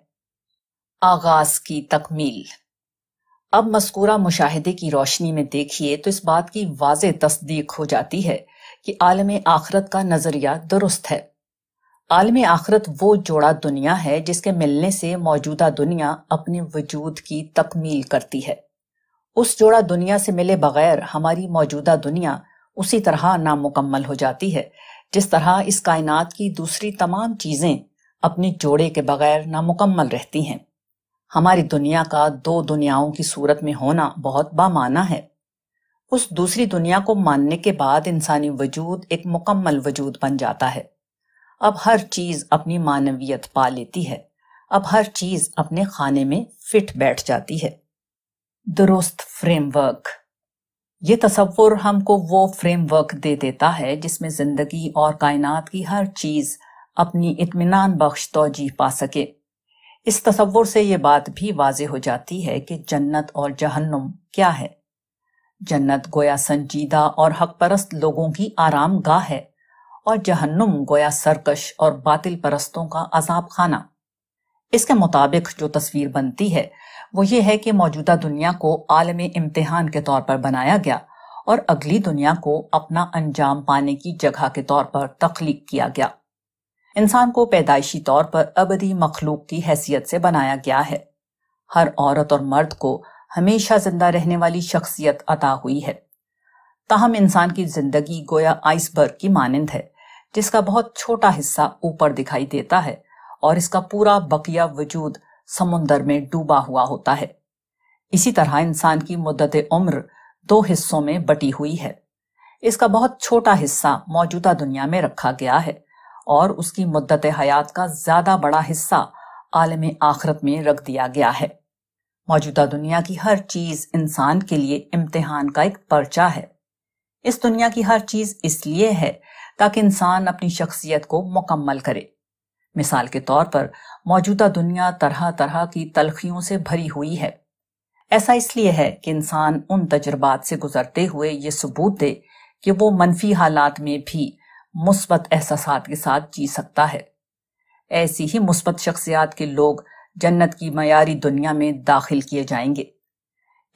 आगाज की तकमील अब मस्कूरा मुशाहिदे की रोशनी में देखिए तो इस बात की वाज तस्दीक हो जाती है कि आलम आखरत का नज़रिया दुरुस्त है आलम आखरत वो जोड़ा दुनिया है जिसके मिलने से मौजूदा दुनिया अपने वजूद की तकमील करती है उस जोड़ा दुनिया से मिले बगैर हमारी मौजूदा दुनिया उसी तरह नामुकम्मल हो जाती है जिस तरह इस कायनात की दूसरी तमाम चीज़ें अपने जोड़े के बगैर नामुकम्मल रहती हैं हमारी दुनिया का दो दुनियाओं की सूरत में होना बहुत बामाना है उस दूसरी दुनिया को मानने के बाद इंसानी वजूद एक मुकम्मल वजूद बन जाता है अब हर चीज़ अपनी मानवीयत पा लेती है अब हर चीज़ अपने खाने में फिट बैठ जाती है दुरुस्त फ्रेमवर्क ये तस्वुर हमको वो फ्रेमवर्क दे देता है जिसमें ज़िंदगी और कायनात की हर चीज़ अपनी इतमान बख्श तोजी पा सके इस तस्वुर से ये बात भी वाज हो जाती है कि जन्नत और जहन्नुम क्या है जन्नत गोया संजीदा और हक परस्त लोगों की आराम गाह है और जहन्नुम गोया सरकश और बातिल परस्तों का अजाब खाना इसके मुताबिक जो तस्वीर बनती है वो ये है कि मौजूदा दुनिया को आलम इम्तहान के तौर पर बनाया गया और अगली दुनिया को अपना अंजाम पाने की जगह के तौर पर तख्लीक किया गया इंसान को पैदाइशी तौर पर अबदी मखलूक की हैसियत से बनाया गया है हर औरत और मर्द को हमेशा जिंदा रहने वाली शख्सियत अता हुई है ताहम इंसान की जिंदगी गोया आइसबर्ग की मानंद है जिसका बहुत छोटा हिस्सा ऊपर दिखाई देता है और इसका पूरा बकिया वजूद समुंदर में डूबा हुआ होता है इसी तरह इंसान की मुद्दत उम्र दो हिस्सों में बटी हुई है इसका बहुत छोटा हिस्सा मौजूदा दुनिया में रखा गया है और उसकी मुद्दत हयात का ज्यादा बड़ा हिस्सा आलम आखरत में रख दिया गया है मौजूदा दुनिया की हर चीज इंसान के लिए इम्तिहान का एक पर्चा है इस दुनिया की हर चीज इसलिए है ताकि इंसान अपनी शख्सियत को मुकम्मल करे मिसाल के तौर पर मौजूदा दुनिया तरह तरह की तलखियों से भरी हुई है ऐसा इसलिए है कि इंसान उन तजर्बात से गुजरते हुए ये सबूत दे कि वो मनफी हालात में भी मुस्बत एहसास के साथ जी सकता है ऐसी ही मुस्बत शख्सियात के लोग जन्नत की मयारी दुनिया में दाखिल किए जाएंगे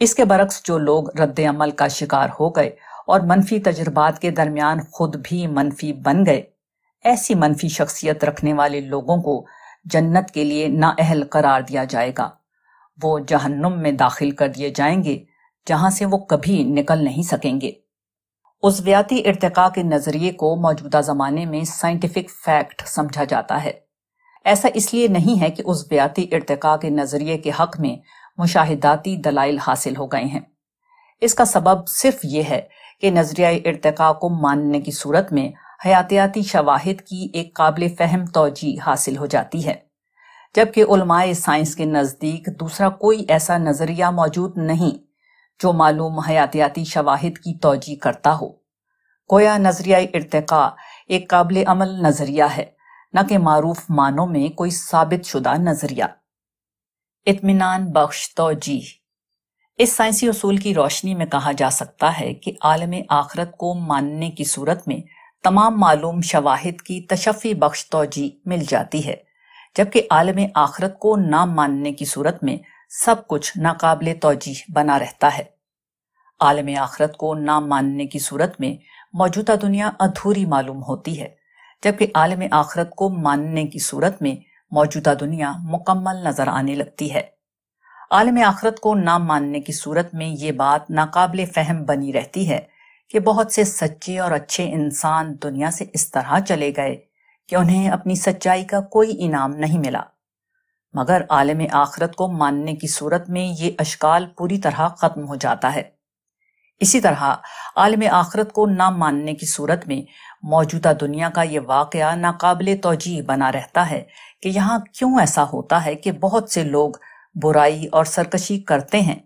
इसके बरक्स जो लोग रद्द अमल का शिकार हो गए और मनफी तजर्बात के दरमियान खुद भी मनफी बन गए ऐसी मनफी शख्सियत रखने वाले लोगों को जन्नत के लिए नाअहल करार दिया जाएगा वो जहन्नुम में दाखिल कर दिए जाएंगे जहां से वो कभी निकल नहीं सकेंगे उजवियाती इरतका के नज़रिए को मौजूदा ज़माने में साइंटिफिक फैक्ट समझा जाता है ऐसा इसलिए नहीं है कि उजवियाती इरतका के नज़रिए के हक में मुशाहिदाती दलाइल हासिल हो गए हैं इसका सबब सिर्फ ये है कि नज़रिया इरतका को मानने की सूरत में हयातियाती शवाहिद की एक काबिल फहम तोजी हासिल हो जाती है जबकि साइंस के नज़दीक दूसरा कोई ऐसा नज़रिया मौजूद नहीं जो मालूम हयातियाती शवाहिद की तोजी करता हो गोया नज़रिया इरतका एक काबिल अमल नज़रिया है न कि मरूफ मानों में कोई साबित शुदा नज़रिया इतमान बख्श तोजी इस साइंसी असूल की रोशनी में कहा जा सकता है कि आलम आखरत को मानने की सूरत में तमाम मालूम शवाहिद की तशफ़ी बख्श तोजी मिल जाती है जबकि आलम आखरत को नाम मानने की सूरत में सब कुछ नाकबिल तोजीह बना रहता है आलम आखरत को नाम मानने की सूरत में मौजूदा दुनिया अधूरी मालूम होती है जबकि आलम आखरत को मानने की सूरत में मौजूदा दुनिया मुकम्मल नज़र आने लगती है आलम आखरत को नाम मानने की सूरत में ये बात नाकबिल फहम बनी रहती है कि बहुत से सच्चे और अच्छे इंसान दुनिया से इस तरह चले गए कि उन्हें अपनी सच्चाई का कोई इनाम नहीं मिला मगर आलम आखरत को मानने की सूरत में ये अशकाल पूरी तरह ख़त्म हो जाता है इसी तरह आलम आखरत को ना मानने की सूरत में मौजूदा दुनिया का ये वाक़ नाकबिल तोजी बना रहता है कि यहाँ क्यों ऐसा होता है कि बहुत से लोग बुराई और सरकशी करते हैं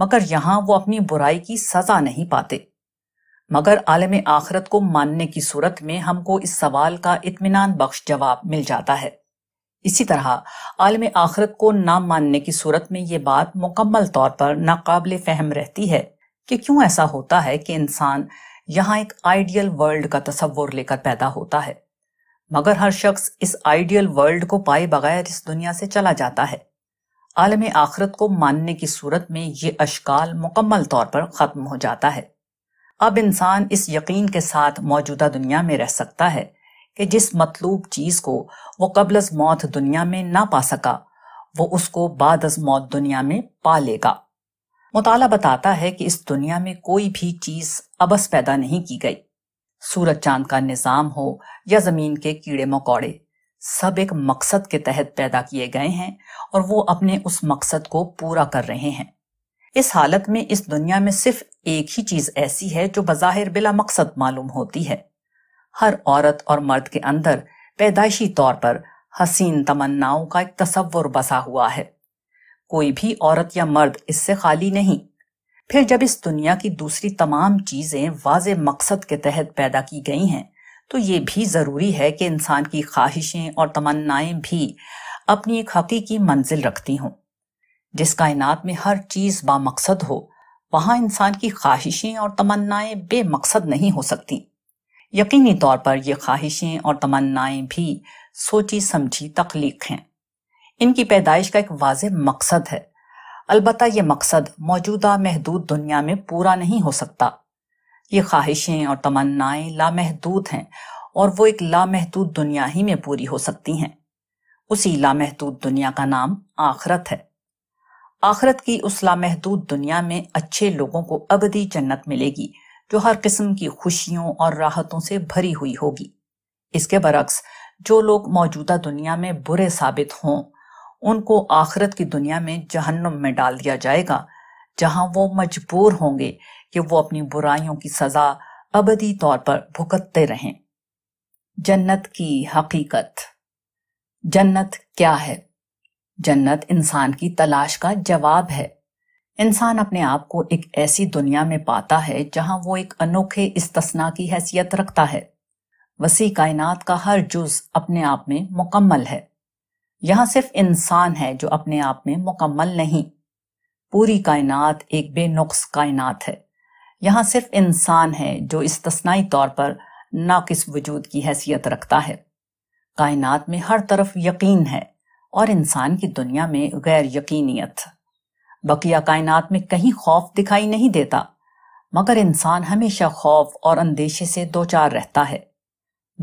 मगर यहाँ वो अपनी बुराई की सज़ा नहीं पाते मगर आलम आखरत को मानने की सूरत में हमको इस सवाल का इतमान बख्श जवाब मिल जाता है इसी तरह आलम आखरत को ना मानने की सूरत में ये बात मुकम्मल तौर पर नाकबिल फहम रहती है कि क्यों ऐसा होता है कि इंसान यहाँ एक आइडियल वर्ल्ड का तस्वुर लेकर पैदा होता है मगर हर शख्स इस आइडियल वर्ल्ड को पाए बगैर इस दुनिया से चला जाता है आलम आखरत को मानने की सूरत में ये अशकाल मुकम्मल तौर पर ख़त्म हो जाता है अब इंसान इस यकीन के साथ मौजूदा दुनिया में रह सकता है कि जिस मतलूब चीज़ को वो कबल मौत दुनिया में ना पा सका वो उसको बादज मौत दुनिया में पा लेगा मुताला बताता है कि इस दुनिया में कोई भी चीज़ अबस पैदा नहीं की गई सूरज चांद का निज़ाम हो या ज़मीन के कीड़े मकौड़े सब एक मकसद के तहत पैदा किए गए हैं और वो अपने उस मकसद को पूरा कर रहे हैं इस हालत में इस दुनिया में सिर्फ एक ही चीज ऐसी है जो बज़ाहिर बिला मकसद मालूम होती है हर औरत और मर्द के अंदर पैदाइशी तौर पर हसीन तमन्नाओं का एक तस्वुर बसा हुआ है कोई भी औरत या मर्द इससे खाली नहीं फिर जब इस दुनिया की दूसरी तमाम चीजें वाज मकसद के तहत पैदा की गई हैं तो ये भी ज़रूरी है कि इंसान की ख्वाहिशें और तमन्नाएं भी अपनी एक हकीकी मंजिल रखती हों जिस कायनात में हर चीज़ बामकसद हो वहाँ इंसान की ख्वाहिशें और तमन्नाएं बेमकसद नहीं हो सकती यकीनी तौर पर ये ख्वाहिशें और तमन्नाएं भी सोची समझी तख्लीक हैं इनकी पैदाइश का एक वाज मकसद है अलबत् ये मकसद मौजूदा महदूद दुनिया में पूरा नहीं हो सकता ये ख्वाहिशें और तमन्नाएं लामहदूद हैं और वो एक लामहदूद दुनिया ही में पूरी हो सकती हैं उसी लामहदूद दुनिया का नाम आखरत है आखरत की उस लामहदूद दुनिया में अच्छे लोगों को अबदी जन्नत मिलेगी जो हर किस्म की खुशियों और राहतों से भरी हुई होगी इसके बरक्स जो लोग मौजूदा दुनिया में बुरे साबित हों उनको आखरत की दुनिया में जहन्नुम में डाल दिया जाएगा जहां वो मजबूर होंगे कि वो अपनी बुराइयों की सजा अबदी तौर पर भुगतते रहें जन्नत की हकीकत जन्नत क्या है जन्नत इंसान की तलाश का जवाब है इंसान अपने आप को एक ऐसी दुनिया में पाता है जहां वो एक अनोखे इस्तना की हैसियत रखता है वसी कायनात का हर जुज अपने आप में मुकम्मल है यहां सिर्फ इंसान है जो अपने आप में मुकम्मल नहीं पूरी कायनात एक बेनुक्स कायनात है यहां सिर्फ इंसान है जो इस्तनाई तौर पर नाकिस वजूद की हैसियत रखता है कायनात में हर तरफ यकीन है और इंसान की दुनिया में गैर यकीनियत बकिया कायनात में कहीं खौफ दिखाई नहीं देता मगर इंसान हमेशा खौफ और अंदेशे से दो चार रहता है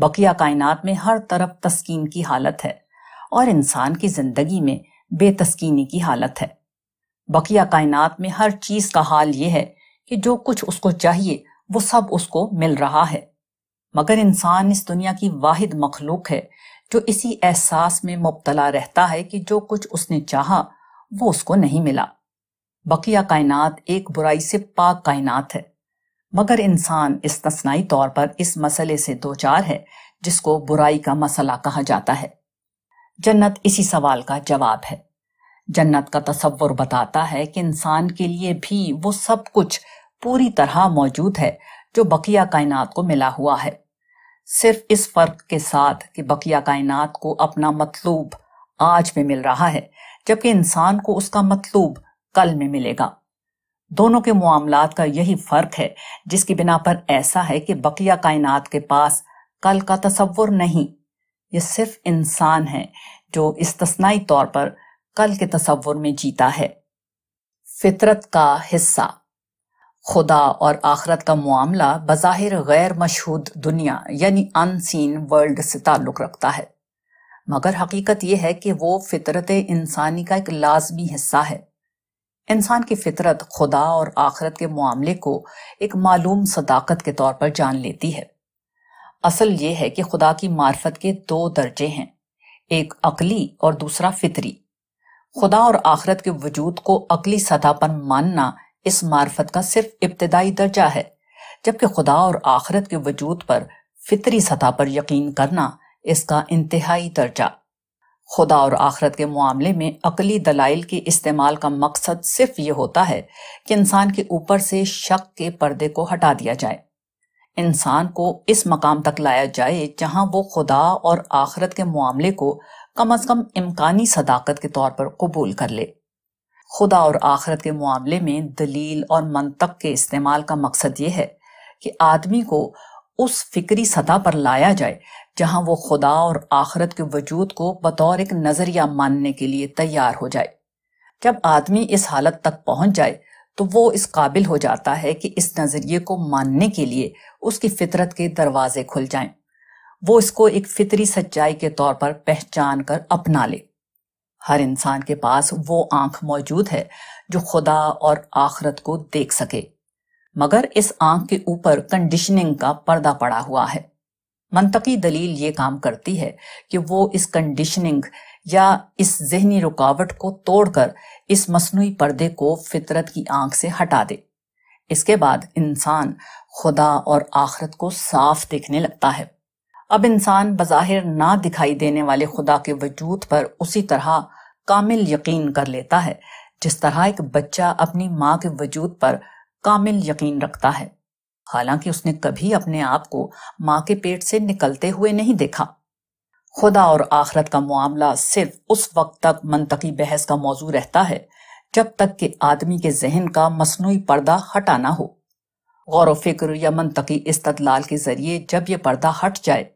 बकिया कायनात में हर तरफ तस्कीन की हालत है और इंसान की जिंदगी में बेतस्कीनी की हालत है बकिया कायनात में हर चीज का हाल यह है कि जो कुछ उसको चाहिए वो सब उसको मिल रहा है मगर इंसान इस दुनिया की वाहिद मखलूक है जो तो इसी एहसास में मुबतला रहता है कि जो कुछ उसने चाहा वो उसको नहीं मिला बकिया कायनात एक बुराई से पाक कायनात है मगर इंसान इस तस्नाई तौर पर इस मसले से दो चार है जिसको बुराई का मसला कहा जाता है जन्नत इसी सवाल का जवाब है जन्नत का तस्वुर बताता है कि इंसान के लिए भी वो सब कुछ पूरी तरह मौजूद है जो बकिया कायनात को मिला हुआ है सिर्फ इस फर्क के साथ कि बकिया कायनात को अपना मतलूब आज में मिल रहा है जबकि इंसान को उसका मतलूब कल में मिलेगा दोनों के मामलात का यही फर्क है जिसकी बिना पर ऐसा है कि बकिया कायनात के पास कल का तस्वुर नहीं ये सिर्फ इंसान है जो इस तस्नाई तौर पर कल के तस्वुर में जीता है फितरत का हिस्सा खुदा और आखरत का मामला बज़ाहिर गैर मशहूद दुनिया यानी अनसीन वर्ल्ड से ताल्लुक़ रखता है मगर हकीकत यह है कि वो फितरत इंसानी का एक लाजमी हिस्सा है इंसान की फितरत खुदा और आखरत के मामले को एक मालूम सदाकत के तौर पर जान लेती है असल ये है कि खुदा की मार्फत के दो दर्जे हैं एक अकली और दूसरा फितरी खुदा और आखरत के वजूद को अकली सतह पर मानना इस मार्फत का सिर्फ इब्तदाई दर्जा है जबकि खुदा और आखरत के वजूद पर फितरी सतह पर यकीन करना इसका इंतहाई दर्जा खुदा और आखरत के मामले में अकली दलाइल के इस्तेमाल का मकसद सिर्फ ये होता है कि इंसान के ऊपर से शक के पर्दे को हटा दिया जाए इंसान को इस मकाम तक लाया जाए जहां वो खुदा और आखरत के मामले को कम अज कम इम्कानी सदाकत के तौर पर कबूल कर ले खुदा और आखरत के मामले में दलील और मंतक के इस्तेमाल का मकसद ये है कि आदमी को उस फिक्री सतह पर लाया जाए जहां वो खुदा और आखरत के वजूद को बतौर एक नज़रिया मानने के लिए तैयार हो जाए जब आदमी इस हालत तक पहुंच जाए तो वो इस काबिल हो जाता है कि इस नज़रिए को मानने के लिए उसकी फितरत के दरवाजे खुल जाएं। वो इसको एक फितरी सच्चाई के तौर पर पहचान कर अपना ले हर इंसान के पास वो आंख मौजूद है जो खुदा और आखरत को देख सके मगर इस आंख के ऊपर कंडीशनिंग का पर्दा पड़ा हुआ है मनतकी दलील ये काम करती है कि वो इस कंडीशनिंग या इस जहनी रुकावट को तोड़कर इस मसनू पर्दे को फितरत की आंख से हटा दे इसके बाद इंसान खुदा और आखरत को साफ देखने लगता है अब इंसान बज़ाहिर ना दिखाई देने वाले खुदा के वजूद पर उसी तरह कामिल यकीन कर लेता है जिस तरह एक बच्चा अपनी माँ के वजूद पर कामिल यकीन रखता है हालांकि उसने कभी अपने आप को माँ के पेट से निकलते हुए नहीं देखा खुदा और आखरत का मामला सिर्फ उस वक्त तक मनतकी बहस का मौजू रहता है जब तक कि आदमी के जहन का मसनू पर्दा हटाना हो गौर व फिक्र या मनतकी इस्तलाल के जरिए जब यह पर्दा हट जाए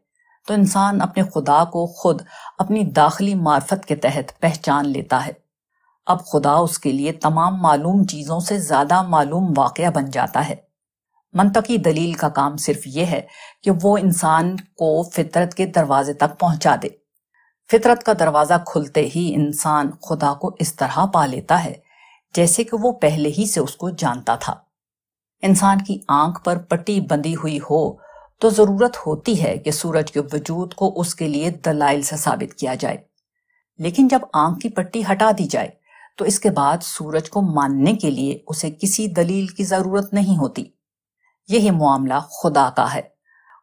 तो इंसान अपने खुदा को खुद अपनी दाखिली मार्फत के तहत पहचान लेता है अब खुदा उसके लिए तमाम मालूम चीज़ों से ज़्यादा मालूम वाक़ बन जाता है मनतकी दलील का काम सिर्फ यह है कि वो इंसान को फितरत के दरवाजे तक पहुंचा दे फितरत का दरवाज़ा खुलते ही इंसान खुदा को इस तरह पा लेता है जैसे कि वो पहले ही से उसको जानता था इंसान की आंख पर पट्टी बंधी हुई हो तो ज़रूरत होती है कि सूरज के वजूद को उसके लिए दलाइल से साबित किया जाए लेकिन जब आंख की पट्टी हटा दी जाए तो इसके बाद सूरज को मानने के लिए उसे किसी दलील की ज़रूरत नहीं होती यही मामला खुदा का है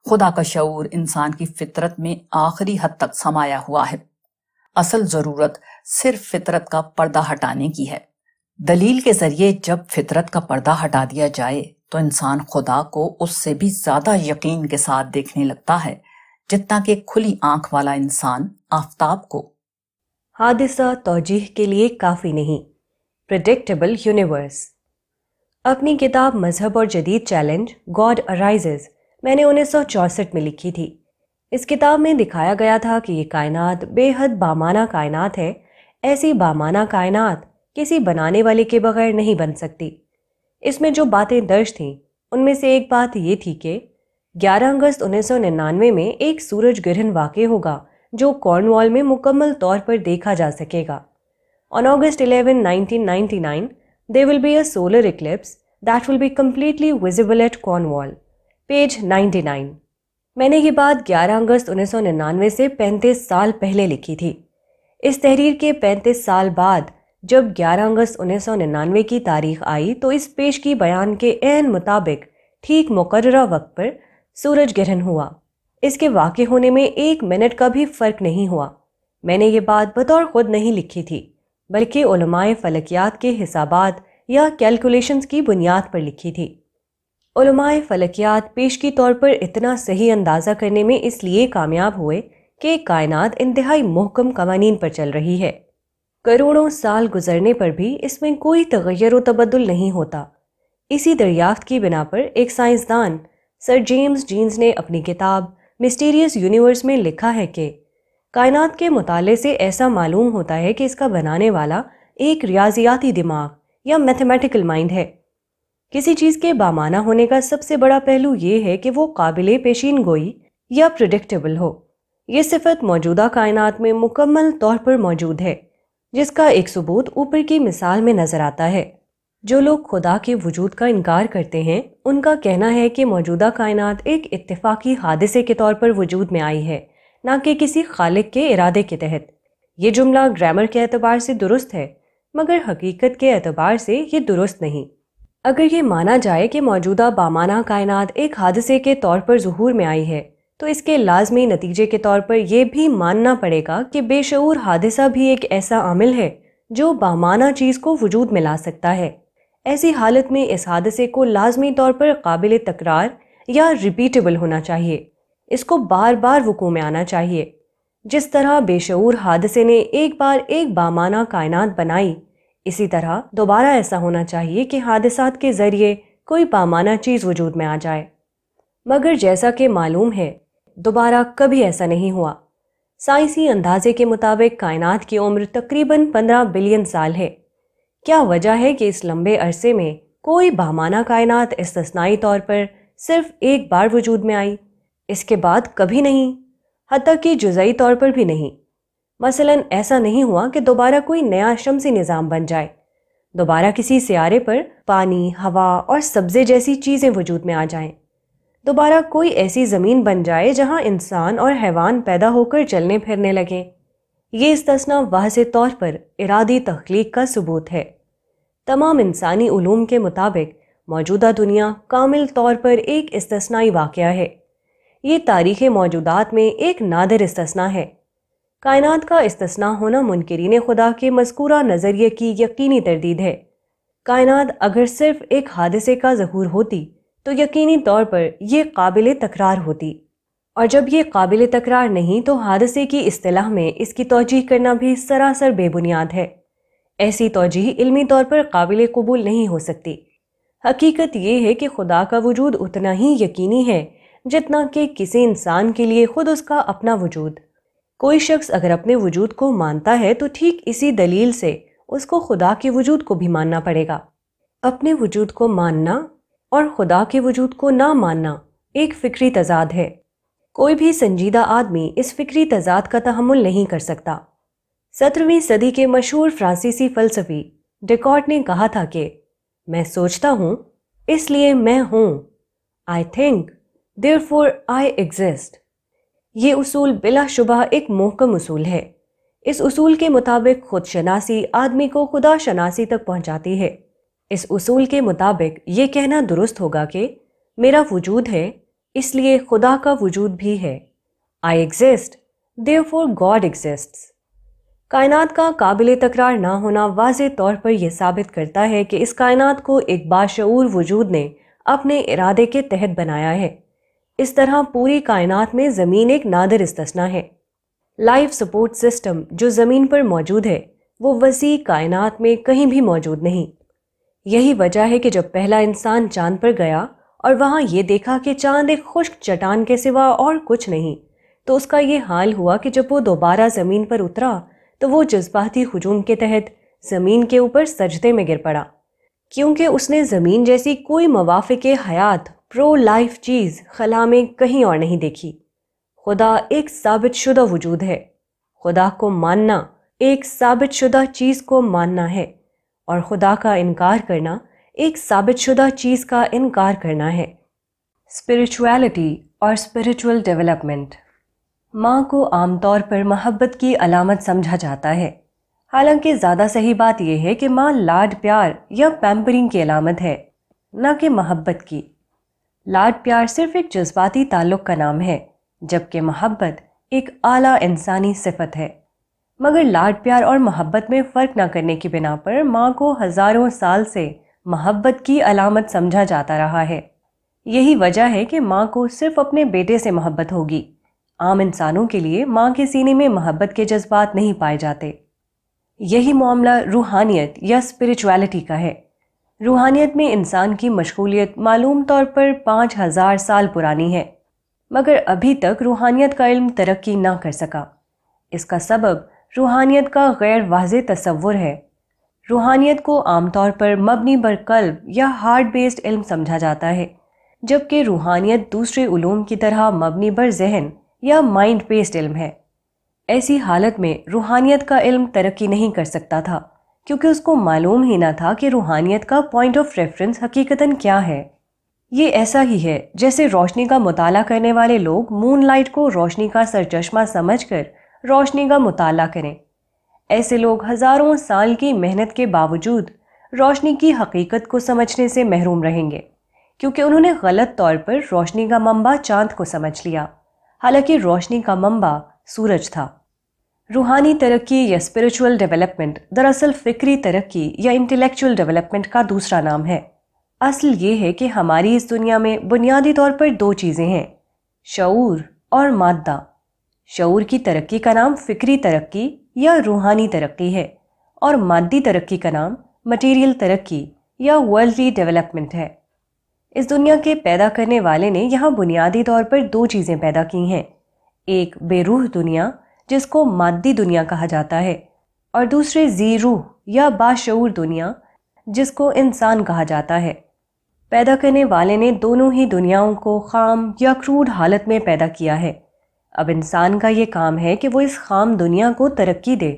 खुदा का शूर इंसान की फितरत में आखिरी हद तक समाया हुआ है असल ज़रूरत सिर्फ फितरत का पर्दा हटाने की है दलील के जरिए जब फितरत का पर्दा हटा दिया जाए तो इंसान खुदा को उससे भी ज्यादा यकीन के साथ देखने लगता है जितना कि खुली आंख वाला इंसान आफ्ताब को हादिसा तोजीह के लिए काफ़ी नहीं प्रडिक्टेबल यूनिवर्स अपनी किताब मजहब और जदीद चैलेंज गॉड अराइजेज मैंने उन्नीस में लिखी थी इस किताब में दिखाया गया था कि ये कायनात बेहद बामाना कायनात है ऐसी बामाना कायनात किसी बनाने वाले के बगैर नहीं बन सकती इसमें जो बातें दर्ज थीं उनमें से एक बात ये थी कि 11 अगस्त 1999 में एक सूरज ग्रहण वाक़ होगा जो कॉर्नवॉल में मुकम्मल तौर पर देखा जा सकेगा on August 11, 1999, there will be a solar eclipse that will be completely visible at Cornwall page 99. मैंने ये बात 11 अगस्त 1999 से 35 साल पहले लिखी थी इस तहरीर के 35 साल बाद जब 11 अगस्त उन्नीस की तारीख आई तो इस पेश की बयान के एन मुताबिक ठीक मुकर वक्त पर सूरज ग्रहण हुआ इसके वाक़ होने में एक मिनट का भी फ़र्क नहीं हुआ मैंने ये बात बतौर ख़ुद नहीं लिखी थी बल्कि उलमाए फलकियात के हिसाब या कैलकुलेशंस की बुनियाद पर लिखी थी उलमाए फलकियात पेश की तौर पर इतना सही अंदाज़ा करने में इसलिए कामयाब हुए कि कायनात इंतहाई महकम कवानीन पर चल रही है करोड़ों साल गुजरने पर भी इसमें कोई तगैर व तबदुल नहीं होता इसी दरियाफ्त की बिना पर एक साइंसदान सर जेम्स जीन्स ने अपनी किताब मिस्टीरियस यूनिवर्स में लिखा है कि कायनात के मुताले से ऐसा मालूम होता है कि इसका बनाने वाला एक रियाजियाती दिमाग या मैथमेटिकल माइंड है किसी चीज़ के बामाना होने का सबसे बड़ा पहलू ये है कि वो काबिल पेशीन गोई या प्रडिक्टेबल हो ये सिफत मौजूदा कायनात में मुकम्मल तौर पर मौजूद है जिसका एक सबूत ऊपर की मिसाल में नज़र आता है जो लोग खुदा के वजूद का इनकार करते हैं उनका कहना है कि मौजूदा कायनात एक इतफाकी हादसे के तौर पर वजूद में आई है ना कि किसी खालिक के इरादे के तहत ये जुमला ग्रामर के अतबार से दुरुस्त है मगर हकीकत के अतबार से ये दुरुस्त नहीं अगर ये माना जाए कि मौजूदा बामाना कायनात एक हादसे के तौर पर जहूर में आई है तो इसके लाजमी नतीजे के तौर पर यह भी मानना पड़ेगा कि बेशूर हादसा भी एक ऐसा आमिल है जो बामाना चीज़ को वजूद में ला सकता है ऐसी हालत में इस हादसे को लाजमी तौर पर काबिल तकरार या रिपीटेबल होना चाहिए इसको बार बार वकूँ में आना चाहिए जिस तरह बेशूर हादसे ने एक बार एक बामाना कायनात बनाई इसी तरह दोबारा ऐसा होना चाहिए कि हादसा के ज़रिए कोई बामाना चीज़ वजूद में आ जाए मगर जैसा कि मालूम है दोबारा कभी ऐसा नहीं हुआ साइंसी अंदाजे के मुताबिक कायनात की उम्र तकरीबन 15 बिलियन साल है क्या वजह है कि इस लंबे अरसे में कोई बामाना कायनात इस्तनाई तौर पर सिर्फ एक बार वजूद में आई इसके बाद कभी नहीं हती कि जुजई तौर पर भी नहीं मसलन ऐसा नहीं हुआ कि दोबारा कोई नया शमसी निज़ाम बन जाए दोबारा किसी सियारे पर पानी हवा और सब्ज़े जैसी चीज़ें वजूद में आ जाएं। दोबारा कोई ऐसी ज़मीन बन जाए जहाँ इंसान और हैवान पैदा होकर चलने फिरने लगें ये इस्तना वाज तौर पर इरादी तख्लीक का सबूत है तमाम इंसानी ूम के मुताबिक मौजूदा दुनिया कामिल तौर पर एक इस्तनाई वाक़ है ये तारीख़ मौजूदात में एक नादर इस्तना है कायनात का इस्तना होना मुनकरीन खुदा के मस्कूरा नज़रिए की यकीनी तरदीद है कायनात अगर सिर्फ एक हादसे का जहूर होती तो यकीनी तौर पर यह काबिल तकरार होती और जब यह काबिल तकरार नहीं तो हादसे की असलाह में इसकी तोजीह करना भी सरासर बेबुनियाद है ऐसी तोजीह इल्मी तौर पर काबिल कबूल नहीं हो सकती हकीकत यह है कि खुदा का वजूद उतना ही यकीनी है जितना कि किसी इंसान के लिए खुद उसका अपना वजूद कोई शख्स अगर अपने वजूद को मानता है तो ठीक इसी दलील से उसको खुदा के वजूद को भी मानना पड़ेगा अपने वजूद को मानना और खुदा के वजूद को ना मानना एक फ़िक्री तजाद है कोई भी संजीदा आदमी इस फ़िक्री तजाद का तहमुल नहीं कर सकता सत्रहवीं सदी के मशहूर फ्रांसीसी फ़लसफ़ी डिकॉर्ड ने कहा था कि मैं सोचता हूँ इसलिए मैं हूँ I think therefore I exist ये उसूल बिलाशुबा एक मोहकम उसूल है इस उसूल के मुताबिक खुद शनासी आदमी को खुदा शनासी तक पहुँचाती है इस उसूल के मुताबिक ये कहना दुरुस्त होगा कि मेरा वजूद है इसलिए खुदा का वजूद भी है I exist therefore God exist कायनात का काबिल तकरार ना होना वाज तौर पर यह साबित करता है कि इस कायनात को एक बाशूर वजूद ने अपने इरादे के तहत बनाया है इस तरह पूरी कायनात में ज़मीन एक नादर इस्तना है लाइफ सपोर्ट सिस्टम जो ज़मीन पर मौजूद है वो वसी कायनात में कहीं भी मौजूद नहीं यही वजह है कि जब पहला इंसान चांद पर गया और वहाँ ये देखा कि चांद एक खुश्क चट्टान के सिवा और कुछ नहीं तो उसका ये हाल हुआ कि जब वो दोबारा ज़मीन पर उतरा तो वो जज्बाती हजूम के तहत ज़मीन के ऊपर सजदे में गिर पड़ा क्योंकि उसने ज़मीन जैसी कोई मवाफ़ हयात प्रो लाइफ चीज़ खला में कहीं और नहीं देखी खुदा एक साबित शुदा वजूद है खुदा को मानना एक साबित शुदा चीज़ को मानना है और खुदा का इनकार करना एक साबितशुदा चीज़ का इनकार करना है स्पिरिचुअलिटी और स्पिरिचुअल डेवलपमेंट माँ को आमतौर पर मोहब्बत की अलामत समझा जाता है हालांकि ज़्यादा सही बात यह है कि माँ लाड प्यार या पैम्परिंग की अलामत है न कि मोहब्बत की लाड प्यार सिर्फ एक जज्बाती ताल्लुक़ का नाम है जबकि मोहब्बत एक आला इंसानी सिफत है मगर लाड प्यार और मोहब्बत में फ़र्क ना करने की बिना पर माँ को हज़ारों साल से मोहब्बत की अलामत समझा जाता रहा है यही वजह है कि माँ को सिर्फ अपने बेटे से मोहब्बत होगी आम इंसानों के लिए माँ के सीने में मोहब्बत के जज्बात नहीं पाए जाते यही मामला रूहानियत या स्पिरिचुअलिटी का है रूहानियत में इंसान की मशगूलियत मालूम तौर पर पाँच हज़ार साल पुरानी है मगर अभी तक रूहानियत का इल्म तरक्की ना कर सका इसका सबब रूहानियत का गैर वाज तस्वुर है रूहानियत को आमतौर पर मबनी बर कल्ब या हार्ट बेस्ड इल्म समझा जाता है जबकि रूहानियत दूसरे ूम की तरह मबनी बर जहन या माइंड बेस्ड इल्म है ऐसी हालत में रूहानियत का इल्म तरक्की नहीं कर सकता था क्योंकि उसको मालूम ही ना था कि रूहानियत का पॉइंट ऑफ रेफरेंस हकीकता क्या है ये ऐसा ही है जैसे रोशनी का मताल करने वाले लोग लाइट को रोशनी का सरचश्मा कर रोशनी का मताल करें ऐसे लोग हज़ारों साल की मेहनत के बावजूद रोशनी की हकीकत को समझने से महरूम रहेंगे क्योंकि उन्होंने गलत तौर पर रोशनी का मंबा चांद को समझ लिया हालांकि रोशनी का मंबा सूरज था रूहानी तरक्की या स्पिरिचुअल डेवलपमेंट दरअसल फ़िक्री तरक्की या इंटेलेक्चुअल डेवलपमेंट का दूसरा नाम है असल ये है कि हमारी इस दुनिया में बुनियादी तौर पर दो चीज़ें हैं शूर और मादा शूर की तरक्की का नाम फ़िक्री तरक्की या रूहानी तरक्की है और मादी तरक्की का नाम मटेरियल तरक्की या वर्ल्डली डेवलपमेंट है इस दुनिया के पैदा करने वाले ने यहाँ बुनियादी तौर पर दो चीज़ें पैदा की हैं एक बेरूह दुनिया जिसको मादी दुनिया कहा जाता है और दूसरे जी रूह या बाशूर दुनिया जिसको इंसान कहा जाता है पैदा करने वाले ने दोनों ही दुनियाओं को खाम या क्रूड हालत में पैदा किया है अब इंसान का ये काम है कि वो इस खाम दुनिया को तरक्की दे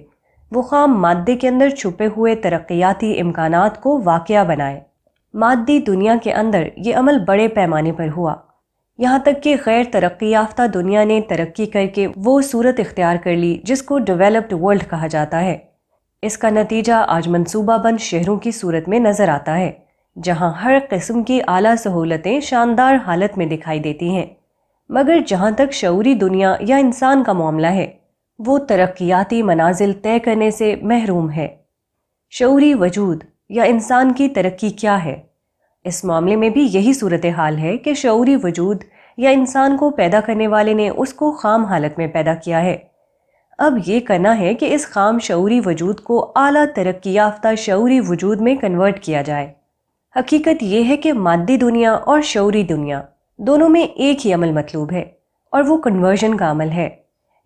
वो खाम मादे के अंदर छुपे हुए तरक्याती इम्कान को वाक़ बनाए मादी दुनिया के अंदर ये अमल बड़े पैमाने पर हुआ यहाँ तक कि गैर तरक्की याफ्ता दुनिया ने तरक्की करके वो सूरत इख्तियार कर ली जिसको डेवलप्ड वर्ल्ड कहा जाता है इसका नतीजा आज मनसूबा बंद शहरों की सूरत में नज़र आता है जहाँ हर किस्म की आला सहूलतें शानदार हालत में दिखाई देती हैं मगर जहाँ तक शौरी दुनिया या इंसान का मामला है वो तरक्याती मनाजिल तय करने से महरूम है शौरी वजूद या इंसान की तरक्की क्या है इस मामले में भी यही सूरत हाल है कि शौरी वजूद या इंसान को पैदा करने वाले ने उसको खाम हालत में पैदा किया है अब ये करना है कि इस खाम शौरी वजूद को आला तरक्की याफ्ता शौरी वजूद में कन्वर्ट किया जाए हकीकत यह है कि मादी दुनिया और शौरी दुनिया दोनों में एक ही अमल मतलूब है और वो कन्वर्जन का अमल है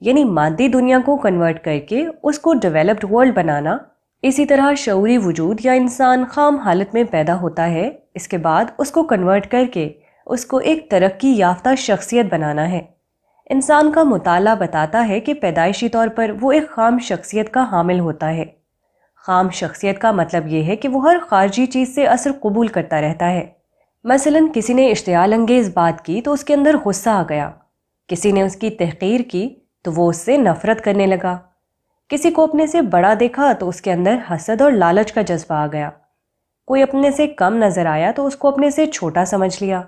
यानी मादी दुनिया को कन्वर्ट करके उसको डेवलप्ड वर्ल्ड बनाना इसी तरह शौरी वजूद या इंसान खाम हालत में पैदा होता है इसके बाद उसको कन्वर्ट करके उसको एक तरक्की याफ्ता शख्सियत बनाना है इंसान का मताल बताता है कि पैदाइशी तौर पर वो एक खाम शख्सियत का हामिल होता है खाम शख्सियत का मतलब ये है कि वो हर खारजी चीज़ से असर कबूल करता रहता है मसलन किसी ने इश्तियाल अंगेज़ बात की तो उसके अंदर गुस्सा आ गया किसी ने उसकी तहकीर की तो वो उससे नफ़रत करने लगा किसी को अपने से बड़ा देखा तो उसके अंदर हसद और लालच का जज्बा आ गया कोई अपने से कम नज़र आया तो उसको अपने से छोटा समझ लिया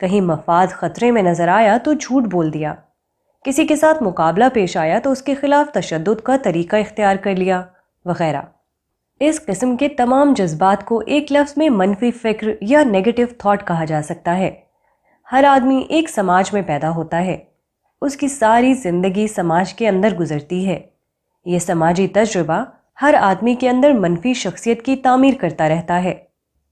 कहीं मफाद ख़तरे में नज़र आया तो झूठ बोल दिया किसी के साथ मुकाबला पेश आया तो उसके ख़िलाफ़ तशद का तरीका इख्तियार कर लिया वगैरह इस किस्म के तमाम जज्बात को एक लफ्ज़ में मनफी फ़िक्र या नेगेटिव थाट कहा जा सकता है हर आदमी एक समाज में पैदा होता है उसकी सारी ज़िंदगी समाज के अंदर गुजरती है यह समाजी तजुर्बा हर आदमी के अंदर मनफी शख्सियत की तामीर करता रहता है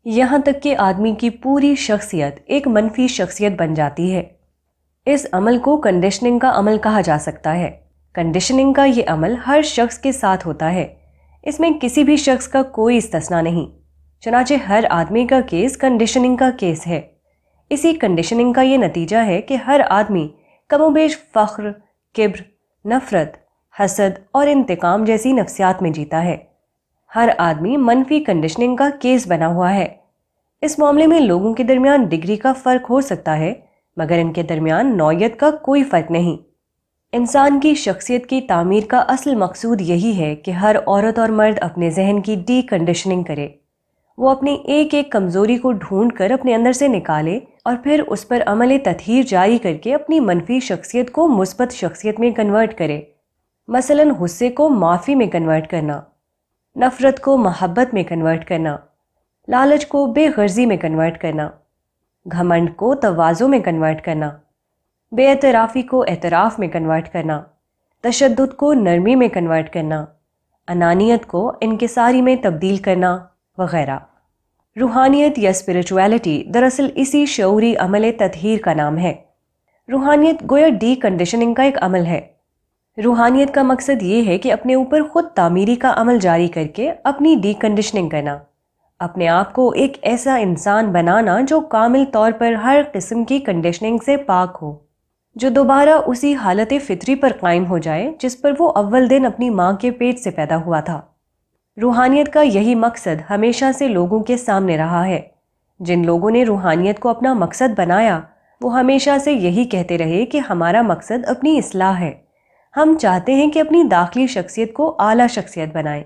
यहाँ तक कि आदमी की पूरी शख्सियत एक मनफी शख्सियत बन जाती है इस अमल को कंडीशनिंग का अमल कहा जा सकता है कंडीशनिंग का ये अमल हर शख्स के साथ होता है इसमें किसी भी शख्स का कोई इस्तना नहीं चनाचे हर आदमी का केस कंडीशनिंग का केस है इसी कंडीशनिंग का ये नतीजा है कि हर आदमी कमोबेश फ़ख्र किब्र नफ़रत हसद और इंतकाम जैसी नफ्सियात में जीता है हर आदमी मनफी कंडीशनिंग का केस बना हुआ है इस मामले में लोगों के दरमियान डिग्री का फ़र्क हो सकता है मगर इनके दरमियान नौीयत का कोई फ़र्क नहीं इंसान की शख्सियत की तामीर का असल मकसूद यही है कि हर औरत और मर्द अपने जहन की डी कंडीशनिंग करे वो अपनी एक एक कमज़ोरी को ढूंढ कर अपने अंदर से निकाले और फिर उस पर अमल तथहर जारी करके अपनी मनफी शख्सियत को मुस्बत शख्सियत में कन्वर्ट करे मसलन गुस्से को माफ़ी में कन्वर्ट करना नफ़रत को महब्बत में कन्वर्ट करना लालच को बेगर्जी में कन्वर्ट करना घमंड को तोज़ों में कन्वर्ट करना बेअतराफ़ी को एतराफ़ में कन्वर्ट करना तशद को नरमी में कन्वर्ट करना अनानियत को इनकसारी में तब्दील करना वगैरह रूहानियत या स्पिरिचुअलिटी दरअसल इसी शौरी अमल ततहीर का नाम है रूहानियत गोया डी कंडीशनिंग का एक अमल है रूहानियत का मकसद ये है कि अपने ऊपर ख़ुद तामीरी का अमल जारी करके अपनी डी कंडीशनिंग करना अपने आप को एक ऐसा इंसान बनाना जो कामिल तौर पर हर किस्म की कंडीशनिंग से पाक हो जो दोबारा उसी हालत फितरी पर कायम हो जाए जिस पर वो अव्वल दिन अपनी माँ के पेट से पैदा हुआ था रूहानियत का यही मकसद हमेशा से लोगों के सामने रहा है जिन लोगों ने रूहानियत को अपना मकसद बनाया वो हमेशा से यही कहते रहे कि हमारा मकसद अपनी असलाह है हम चाहते हैं कि अपनी दाखिली शख्सियत को आला शख्सियत बनाएं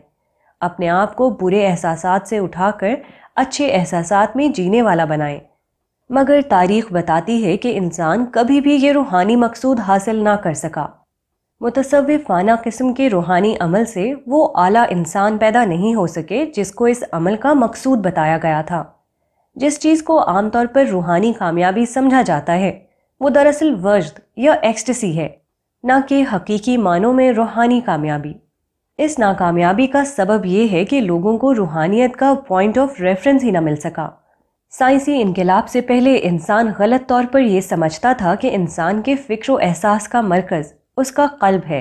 अपने आप को बुरे एहसास से उठाकर अच्छे एहसास में जीने वाला बनाएं मगर तारीख बताती है कि इंसान कभी भी ये रूहानी मकसूद हासिल ना कर सका मुतसविफाना फाना किस्म के रूहानी अमल से वो आला इंसान पैदा नहीं हो सके जिसको इस अमल का मकसूद बताया गया था जिस चीज़ को आमतौर पर रूहानी कामयाबी समझा जाता है वो दरअसल वर्जद या एक्सटसी है ना कि हकीकी मानों में रूहानी कामयाबी इस नाकामयाबी का सबब यह है कि लोगों को रूहानियत का पॉइंट ऑफ रेफरेंस ही ना मिल सका साइंसी इनकलाब से पहले इंसान गलत तौर पर यह समझता था कि इंसान के फ़िक्र एहसास का मरकज़ उसका कल्ब है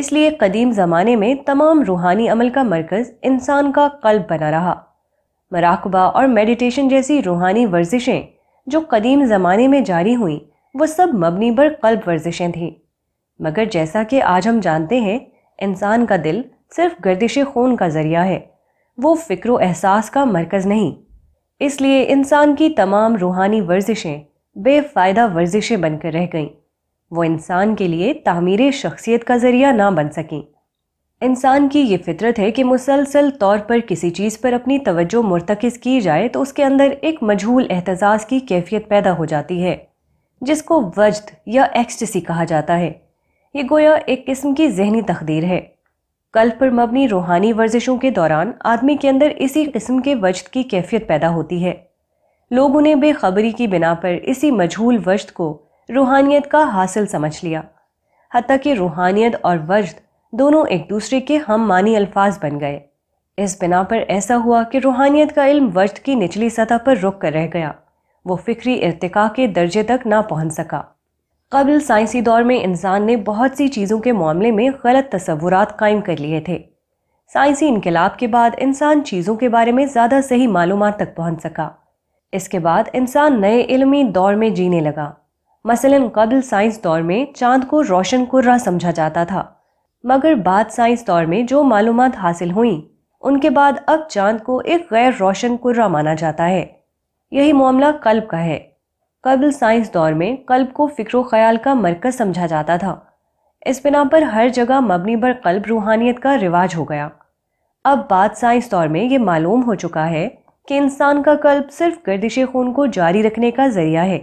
इसलिए कदीम ज़माने में तमाम रूहानी अमल का मरकज़ इंसान का कल्ब बना रहा मराकबा और मेडिटेशन जैसी रूहानी वर्जिशें जो कदीम ज़माने में जारी हुई वो सब मबनी पर कल्ब वर्जिशें थीं मगर जैसा कि आज हम जानते हैं इंसान का दिल सिर्फ गर्दिश खून का ज़रिया है वो फ़िक्र एहसास का मरकज़ नहीं इसलिए इंसान की तमाम रूहानी वर्जिशें बेफ़ायदा वर्जिशें बनकर रह गईं वो इंसान के लिए तमीर शख्सियत का ज़रिया ना बन सकें इंसान की ये फितरत है कि मुसलसल तौर पर किसी चीज़ पर अपनी तवज्जो मरतकज़ की जाए तो उसके अंदर एक मजहूल एहतजाज की कैफियत पैदा हो जाती है जिसको वजद या एक्सटसी कहा जाता है ये गोया एक किस्म की जहनी तकदीर है कल्प पर मबनी रूहानी वर्जिशों के दौरान आदमी के अंदर इसी किस्म के वजद की कैफियत पैदा होती है लोग उन्हें बेखबरी की बिना पर इसी मजहूल वजद को रूहानियत का हासिल समझ लिया हती कि रूहानियत और वजद दोनों एक दूसरे के हम मानी अल्फाज बन गए इस बिना पर ऐसा हुआ कि रूहानियत का इल्म वजद की निचली सतह पर रुक कर रह गया वो फ़िक्री इरतका के दर्जे तक ना पहुंच सका कबल साइंसी दौर में इंसान ने बहुत सी चीज़ों के मामले में गलत तस्वूर कायम कर लिए थे साइंसी इनकलाब के बाद इंसान चीज़ों के बारे में ज़्यादा सही मालूम तक पहुँच सका इसके बाद इंसान नए इलमी दौर में जीने लगा मसलन कबल साइंस दौर में चांद को रोशन कुर्रा समझा जाता था मगर बाद साइंस दौर में जो मालूम हासिल हुई उनके बाद अब चांद को एक गैर रोशन कुर्रा माना जाता है यही मामला कल्ब का है कबल साइंस दौर में कल्ब को फ़िक्र ख्याल का मरकज़ समझा जाता था इस बिना पर हर जगह मबनी बर कल्ब रूहानियत का रिवाज हो गया अब बाद साइंस दौर में ये मालूम हो चुका है कि इंसान का कल्ब सिर्फ गर्दिश खून को जारी रखने का ज़रिया है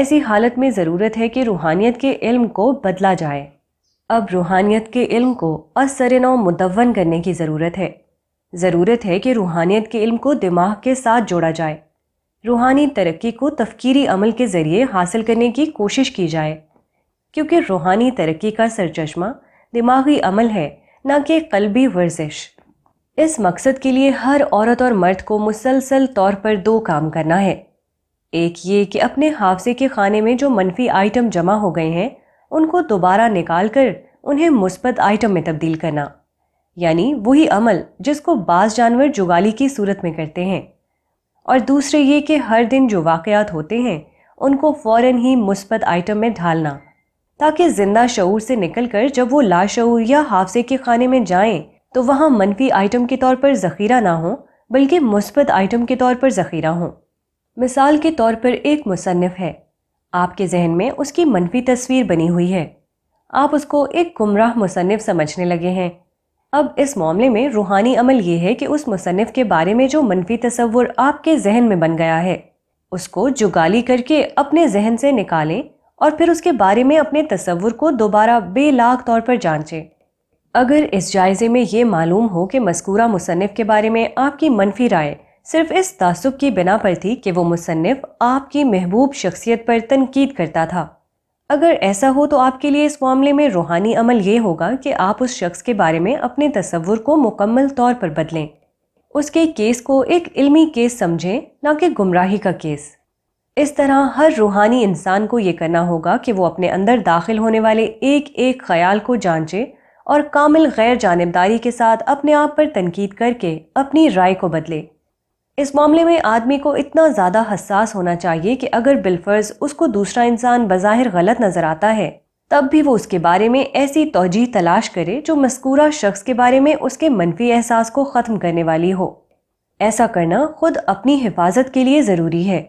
ऐसी हालत में ज़रूरत है कि रूहानियत के इल्म को बदला जाए अब रूहानियत के इल्म को असर नौ मुदवन करने की ज़रूरत है ज़रूरत है कि रूहानियत के इल्म को दिमाग के साथ जोड़ा जाए रूहानी तरक्की को तफकीरी अमल के ज़रिए हासिल करने की कोशिश की जाए क्योंकि रूहानी तरक्की का सरचश्मा दिमागी अमल है न कि कलबी वर्जिश इस मकसद के लिए हर औरत और मर्द को मुसलसल तौर पर दो काम करना है एक ये कि अपने हाफसे के खाने में जो मनफी आइटम जमा हो गए हैं उनको दोबारा निकाल कर उन्हें मुस्बत आइटम में तब्दील करना यानी वही अमल जिसको बाज़ जानवर जुगाली की सूरत में करते हैं और दूसरे ये कि हर दिन जो वाकयात होते हैं उनको फ़ौर ही मुस्बत आइटम में ढालना ताकि ज़िंदा शूर से निकल कर जब वो लाशूर या हाफसे के खाने में जाएँ तो वहाँ मनफी आइटम के तौर पर ज़ख़ीरा ना हो बल्कि मुस्बत आइटम के तौर पर ज़ख़ीरा हो मिसाल के तौर पर एक मुसनफ़ है आपके जहन में उसकी मनफी तस्वीर बनी हुई है आप उसको एक गुमराह मुसनफ़ समझने लगे हैं अब इस मामले में रूहानी अमल ये है कि उस मुसनफ़ के बारे में जो मनफी तस्वुर आपके जहन में बन गया है उसको जुगाली करके अपने जहन से निकालें और फिर उसके बारे में अपने तस्वुर को दोबारा बेलाख तौर पर जांचें अगर इस जायज़े में ये मालूम हो कि मस्कूरा मुसनफ़ के बारे में आपकी मनफी राय सिर्फ इस तासुब की बिना पर थी कि वो मुसनफ़ आपकी महबूब शख्सियत पर तनकीद करता था अगर ऐसा हो तो आपके लिए इस मामले में रूहानी अमल ये होगा कि आप उस शख्स के बारे में अपने तस्वुर को मुकम्मल तौर पर बदलें उसके केस को एक इल्मी केस समझें ना कि गुमराही का केस इस तरह हर रूहानी इंसान को ये करना होगा कि वो अपने अंदर दाखिल होने वाले एक एक ख्याल को जांचे और कामिल गैर जानबदारी के साथ अपने आप पर तनकीद करके अपनी राय को बदले इस मामले में आदमी को इतना ज़्यादा हसास होना चाहिए कि अगर बिलफर्ज उसको दूसरा इंसान बज़ाहिर गलत नज़र आता है तब भी वो उसके बारे में ऐसी तोजी तलाश करे जो मस्कूरा शख्स के बारे में उसके मनफी एहसास को ख़त्म करने वाली हो ऐसा करना खुद अपनी हिफाजत के लिए ज़रूरी है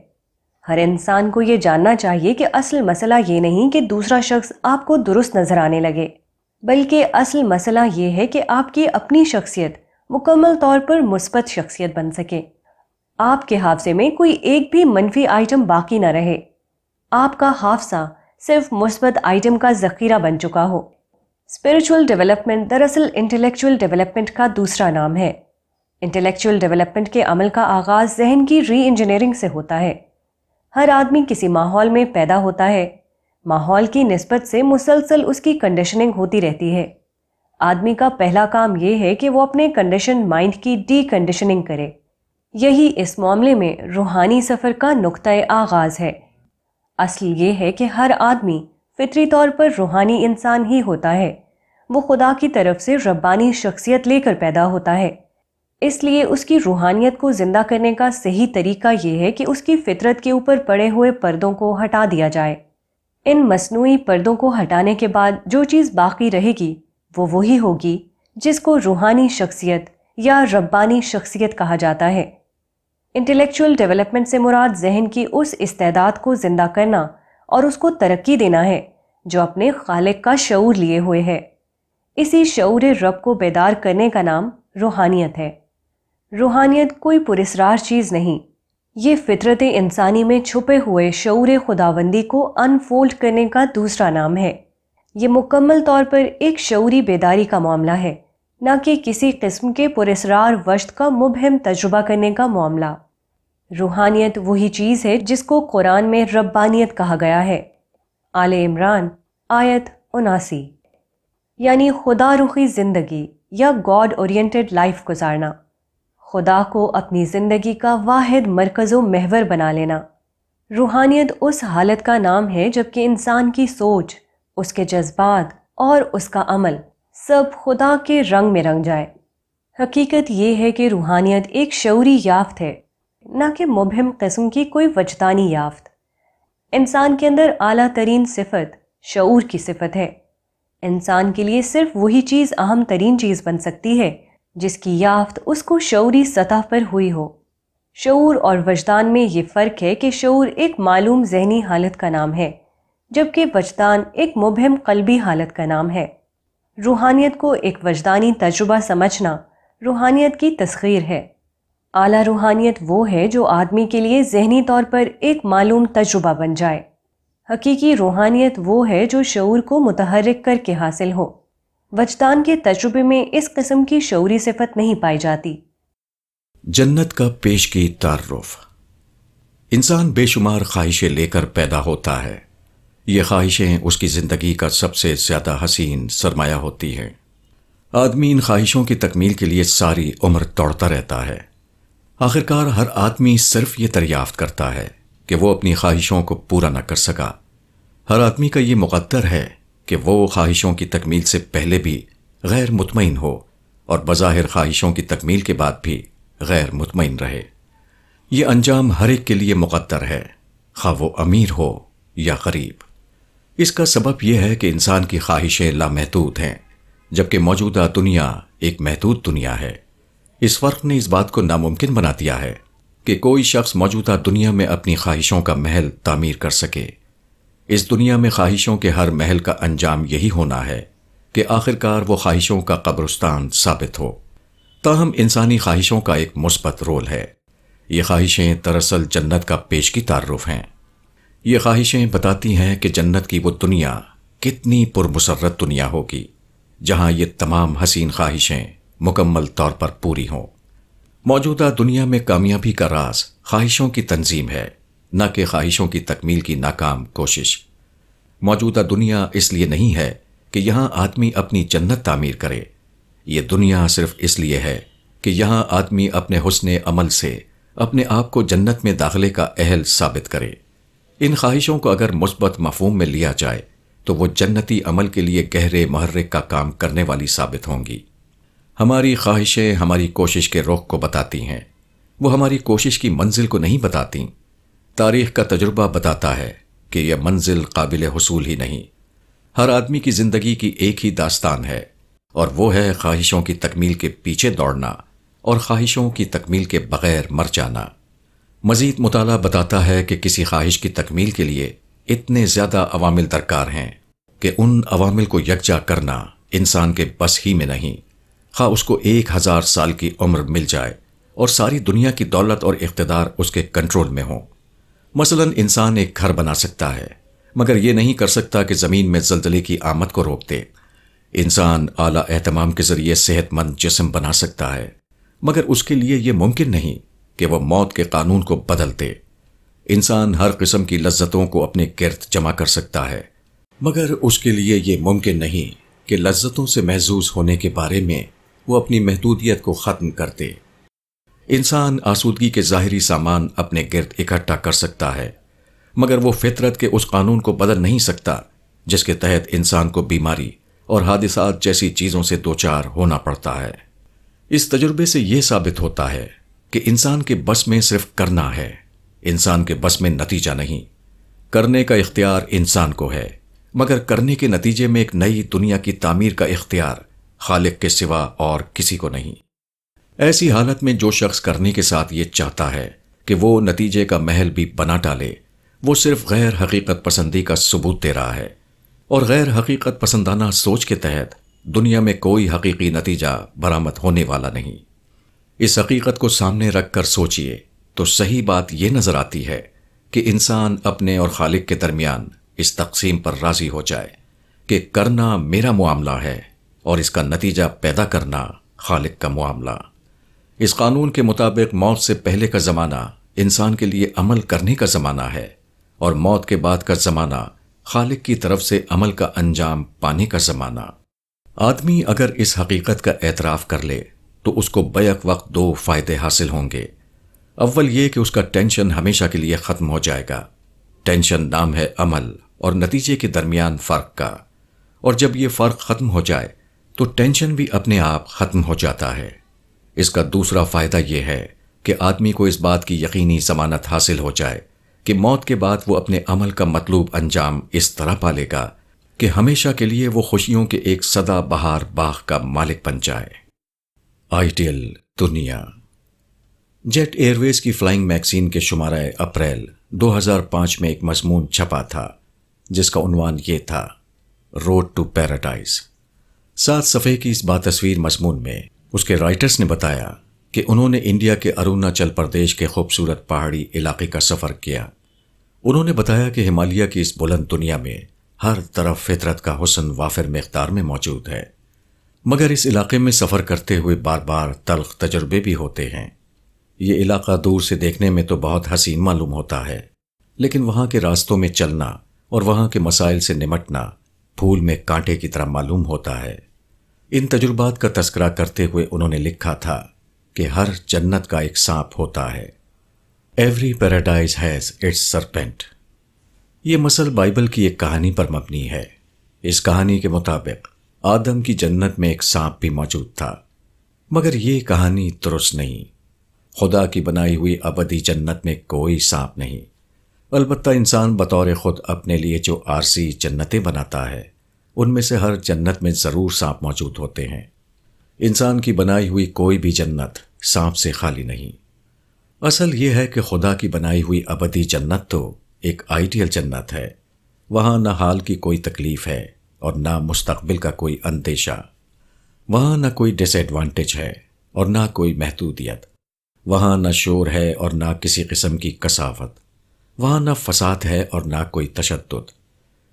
हर इंसान को ये जानना चाहिए कि असल मसला ये नहीं कि दूसरा शख्स आपको दुरुस्त नज़र आने लगे बल्कि असल मसला ये है कि आपकी अपनी शख्सियत मुकम्मल तौर पर मुस्बत शख्सियत बन सके आपके हाफसे में कोई एक भी मनफी आइटम बाकी न रहे आपका हाफसा सिर्फ मुस्बत आइटम का जखीरा बन चुका हो स्पिरिचुअल डेवलपमेंट दरअसल इंटेलेक्चुअल डेवलपमेंट का दूसरा नाम है इंटेलेक्चुअल डेवलपमेंट के अमल का आगाज़ जहन की री इंजीनियरिंग से होता है हर आदमी किसी माहौल में पैदा होता है माहौल की नस्बत से मुसलसल उसकी कंडीशनिंग होती रहती है आदमी का पहला काम यह है कि वो अपने कंडीशन माइंड की डी कंडीशनिंग करे यही इस मामले में रूहानी सफ़र का नुक़ आगाज़ है असल ये है कि हर आदमी फितरी तौर पर रूहानी इंसान ही होता है वो खुदा की तरफ से रब्बानी शख्सियत लेकर पैदा होता है इसलिए उसकी रूहानियत को ज़िंदा करने का सही तरीका यह है कि उसकी फितरत के ऊपर पड़े हुए पर्दों को हटा दिया जाए इन मसनू पर्दों को हटाने के बाद जो चीज़ बाकी रहेगी वो वही होगी जिसको रूहानी शख्सियत या रब्बानी शख्सियत कहा जाता है इंटेलेक्चुअल डेवलपमेंट से मुराद जहन की उस इस्तेदाद को जिंदा करना और उसको तरक्की देना है जो अपने खालिक का शूर लिए हुए है इसी शूर रब को बेदार करने का नाम रूहानियत है रूहानियत कोई पुरस्रार चीज़ नहीं ये फितरत इंसानी में छुपे हुए शूर खुदाबंदी को अनफोल्ड करने का दूसरा नाम है ये मुकम्मल तौर पर एक शौरी बेदारी का मामला है न कि किसी किस्म के पुरस्रार वश्त का मुबहम तजुबा करने का मामला रूहानियत वही चीज़ है जिसको कुरान में रब्बानियत कहा गया है आल इमरान आयत उनासी यानी खुदा रुखी ज़िंदगी या गॉड ओरिएंटेड लाइफ गुजारना खुदा को अपनी ज़िंदगी का वाद मरकज़ महवर बना लेना रूहानियत उस हालत का नाम है जबकि इंसान की सोच उसके जज्बात और उसका अमल सब खुदा के रंग में रंग जाए हकीकत ये है कि रूहानियत एक शौरी याफ्त है ना कि मुबहम कस्म की कोई वजदानी याफ्त इंसान के अंदर आला तरीन सिफत शूर की सिफत है इंसान के लिए सिर्फ वही चीज़ अहम तरीन चीज़ बन सकती है जिसकी याफ्त उसको शौरी सतह पर हुई हो शूर और वजदान में ये फ़र्क है कि शूर एक मालूम जहनी हालत का नाम है जबकि वजदान एक मुबहम कलबी हालत का नाम है रूहानियत को एक वजदानी तजुबा समझना रूहानियत की तस्खीर है आला रूहानियत वो है जो आदमी के लिए जहनी तौर पर एक मालूम तजुबा बन जाए हकीकी रूहानियत वो है जो शूर को मुतहरक करके हासिल हो वजदान के तजुबे में इस कस्म की शौरी सिफत नहीं पाई जाती जन्नत का पेश की तारुफ इंसान बेशुमार ख्वाहिशें लेकर पैदा होता है ये ख्वाहिशें उसकी ज़िंदगी का सबसे ज़्यादा हसीन सरमाया होती हैं आदमी इन ख्वाहिशों की तकमील के लिए सारी उम्र दौड़ता रहता है आखिरकार हर आदमी सिर्फ ये दरियाफ्त करता है कि वो अपनी ख्वाहिशों को पूरा न कर सका हर आदमी का ये मुकद्दर है कि वो ख्वाहिशों की तकमील से पहले भी गैर मुतमिन हो और बज़ाहिर ख्वाहिशों की तकमील के बाद भी गैर मुतमिन रहे ये अंजाम हर एक के लिए मुकद्दर है खा वो अमीर हो या गरीब इसका सबब यह है कि इंसान की ख्वाहिशें लामहदूद हैं जबकि मौजूदा दुनिया एक महदूद दुनिया है इस फर्क ने इस बात को नामुमकिन बना दिया है कि कोई शख्स मौजूदा दुनिया में अपनी ख्वाहिशों का महल तामीर कर सके इस दुनिया में ख्वाहिशों के हर महल का अंजाम यही होना है कि आखिरकार वो ख्वाहिशों का कब्रस्तान साबित हो ताहम इंसानी ख्वाहिशों का एक मुस्बत रोल है ये ख्वाहिशें दरअसल जन्नत का पेश की तारुफ हैं ये ख्वाहिशें बताती हैं कि जन्नत की वो दुनिया कितनी पुरमसरत दुनिया होगी जहां ये तमाम हसीन ख्वाहिशें मुकम्मल तौर पर पूरी हों मौजूदा दुनिया में कामयाबी का राज ख्वाहिशों की तंजीम है न कि ख्वाहिशों की तकमील की नाकाम कोशिश मौजूदा दुनिया इसलिए नहीं है कि यहाँ आदमी अपनी जन्नत तामीर करे ये दुनिया सिर्फ इसलिए है कि यहाँ आदमी अपने हुसन अमल से अपने आप को जन्नत में दाखिले का अहल साबित करे इन ख्वाहिशों को अगर मुस्बत मफहम में लिया जाए तो वो जन्नती अमल के लिए गहरे महर्रिक का काम करने वाली साबित होंगी हमारी ख्वाहिशें हमारी कोशिश के रुख को बताती हैं वो हमारी कोशिश की मंजिल को नहीं बताती तारीख का तजुर्बा बताता है कि यह मंजिल काबिल हसूल ही नहीं हर आदमी की ज़िंदगी की एक ही दास्तान है और वो है ख्वाहिशों की तकमील के पीछे दौड़ना और ख्वाहिशों की तकमील के बगैर मर जाना मजीद मताल बताता है कि किसी ख्वाहिश की तकमील के लिए इतने ज़्यादा अवामिल दरकार हैं कि उन अवामिल को यकजा करना इंसान के बस ही में नहीं खा उसको एक हज़ार साल की उम्र मिल जाए और सारी दुनिया की दौलत और इकतदार उसके कंट्रोल में हो मसलन इंसान एक घर बना सकता है मगर यह नहीं कर सकता कि ज़मीन में जलजले की आमद को रोक दे इंसान आला एहतमाम के ज़रिए सेहतमंद जिसम बना सकता है मगर उसके लिए ये मुमकिन नहीं कि वह मौत के कानून को बदल दे इंसान हर किस्म की लज्जतों को अपने गिरद जमा कर सकता है मगर उसके लिए ये मुमकिन नहीं कि लज्जतों से महजूज होने के बारे में वो अपनी महदूदियत को ख़त्म कर दे इंसान आसूदगी के ज़ाहरी सामान अपने गिरद इकट्ठा कर सकता है मगर वो फितरत के उस कानून को बदल नहीं सकता जिसके तहत इंसान को बीमारी और हादिसात जैसी चीज़ों से दो चार होना पड़ता है इस तजुर्बे से यह साबित होता है कि इंसान के बस में सिर्फ करना है इंसान के बस में नतीजा नहीं करने का इख्तियार इंसान को है मगर करने के नतीजे में एक नई दुनिया की तामीर का इख्तियार खालिक के सिवा और किसी को नहीं ऐसी हालत में जो शख्स करने के साथ ये चाहता है कि वो नतीजे का महल भी बना डाले वो सिर्फ गैर हकीकत पसंदी का सबूत दे रहा है और गैर हकीकत पसंदाना सोच के तहत दुनिया में कोई हकीकी नतीजा बरामद होने वाला नहीं इस हकीकत को सामने रख कर सोचिए तो सही बात यह नज़र आती है कि इंसान अपने और खालिक के दरमियान इस तकसीम पर राज़ी हो जाए कि करना मेरा मामला है और इसका नतीजा पैदा करना खालिक का मामला इस कानून के मुताबिक मौत से पहले का ज़माना इंसान के लिए अमल करने का ज़माना है और मौत के बाद का ज़माना खालिक की तरफ से अमल का अंजाम पाने का ज़माना आदमी अगर इस हकीकत का एतराफ़ कर ले तो उसको बैक वक्त दो फायदे हासिल होंगे अव्वल ये कि उसका टेंशन हमेशा के लिए ख़त्म हो जाएगा टेंशन नाम है अमल और नतीजे के दरमियान फ़र्क का और जब यह फ़र्क ख़त्म हो जाए तो टेंशन भी अपने आप ख़त्म हो जाता है इसका दूसरा फ़ायदा यह है कि आदमी को इस बात की यकीनी जमानत हासिल हो जाए कि मौत के बाद वो अपने अमल का मतलूब अंजाम इस तरह पालेगा कि हमेशा के लिए वो खुशियों के एक सदा बहार बाग का मालिक बन जाए आइडियल दुनिया जेट एयरवेज की फ्लाइंग मैगजीन के शुमारा अप्रैल 2005 में एक मजमून छपा था जिसका उनवान ये था रोड टू पैराडाइज सात सफ़े की इस बात तस्वीर मजमून में उसके राइटर्स ने बताया कि उन्होंने इंडिया के अरुणाचल प्रदेश के खूबसूरत पहाड़ी इलाके का सफ़र किया उन्होंने बताया कि हिमालय की इस बुलंद दुनिया में हर तरफ फितरत का हुसन वाफिर मकदार में मौजूद है मगर इस इलाके में सफ़र करते हुए बार बार तलख तजर्बे भी होते हैं ये इलाका दूर से देखने में तो बहुत हसीन मालूम होता है लेकिन वहाँ के रास्तों में चलना और वहाँ के मसाइल से निमटना फूल में कांटे की तरह मालूम होता है इन तजुर्बात का तस्करा करते हुए उन्होंने लिखा था कि हर जन्नत का एक सांप होता है every paradise has its serpent ये मसल बाइबल की एक कहानी पर मबनी है इस कहानी के मुताबिक आदम की जन्नत में एक सांप भी मौजूद था मगर ये कहानी दुरुस्त नहीं खुदा की बनाई हुई अबदी जन्नत में कोई सांप नहीं अलबत् इंसान बतौर खुद अपने लिए जो आरसी जन्नतें बनाता है उनमें से हर जन्नत में ज़रूर सांप मौजूद होते हैं इंसान की बनाई हुई कोई भी जन्नत सांप से खाली नहीं असल यह है कि खुदा की बनाई हुई अबदी जन्नत तो एक आइडियल जन्नत है वहाँ न हाल की कोई तकलीफ़ है और ना मुस्तकबिल का कोई अंदेशा वहां ना कोई डिसएडवांटेज है और ना कोई महदूदियत वहां ना शोर है और ना किसी किस्म की कसावत वहां ना फसाद है और ना कोई तशद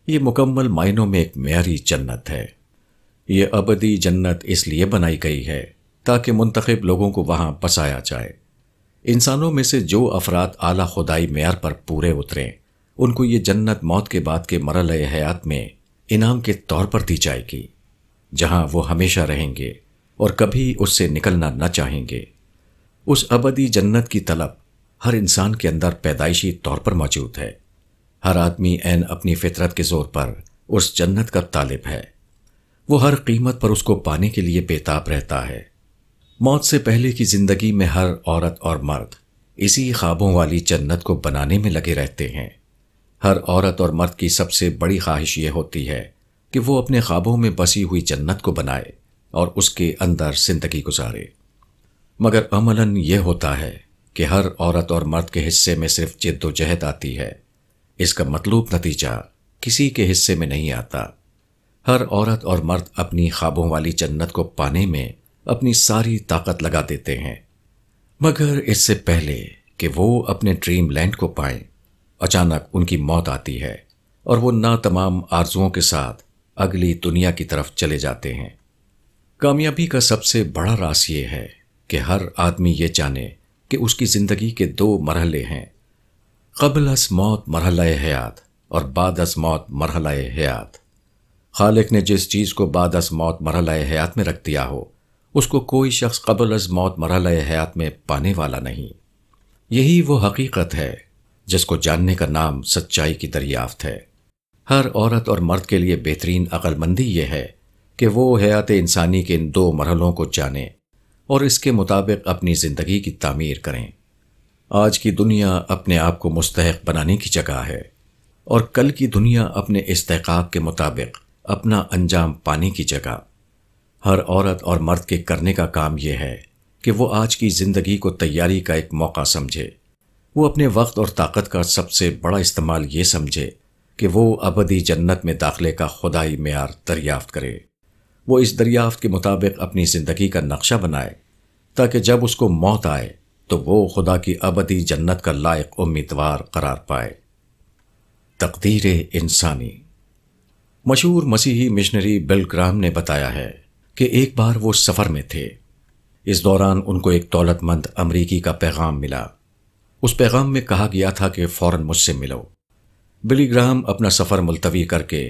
ये मुकम्मल मायनों में एक म्यारी जन्नत है ये अबदी जन्नत इसलिए बनाई गई है ताकि मुंतखब लोगों को वहां बसाया जाए इंसानों में से जो अफराद आला खुदाई मैार पर पूरे उतरें उनको ये जन्नत मौत के बाद के मरल हयात में इनाम के तौर पर दी जाएगी जहां वो हमेशा रहेंगे और कभी उससे निकलना न चाहेंगे उस अबदी जन्नत की तलब हर इंसान के अंदर पैदाइशी तौर पर मौजूद है हर आदमी एन अपनी फितरत के जोर पर उस जन्नत का तालिब है वो हर कीमत पर उसको पाने के लिए बेताब रहता है मौत से पहले की जिंदगी में हर औरत और मर्द इसी ख्वाबों वाली जन्नत को बनाने में लगे रहते हैं हर औरत और मर्द की सबसे बड़ी ख्वाहिश यह होती है कि वो अपने ख्वाबों में बसी हुई जन्नत को बनाए और उसके अंदर जिंदगी गुजारे मगर अमलन यह होता है कि हर औरत और मर्द के हिस्से में सिर्फ जिद्दोजहद आती है इसका मतलूब नतीजा किसी के हिस्से में नहीं आता हर औरत और मर्द अपनी ख्वाबों वाली जन्नत को पाने में अपनी सारी ताकत लगा देते हैं मगर इससे पहले कि वो अपने ड्रीम लैंड को पाएं अचानक उनकी मौत आती है और वो ना तमाम आरजुओं के साथ अगली दुनिया की तरफ चले जाते हैं कामयाबी का सबसे बड़ा रास ये है कि हर आदमी ये जाने कि उसकी ज़िंदगी के दो मरहले हैं कबल अस मौत मरहला हयात और बाद अस मौत मरहला हयात खालिक ने जिस चीज़ को बाद अस मौत मरहला हयात में रख दिया हो उसको कोई शख्स कबल अज मौत मरहला हयात में पाने वाला नहीं यही वो हकीकत है जिसको जानने का नाम सच्चाई की दरियाफ्त है हर औरत और मर्द के लिए बेहतरीन अकलमंदी यह है कि वो हयात इंसानी के इन दो मरहलों को जाने और इसके मुताबिक अपनी ज़िंदगी की तामीर करें आज की दुनिया अपने आप को मुस्तक बनाने की जगह है और कल की दुनिया अपने इस्तेकाक के मुताबिक अपना अंजाम पाने की जगह हर औरत और मर्द के करने का काम यह है कि वो आज की ज़िंदगी को तैयारी का एक मौका समझे वो अपने वक्त और ताकत का सबसे बड़ा इस्तेमाल ये समझे कि वो अबदी जन्नत में दाखिले का खुदाई मैार दरियाफ्त करे वो इस दरियाफ्त के मुताबिक अपनी ज़िंदगी का नक्शा बनाए ताकि जब उसको मौत आए तो वो खुदा की अबदी जन्नत का लायक उम्मीदवार करार पाए तकदीर इंसानी मशहूर मसीही मिशनरी बिल ग्राम ने बताया है कि एक बार वो सफ़र में थे इस दौरान उनको एक दौलतमंद अमरीकी का पैगाम मिला उस पैगाम में कहा गया था कि फौरन मुझसे मिलो बिली ग्राहम अपना सफ़र मुलतवी करके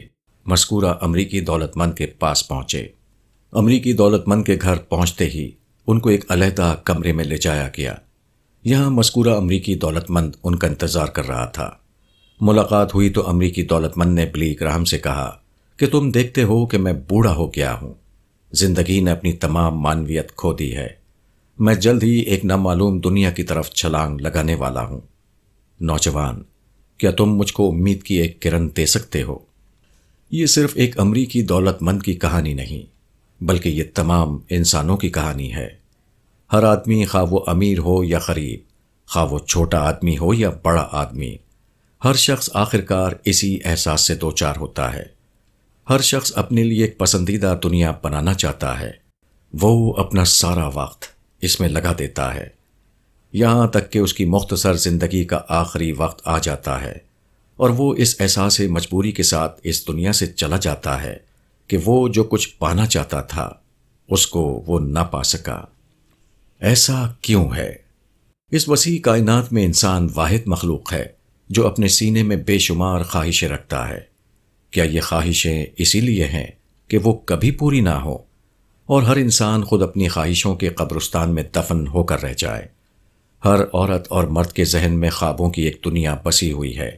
मस्कूरा अमरीकी दौलतमंद के पास पहुंचे अमरीकी दौलतमंद के घर पहुंचते ही उनको एक अलहदा कमरे में ले जाया गया यहाँ मस्कूरा अमरीकी दौलतमंद उनका इंतज़ार कर रहा था मुलाकात हुई तो अमरीकी दौलतमंद ने बिली ग्राहम से कहा कि तुम देखते हो कि मैं बूढ़ा हो गया हूँ ज़िंदगी ने अपनी तमाम मानवियत खो दी है मैं जल्द ही एक नामालूम दुनिया की तरफ छलांग लगाने वाला हूं नौजवान क्या तुम मुझको उम्मीद की एक किरण दे सकते हो ये सिर्फ एक अमरीकी दौलतमंद की कहानी नहीं बल्कि ये तमाम इंसानों की कहानी है हर आदमी खा वो अमीर हो या गरीब खा वो छोटा आदमी हो या बड़ा आदमी हर शख्स आखिरकार इसी एहसास से दो चार होता है हर शख्स अपने लिए एक पसंदीदा दुनिया बनाना चाहता है वो अपना सारा वक्त इसमें लगा देता है यहां तक कि उसकी मुख्तसर ज़िंदगी का आखिरी वक्त आ जाता है और वो इस एहसास मजबूरी के साथ इस दुनिया से चला जाता है कि वो जो कुछ पाना चाहता था उसको वो ना पा सका ऐसा क्यों है इस वसी कायनात में इंसान वाहिद मखलूक है जो अपने सीने में बेशुमार ख्वाहिशें रखता है क्या ये ख्वाहिशें इसीलिए हैं कि वो कभी पूरी ना हो और हर इंसान खुद अपनी ख्वाहिशों के कब्रस्तान में दफन होकर रह जाए हर औरत और मर्द के जहन में ख्वाबों की एक दुनिया बसी हुई है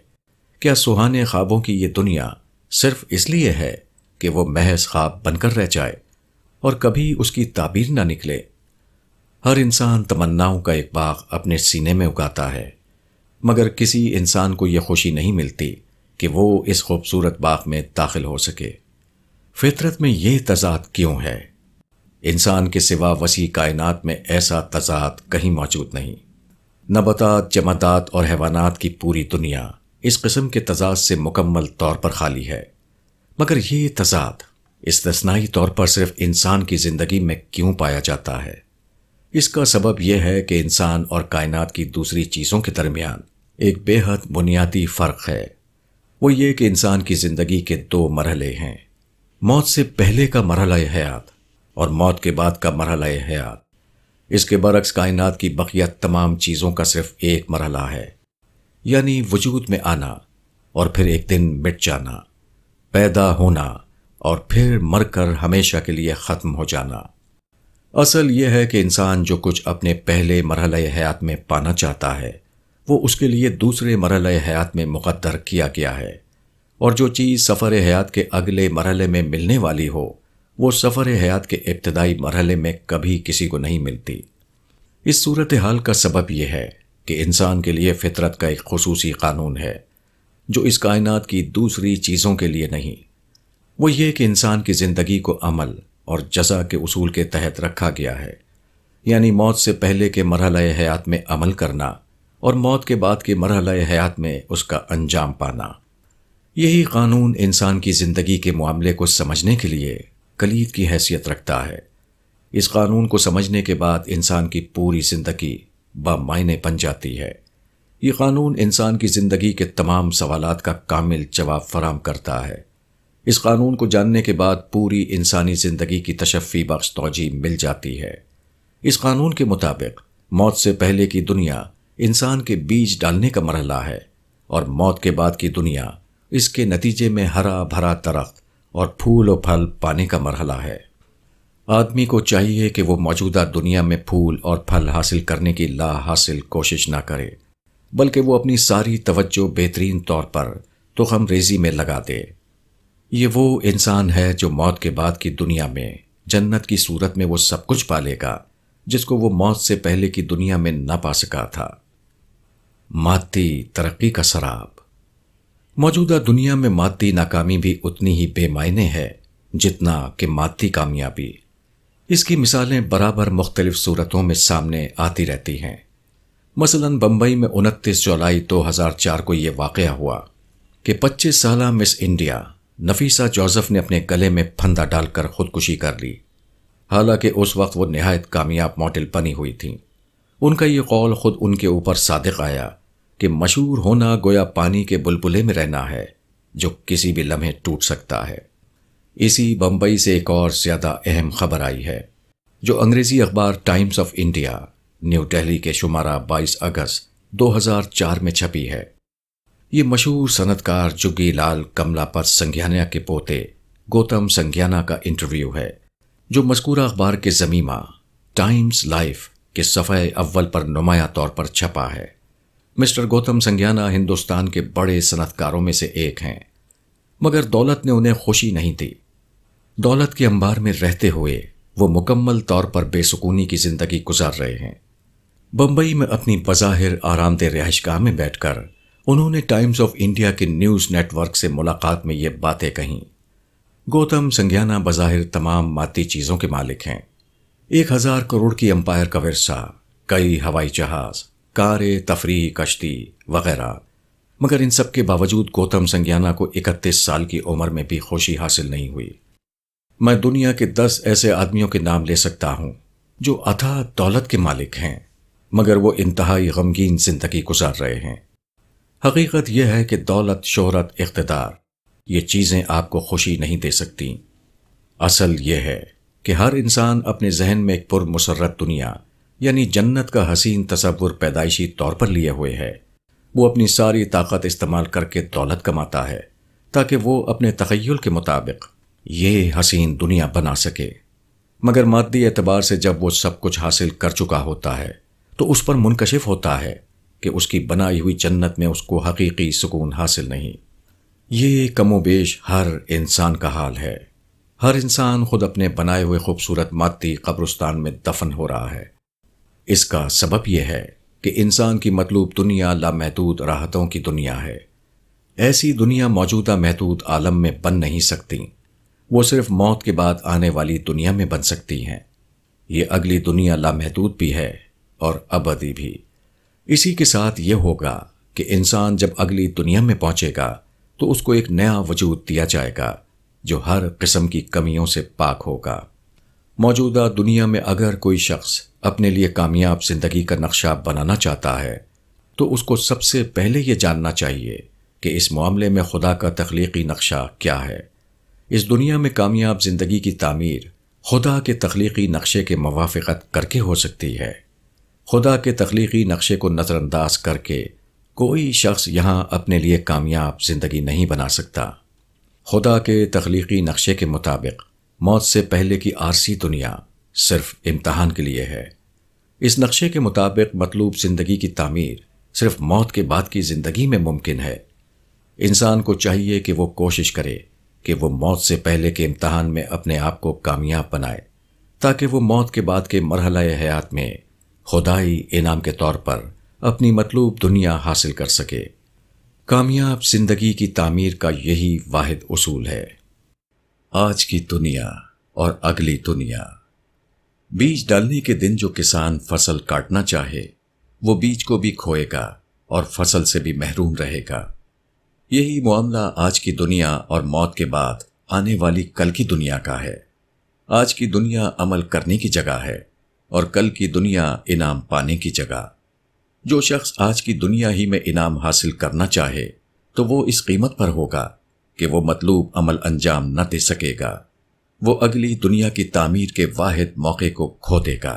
क्या सुहाने ख्वाबों की ये दुनिया सिर्फ इसलिए है कि वो महज ख्वाब बनकर रह जाए और कभी उसकी ताबीर ना निकले हर इंसान तमन्नाओं का एक बाग अपने सीने में उगाता है मगर किसी इंसान को यह खुशी नहीं मिलती कि वो इस खूबसूरत बाग में दाखिल हो सके फितरत में यह तजाद क्यों है इंसान के सिवा वसी कायनात में ऐसा तजाद कहीं मौजूद नहीं नबतात जमादात और हैवानात की पूरी दुनिया इस कस्म के तजाद से मुकम्मल तौर पर खाली है मगर ये तजाद इस तस्नाई तौर पर सिर्फ इंसान की ज़िंदगी में क्यों पाया जाता है इसका सबब यह है कि इंसान और कायनात की दूसरी चीज़ों के दरमियान एक बेहद बुनियादी फ़र्क है वो ये कि इंसान की ज़िंदगी के दो मरहले हैं मौत से पहले का मरहला हयात और मौत के बाद का मरहला हयात इसके बरक्स कायनात की बकिया तमाम चीज़ों का सिर्फ एक मरहला है यानी वजूद में आना और फिर एक दिन मिट जाना पैदा होना और फिर मरकर हमेशा के लिए ख़त्म हो जाना असल यह है कि इंसान जो कुछ अपने पहले मरहल हयात में पाना चाहता है वो उसके लिए दूसरे मरहल हयात में मुकद्दर किया गया है और जो चीज़ सफ़र हयात के अगले मरहले में मिलने वाली हो वो सफ़र हयात के इब्तदाई मरहले में कभी किसी को नहीं मिलती इस सूरत हाल का सबब यह है कि इंसान के लिए फितरत का एक खसूसी कानून है जो इस कायनात की दूसरी चीज़ों के लिए नहीं वो ये कि इंसान की ज़िंदगी को अमल और जजा के उसूल के तहत रखा गया है यानी मौत से पहले के मरहला हयात में अमल करना और मौत के बाद के मरहल हयात में उसका अंजाम पाना यही कानून इंसान की ज़िंदगी के मामले को समझने के लिए कलीद की हैसियत रखता है इस कानून को समझने के बाद इंसान की पूरी ज़िंदगी बामायने बन जाती है ये कानून इंसान की ज़िंदगी के तमाम सवाल का कामिल जवाब फराम करता है इस कानून को जानने के बाद पूरी इंसानी ज़िंदगी की तशफ़ी बख्श तोजी मिल जाती है इस कानून के मुताबिक मौत से पहले की दुनिया इंसान के बीज डालने का मरहला है और मौत के बाद की दुनिया इसके नतीजे में हरा भरा दरख्त और फूल और फल पाने का मरहला है आदमी को चाहिए कि वो मौजूदा दुनिया में फूल और फल हासिल करने की ला हासिल कोशिश ना करे बल्कि वो अपनी सारी तवज्जो बेहतरीन तौर पर तो हम रेजी में लगा दे ये वो इंसान है जो मौत के बाद की दुनिया में जन्नत की सूरत में वो सब कुछ पा लेगा जिसको वो मौत से पहले की दुनिया में ना पा सका था माती तरक्की का शराब मौजूदा दुनिया में माती नाकामी भी उतनी ही बेमायने है जितना कि माती कामयाबी इसकी मिसालें बराबर मुख्तलिफ सूरतों में सामने आती रहती हैं मसलन बम्बई में उनतीस जुलाई 2004 को ये वाक़ हुआ कि 25 साल मिस इंडिया नफीसा जोसेफ ने अपने गले में फंदा डालकर खुदकुशी कर ली हालांकि उस वक्त वो नहायत कामयाब मॉडल बनी हुई थी उनका ये कौल ख़ुद उनके ऊपर सादक आया कि मशहूर होना गोया पानी के बुलबुले में रहना है जो किसी भी लम्हे टूट सकता है इसी बंबई से एक और ज़्यादा अहम खबर आई है जो अंग्रेज़ी अखबार Times of India New Delhi के शुमारा 22 अगस्त 2004 में छपी है ये मशहूर सनतकार जुगी लाल कमलापत संज्ञाना के पोते गौतम संज्ञाना का इंटरव्यू है जो मस्कूरा अखबार के जमीमा टाइम्स लाइफ के सफ़े अव्वल पर नुमाया तौर पर छपा है मिस्टर गौतम संज्ञाना हिंदुस्तान के बड़े सनतकारों में से एक हैं मगर दौलत ने उन्हें खुशी नहीं दी दौलत के अंबार में रहते हुए वो मुकम्मल तौर पर बेसुकूनी की जिंदगी गुजार रहे हैं बम्बई में अपनी बज़ाहिर आरामदेह रिहाइशगाह में बैठकर उन्होंने टाइम्स ऑफ इंडिया के न्यूज़ नेटवर्क से मुलाकात में ये बातें कहीं गौतम संज्ञाना बज़ाहिर तमाम माती चीज़ों के मालिक हैं एक हज़ार करोड़ की अंपायर का विरसा कई हवाई जहाज़ कारें तफरी कश्ती वगैरह मगर इन सब के बावजूद गौतम संज्ञाना को इकतीस साल की उम्र में भी खुशी हासिल नहीं हुई मैं दुनिया के दस ऐसे आदमियों के नाम ले सकता हूं जो अथा दौलत के मालिक हैं मगर वो इंतहाई गमगीन जिंदगी गुजार रहे हैं हकीकत यह है कि दौलत शोहरत इकतदार ये चीज़ें आपको खुशी नहीं दे सकती असल यह है कि हर इंसान अपने जहन में एक पुरमसरत दुनिया यानी जन्नत का हसीन तस्वुर पैदाइशी तौर पर लिए हुए है वो अपनी सारी ताकत इस्तेमाल करके दौलत कमाता है ताकि वो अपने तखयल के मुताबिक ये हसीन दुनिया बना सके मगर मादी एतबार से जब वो सब कुछ हासिल कर चुका होता है तो उस पर मुनकशिफ होता है कि उसकी बनाई हुई जन्नत में उसको हकीकी सुकून हासिल नहीं ये कमो बेश हर इंसान का हाल है हर इंसान खुद अपने बनाए हुए खूबसूरत माती कब्रस्तान में दफन हो रहा है इसका सबब यह है कि इंसान की मतलूब दुनिया लामहदूद राहतों की दुनिया है ऐसी दुनिया मौजूदा महदूद आलम में बन नहीं सकती वो सिर्फ मौत के बाद आने वाली दुनिया में बन सकती हैं ये अगली दुनिया लामहदूद भी है और अबदी भी इसी के साथ ये होगा कि इंसान जब अगली दुनिया में पहुंचेगा तो उसको एक नया वजूद दिया जाएगा जो हर किस्म की कमियों से पाक होगा मौजूदा दुनिया में अगर कोई शख्स अपने लिए कामयाब जिंदगी का नक्शा बनाना चाहता है तो उसको सबसे पहले ये जानना चाहिए कि इस मामले में खुदा का तख्लीकी नक्शा क्या है इस दुनिया में कामयाब जिंदगी की तामीर खुदा के तख्लीकी नक्शे के मवाफ़त करके हो सकती है खुदा के तख्लीकी नक्शे को नज़रअंदाज करके कोई शख्स यहाँ अपने लिए कामयाब जिंदगी नहीं बना सकता खुदा के तख्लीकी नक्शे के मुताबिक मौत से पहले की आरसी दुनिया सिर्फ इम्तहान के लिए है इस नक्शे के मुताबिक मतलूब जिंदगी की तामीर सिर्फ मौत के बाद की जिंदगी में मुमकिन है इंसान को चाहिए कि वो कोशिश करे कि वो मौत से पहले के इम्तहान में अपने आप को कामयाब बनाए ताकि वो मौत के बाद के मरहला हयात में खुदाई इनाम के तौर पर अपनी मतलूब दुनिया हासिल कर सके कामयाब जिंदगी की तामीर का यही वाहिद असूल है आज की दुनिया और अगली दुनिया बीज डालने के दिन जो किसान फसल काटना चाहे वो बीज को भी खोएगा और फसल से भी महरूम रहेगा यही मामला आज की दुनिया और मौत के बाद आने वाली कल की दुनिया का है आज की दुनिया अमल करने की जगह है और कल की दुनिया इनाम पाने की जगह जो शख्स आज की दुनिया ही में इनाम हासिल करना चाहे तो वो इस कीमत पर होगा कि वो मतलूब अमल अंजाम न दे सकेगा वो अगली दुनिया की तामीर के वाहिद मौके को खो देगा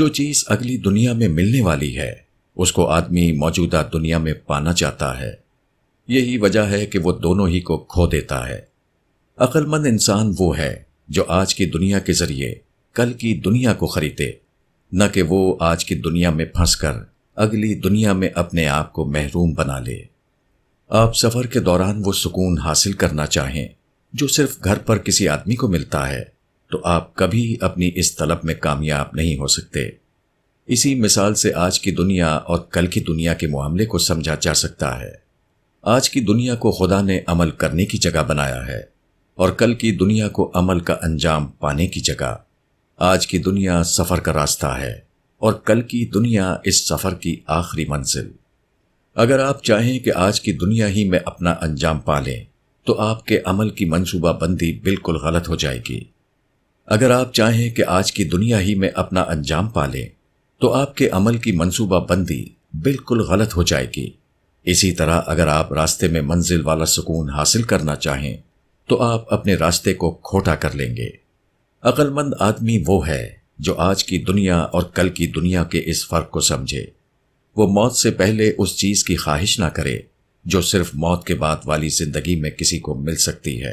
जो चीज अगली दुनिया में मिलने वाली है उसको आदमी मौजूदा दुनिया में पाना चाहता है यही वजह है कि वो दोनों ही को खो देता है अक्लमंद इंसान वो है जो आज की दुनिया के जरिए कल की दुनिया को खरीदे न कि वो आज की दुनिया में फंसकर अगली दुनिया में अपने आप को महरूम बना ले आप सफर के दौरान वो सुकून हासिल करना चाहें जो सिर्फ घर पर किसी आदमी को मिलता है तो आप कभी अपनी इस तलब में कामयाब नहीं हो सकते इसी मिसाल से आज की दुनिया और कल की दुनिया के मामले को समझा जा सकता है आज की दुनिया को खुदा ने अमल करने की जगह बनाया है और कल की दुनिया को अमल का अंजाम पाने की जगह आज की दुनिया सफर का रास्ता है और कल की दुनिया इस सफर की आखिरी मंजिल अगर आप चाहें कि आज की दुनिया ही में अपना अंजाम पा लें तो आपके अमल की मनसूबाबंदी बिल्कुल गलत हो जाएगी अगर आप चाहें कि आज की दुनिया ही में अपना अंजाम पा लें तो आपके अमल की मनसूबाबंदी बिल्कुल गलत हो जाएगी इसी तरह अगर आप रास्ते में मंजिल वाला सुकून हासिल करना चाहें तो आप अपने रास्ते को खोटा कर लेंगे अकलमंद आदमी वो है जो आज की दुनिया और कल की दुनिया के इस फर्क को समझे वो मौत से पहले उस चीज की ख्वाहिश ना करे जो सिर्फ मौत के बाद वाली जिंदगी में किसी को मिल सकती है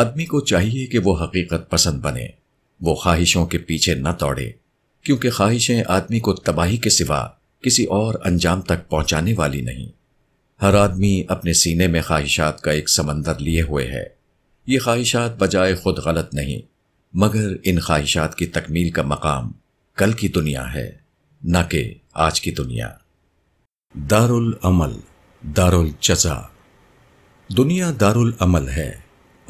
आदमी को चाहिए कि वो हकीकत पसंद बने वो ख्वाहिशों के पीछे न दौड़े क्योंकि ख्वाहिशें आदमी को तबाही के सिवा किसी और अंजाम तक पहुंचाने वाली नहीं हर आदमी अपने सीने में ख्वाहिशात का एक समंदर लिए हुए है ये ख्वाहिशात बजाय खुद गलत नहीं मगर इन ख्वाहिशात की तकमील का मकाम कल की दुनिया है न कि आज की दुनिया दारुल अमल दारुल चजा दुनिया दारुल अमल है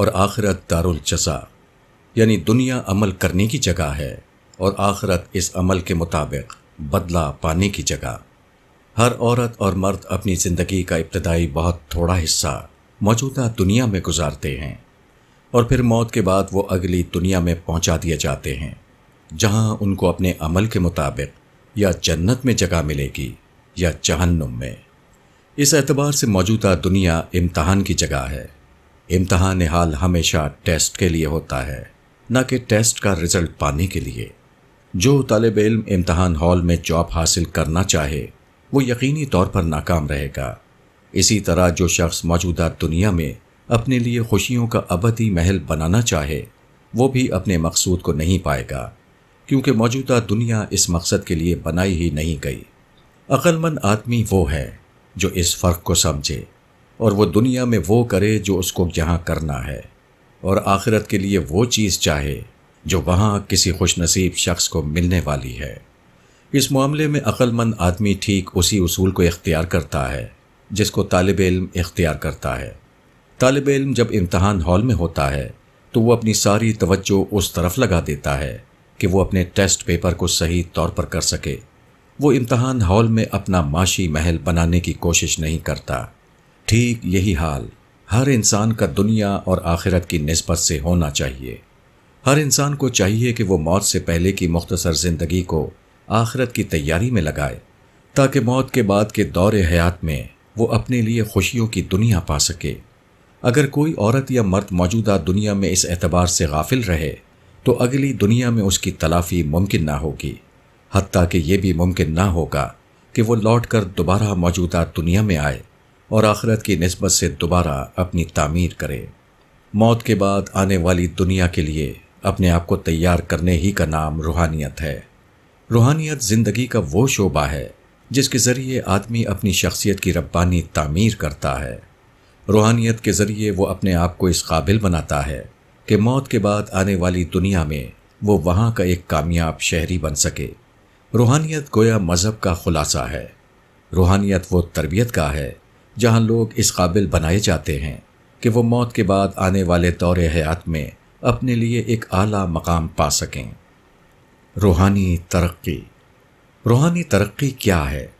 और आखिरत दारुल चजा यानी दुनिया अमल करने की जगह है और आखिरत इस अमल के मुताबिक बदला पाने की जगह हर औरत और मर्द अपनी ज़िंदगी का इब्तदाई बहुत थोड़ा हिस्सा मौजूदा दुनिया में गुजारते हैं और फिर मौत के बाद वो अगली दुनिया में पहुंचा दिए जाते हैं जहां उनको अपने अमल के मुताबिक या जन्नत में जगह मिलेगी या जहन्नुम में इस एतबार से मौजूदा दुनिया इम्तहान की जगह है इम्तहान हाल हमेशा टेस्ट के लिए होता है न कि टेस्ट का रिजल्ट पाने के लिए जो तालब इल्म इम्तहान हॉल में जॉब हासिल करना चाहे वो यकीनी तौर पर नाकाम रहेगा इसी तरह जो शख्स मौजूदा दुनिया में अपने लिए खुशियों का अबदी महल बनाना चाहे वो भी अपने मकसूद को नहीं पाएगा क्योंकि मौजूदा दुनिया इस मकसद के लिए बनाई ही नहीं गई अक्लमंद आदमी वो है जो इस फ़र्क को समझे और वो दुनिया में वो करे जो उसको यहाँ करना है और आखिरत के लिए वो चीज़ चाहे जो वहाँ किसी खुशनसीब शख्स को मिलने वाली है इस मामले में अक्लमंद आदमी ठीक उसी उसूल को इख्तियार करता है जिसको तालब इल्म इख्तियार करता है तालब इल्म जब इम्तहान हॉल में होता है तो वो अपनी सारी तवज्जो उस तरफ लगा देता है कि वो अपने टेस्ट पेपर को सही तौर पर कर सके वो इम्तहान हॉल में अपना माशी महल बनाने की कोशिश नहीं करता ठीक यही हाल हर इंसान का दुनिया और आखिरत की नस्बत से होना चाहिए हर इंसान को चाहिए कि वो मौत से पहले की मुख्तसर ज़िंदगी को आखिरत की तैयारी में लगाए ताकि मौत के बाद के दौर हयात में वो अपने लिए खुशियों की दुनिया पा सके अगर कोई औरत या मर्द मौजूदा दुनिया में इस एतबार से गाफिल रहे तो अगली दुनिया में उसकी तलाफी मुमकिन ना होगी हती कि यह भी मुमकिन ना होगा कि वो लौट कर दोबारा मौजूदा दुनिया में आए और आखिरत की नस्बत से दोबारा अपनी तामीर करे मौत के बाद आने वाली दुनिया के लिए अपने आप को तैयार करने ही का नाम रूहानियत है रूहानियत ज़िंदगी का वो शोबा है जिसके ज़रिए आदमी अपनी शख्सियत की रब्बानी तामीर करता है रूहानियत के ज़रिए वो अपने आप को इस काबिल बनाता है कि मौत के बाद आने वाली दुनिया में वो वहाँ का एक कामयाब शहरी बन सके रूहानियत गोया मज़हब का खुलासा है रूहानियत वो तरबियत का है जहाँ लोग इस काबिल बनाए जाते हैं कि वो मौत के बाद आने वाले दौर हयात में अपने लिए एक आला मकाम पा सकें रूहानी तरक्की रूहानी तरक्की क्या है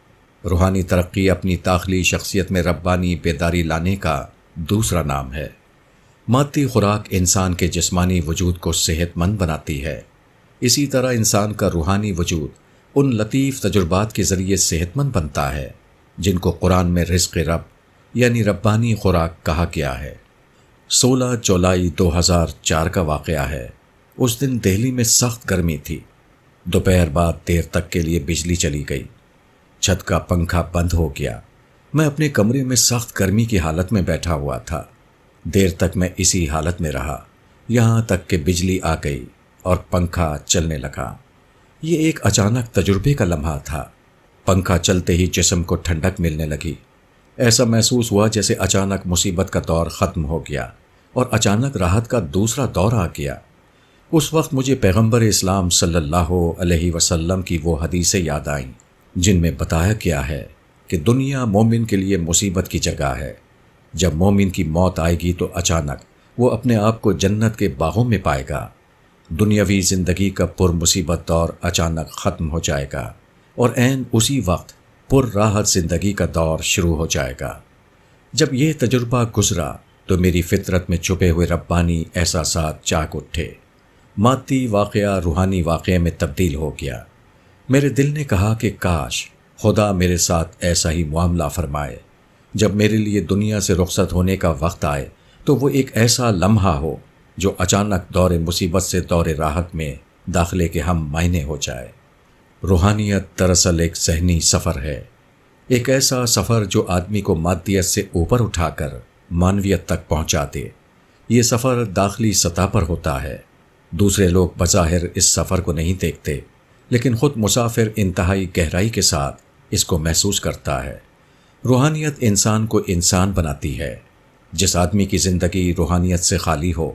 रूहानी तरक्की अपनी दाखिली शख्सियत में रब्बानी बेदारी लाने का दूसरा नाम है माती खुराक इंसान के जिसमानी वजूद को सेहतमंद बनाती है इसी तरह इंसान का रूहानी वजूद उन लतीफ़ तजुर्बात के ज़रिए सेहतमंद बनता है जिनको कुरान में रिस्क रब यानी रब्बानी खुराक कहा गया है 16 जुलाई चार का वाक़ है उस दिन दिल्ली में सख्त गर्मी थी दोपहर बाद देर तक के लिए बिजली चली गई छत का पंखा बंद हो गया मैं अपने कमरे में सख्त गर्मी की हालत में बैठा हुआ था देर तक मैं इसी हालत में रहा यहाँ तक कि बिजली आ गई और पंखा चलने लगा ये एक अचानक तजुर्बे का लम्हा था पंखा चलते ही जिसम को ठंडक मिलने लगी ऐसा महसूस हुआ जैसे अचानक मुसीबत का दौर ख़त्म हो गया और अचानक राहत का दूसरा दौर आ गया उस वक्त मुझे पैगंबर इस्लाम सल्लल्लाहु अलैहि वसल्लम की वो हदीसें याद आईं जिनमें बताया गया है कि दुनिया मोमिन के लिए मुसीबत की जगह है जब मोमिन की मौत आएगी तो अचानक वो अपने आप को जन्नत के बागों में पाएगा दुनियावी ज़िंदगी का मुसीबत दौर अचानक ख़त्म हो जाएगा और एन उसी वक्त पुर राहत ज़िंदगी का दौर शुरू हो जाएगा जब ये तजुर्बा गुजरा तो मेरी फितरत में छुपे हुए रब्बानी एहसास चाक उठे माती वाक़ रूहानी वाक़ में तब्दील हो गया मेरे दिल ने कहा कि काश खुदा मेरे साथ ऐसा ही मामला फरमाए जब मेरे लिए दुनिया से रुख्सत होने का वक्त आए तो वो एक ऐसा लम्हा हो जो अचानक दौरे मुसीबत से दौरे राहत में दाखिले के हम मायने हो जाए रूहानियत दरअसल एक सहनी सफ़र है एक ऐसा सफ़र जो आदमी को मादियत से ऊपर उठाकर मानवियत तक पहुँचा दे ये सफ़र दाखिली सतह पर होता है दूसरे लोग बज़ाहिर इस सफ़र को नहीं देखते लेकिन ख़ुद मुसाफिर इंतहाई गहराई के साथ इसको महसूस करता है रूहानियत इंसान को इंसान बनाती है जिस आदमी की ज़िंदगी रूहानियत से खाली हो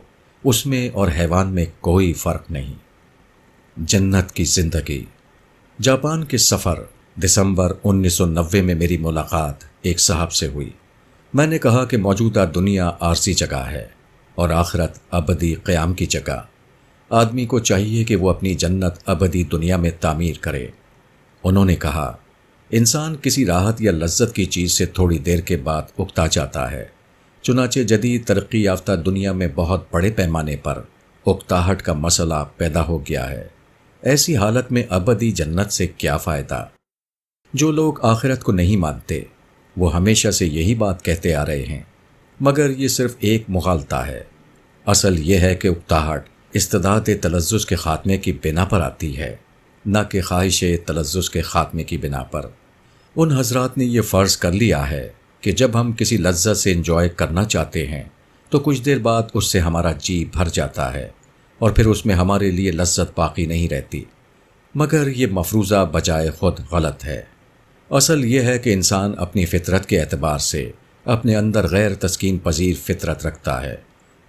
उसमें और हैवान में कोई फ़र्क नहीं जन्नत की ज़िंदगी जापान के सफ़र दिसंबर 1990 में मेरी मुलाकात एक साहब से हुई मैंने कहा कि मौजूदा दुनिया आरसी जगह है और आखरत अबदी क़्याम की जगह आदमी को चाहिए कि वो अपनी जन्नत अबदी दुनिया में तामीर करे उन्होंने कहा इंसान किसी राहत या लज्जत की चीज़ से थोड़ी देर के बाद उगता जाता है चुनाचे जदीद तरक्की याफ्ता दुनिया में बहुत बड़े पैमाने पर उकताहट का मसला पैदा हो गया है ऐसी हालत में अबदी जन्नत से क्या फ़ायदा जो लोग आखिरत को नहीं मानते वो हमेशा से यही बात कहते आ रहे हैं मगर ये सिर्फ एक मुगालता है असल यह है कि उकताहट इस्तदात तलज़ के ख़ात्मे की बिना पर आती है न कि ख्वाहिश तलजस के ख़ात्मे की बिना पर उन हजरात ने यह फ़र्ज़ कर लिया है कि जब हम किसी लज्जत से इंजॉय करना चाहते हैं तो कुछ देर बाद उससे हमारा जी भर जाता है और फिर उसमें हमारे लिए लज्जत बाकी नहीं रहती मगर ये मफरूज़ा बजाय ख़ुद गलत है असल यह है कि इंसान अपनी फितरत के अतबार से अपने अंदर गैर तस्किन पजीर फितरत रखता है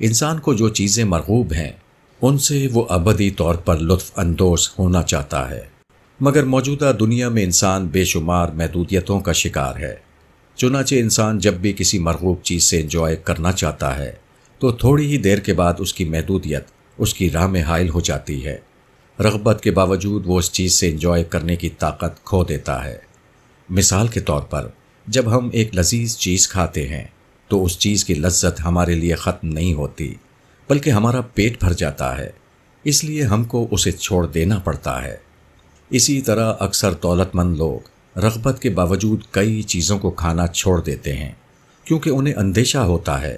इंसान को जो चीज़ें मरगूब हैं उनसे वो अबदी तौर पर लुत्फ अंदोज होना चाहता है मगर मौजूदा दुनिया में इंसान बेशुमार महदूदियतों का शिकार है चुनाचे इंसान जब भी किसी मरगूब चीज़ से इंजॉय करना चाहता है तो थोड़ी ही देर के बाद उसकी महदूदियत उसकी राह में हायल हो जाती है रगबत के बावजूद वो उस चीज़ से इंजॉय करने की ताकत खो देता है मिसाल के तौर पर जब हम एक लजीज चीज़ खाते हैं तो उस चीज़ की लज्जत हमारे लिए ख़त्म नहीं होती बल्कि हमारा पेट भर जाता है इसलिए हमको उसे छोड़ देना पड़ता है इसी तरह अक्सर दौलतमंद लोग रगबत के बावजूद कई चीज़ों को खाना छोड़ देते हैं क्योंकि उन्हें अंदेशा होता है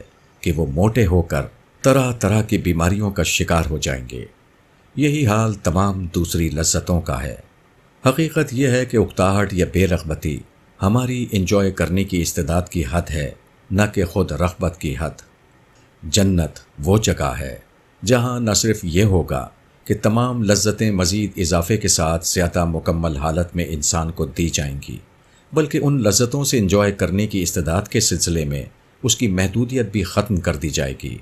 कि वो मोटे होकर तरह तरह की बीमारियों का शिकार हो जाएंगे यही हाल तमाम दूसरी लज्जतों का है हकीकत यह है कि उकताहट या बेरगबती हमारी इंजॉय करने की इस्तेदाद की हद है न कि खुद रगबत की हद जन्नत वो जगह है जहाँ न सिर्फ ये होगा कि तमाम लज्जतें मज़ीद इजाफे के साथ ज़्यादा मुकम्मल हालत में इंसान को दी जाएंगी बल्कि उन लज्जतों से इंजॉय करने की इस्तदाद के सिलसिले में उसकी महदूदियत भी ख़त्म कर दी जाएगी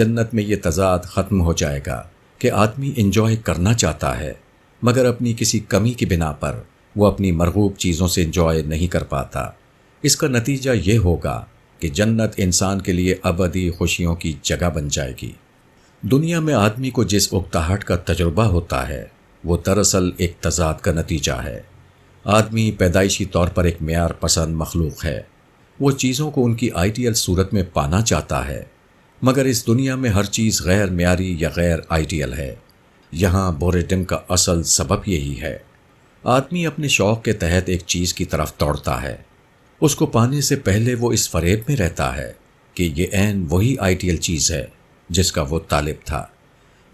जन्नत में ये तजाद ख़त्म हो जाएगा कि आदमी इंजॉय करना चाहता है मगर अपनी किसी कमी की बिना पर वो अपनी मरगूब चीज़ों से इंजॉय नहीं कर पाता इसका नतीजा ये होगा कि जन्नत इंसान के लिए अबदी खुशियों की जगह बन जाएगी दुनिया में आदमी को जिस उकताहट का तजुर्बा होता है वो दरअसल एक तजाद का नतीजा है आदमी पैदाइशी तौर पर एक मैार पसंद मखलूक है वो चीज़ों को उनकी आइडियल सूरत में पाना चाहता है मगर इस दुनिया में हर चीज़ गैर मीरी या गैर आइडियल है यहाँ बोरेडम का असल सबब यही है आदमी अपने शौक़ के तहत एक चीज़ की तरफ दौड़ता है उसको पाने से पहले वो इस फरेब में रहता है कि ये एन वही आइडियल चीज़ है जिसका वो तालिब था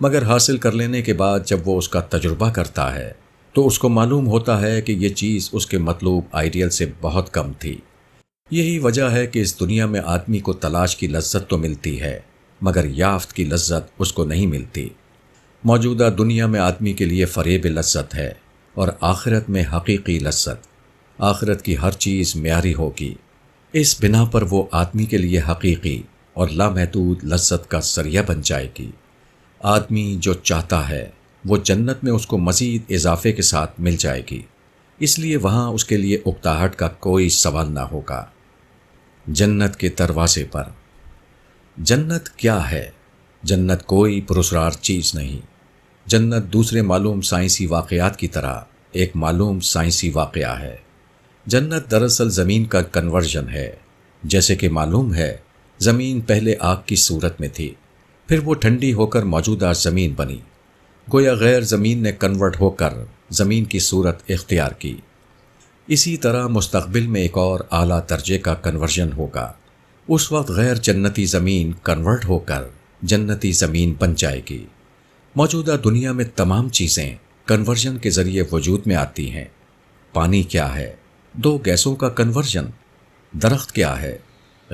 मगर हासिल कर लेने के बाद जब वो उसका तजुर्बा करता है तो उसको मालूम होता है कि ये चीज़ उसके मतलूब आइडियल से बहुत कम थी यही वजह है कि इस दुनिया में आदमी को तलाश की लज्जत तो मिलती है मगर याफ्त की लज्जत उसको नहीं मिलती मौजूदा दुनिया में आदमी के लिए फरेब लज्जत है और आखिरत में हकीकी लज्जत आखरत की हर चीज़ म्यारी होगी इस बिना पर वो आदमी के लिए हकीकी और लामहदूद लज्जत का जरिया बन जाएगी आदमी जो चाहता है वो जन्नत में उसको मज़ीद इजाफे के साथ मिल जाएगी इसलिए वहाँ उसके लिए उकताहट का कोई सवाल ना होगा जन्नत के दरवाजे पर जन्नत क्या है जन्नत कोई पुरस्ार चीज़ नहीं जन्नत दूसरे मालूम साइंसी वाक़ात की तरह एक मालूम साइंसी वाक़ है जन्नत दरअसल ज़मीन का कन्वर्जन है जैसे कि मालूम है ज़मीन पहले आग की सूरत में थी फिर वो ठंडी होकर मौजूदा ज़मीन बनी गोया गैर ज़मीन ने कन्वर्ट होकर ज़मीन की सूरत इख्तियार की इसी तरह मुस्तबिल में एक और आला दर्जे का कन्वर्जन होगा उस वक्त गैर जन्नती ज़मीन कन्वर्ट होकर जन्नती ज़मीन बन जाएगी मौजूदा दुनिया में तमाम चीज़ें कन्वर्जन के ज़रिए वजूद में आती हैं पानी क्या है दो गैसों का कन्वर्जन दरख्त क्या है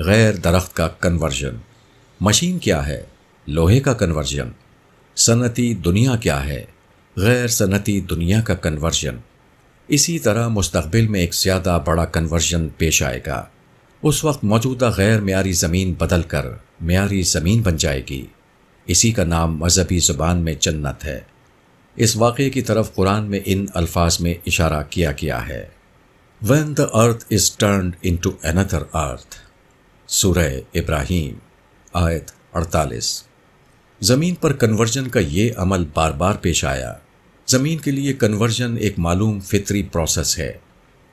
गैर दरख्त का कन्वर्जन मशीन क्या है लोहे का कन्वर्जन सनती दुनिया क्या है गैर सनती दुनिया का कन्वर्जन इसी तरह मुस्तबिल में एक ज़्यादा बड़ा कन्वर्जन पेश आएगा उस वक्त मौजूदा गैर मीरी ज़मीन बदल कर मीरी ज़मीन बन जाएगी इसी का नाम मजहबी ज़ुबान में जन्नत है इस वाक़े की तरफ कुरान में इन अल्फाज में इशारा किया गया है When the earth is turned into another earth. Surah Ibrahim आयत 48 ज़मीन पर कन्वर्जन का ये अमल बार बार पेश आया ज़मीन के लिए कन्वर्जन एक मालूम फितरी प्रोसेस है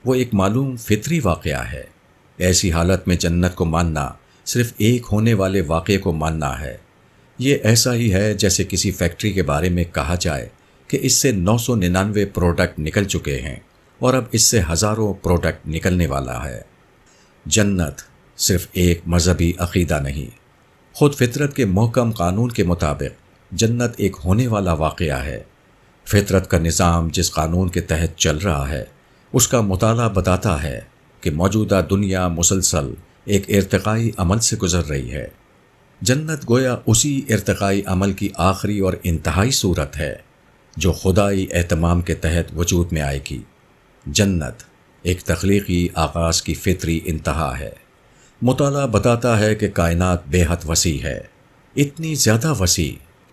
वो एक मालूम फितरी वाक़ है ऐसी हालत में जन्नत को मानना सिर्फ एक होने वाले वाक़े को मानना है ये ऐसा ही है जैसे किसी फैक्ट्री के बारे में कहा जाए कि इससे 999 प्रोडक्ट निकल चुके हैं और अब इससे हज़ारों प्रोडक्ट निकलने वाला है जन्नत सिर्फ एक मजहबी अकीदा नहीं खुद फितरत के महकम कानून के मुताबिक जन्नत एक होने वाला वाक़ है फितरत का निज़ाम जिस कानून के तहत चल रहा है उसका मताल बताता है कि मौजूदा दुनिया मुसलसल एक इरतकई अमल से गुजर रही है जन्नत गोया उसी इरतकई अमल की आखिरी और इंतहाई सूरत है जो खुदाई एहतमाम के तहत वजूद में आएगी जन्नत एक तख्लीकी आगाज़ की फितरी इंतहा है मताल बताता है कि कायनात बेहद वसी है इतनी ज़्यादा वसी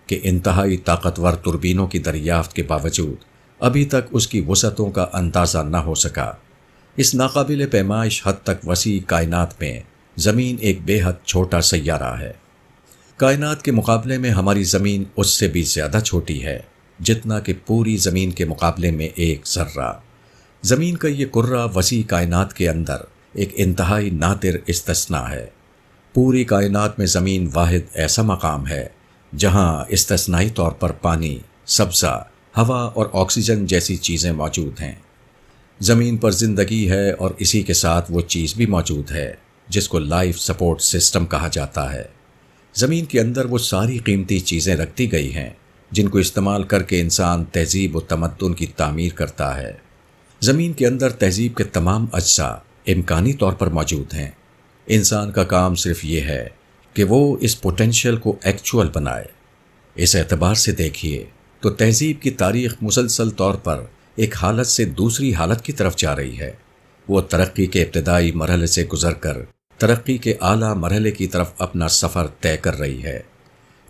कि इंतहाई ताकतवर तुरबीनों की दरियाफ्त के बावजूद अभी तक उसकी वसतों का अंदाज़ा न हो सका इस नाकबिल पैमाइश हद तक वसी कायनात में ज़मीन एक बेहद छोटा सैारा है कायनात के मुकाबले में हमारी ज़मीन उससे भी ज़्यादा छोटी है जितना कि पूरी ज़मीन के मुकाबले में एक जर्रा ज़मीन का ये कुर्रा वसी कायनात के अंदर एक इंतहाई नातिर इस्तना है पूरी कायनात में ज़मीन वाहिद ऐसा मकाम है जहाँ इस्तनाई तौर पर पानी सब्ज़ा हवा और ऑक्सीजन जैसी चीज़ें मौजूद हैं ज़मीन पर ज़िंदगी है और इसी के साथ वो चीज़ भी मौजूद है जिसको लाइफ सपोर्ट सिस्टम कहा जाता है ज़मीन के अंदर वो सारी कीमती चीज़ें रख दी गई हैं जिनको इस्तेमाल करके इंसान तहजीब व तमदन की तामीर करता है ज़मीन के अंदर तहजीब के तमाम अज्जा इम्कानी तौर पर मौजूद हैं इंसान का काम सिर्फ ये है कि वो इस पोटेंशियल को एक्चुअल बनाए इस एतबार से देखिए तो तहजीब की तारीख मुसलसल तौर पर एक हालत से दूसरी हालत की तरफ जा रही है वो तरक्की के इब्तदाई मरहले से गुजर कर तरक्की के आला मरहले की तरफ अपना सफ़र तय कर रही है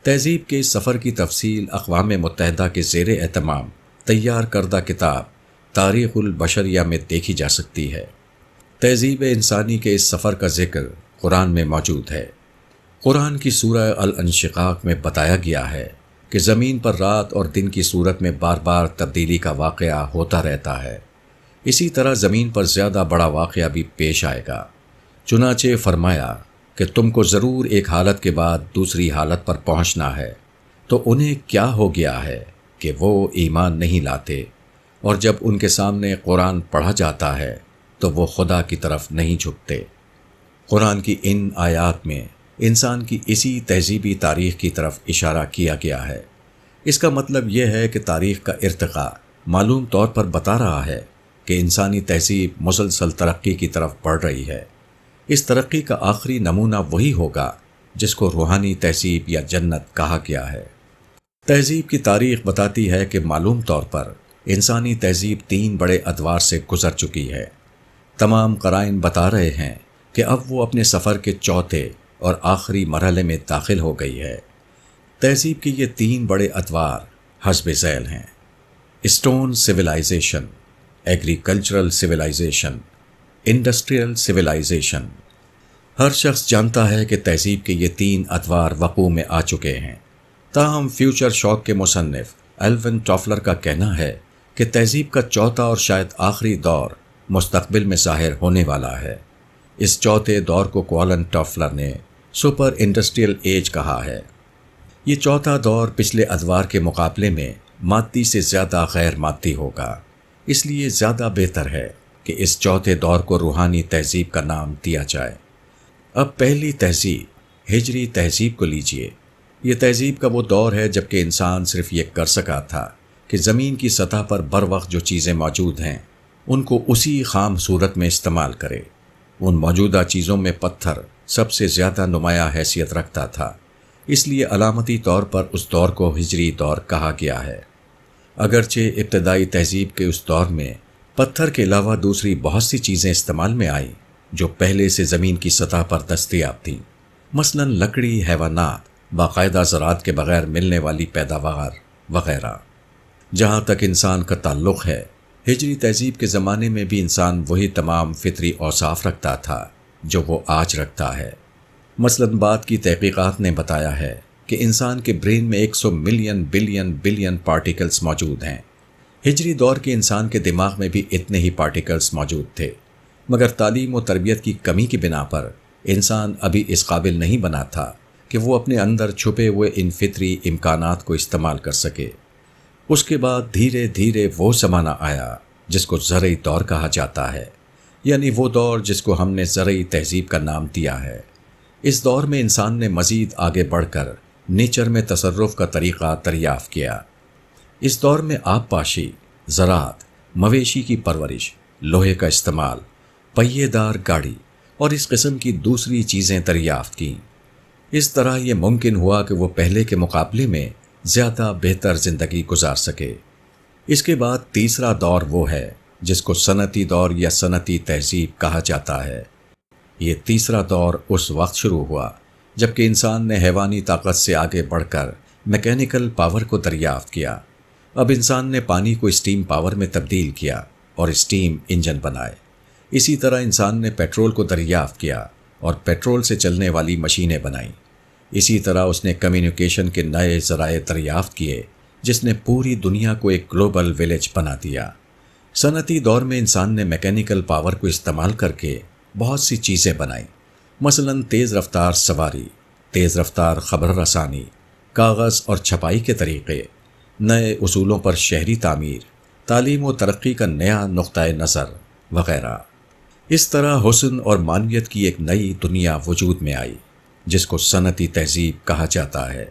तहजीब के इस सफ़र की तफसील अकवाम मुतहदा के जेर एहतमाम तैयार करदा किताब तारीख़ुल बशरिया में देखी जा सकती है तहजीब इंसानी के इस सफ़र का जिक्र कुरान में मौजूद है कुरान की सूरह अल अनशिकाक में बताया गया है कि ज़मीन पर रात और दिन की सूरत में बार बार तब्दीली का वाक़ होता रहता है इसी तरह ज़मीन पर ज़्यादा बड़ा वाक़ भी पेश आएगा चुनाचे फरमाया कि तुमको ज़रूर एक हालत के बाद दूसरी हालत पर पहुंचना है तो उन्हें क्या हो गया है कि वो ईमान नहीं लाते और जब उनके सामने कुरान पढ़ा जाता है तो वो खुदा की तरफ नहीं झुकते कुरान की इन आयात में इंसान की इसी तहजीबी तारीख की तरफ इशारा किया गया है इसका मतलब यह है कि तारीख का इरतका मालूम तौर पर बता रहा है कि इंसानी तहजीब मुसलसल तरक्की की तरफ बढ़ रही है इस तरक्की का आखिरी नमूना वही होगा जिसको रूहानी तहजीब या जन्नत कहा गया है तहजीब की तारीख बताती है कि मालूम तौर पर इंसानी तहजीब तीन बड़े अदवार से गुजर चुकी है तमाम कराइन बता रहे हैं कि अब वो अपने सफ़र के चौथे और आखिरी मरहले में दाखिल हो गई है तहजीब के ये तीन बड़े अदवार हजब झैल हैं stone civilisation agricultural civilisation industrial civilisation हर शख्स जानता है कि तहजीब के ये तीन अतवार वक़ू में आ चुके हैं ताहम फ्यूचर शौक के मुसनफ़ एल्विन टॉफलर का कहना है कि तहजीब का चौथा और शायद आखिरी दौर मुस्तबिल में ज़ाहिर होने वाला है इस चौथे दौर को कॉलन टॉफलर ने सुपर इंडस्ट्रियल एज कहा है ये चौथा दौर पिछले अदवार के मुकाबले में मादी से ज़्यादा गैर मादी होगा इसलिए ज़्यादा बेहतर है कि इस चौथे दौर को रूहानी तहजीब का नाम दिया जाए अब पहली तहजीब हिजरी तहजीब को लीजिए यह तहजीब का वो दौर है जबकि इंसान सिर्फ ये कर सका था कि ज़मीन की सतह पर बर वक्त जो चीज़ें मौजूद हैं उनको उसी खाम सूरत में इस्तेमाल करे उन मौजूदा चीज़ों में पत्थर सबसे ज़्यादा नुमाया हैसियत रखता था इसलिए अलामती तौर पर उस दौर को हिजरी दौर कहा गया है अगरचे इब्तदाई तहजीब के उस दौर में पत्थर के अलावा दूसरी बहुत सी चीज़ें इस्तेमाल में आईं जो पहले से ज़मीन की सतह पर दस्तियाब थीं मसलन लकड़ी हैवानात बाकायदा ज़रात के बगैर मिलने वाली पैदावार वगैरह जहाँ तक इंसान का ताल्लुक है हिजरी तहजीब के ज़माने में भी इंसान वही तमाम फितरी औसाफ रखता था जो वो आज रखता है मसलन बात की तहकीक़ात ने बताया है कि इंसान के ब्रेन में 100 मिलियन बिलियन बिलियन पार्टिकल्स मौजूद हैं हिजरी दौर के इंसान के दिमाग में भी इतने ही पार्टिकल्स मौजूद थे मगर तालीम और तरबियत की कमी की बिना पर इंसान अभी इस काबिल नहीं बना था कि वो अपने अंदर छुपे हुए इन फितरी इम्कान को इस्तेमाल कर सके उसके बाद धीरे धीरे वो ज़माना आया जिसको ज़रूरी दौर कहा जाता है यानी वो दौर जिसको हमने ज़रूरी तहजीब का नाम दिया है इस दौर में इंसान ने मज़ीद आगे बढ़कर नेचर में तसरफ का तरीक़ा दरियाफ़ किया इस दौर में आप पाशी ज़रात मवेशी की परवरिश लोहे का इस्तेमाल पहिएदार गाड़ी और इस किस्म की दूसरी चीज़ें दरियाफ़त की इस तरह ये मुमकिन हुआ कि वो पहले के मुकाबले में ज़्यादा बेहतर ज़िंदगी गुजार सके इसके बाद तीसरा दौर वो है जिसको सनती दौर या सनती तहजीब कहा जाता है ये तीसरा दौर उस वक्त शुरू हुआ जबकि इंसान ने हैवानी ताकत से आगे बढ़कर मैकेनिकल पावर को दरियाफ्त किया अब इंसान ने पानी को स्टीम पावर में तब्दील किया और स्टीम इंजन बनाए इसी तरह इंसान ने पेट्रोल को दरियाफ्त किया और पेट्रोल से चलने वाली मशीनें बनाईं इसी तरह उसने कम्युनिकेशन के नए ज़राए दरियाफ्त किए जिसने पूरी दुनिया को एक ग्लोबल विलेज बना दिया सनती दौर में इंसान ने मैकेनिकल पावर को इस्तेमाल करके बहुत सी चीज़ें बनाई मसलन तेज़ रफ्तार सवारी तेज़ रफ्तार खबर रसानी कागज़ और छपाई के तरीक़े नए असूलों पर शहरी तमीर तालीम व तरक्की का नया नुक़ नज़र वगैरह इस तरह हुसन और मानवियत की एक नई दुनिया वजूद में आई जिसको सनती तहजीब कहा जाता है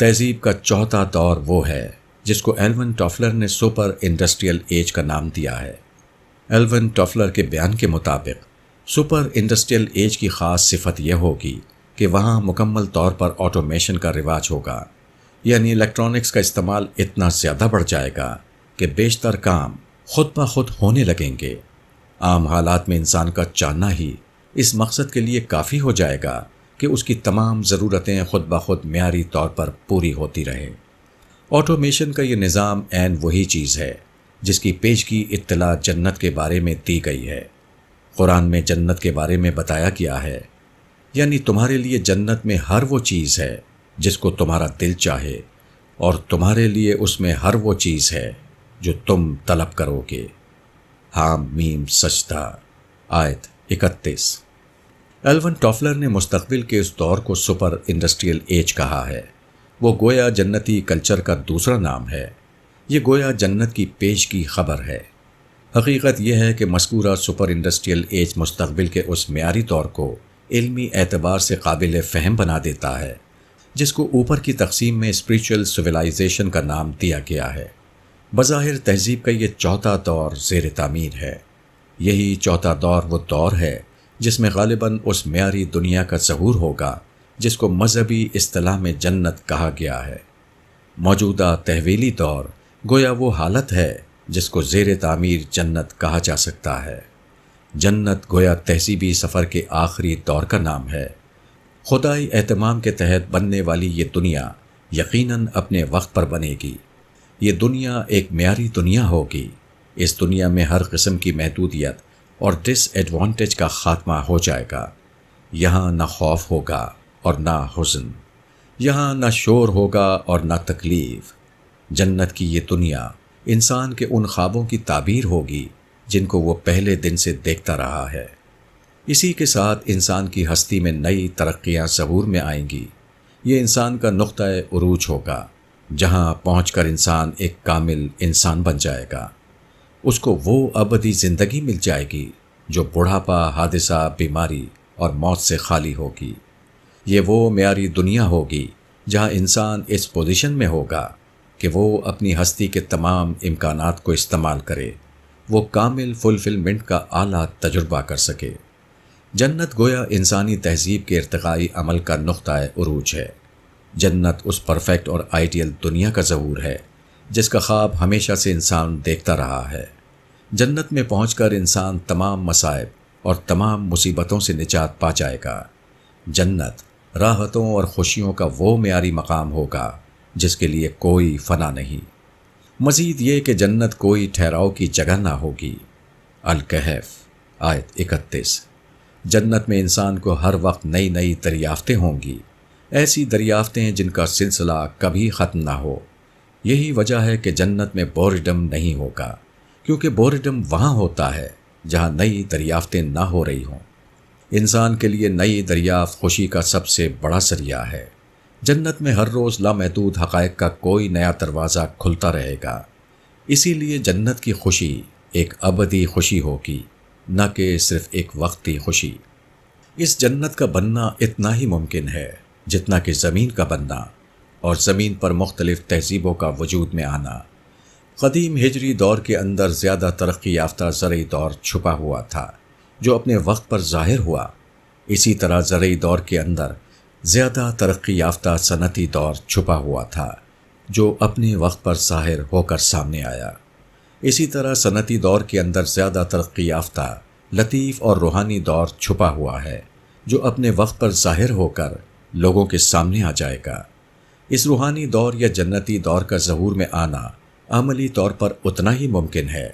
तहजीब का चौथा दौर वो है जिसको एल्वन टॉफलर ने सुपर इंडस्ट्रियल एज का नाम दिया है एल्वन टॉफलर के बयान के मुताबिक सुपर इंडस्ट्रियल एज की ख़ास सिफत यह होगी कि वहाँ मुकम्मल तौर पर ऑटोमेशन का रिवाज होगा यानी इलेक्ट्रॉनिक्स का इस्तेमाल इतना ज़्यादा बढ़ जाएगा कि बेशतर काम खुद ब खुद होने लगेंगे आम हालात में इंसान का जानना ही इस मकसद के लिए काफ़ी हो जाएगा कि उसकी तमाम ज़रूरतें खुद ब खुद मीरी तौर पर पूरी होती रहे ऑटोमेशन का ये निज़ाम एन वही चीज़ है जिसकी पेशगी इतला जन्नत के बारे में दी गई है कुरान में जन्नत के बारे में बताया गया है यानी तुम्हारे लिए जन्नत में हर वो चीज़ है जिसको तुम्हारा दिल चाहे और तुम्हारे लिए उसमें हर वो चीज़ है जो तुम तलब करोगे हाम मीम सचता आयत इकतीस एलवन टॉफलर ने मुस्तबिल के इस दौर को सुपर इंडस्ट्रियल एज कहा है वो गोया जन्नती कल्चर का दूसरा नाम है ये गोया जन्नत की पेश की खबर है हकीकत यह है कि मस्कूरा सुपर इंडस्ट्रियल एज मुस्तबिल के उस मीरी तौर को इल्मी एतबार से काबिल फ़हम बना देता है जिसको ऊपर की तकसीम में स्परिचुअल सिविलाइजेशन का नाम दिया गया है बज़ाहिर तहजीब का ये चौथा दौर जेर तामीर है यही चौथा दौर वो दौर है जिसमें गालिबा उस मीरी दुनिया का जहूर होगा जिसको मजहबी असलाह में जन्नत कहा गया है मौजूदा तहवीली दौर गोया वो हालत है जिसको जेर तामीर जन्नत कहा जा सकता है जन्नत गोया तहसीबी सफ़र के आखिरी दौर का नाम है खुदाई अहतमाम के तहत बनने वाली ये दुनिया यकीनन अपने वक्त पर बनेगी ये दुनिया एक मीरी दुनिया होगी इस दुनिया में हर किस्म की महदूदियत और डिसएडवांटेज का खात्मा हो जाएगा यहाँ न खौफ होगा और ना हुजन यहाँ न शोर होगा और ना तकलीफ जन्नत की ये दुनिया इंसान के उन ख्वाबों की ताबीर होगी जिनको वो पहले दिन से देखता रहा है इसी के साथ इंसान की हस्ती में नई तरक्याँ जबूर में आएंगी ये इंसान का नुक़ उरूज होगा जहाँ पहुँच कर इंसान एक कामिल इंसान बन जाएगा उसको वो अबदी ज़िंदगी मिल जाएगी जो बुढ़ापा हादसा बीमारी और मौत से खाली होगी ये वो म्यारी दुनिया होगी जहाँ इंसान इस पोजीशन में होगा कि वो अपनी हस्ती के तमाम इम्कान को इस्तेमाल करे वो कामिल फुलफिलमेंट का आला तजुर्बा कर सके जन्नत गोया इंसानी तहजीब के irtकाई अमल का नुक़ अरूज है जन्नत उस परफेक्ट और आइडियल दुनिया का जहूर है जिसका ख्वाब हमेशा से इंसान देखता रहा है जन्नत में पहुंचकर इंसान तमाम मसायब और तमाम मुसीबतों से निजात पा जाएगा जन्नत राहतों और खुशियों का वो म्यारी मकाम होगा जिसके लिए कोई फना नहीं मजीद ये कि जन्नत कोई ठहराव की जगह ना होगी अलकहफ आयत इकतीस जन्नत में इंसान को हर वक्त नई नई दरियाफ्तें होंगी ऐसी दरियाफ्तें जिनका सिलसिला कभी ख़त्म ना हो यही वजह है कि जन्नत में बोरिडम नहीं होगा क्योंकि बोरिडम वहाँ होता है जहाँ नई दरियाफ्तें ना हो रही हों इंसान के लिए नई दरियाफ्त खुशी का सबसे बड़ा सरिया है जन्नत में हर रोज़ लामहदूद हक़ का कोई नया दरवाज़ा खुलता रहेगा इसीलिए जन्नत की खुशी एक अबदी खुशी होगी न कि सिर्फ एक वक्ती खुशी इस जन्नत का बनना इतना ही मुमकिन है जितना कि ज़मीन का बनना और ज़मीन पर मुख्तलिफ़ तहजीबों का वजूद में आना कदीम हिजरी दौर के अंदर ज़्यादा तरक्की याफ्ता ज़रूरी दौर छुपा हुआ था जो अपने वक्त पर ज़ाहिर हुआ इसी तरह ज़रूरी दौर के अंदर ज़्यादा तरक्की याफ्ता सनती दौर छुपा हुआ था जो अपने वक्त पर ज़ाहिर होकर सामने आया इसी तरह सनती दौर के अंदर ज़्यादा तरक्की याफ्ता लतीफ़ और रूहानी दौर छुपा हुआ है जो अपने वक्त पर ज़ाहिर होकर लोगों के सामने आ जाएगा इस रूहानी दौर या जन्नती दौर का जहूर में आना अमली तौर पर उतना ही मुमकिन है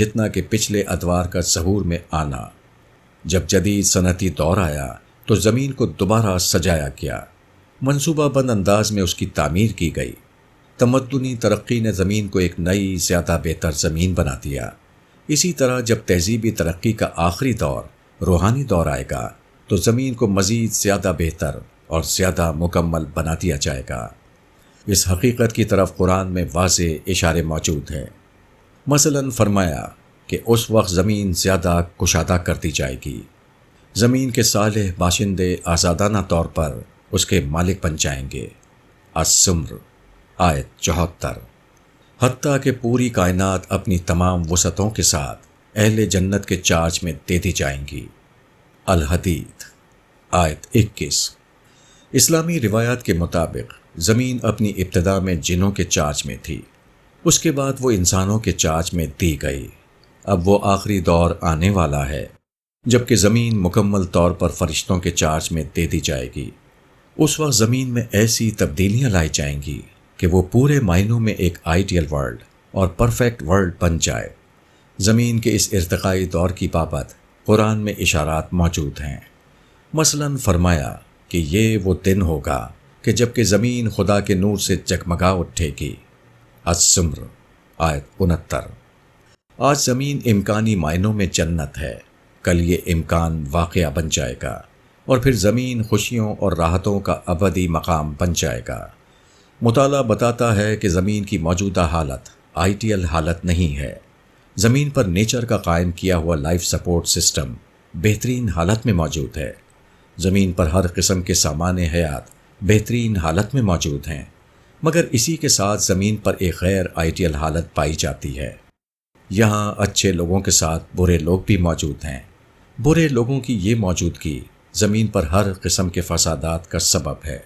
जितना कि पिछले अदवार का जहूर में आना जब जदीद सनती दौर आया तो ज़मीन को दोबारा सजाया गया मनसूबाबंद अंदाज में उसकी तामीर की गई तमदनी तरक्की ने ज़मीन को एक नई ज़्यादा बेहतर ज़मीन बना दिया इसी तरह जब तहजीबी तरक्की का आखिरी दौर रूहानी दौर आएगा तो ज़मीन को मज़ीद ज़्यादा बेहतर और ज़्यादा मुकम्मल बना दिया जाएगा इस हकीकत की तरफ कुरान में वाज इशारे मौजूद हैं मसला फरमाया कि उस वक्त ज़मीन ज़्यादा कुशादा कर दी जाएगी ज़मीन के साले बाशिंदे आज़ादाना तौर पर उसके मालिक बन जाएंगे असम्र आयत चौहत्तर हती के पूरी कायनात अपनी तमाम वसतों के साथ अहल जन्नत के चार्ज में दे दी जाएंगी अलहदीत आयत इक्कीस इस्लामी रिवायात के मुताबिक ज़मीन अपनी इब्तदा में जिनों के चार्ज में थी उसके बाद वो इंसानों के चार्ज में दी गई अब वो आखिरी दौर आने वाला है जबकि ज़मीन मुकम्मल तौर पर फरिश्तों के चार्ज में दे दी जाएगी उस वक्त ज़मीन में ऐसी तब्दीलियाँ लाई जाएंगी कि वो पूरे मायनों में एक आइडियल वर्ल्ड और परफेक्ट वर्ल्ड बन जाए ज़मीन के इस इरतकाई दौर की बाबत कुरान में इशारात मौजूद हैं मसलन फरमाया कि ये वो दिन होगा कि जबकि ज़मीन खुदा के नूर से चकमगा उठेगी असम्र आयत उनहत्तर आज ज़मीन इम्कानी मायनों में जन्नत है कल ये इम्कान वाक़ बन जाएगा और फिर ज़मीन खुशियों और राहतों का अवधि मकाम बन जाएगा मुताल बताता है कि ज़मीन की मौजूदा हालत आइडियल हालत नहीं है ज़मीन पर नेचर का कायम किया हुआ लाइफ सपोर्ट सिस्टम बेहतरीन हालत में मौजूद है ज़मीन पर हर किस्म के सामान हयात बेहतरीन हालत में मौजूद हैं मगर इसी के साथ ज़मीन पर एक गैर आइडियल हालत पाई जाती है यहाँ अच्छे लोगों के साथ बुरे लोग भी मौजूद हैं बुरे लोगों की ये मौजूदगी ज़मीन पर हर किस्म के फसादात का सबब है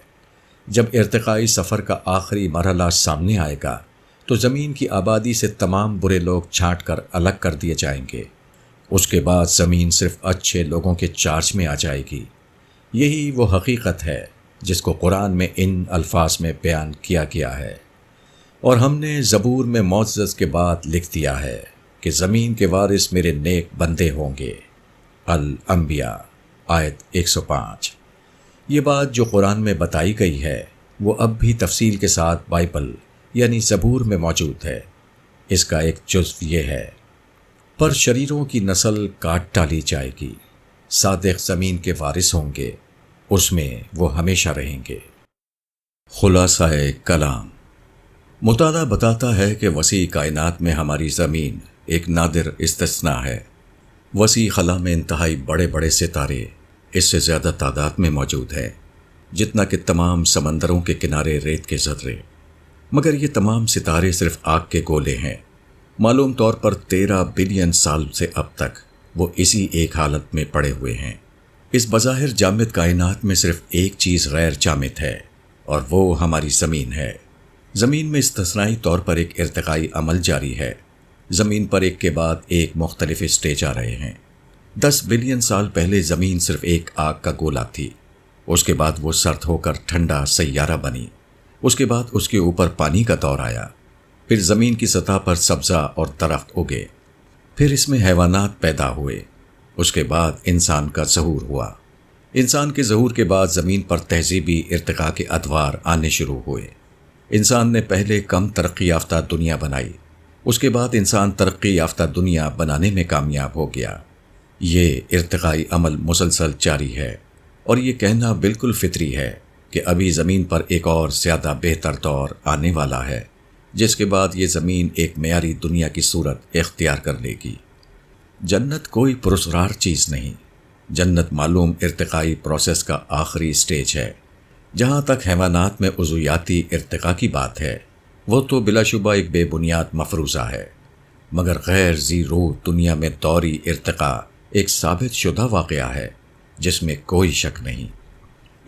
जब इरतकाई सफ़र का आखिरी मरहला सामने आएगा तो ज़मीन की आबादी से तमाम बुरे लोग छाँट कर अलग कर दिए जाएंगे उसके बाद ज़मीन सिर्फ अच्छे लोगों के चार्ज में आ जाएगी यही वो हकीकत है जिसको कुरान में इन अल्फाज में बयान किया गया है और हमने ज़बूर में मोज़ के बाद लिख दिया है कि ज़मीन के वारिस मेरे नेक बंदे होंगे अल अम्बिया आयत 105 ये बात जो कुरान में बताई गई है वो अब भी तफसील के साथ बाइबल यानी ज़बूर में मौजूद है इसका एक जज्व ये है पर शरीरों की नस्ल काट डाली जाएगी सादक ज़मीन के वारिस होंगे उसमें वो हमेशा रहेंगे खुलासा कलाम मुतादा बताता है कि वसी कायनात में हमारी ज़मीन एक नादिर इस्तना है वसी खला में इंतहाई बड़े बड़े सितारे इससे ज़्यादा तादाद में मौजूद हैं जितना कि तमाम समंदरों के किनारे रेत के जर्रे मगर ये तमाम सितारे सिर्फ आग के गोले हैं मालूम तौर पर तेरह बिलियन साल से अब तक वो इसी एक हालत में पड़े हुए हैं इस बज़ाहिर जामित कायनात में सिर्फ एक चीज़ गैर जामित है और वो हमारी ज़मीन है ज़मीन में इस्तनाई तौर पर एक इरतकाई अमल जारी है ज़मीन पर एक के बाद एक मुख्तलिफ स्टेज आ रहे हैं दस बिलियन साल पहले ज़मीन सिर्फ एक आग का गोला थी उसके बाद वो सर्द होकर ठंडा सैारा बनी उसके बाद उसके ऊपर पानी का दौर आया फिर ज़मीन की सतह पर सब्ज़ा और दरख्त उगे फिर इसमें हैवानात पैदा हुए उसके बाद इंसान का जहूर हुआ इंसान के जहूर के बाद ज़मीन पर तहजीबी इरतका के अदवार आने शुरू हुए इंसान ने पहले कम तरक्की याफ्ता दुनिया बनाई उसके बाद इंसान तरक्की याफ्ता दुनिया बनाने में कामयाब हो गया ये इरतकई अमल मुसलसल जारी है और ये कहना बिल्कुल फितरी है कि अभी ज़मीन पर एक और ज़्यादा बेहतर दौर आने वाला है जिसके बाद ये ज़मीन एक मैारी दुनिया की सूरत इख्तियार कर लेगी जन्नत कोई पुरस्कार चीज़ नहीं जन्नत मालूम इरतकाई प्रोसेस का आखिरी स्टेज है जहाँ तक हैवानात में उजुयाती इरतका की बात है वो तो बिलाशुबा एक बेबुनियाद मफरूज़ा है मगर गैर जी रूह दुनिया में दौरी इरतका एक साबित शुदा वाक़ है जिसमें कोई शक नहीं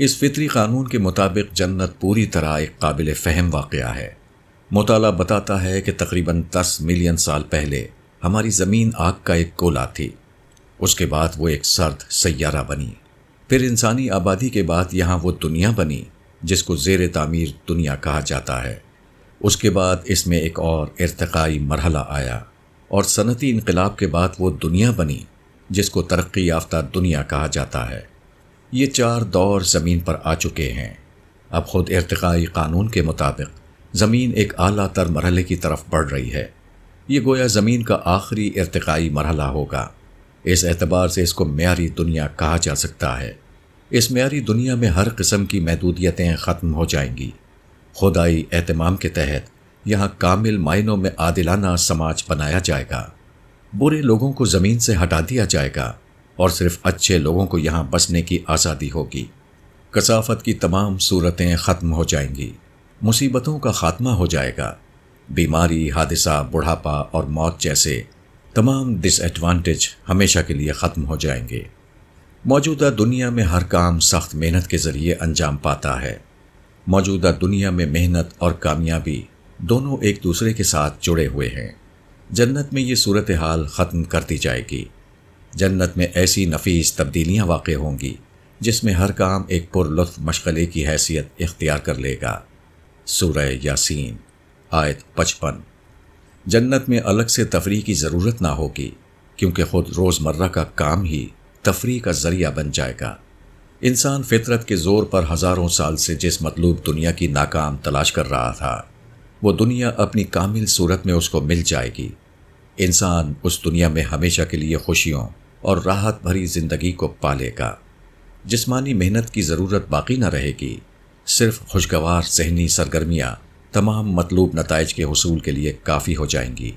इस फितरी कानून के मुताबिक जन्नत पूरी तरह एक काबिल फ़हम वाक़ है मताल बताता है कि तकरीबन दस मिलियन साल पहले हमारी ज़मीन आग का एक कोला थी उसके बाद वो एक सर्द सैारा बनी फिर इंसानी आबादी के बाद यहाँ वो दुनिया बनी जिसको जेर तामीर दुनिया कहा जाता है उसके बाद इसमें एक और इरतकाई मरहला आया और सनती इनकलाब के बाद वो दुनिया बनी जिसको तरक्की याफ्ता दुनिया कहा जाता है ये चार दौर ज़मीन पर आ चुके हैं अब ख़ुद इरतकाई कानून के मुताबिक ज़मीन एक अली तर मरहले की तरफ बढ़ रही है ये गोया ज़मीन का आखिरी इरतकाई मरहला होगा इस एतबार से इसको मीरी दुनिया कहा जा सकता है इस मीरी दुनिया में हर किस्म की महदूदियतें ख़त्म हो जाएंगी खुदाई अहतमाम के तहत यहाँ कामिल मायनों में आदिलाना समाज बनाया जाएगा बुरे लोगों को ज़मीन से हटा दिया जाएगा और सिर्फ अच्छे लोगों को यहाँ बसने की आज़ादी होगी कसाफत की तमाम सूरतें ख़त्म हो जाएंगी मुसीबतों का खात्मा हो जाएगा बीमारी हादसा बुढ़ापा और मौत जैसे तमाम डिसएडवांटेज हमेशा के लिए ख़त्म हो जाएंगे मौजूदा दुनिया में हर काम सख्त मेहनत के ज़रिए अंजाम पाता है मौजूदा दुनिया में मेहनत और कामयाबी दोनों एक दूसरे के साथ जुड़े हुए हैं जन्नत में ये सूरत हाल ख़त्म कर दी जाएगी जन्नत में ऐसी नफीस तब्दीलियाँ वाक़ होंगी जिसमें हर काम एक पुरलुफ़ मशगले की हैसियत इख्तियार कर लेगा सूरह यासीन आयत पचपन जन्नत में अलग से तफरी की ज़रूरत ना होगी क्योंकि खुद रोज़मर्रा का काम ही तफरी का ज़रिया बन जाएगा इंसान फितरत के ज़ोर पर हज़ारों साल से जिस मतलूब दुनिया की नाकाम तलाश कर रहा था वो दुनिया अपनी कामिल सूरत में उसको मिल जाएगी इंसान उस दुनिया में हमेशा के लिए खुशियों और राहत भरी ज़िंदगी को पालेगा जिसमानी मेहनत की ज़रूरत बाकी ना रहेगी सिर्फ खुशगवार जहनी सरगर्मियाँ तमाम मतलूब नतज के हसूल के लिए काफ़ी हो जाएंगी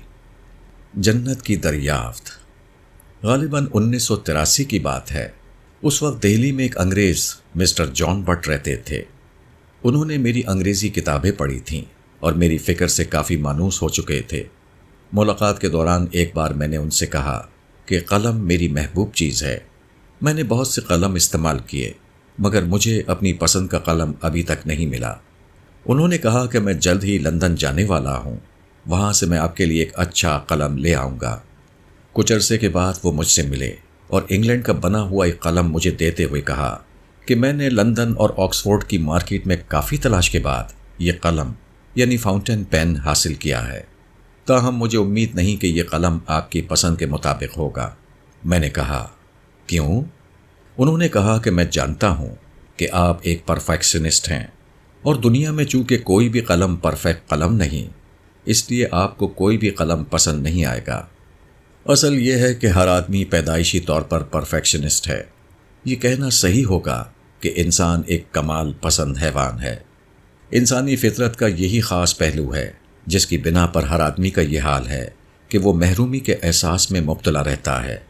जन्नत की दरियाफ्त गालिबा उन्नीस सौ तिरासी की बात है उस वक्त दिल्ली में एक अंग्रेज़ मिस्टर जॉन बट रहते थे उन्होंने मेरी अंग्रेज़ी किताबें पढ़ी थीं और मेरी फ़िक्र से काफ़ी मानूस हो चुके थे मुलाकात के दौरान एक बार मैंने उनसे कहा कि कलम मेरी महबूब चीज़ है मैंने बहुत से कलम इस्तेमाल किए मगर मुझे अपनी पसंद का कलम अभी तक नहीं मिला उन्होंने कहा कि मैं जल्द ही लंदन जाने वाला हूँ वहाँ से मैं आपके लिए एक अच्छा कलम ले आऊँगा कुछ अरसे के बाद वो मुझसे मिले और इंग्लैंड का बना हुआ एक कलम मुझे देते हुए कहा कि मैंने लंदन और ऑक्सफोर्ड की मार्केट में काफ़ी तलाश के बाद ये कलम यानी फाउंटेन पेन हासिल किया है ताहम मुझे उम्मीद नहीं कि यह कलम आपकी पसंद के मुताबिक होगा मैंने कहा क्यों उन्होंने कहा कि मैं जानता हूँ कि आप एक परफेक्शनिस्ट हैं और दुनिया में चूंकि कोई भी कलम परफेक्ट कलम नहीं इसलिए आपको कोई भी कलम पसंद नहीं आएगा असल यह है कि हर आदमी पैदाइशी तौर पर परफेक्शनिस्ट है ये कहना सही होगा कि इंसान एक कमाल पसंद हैवान है इंसानी फितरत का यही ख़ास पहलू है जिसकी बिना पर हर आदमी का यह हाल है कि वो महरूमी के एहसास में मुबतला रहता है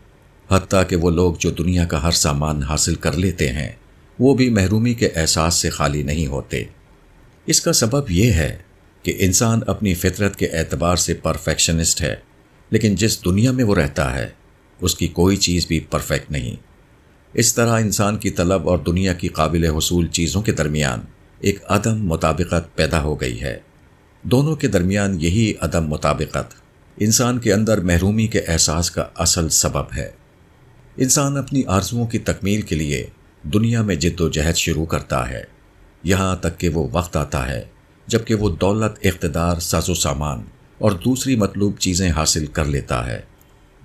हती कि वो लोग जो दुनिया का हर सामान हासिल कर लेते हैं वो भी महरूमी के एहसास से खाली नहीं होते इसका सबब यह है कि इंसान अपनी फितरत के एतबार से परफेक्शनिस्ट है लेकिन जिस दुनिया में वो रहता है उसकी कोई चीज़ भी परफेक्ट नहीं इस तरह इंसान की तलब और दुनिया की काबिल हसूल चीज़ों के दरमियान एक अदम मुताबिकत पैदा हो गई है दोनों के दरमियान यही अदम मुताबिकत इंसान के अंदर महरूमी के एहसास का असल सबब है इंसान अपनी आर्जुओं की तकमील के लिए दुनिया में जद्दोजहद शुरू करता है यहाँ तक कि वो वक्त आता है जबकि वो दौलत इकतदार साजो सामान और दूसरी मतलूब चीज़ें हासिल कर लेता है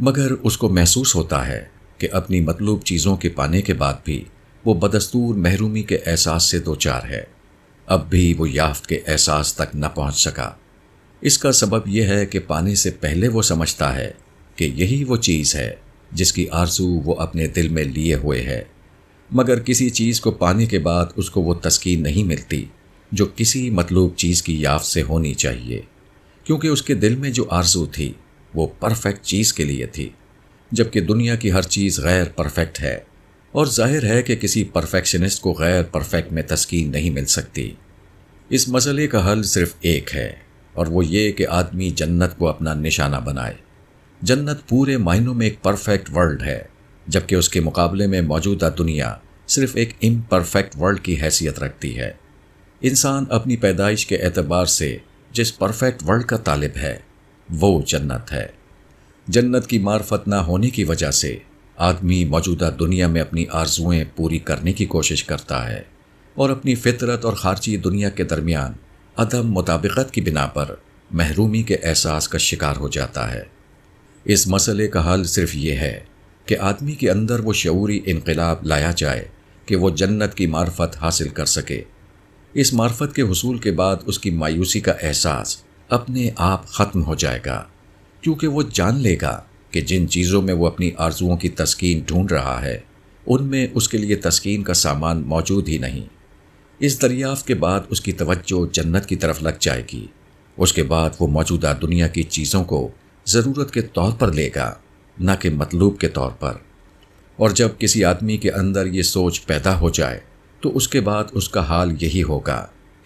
मगर उसको महसूस होता है कि अपनी मतलूब चीज़ों के पाने के बाद भी वो बदस्तूर महरूमी के एहसास से दो चार है अब भी वो याफ्त के एहसास तक न पहुँच सका इसका सबब यह है कि पाने से पहले वो समझता है कि यही वो चीज़ है जिसकी आरजू वो अपने दिल में लिए हुए है मगर किसी चीज़ को पाने के बाद उसको वो तस्कीन नहीं मिलती जो किसी मतलूब चीज़ की याफ से होनी चाहिए क्योंकि उसके दिल में जो आरजू थी वो परफेक्ट चीज़ के लिए थी जबकि दुनिया की हर चीज़ गैर परफेक्ट है और जाहिर है कि किसी परफेक्शनिस्ट को गैर परफेक्ट में तस्कीन नहीं मिल सकती इस मसले का हल सिर्फ एक है और वो ये कि आदमी जन्नत को अपना निशाना बनाए जन्नत पूरे मायनों में एक परफेक्ट वर्ल्ड है जबकि उसके मुकाबले में मौजूदा दुनिया सिर्फ एक इम परफेक्ट वर्ल्ड की हैसियत रखती है इंसान अपनी पैदाइश के एतबार से जिस परफेक्ट वर्ल्ड का तालिब है वो जन्नत है जन्नत की मार्फत ना होने की वजह से आदमी मौजूदा दुनिया में अपनी आर्जुएँ पूरी करने की कोशिश करता है और अपनी फितरत और खारजी दुनिया के दरमियान अदम मुताबिकत की बिना पर महरूमी के एहसास का शिकार हो जाता है इस मसले का हल सिर्फ ये है कि आदमी के अंदर वो शूरी इनकलाब लाया जाए कि वह जन्नत की मार्फत हासिल कर सके इस मार्फत के हसूल के बाद उसकी मायूसी का एहसास अपने आप ख़त्म हो जाएगा क्योंकि वो जान लेगा कि जिन चीज़ों में वो अपनी आर्जुओं की तस्कीन ढूंढ रहा है उनमें उसके लिए तस्कीन का सामान मौजूद ही नहीं इस दरियाफ़ के बाद उसकी तवज्जो जन्नत की तरफ लग जाएगी उसके बाद वो मौजूदा दुनिया की चीज़ों को ज़रूरत के तौर पर लेगा न कि मतलूब के तौर पर और जब किसी आदमी के अंदर ये सोच पैदा हो जाए तो उसके बाद उसका हाल यही होगा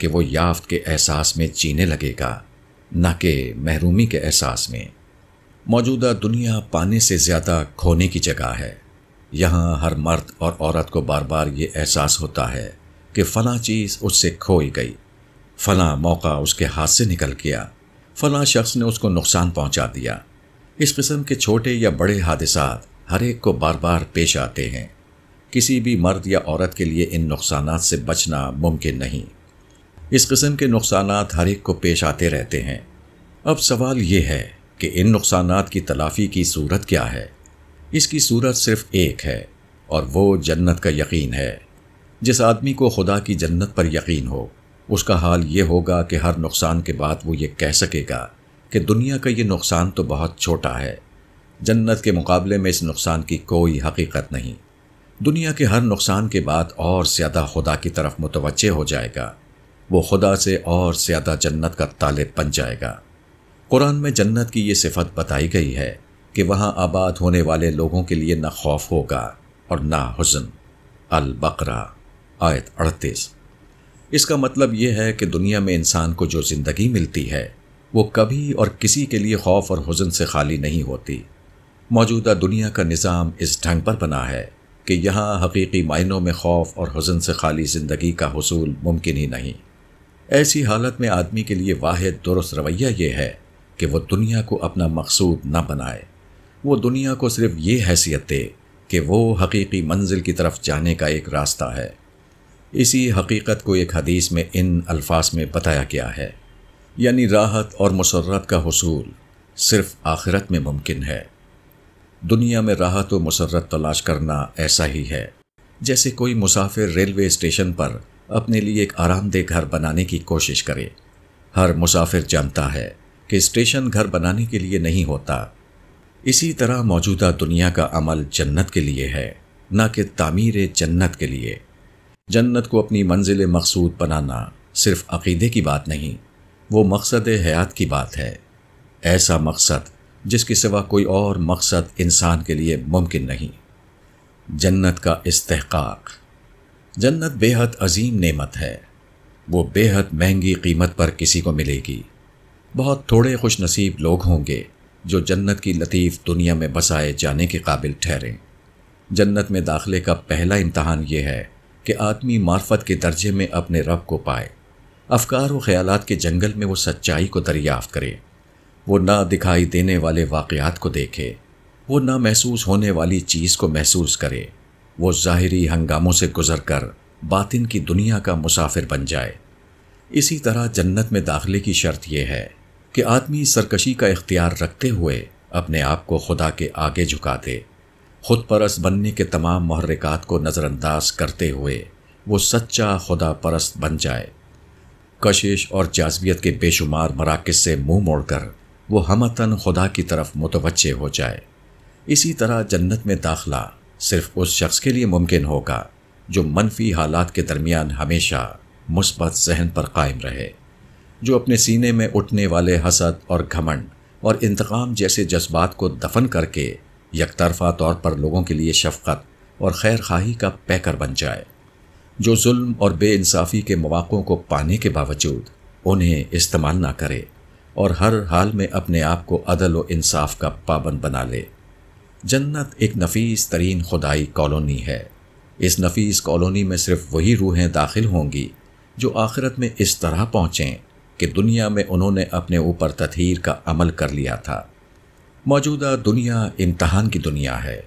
कि वो याफ्त के एहसास में जीने लगेगा न कि महरूमी के एहसास में मौजूदा दुनिया पाने से ज़्यादा खोने की जगह है यहाँ हर मर्द और औरत को बार बार ये एहसास होता है कि फ़ला चीज़ उससे खोई गई फ़ला मौका उसके हाथ से निकल गया फ़ला शख्स ने उसको नुकसान पहुँचा दिया इस किस्म के छोटे या बड़े हादसा हर एक को बार बार पेश आते हैं किसी भी मर्द या औरत के लिए इन नुकसान से बचना मुमकिन नहीं इस किस्म के नुकसान हर एक को पेश आते रहते हैं अब सवाल ये है कि इन नुकसान की तलाफ़ी की सूरत क्या है इसकी सूरत सिर्फ एक है और वो जन्नत का यकीन है जिस आदमी को खुदा की जन्नत पर यकीन हो उसका हाल ये होगा कि हर नुकसान के बाद वो ये कह सकेगा कि दुनिया का ये नुकसान तो बहुत छोटा है जन्नत के मुकाबले में इस नुकसान की कोई हकीकत नहीं दुनिया के हर नुकसान के बाद और ज़्यादा खुदा की तरफ मुतवजह हो जाएगा वो खुदा से और ज़्यादा जन्नत का तालब बन जाएगा कुरान में जन्नत की ये सिफत बताई गई है कि वहाँ आबाद होने वाले लोगों के लिए न खौफ होगा और ना हुजन अलबकर आयत अड़तीस इसका मतलब यह है कि दुनिया में इंसान को जो ज़िंदगी मिलती है वो कभी और किसी के लिए खौफ और हुजन से खाली नहीं होती मौजूदा दुनिया का निज़ाम इस ढंग पर बना है कि यहाँ हकीकी मायनों में खौफ और हुजन से खाली ज़िंदगी का हसूल मुमकिन ही नहीं ऐसी हालत में आदमी के लिए वाद दुरुस्त रवैया ये है कि वह दुनिया को अपना मकसूद न बनाए वो दुनिया को सिर्फ ये हैसियत दे कि वो हकीकी मंजिल की तरफ जाने का एक रास्ता है इसी हकीकत को एक हदीस में इन अल्फाज में बताया गया है यानी राहत और मसरत का हसूल सिर्फ आखिरत में मुमकिन है दुनिया में राहत और मसरत तलाश करना ऐसा ही है जैसे कोई मुसाफिर रेलवे स्टेशन पर अपने लिए एक आरामदेह घर बनाने की कोशिश करे हर मुसाफिर जानता है कि स्टेशन घर बनाने के लिए नहीं होता इसी तरह मौजूदा दुनिया का अमल जन्नत के लिए है न कि तामीर जन्नत के लिए जन्नत को अपनी मंजिल मकसूद बनाना सिर्फ अकीदे की बात नहीं वो मकसद हयात की बात है ऐसा मकसद जिसके सिवा कोई और मकसद इंसान के लिए मुमकिन नहीं जन्नत का इस्तेहकाक जन्नत बेहद अजीम नेमत है वो बेहद महंगी कीमत पर किसी को मिलेगी बहुत थोड़े खुश नसीब लोग होंगे जो जन्नत की लतीफ़ दुनिया में बसाए जाने के काबिल ठहरें जन्नत में दाखिले का पहला इम्तहान ये है कि आदमी मार्फत के दर्जे में अपने रब को पाए अफकार व ख़्याल के जंगल में वो सच्चाई को दरियाफ्त करे वो ना दिखाई देने वाले वाक़ात को देखे वो ना महसूस होने वाली चीज़ को महसूस करे वो ज़ाहरी हंगामों से गुज़र कर बातिन की दुनिया का मुसाफिर बन जाए इसी तरह जन्नत में दाखिले की शर्त यह है कि आदमी सरकशी का इख्तियार रखते हुए अपने आप को खुदा के आगे झुका दे खुद परस्त बनने के तमाम महरिकात को नज़रअंदाज करते हुए वो सच्चा खुदा परस्त बन जाए कशिश और जाजबियत के बेशुमार मराकज से मुंह मोड़कर वो हमतन खुदा की तरफ मुतवचे हो जाए इसी तरह जन्नत में दाखला सिर्फ उस शख्स के लिए मुमकिन होगा जो मनफी हालात के दरमियान हमेशा मुस्बत जहन पर कायम रहे जो अपने सीने में उठने वाले हसद और घमंड और इंतकाम जैसे जज्बात को दफन करके यकतरफा तौर पर लोगों के लिए शफकत और खैर खाही का पैकर बन जाए जो जुल्म और बेइंसाफ़ी के मौक़ों को पाने के बावजूद उन्हें इस्तेमाल ना करे और हर हाल में अपने आप को अदल और इंसाफ का पाबंद बना ले जन्नत एक नफीस तरीन खुदाई कॉलोनी है इस नफीस कॉलोनी में सिर्फ वही रूहें दाखिल होंगी जो आखिरत में इस तरह पहुँचें कि दुनिया में उन्होंने अपने ऊपर तथहर का अमल कर लिया था मौजूदा दुनिया इम्तहान की दुनिया है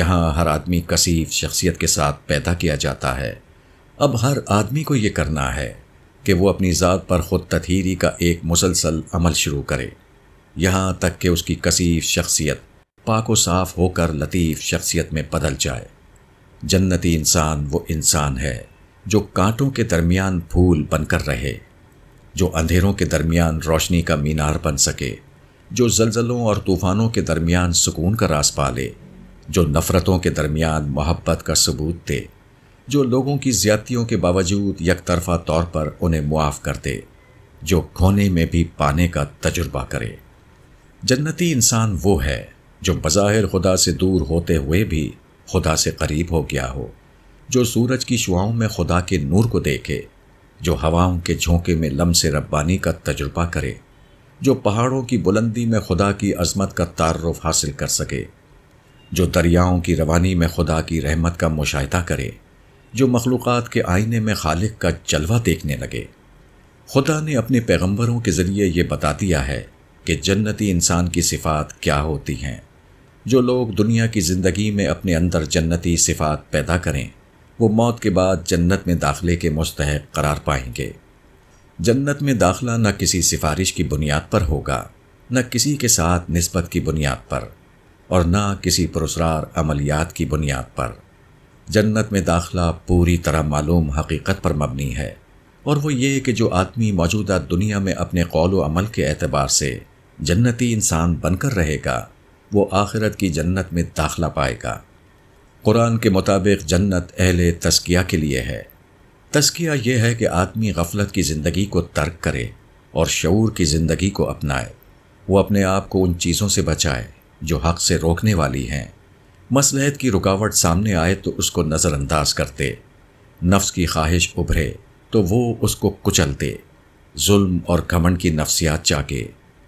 यहाँ हर आदमी कसीफ शख्सियत के साथ पैदा किया जाता है अब हर आदमी को यह करना है कि वो अपनी ज़ात पर ख़ुद तथहरी का एक मुसलसल अमल शुरू करे यहाँ तक कि उसकी कसीफ शख्सियत पाको साफ होकर लतीफ़ शख्सियत में बदल जाए जन्नती इंसान वो इंसान है जो कांटों के दरमियान फूल बनकर रहे जो अंधेरों के दरमियान रोशनी का मीनार बन सके जो जलजलों और तूफ़ानों के दरमियान सुकून का रास पा ले जो नफ़रतों के दरमियान मोहब्बत का सबूत दे जो लोगों की ज्यादतियों के बावजूद यकतरफा तौर पर उन्हें मुआफ़ कर दे जो खोने में भी पाने का तजुर्बा करे जन्नती इंसान वो है जो बज़ाहिर खुदा से दूर होते हुए भी खुदा से करीब हो गया हो जो सूरज की शुआओं में खुदा के नूर को देखे जो हवाओं के झोंके में लम से रब्बानी का तजुर्बा करे जो पहाड़ों की बुलंदी में खुदा की अजमत का तारफ़ हासिल कर सके जो दरियाओं की रवानी में खुदा की रहमत का मुशाह करे जो मखलूक़ के आईने में खालिक का जलवा देखने लगे खुदा ने अपने पैगंबरों के ज़रिए यह बता दिया है कि जन्नती इंसान की सिफात क्या होती हैं जो लोग दुनिया की ज़िंदगी में अपने अंदर जन्नती सिफात पैदा करें वो मौत के बाद जन्नत में दाखिले के मुस्तक करार पाएंगे जन्नत में दाखला न किसी सिफारिश की बुनियाद पर होगा न किसी के साथ नस्बत की बुनियाद पर और न किसी पुरस्ार अमलियात की बुनियाद पर जन्नत में दाखला पूरी तरह मालूम हकीकत पर मबनी है और वो ये कि जो आदमी मौजूदा दुनिया में अपने कौल अमल के एतबार से जन्नती इंसान बनकर रहेगा वो आखिरत की जन्नत में दाखला पाएगा कुरान के मुताबिक जन्नत अहल तस्किया के लिए है तस्किया यह है कि आदमी गफलत की ज़िंदगी को तर्क करे और शूर की ज़िंदगी को अपनाए वो अपने आप को उन चीज़ों से बचाए जो हक से रोकने वाली हैं मसलहत की रुकावट सामने आए तो उसको नज़रअंदाज करते नफ्स की ख्वाहिश उभरे तो वो उसको कुचलते जुल्म और घमंड की नफ्सियात चाके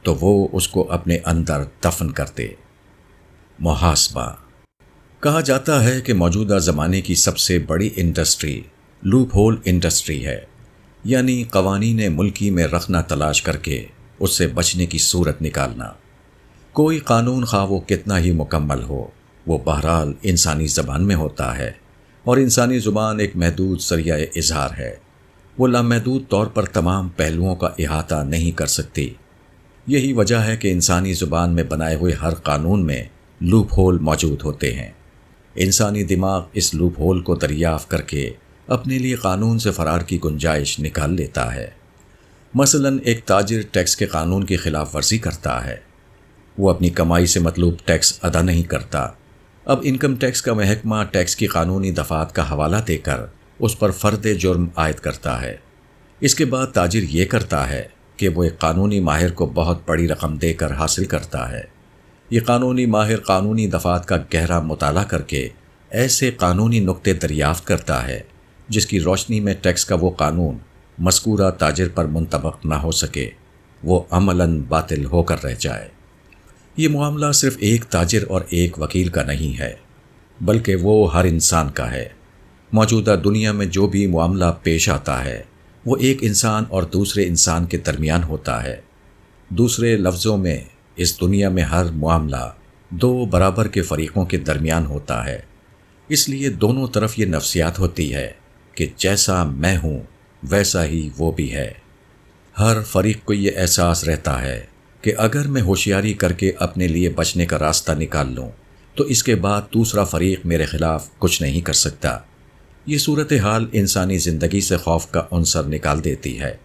तो वो उसको अपने अंदर दफन करते मुहासबा कहा जाता है कि मौजूदा ज़माने की सबसे बड़ी इंडस्ट्री लूप होल इंडस्ट्री है यानी ने मुल्की में रखना तलाश करके उससे बचने की सूरत निकालना कोई कानून खा वो कितना ही मुकम्मल हो वो बहरहाल इंसानी ज़बान में होता है और इंसानी ज़ुबान एक महदूद सरिया इजहार है वो लामहदूद तौर पर तमाम पहलुओं का अहाता नहीं कर सकती यही वजह है कि इंसानी ज़ुबान में बनाए हुए हर कानून में लूप होल मौजूद होते हैं इंसानी दिमाग इस लूप होल को दरियाफ करके अपने लिए कानून से फरार की गुंजाइश निकाल लेता है मसलन एक ताजिर टैक्स के कानून की खिलाफ वर्जी करता है वो अपनी कमाई से मतलूब टैक्स अदा नहीं करता अब इनकम टैक्स का महकमा टैक्स की कानूनी दफात का हवाला देकर उस पर फर्द जुर्म आयद करता है इसके बाद ताजिर ये करता है कि वो एक कानूनी माहिर को बहुत बड़ी रकम देकर हासिल करता है ये कानूनी माहिर कानूनी दफात का गहरा मताल करके ऐसे कानूनी नुक्ते दरियाफ्त करता है जिसकी रोशनी में टैक्स का वो कानून मस्कूरा ताजिर पर मुंतबक ना हो सके वो अमलन बातिल होकर रह जाए ये मामला सिर्फ एक ताजर और एक वकील का नहीं है बल्कि वो हर इंसान का है मौजूदा दुनिया में जो भी मामला पेश आता है वो एक इंसान और दूसरे इंसान के दरमियान होता है दूसरे लफ्ज़ों में इस दुनिया में हर मामला दो बराबर के फरीकों के दरमियान होता है इसलिए दोनों तरफ ये नफ्सियात होती है कि जैसा मैं हूँ वैसा ही वो भी है हर फरीक को ये एहसास रहता है कि अगर मैं होशियारी करके अपने लिए बचने का रास्ता निकाल लूँ तो इसके बाद दूसरा फरीक मेरे खिलाफ कुछ नहीं कर सकता ये सूरत हाल इंसानी ज़िंदगी से खौफ का अनसर निकाल देती है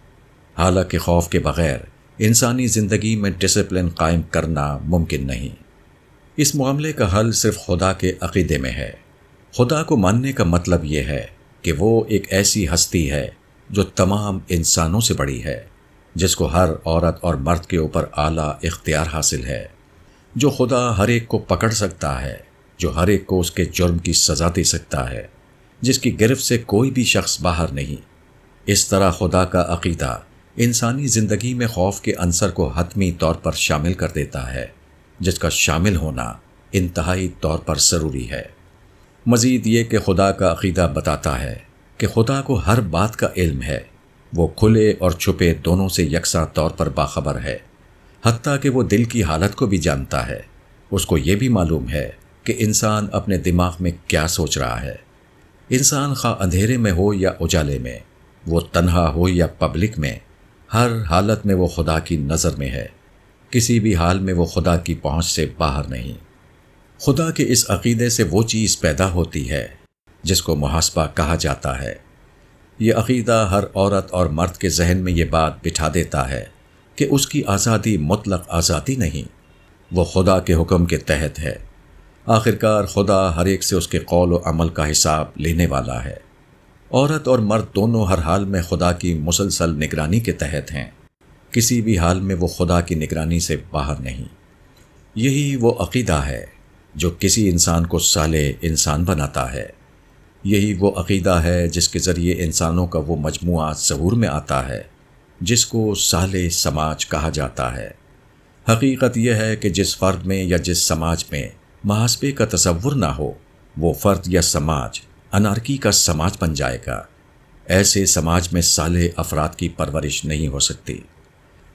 हालांकि खौफ के बगैर इंसानी ज़िंदगी में डिसिप्लिन कायम करना मुमकिन नहीं इस मामले का हल सिर्फ खुदा के अकीदे में है खुदा को मानने का मतलब यह है कि वो एक ऐसी हस्ती है जो तमाम इंसानों से बड़ी है जिसको हर औरत और मर्द के ऊपर आला इख्तियार हासिल है जो खुदा हर एक को पकड़ सकता है जो हर एक को उसके जुर्म की सज़ा दे सकता है जिसकी गिरफ्त से कोई भी शख्स बाहर नहीं इस तरह खुदा का अकीदा इंसानी ज़िंदगी में खौफ के अंसर को हतमी तौर पर शामिल कर देता है जिसका शामिल होना इंतहाई तौर पर ज़रूरी है मज़ीद ये कि खुदा का अकीदा बताता है कि खुदा को हर बात का इल्म है वो खुले और छुपे दोनों से यकसा तौर पर बाखबर है हती कि वो दिल की हालत को भी जानता है उसको ये भी मालूम है कि इंसान अपने दिमाग में क्या सोच रहा है इंसान खा अंधेरे में हो या उजाले में वो तनहा हो या पब्लिक में हर हालत में वो खुदा की नज़र में है किसी भी हाल में वो खुदा की पहुंच से बाहर नहीं खुदा के इस अकीदे से वो चीज़ पैदा होती है जिसको मुहासबा कहा जाता है ये अकीदा हर औरत और मर्द के जहन में ये बात बिठा देता है कि उसकी आज़ादी मुतलक आज़ादी नहीं वो खुदा के हुक्म के तहत है आखिरकार खुदा हर एक से उसके कौल व अमल का हिसाब लेने वाला है औरत और मर्द दोनों हर हाल में खुदा की मुसलसल निगरानी के तहत हैं किसी भी हाल में वो खुदा की निगरानी से बाहर नहीं यही वो अकीदा है जो किसी इंसान को साले इंसान बनाता है यही वो अकीदा है जिसके ज़रिए इंसानों का वो मजमू सहूर में आता है जिसको साल समाज कहा जाता है हकीकत यह है कि जिस फ़र्द में या जिस समाज में महासबे का तस्वुर ना हो वो फ़र्द या समाज अनारकी का समाज बन जाएगा ऐसे समाज में साल अफराद की परवरिश नहीं हो सकती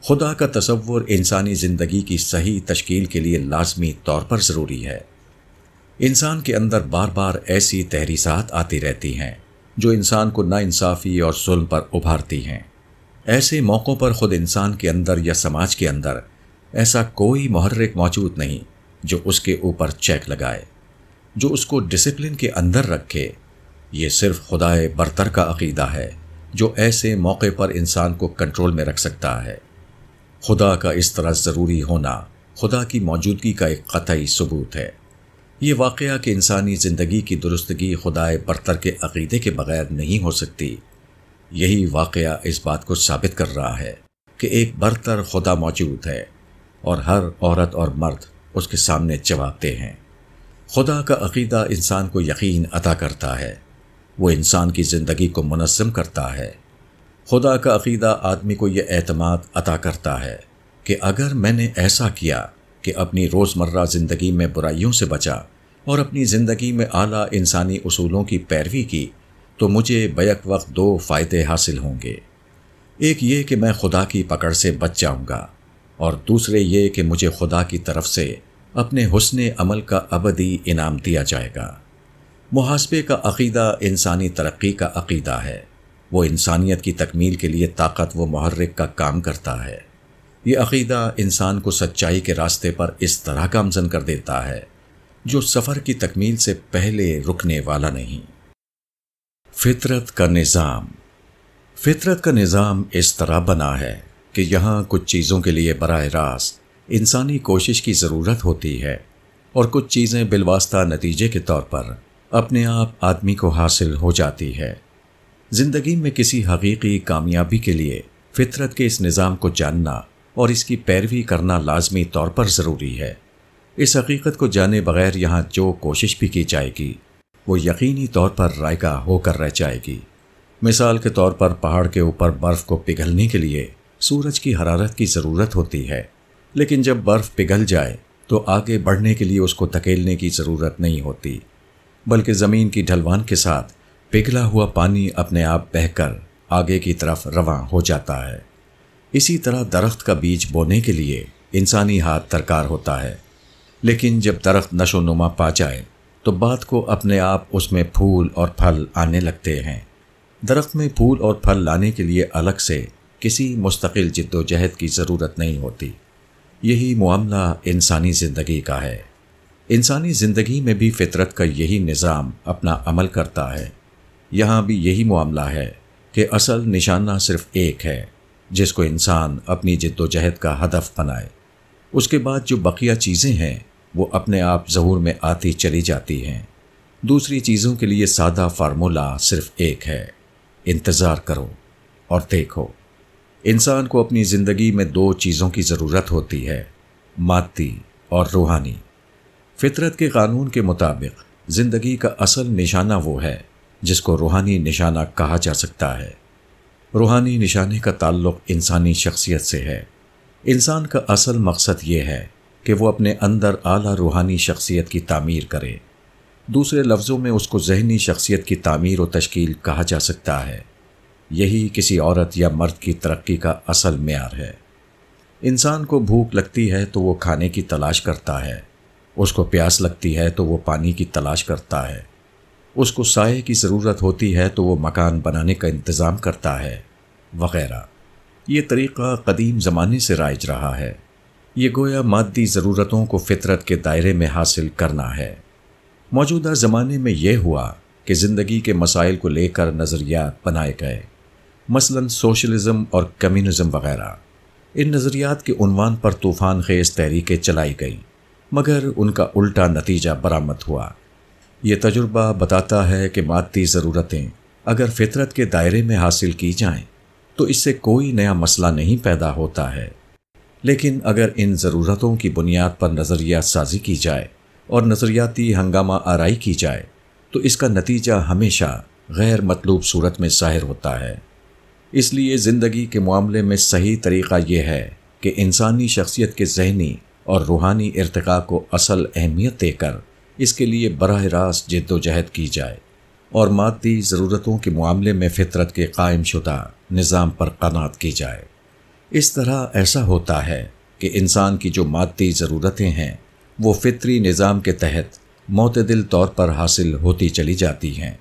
खुदा का तस्वुर इंसानी ज़िंदगी की सही तश्ील के लिए लाजमी तौर पर ज़रूरी है इंसान के अंदर बार बार ऐसी तहरीसात आती रहती हैं जो इंसान को नाइंसाफ़ी और जुल्म पर उभारती हैं ऐसे मौक़ों पर ख़ुद इंसान के अंदर या समाज के अंदर ऐसा कोई महर्रिक मौजूद नहीं जो उसके ऊपर चेक लगाए जो उसको डिसिप्लिन के अंदर रखे ये सिर्फ खुदाए बरतर का अकीदा है जो ऐसे मौके पर इंसान को कंट्रोल में रख सकता है खुदा का इस तरह ज़रूरी होना खुदा की मौजूदगी का एक कतई सबूत है ये वाक़ कि इंसानी ज़िंदगी की दुरुस्तगी खुदाए बरतर के अकीदे के बगैर नहीं हो सकती यही वाक़ इस बात को साबित कर रहा है कि एक बरतर खुदा मौजूद है और हर औरत और मर्द उसके सामने जवाबते हैं खुदा का अकीदा इंसान को यकीन अदा करता है वो इंसान की ज़िंदगी को मुनसम करता है खुदा का अकीदा आदमी को यह अतमाद अता करता है कि अगर मैंने ऐसा किया कि अपनी रोज़मर्रा ज़िंदगी में बुराइयों से बचा और अपनी ज़िंदगी में आला इंसानी असूलों की पैरवी की तो मुझे बैक वक्त दो फ़ायदे हासिल होंगे एक ये कि मैं खुदा की पकड़ से बच जाऊँगा और दूसरे ये कि मुझे खुदा की तरफ से अपने हसन अमल का अबदी इनाम दिया जाएगा मुहासबे का अकीदा इंसानी तरक्की का अकीदा है वो इंसानियत की तकमील के लिए ताकत व महर्रिक का काम करता है ये अकीदा इंसान को सच्चाई के रास्ते पर इस तरह गामजन कर देता है जो सफ़र की तकमील से पहले रुकने वाला नहीं फितरत का निज़ाम फितरत का निज़ाम इस तरह बना है कि यहाँ कुछ चीज़ों के लिए बरह रास्त इंसानी कोशिश की ज़रूरत होती है और कुछ चीज़ें बिलवास्ता नतीजे के तौर पर अपने आप आदमी को हासिल हो जाती है ज़िंदगी में किसी हकीकी कामयाबी के लिए फितरत के इस निज़ाम को जानना और इसकी पैरवी करना लाजमी तौर पर ज़रूरी है इस हकीकत को जाने बगैर यहाँ जो कोशिश भी की जाएगी वो यकीनी तौर पर रायगा होकर रह जाएगी मिसाल के तौर पर पहाड़ के ऊपर बर्फ़ को पिघलने के लिए सूरज की हरारत की ज़रूरत होती है लेकिन जब बर्फ़ पिघल जाए तो आगे बढ़ने के लिए उसको धकेलने की ज़रूरत नहीं होती बल्कि ज़मीन की ढलवान के साथ पिघला हुआ पानी अपने आप बहकर आगे की तरफ रवा हो जाता है इसी तरह दरख्त का बीज बोने के लिए इंसानी हाथ दरकार होता है लेकिन जब दरख्त नशो नुमा पा जाए तो बात को अपने आप उसमें फूल और फल आने लगते हैं दरख्त में फूल और फल लाने के लिए अलग से किसी मुस्तकिल जद्दोजहद की ज़रूरत नहीं होती यही मामला इंसानी ज़िंदगी का है इंसानी ज़िंदगी में भी फितरत का यही निज़ाम अपना अमल करता है यहाँ भी यही मामला है कि असल निशाना सिर्फ एक है जिसको इंसान अपनी ज़द्दोजहद का हदफ बनाए उसके बाद जो बकिया चीज़ें हैं वो अपने आप जहूर में आती चली जाती हैं दूसरी चीज़ों के लिए सादा फार्मूला सिर्फ एक है इंतज़ार करो और देखो इंसान को अपनी ज़िंदगी में दो चीज़ों की ज़रूरत होती है माती और रूहानी फितरत के कानून के मुताबिक ज़िंदगी का असल निशाना वो है जिसको रूहानी निशाना कहा जा सकता है रूहानी निशाने का ताल्लुक इंसानी शख्सियत से है इंसान का असल मकसद ये है कि वो अपने अंदर आला रूहानी शख्सियत की तामीर करे दूसरे लफ्ज़ों में उसको जहनी शख्सियत की तामीर व तश्कील कहा जा सकता है यही किसी औरत या मर्द की तरक्की का असल मैार है इंसान को भूख लगती है तो वो खाने की तलाश करता है उसको प्यास लगती है तो वो पानी की तलाश करता है उसको साय की ज़रूरत होती है तो वो मकान बनाने का इंतज़ाम करता है वगैरह ये तरीक़ा कदीम ज़माने से राइज रहा है ये गोया मादी ज़रूरतों को फितरत के दायरे में हासिल करना है मौजूदा ज़माने में यह हुआ कि ज़िंदगी के मसाइल को लेकर नज़रियात बनाए गए मसलन सोशलिज़म और कम्युनिज़म वगैरह इन नज़रियात के उनवान पर तूफ़ान खेज तहरीकें चलाई गईं मगर उनका उल्टा नतीजा बरामद हुआ ये तजुर्बा बताता है कि मादी ज़रूरतें अगर फितरत के दायरे में हासिल की जाएं, तो इससे कोई नया मसला नहीं पैदा होता है लेकिन अगर इन ज़रूरतों की बुनियाद पर नज़रियात साजी की जाए और नज़रियाती हंगामा आरई की जाए तो इसका नतीजा हमेशा गैर मतलूब सूरत में ज़ाहिर होता है इसलिए ज़िंदगी के मामले में सही तरीक़ा यह है कि इंसानी शख्सियत के जहनी और रूहानी इरतका को असल अहमियत देकर इसके लिए बरह रास्त जद्दोजहद की जाए और मादी ज़रूरतों के मामले में फितरत के कायम शुदा निज़ाम पर कनात की जाए इस तरह ऐसा होता है कि इंसान की जो मादी ज़रूरतें हैं वो फितरी निज़ाम के तहत मतदिल तौर पर हासिल होती चली जाती हैं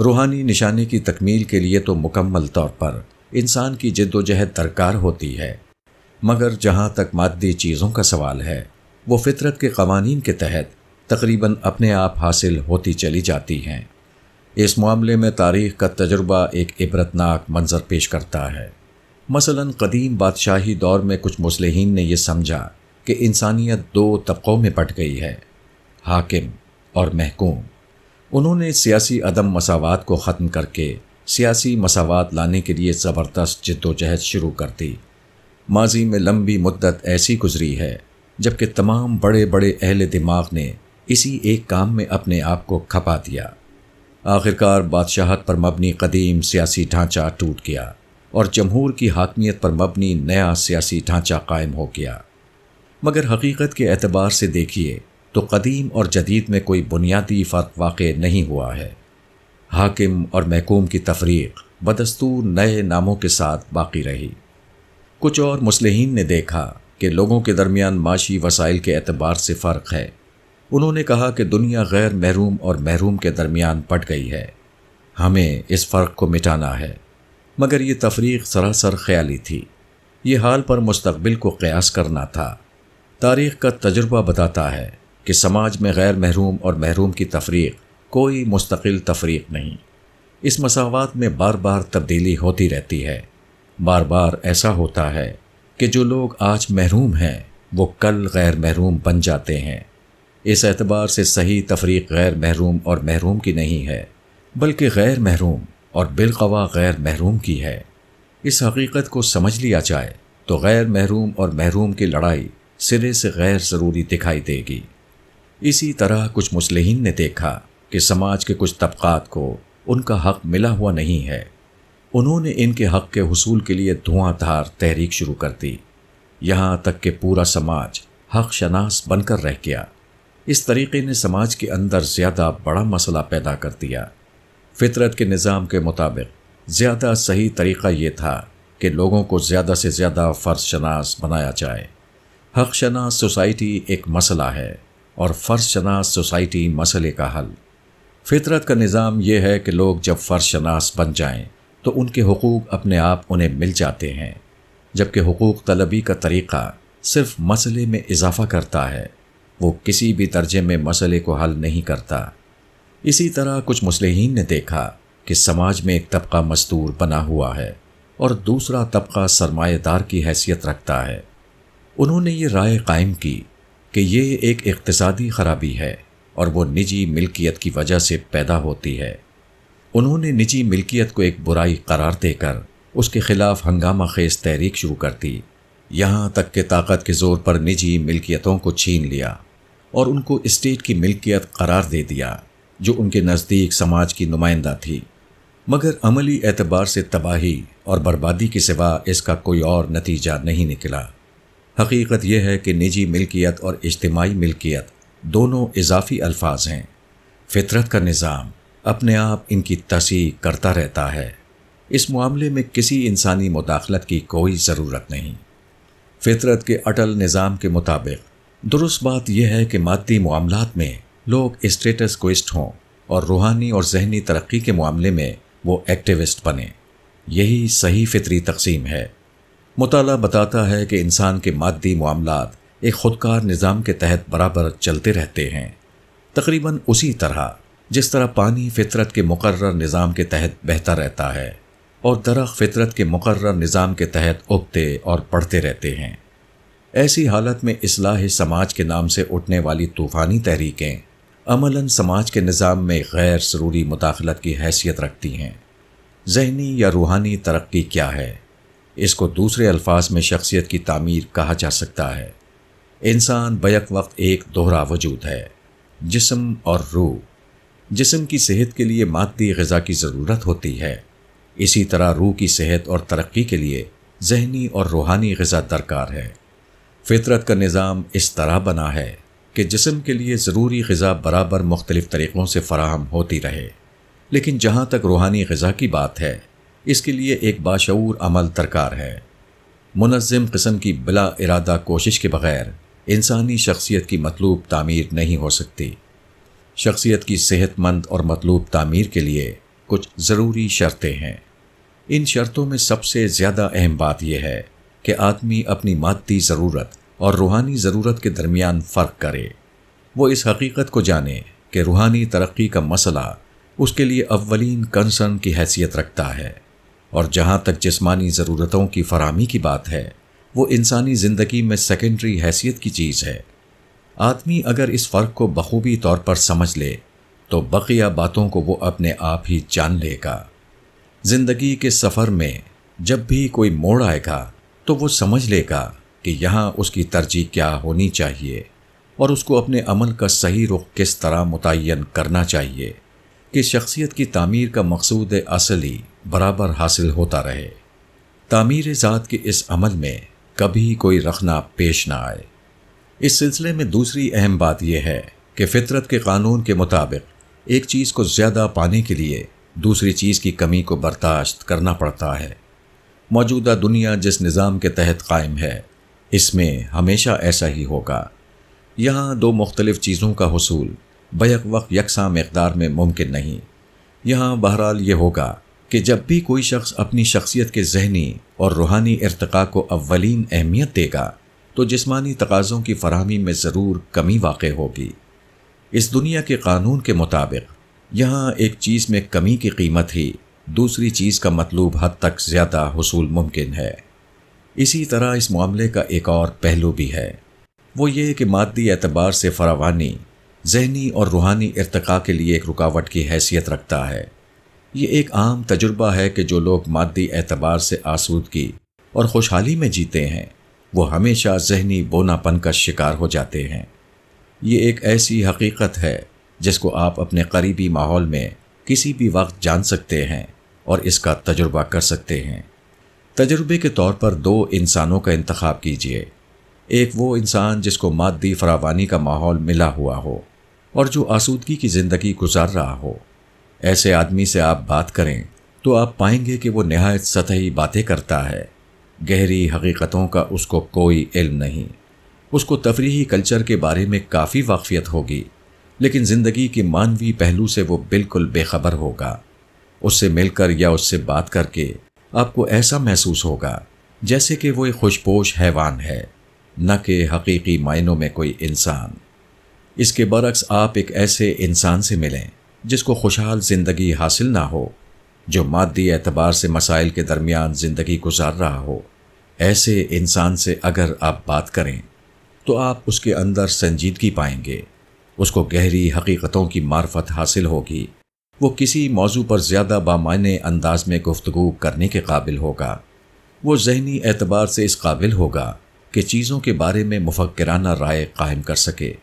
रूहानी निशाने की तकमील के लिए तो मुकम्मल तौर पर इंसान की जद्दोजहद दरकार होती है मगर जहाँ तक मादी चीज़ों का सवाल है वो फितरत के कवानीन के तहत तकरीबन अपने आप हासिल होती चली जाती हैं इस मामले में तारीख का तजुर्बा एक इबरतनाक मंजर पेश करता है मसलन कदीम बादशाही दौर में कुछ मुसलहन ने यह समझा कि इंसानियत दो तबक़ों में पट गई है हाकिम और महकूम उन्होंने सियासी अदम मसावत को ख़त्म करके सियासी मसावत लाने के लिए ज़बरदस्त जद्दोजहद शुरू कर दी माजी में लंबी मुद्दत ऐसी गुजरी है जबकि तमाम बड़े बड़े अहल दिमाग ने इसी एक काम में अपने आप को खपा दिया आखिरकार बादशाहत पर मबनी कदीम सियासी ढांचा टूट गया और जमहूर की हाकमियत पर मबनी नया सियासी ढांचा कायम हो गया मगर हकीकत के एतबार से देखिए तो कदीम और जदीद में कोई बुनियादी फ़र्क वाक़ नहीं हुआ है हाकिम और महकूम की तफरीक बदस्तूर नए नामों के साथ बाकी रही कुछ और मुसलहन ने देखा कि लोगों के दरमियान माशी वसाइल के एतबार से फ़र्क है उन्होंने कहा कि दुनिया गैर महरूम और महरूम के दरमियान पट गई है हमें इस फ़र्क को मिटाना है मगर ये तफरीक सरासर ख्याली थी ये हाल पर मुस्तबिल को कयास करना था तारीख का तजुर्बा बताता है कि समाज में गैर महरूम और महरूम की तफरीक कोई मुस्तकिल तफरीक नहीं इस मसावत में बार बार तब्दीली होती रहती है बार बार ऐसा होता है कि जो लोग आज महरूम हैं वो कल गैर महरूम बन जाते हैं इस एतबार से सही तफरीक गैर महरूम और महरूम की नहीं है बल्कि गैर महरूम और बिलकवा गैर महरूम की है इस हकीकत को समझ लिया जाए तो गैर महरूम और महरूम की लड़ाई सिरे से गैर ज़रूरी दिखाई देगी इसी तरह कुछ मुसलहन ने देखा कि समाज के कुछ तबक़ात को उनका हक मिला हुआ नहीं है उन्होंने इनके हक के हसूल के लिए धुआंधार तहरीक शुरू कर दी यहाँ तक कि पूरा समाज हक शनास बनकर रह गया इस तरीके ने समाज के अंदर ज़्यादा बड़ा मसला पैदा कर दिया फितरत के निज़ाम के मुताबिक ज़्यादा सही तरीक़ा ये था कि लोगों को ज़्यादा से ज़्यादा फ़र्शनास बनाया जाए हक़ शनास सोसाइटी एक मसला है और फ़र्शनास सोसाइटी मसले का हल फितरत का निज़ाम यह है कि लोग जब फ़र्शनास बन जाएं तो उनके हकूक़ अपने आप उन्हें मिल जाते हैं जबकि हकूक़ तलबी का तरीक़ा सिर्फ मसले में इजाफ़ा करता है वो किसी भी तर्जे में मसले को हल नहीं करता इसी तरह कुछ मुसलहन ने देखा कि समाज में एक तबका मजदूर बना हुआ है और दूसरा तबका सरमाएदार की हैसियत रखता है उन्होंने ये राय कायम की कि ये एक इकतदी खराबी है और वो निजी मिल्कियत की वजह से पैदा होती है उन्होंने निजी मिल्कियत को एक बुराई करार देकर उसके खिलाफ हंगामा खेज तहरीक शुरू कर दी यहाँ तक के ताकत के ज़ोर पर निजी मिल्कियतों को छीन लिया और उनको स्टेट की मिल्कियत करार दे दिया जो उनके नज़दीक समाज की नुमाइंदा थी मगर अमली एतबार से तबाही और बर्बादी के सिवा इसका कोई और नतीजा नहीं निकला हकीकत यह है कि निजी मिल्कियत और इज्तमाही मिल्कियत दोनों इजाफी अल्फाज हैं फितरत का निज़ाम अपने आप इनकी तसीह करता रहता है इस मामले में किसी इंसानी मुदाखलत की कोई ज़रूरत नहीं फितरत के अटल निज़ाम के मुताबिक दुरुस्त बात यह है कि मादी मामलों में लोग स्टेटस क्विस्ट हों और रूहानी और जहनी तरक्की के मामले में वो एक्टिविस्ट बने यही सही फितरी तकसीम है मताल बताता है कि इंसान के मादी मामला एक खुदकार निज़ाम के तहत बराबर चलते रहते हैं तकरीबन उसी तरह जिस तरह पानी फितरत के मुकर निज़ाम के तहत बहता रहता है और दरख फितरत के मुकर निज़ाम के तहत उगते और पढ़ते रहते हैं ऐसी हालत में असलाह समाज के नाम से उठने वाली तूफ़ानी तहरीकें अमला समाज के निज़ाम में गैर जरूरी मुदाखलत की हैसियत रखती हैं जहनी या रूहानी तरक्की क्या है इसको दूसरे अल्फाज में शख्सियत की तमीर कहा जा सकता है इंसान बैक वक्त एक दोहरा वजूद है जिसम और रूह जिसम की सेहत के लिए मादी गज़ा की ज़रूरत होती है इसी तरह रूह की सेहत और तरक्की के लिए जहनी और रूहानी गजा दरकार है फितरत का निज़ाम इस तरह बना है कि जिसम के लिए ज़रूरी गजा बराबर मुख्तलिफ़ तरीक़ों से फराहम होती रहे लेकिन जहाँ तक रूहानी गजा की बात है इसके लिए एक बाशूर अमल दरकार है मुनज़म कस्म की बिला इरादा कोशिश के बगैर इंसानी शख्सियत की मतलूब तामीर नहीं हो सकती शख्सियत की सेहतमंद और मतलूब तामीर के लिए कुछ ज़रूरी शर्तें हैं इन शर्तों में सबसे ज़्यादा अहम बात यह है कि आदमी अपनी मादी ज़रूरत और रूहानी ज़रूरत के दरमियान फ़र्क करे वो इस हकीकत को जाने कि रूहानी तरक्की का मसला उसके लिए अवलिन कंसर्न की हैसियत रखता है और जहाँ तक जिसमानी ज़रूरतों की फरहमी की बात है वो इंसानी ज़िंदगी में सेकेंडरी हैसियत की चीज़ है आदमी अगर इस फ़र्क को बखूबी तौर पर समझ ले तो बकिया बातों को वो अपने आप ही जान लेगा ज़िंदगी के सफ़र में जब भी कोई मोड़ आएगा तो वो समझ लेगा कि यहाँ उसकी तरजीह क्या होनी चाहिए और उसको अपने अमल का सही रुख किस तरह मुतन करना चाहिए कि शख्सियत की तामीर का मकसूद असली बराबर हासिल होता रहे तामीर ज़ात के इस अमल में कभी कोई रखना पेश ना आए इस सिलसिले में दूसरी अहम बात यह है कि फ़ितरत के कानून के मुताबिक एक चीज़ को ज़्यादा पाने के लिए दूसरी चीज़ की कमी को बर्दाश्त करना पड़ता है मौजूदा दुनिया जिस निज़ाम के तहत कायम है इसमें हमेशा ऐसा ही होगा यहाँ दो मुख्तलिफ़ चीज़ों का हसूल बैक वक्त यकसा मकदार में मुमकिन नहीं यहाँ बहरहाल ये होगा कि जब भी कोई शख्स अपनी शख्सियत के जहनी और रूहानी इरतका को अवलिन अहमियत देगा तो जिसमानी तकाज़ों की फरहमी में ज़रूर कमी वाक़ होगी इस दुनिया के कानून के मुताबिक यहाँ एक चीज़ में कमी की कीमत ही दूसरी चीज़ का मतलूब हद तक ज़्यादा हसूल मुमकिन है इसी तरह इस मामले का एक और पहलू भी है वो ये कि मादी एतबार से फरावानी जहनी और रूहानी इरतका के लिए एक रुकावट की हैसियत रखता है ये एक आम तजुर्बा है कि जो लोग मादी एतबार से आसूदगी और खुशहाली में जीते हैं वो हमेशा जहनी बोनापन का शिकार हो जाते हैं ये एक ऐसी हकीकत है जिसको आप अपने करीबी माहौल में किसी भी वक्त जान सकते हैं और इसका तजुर्बा कर सकते हैं तजुर्बे के तौर पर दो इंसानों का इंतखब कीजिए एक वो इंसान जिसको मादी फरावानी का माहौल मिला हुआ हो और जो आसूदगी की ज़िंदगी गुजार रहा हो ऐसे आदमी से आप बात करें तो आप पाएंगे कि वो नहायत सतही बातें करता है गहरी हकीकतों का उसको कोई इल्म नहीं उसको तफरीही कल्चर के बारे में काफ़ी वाकफियत होगी लेकिन ज़िंदगी के मानवीय पहलू से वो बिल्कुल बेखबर होगा उससे मिलकर या उससे बात करके आपको ऐसा महसूस होगा जैसे कि वो एक खुशपोश हैवान है न कि हकीकी मायनों में कोई इंसान इसके बरक्स आप एक ऐसे इंसान से मिलें जिसको खुशहाल ज़िंदगी हासिल ना हो जो मादी एतबार से मसाइल के दरमियान ज़िंदगी गुजार रहा हो ऐसे इंसान से अगर आप बात करें तो आप उसके अंदर संजीदगी पाएंगे उसको गहरी हकीकतों की मार्फत हासिल होगी वो किसी मौजू पर ज़्यादा बामाने अंदाज में गुफ्तु करने के काबिल होगा वो जहनी एतबार से इस काबिल होगा कि चीज़ों के बारे में मुफक्राना राय कायम कर सके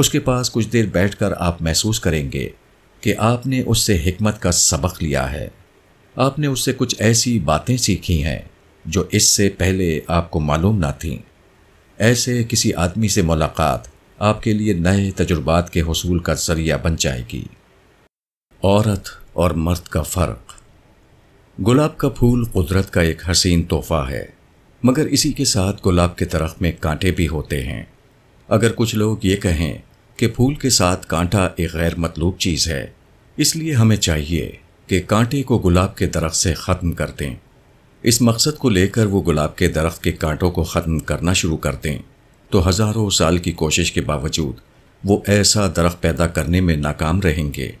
उसके पास कुछ देर बैठ कर आप महसूस करेंगे कि आपने उससे हमत का सबक लिया है आपने उससे कुछ ऐसी बातें सीखी हैं जो इससे पहले आपको मालूम ना थीं ऐसे किसी आदमी से मुलाकात आपके लिए नए तजुर्बात के हसूल का जरिया बन जाएगी औरत और मर्द का फ़र्क गुलाब का फूल कुदरत का एक हसीन तोहफा है मगर इसी के साथ गुलाब के तरफ में कांटे भी होते हैं अगर कुछ लोग ये कहें कि फूल के साथ कांटा एक गैर मतलूब चीज़ है इसलिए हमें चाहिए कि कांटे को गुलाब के दरख से ख़त्म कर दें इस मकसद को लेकर वो गुलाब के दरख्त के कांटों को ख़त्म करना शुरू कर दें तो हज़ारों साल की कोशिश के बावजूद वो ऐसा दरख्त पैदा करने में नाकाम रहेंगे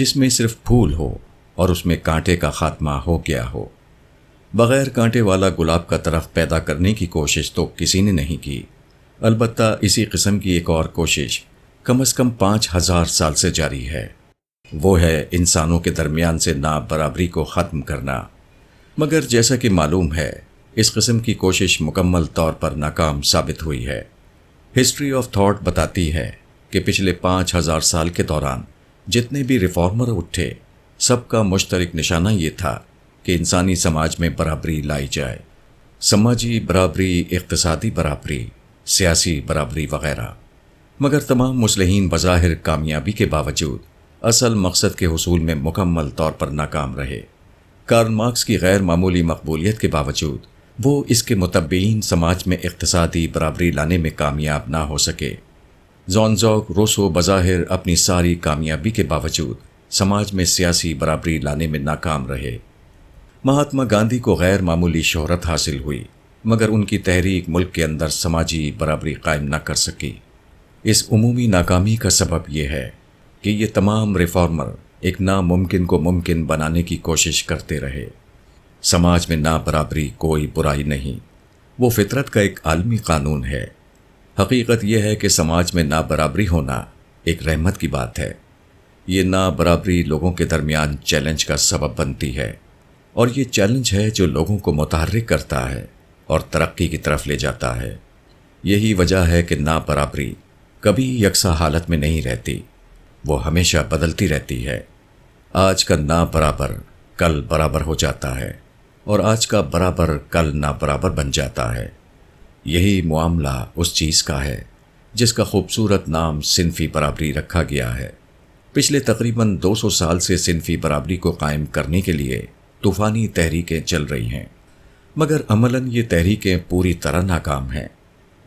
जिसमें सिर्फ फूल हो और उसमें कांटे का खात्मा हो गया हो बग़ैर कांटे वाला गुलाब का दरख्त पैदा करने की कोशिश तो किसी ने नहीं की अलबत्त इसी कस्म की एक और कोशिश कम अज़ कम पाँच हज़ार साल से जारी है वो है इंसानों के दरमियान से ना बराबरी को ख़त्म करना मगर जैसा कि मालूम है इस किस्म की कोशिश मुकम्मल तौर पर नाकाम साबित हुई है हिस्ट्री ऑफ थॉट बताती है कि पिछले पाँच हज़ार साल के दौरान जितने भी रिफॉर्मर उठे सबका मुश्तरक निशाना ये था कि इंसानी समाज में बराबरी लाई जाए समाजी बराबरी इकतसादी बराबरी सियासी बराबरी वगैरह मगर तमाम मुसलहन बज़ाहिर कामयाबी के बावजूद असल मकसद के हसूल में मुकम्मल तौर पर नाकाम रहे कार्ल मार्क्स की गैर मामूली मकबूलियत के बावजूद वो इसके मतबीन समाज में इकतदी बराबरी लाने में कामयाब ना हो सके जॉनजॉक रोसो बज़ाहिर अपनी सारी कामयाबी के बावजूद समाज में सियासी बराबरी लाने में नाकाम रहे महात्मा गांधी को गैर मामूली शहरत हासिल हुई मगर उनकी तहरीक मुल्क के अंदर समाजी बराबरी कायम ना कर सकी इस अमूमी नाकामी का सबब यह है कि ये तमाम रिफॉर्मर एक नामुमकिन को मुमकिन बनाने की कोशिश करते रहे समाज में ना बराबरी कोई बुराई नहीं वो फितरत का एक आलमी कानून है हकीकत यह है कि समाज में ना बराबरी होना एक रहमत की बात है ये ना बराबरी लोगों के दरमियान चैलेंज का सबब बनती है और ये चैलेंज है जो लोगों को मुतहरक करता है और तरक्की की तरफ ले जाता है यही वजह है कि ना बराबरी कभी यकसा हालत में नहीं रहती वो हमेशा बदलती रहती है आज का ना बराबर कल बराबर हो जाता है और आज का बराबर कल ना बराबर बन जाता है यही मामला उस चीज़ का है जिसका खूबसूरत नाम सिनफी बराबरी रखा गया है पिछले तकरीबन 200 साल से सिनफी बराबरी को कायम करने के लिए तूफ़ानी तहरीकें चल रही हैं मगर अमलन ये तहरीकें पूरी तरह नाकाम हैं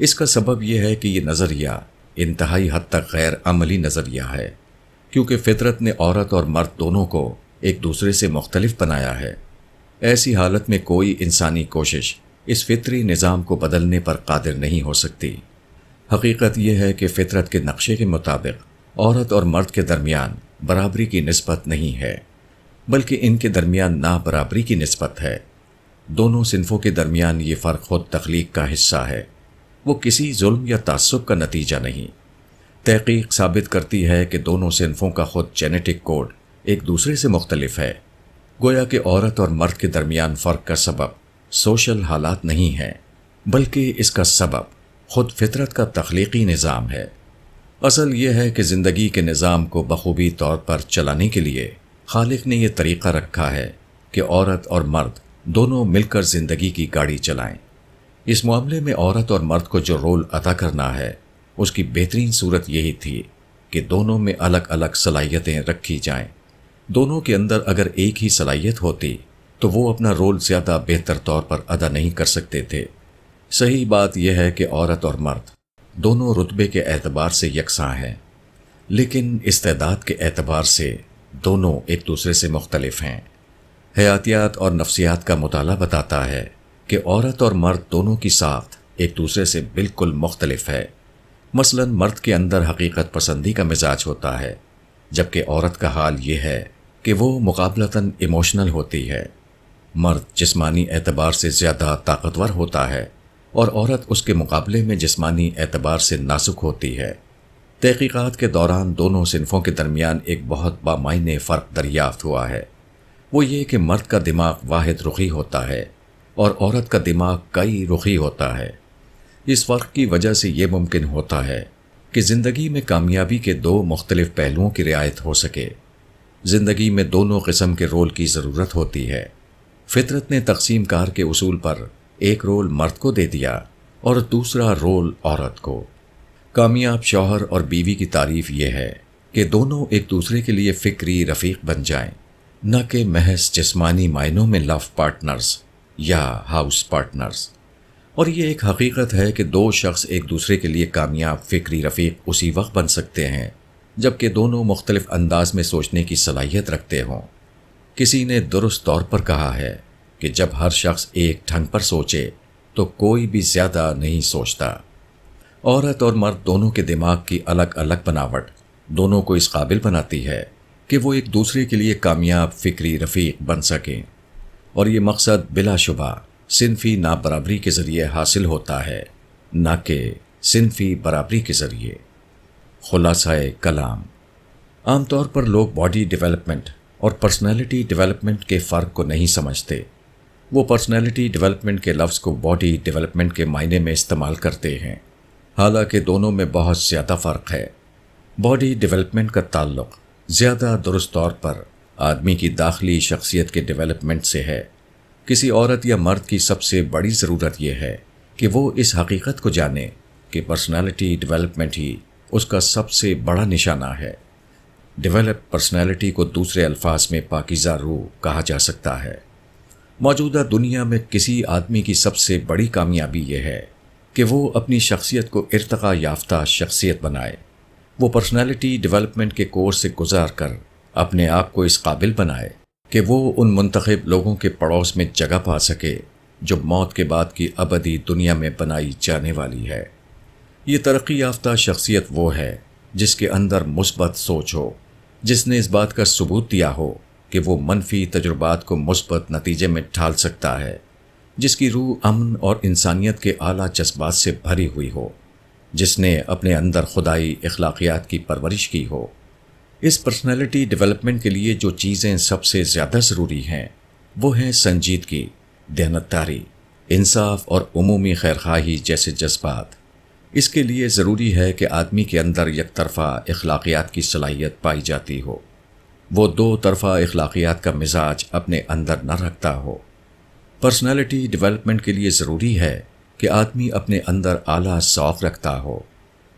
इसका सबब यह है कि ये नज़रिया इंतहाई हद तक गैर अमली नज़रिया है क्योंकि फितरत ने औरत और मर्द दोनों को एक दूसरे से मुख्तलिफ बनाया है ऐसी हालत में कोई इंसानी कोशिश इस फितरी निज़ाम को बदलने पर कादिर नहीं हो सकती हकीकत यह है कि फितरत के नक्शे के मुताबिक औरत और मर्द के दरमियान बराबरी की नस्बत नहीं है बल्कि इनके दरमियान ना बराबरी की नस्बत है दोनों सिनफों के दरमियान ये फ़र्क खुद तख्लीक का हिस्सा है वो किसी जुल्म या तसब का नतीजा नहीं तहकीक साबित करती है कि दोनों सिनफों का खुद जेनेटिक कोड एक दूसरे से मुख्तलिफ है गोया कि औरत और मर्द के दरमियान फ़र्क का सबब सोशल हालात नहीं है बल्कि इसका सबब खुद फितरत का तख्लीकी निज़ाम है असल यह है कि ज़िंदगी के निज़ाम को बखूबी तौर पर चलाने के लिए खालिक ने यह तरीक़ा रखा है कि औरत और मर्द दोनों मिलकर ज़िंदगी की गाड़ी चलाएं इस मामले में औरत और मर्द को जो रोल अदा करना है उसकी बेहतरीन सूरत यही थी कि दोनों में अलग अलग सलाहियतें रखी जाएं। दोनों के अंदर अगर एक ही सलाहियत होती तो वो अपना रोल ज़्यादा बेहतर तौर पर अदा नहीं कर सकते थे सही बात यह है कि औरत और मर्द दोनों रुतबे के एतबार से यकसा हैं लेकिन इस्तेदाद के एतबार से दोनों एक दूसरे से मुख्तलफ हैं हयातियात और नफ्सियात का मताल बताता है कि औरत और मर्द दोनों की साख एक दूसरे से बिल्कुल मुख्तलफ है मसलन मर्द के अंदर हकीकत पसंदी का मिजाज होता है जबकि औरत का हाल यह है कि वो मुकाबलतन इमोशनल होती है मर्द जिस्मानी एतबार से ज़्यादा ताकतवर होता है और औरत उसके मुकाबले में जिस्मानी एतबार से नाजुक होती है तहकीक़ात के दौरान दोनों सिनफों के दरमियान एक बहुत बामायने फ़र्क दरियाफ्त हुआ है वो ये कि मर्द का दिमाग वाहिद रुखी होता है और औरत का दिमाग कई रुखी होता है इस फ़र्क की वजह से ये मुमकिन होता है कि ज़िंदगी में कामयाबी के दो मुख्तलिफ पहलुओं की रियायत हो सके ज़िंदगी में दोनों किस्म के रोल की ज़रूरत होती है फितरत ने तकसीम कार के उसूल पर एक रोल मर्द को दे दिया और दूसरा रोल औरत को कामयाब शौहर और बीवी की तारीफ यह है कि दोनों एक दूसरे के लिए फ़िक्री रफ़ीक बन जाएं, न कि महज जिस्मानी मायनों में लव पार्टनर्स या हाउस पार्टनर्स और ये एक हकीकत है कि दो शख्स एक दूसरे के लिए कामयाब फिक्री रफीक उसी वक्त बन सकते हैं जबकि दोनों मुख्तलिफ अंदाज में सोचने की सलाहियत रखते हों किसी ने दुरुस्त तौर पर कहा है कि जब हर शख्स एक ढंग पर सोचे तो कोई भी ज़्यादा नहीं सोचता औरत और मर्द दोनों के दिमाग की अलग अलग बनावट दोनों को इस काबिल बनाती है कि वो एक दूसरे के लिए कामयाब फिक्री रफीक बन सकें और ये मकसद बिलाशुबा सिनफी नाबराबरी के ज़रिए हासिल होता है न कि सिनफी बराबरी के ज़रिए खुलासा कलाम आमतौर पर लोग बॉडी डेवलपमेंट और पर्सनैलिटी डेवलपमेंट के फ़र्क को नहीं समझते वो पर्सनैलिटी डेवलपमेंट के लफ्ज़ को बॉडी डेवलपमेंट के मायने में इस्तेमाल करते हैं हालांकि दोनों में बहुत ज़्यादा फ़र्क है बॉडी डेवलपमेंट का ताल्लुक ज़्यादा दुरुस्त तौर पर आदमी की दाखिली शख्सियत के डेवलपमेंट से है किसी औरत या मर्द की सबसे बड़ी ज़रूरत यह है कि वो इस हकीकत को जाने कि पर्सनालिटी डेवलपमेंट ही उसका सबसे बड़ा निशाना है डेवलप पर्सनालिटी को दूसरे अल्फाज में पाकिजा रू कहा जा सकता है मौजूदा दुनिया में किसी आदमी की सबसे बड़ी कामयाबी यह है कि वो अपनी शख्सियत को इरतका याफ्ता शख्सियत बनाए वो पर्सनालिटी डेवलपमेंट के कोर्स से गुजार कर अपने आप को इस काबिल बनाए कि वो उन मंतखब लोगों के पड़ोस में जगह पा सके जो मौत के बाद की अबदी दुनिया में बनाई जाने वाली है ये तरक्की याफ्ता शख्सियत वो है जिसके अंदर मुस्बत सोच हो जिसने इस बात का सबूत दिया हो कि वो मनफी तजुर्बात को मुस्बत नतीजे में ढाल सकता है जिसकी रूह अमन और इंसानियत के आला जज्बात से भरी हुई हो जिसने अपने अंदर खुदाई अखलाकियात की परवरिश की हो इस पर्सनालिटी डेवलपमेंट के लिए जो चीज़ें सबसे ज़्यादा ज़रूरी हैं वो हैं संजीदगी दहनतारी इंसाफ और खैर खैरखाही जैसे जज्बात इसके लिए ज़रूरी है कि आदमी के अंदर एक तरफ़ा अखलाक़ियात की सलाहियत पाई जाती हो वो दो तरफ़ा अखलाक़ियात का मिजाज अपने अंदर न रखता हो पर्सनैलिटी डिवेलपमेंट के लिए ज़रूरी है कि आदमी अपने अंदर आला शौक़ रखता हो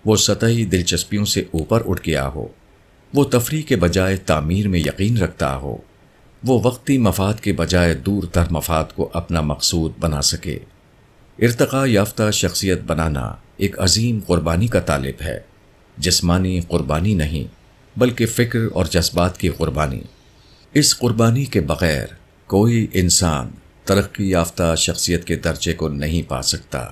वो सतही दिलचस्पियों से ऊपर उठ गया हो वो तफरी के बजाय तामीर में यकीन रखता हो वो वक्ती मफाद के बजाय दूर तर मफाद को अपना मकसूद बना सके इरतका याफ्ता शख्सियत बनाना एक अजीम क़ुरबानी का तालब है जिसमानी क़ुरबानी नहीं बल्कि फ़िक्र और जज्बात की क़ुरबानी इस क़ुरबानी के बग़ैर कोई इंसान तरक्की याफ्ता शख्सियत के दर्जे को नहीं पा सकता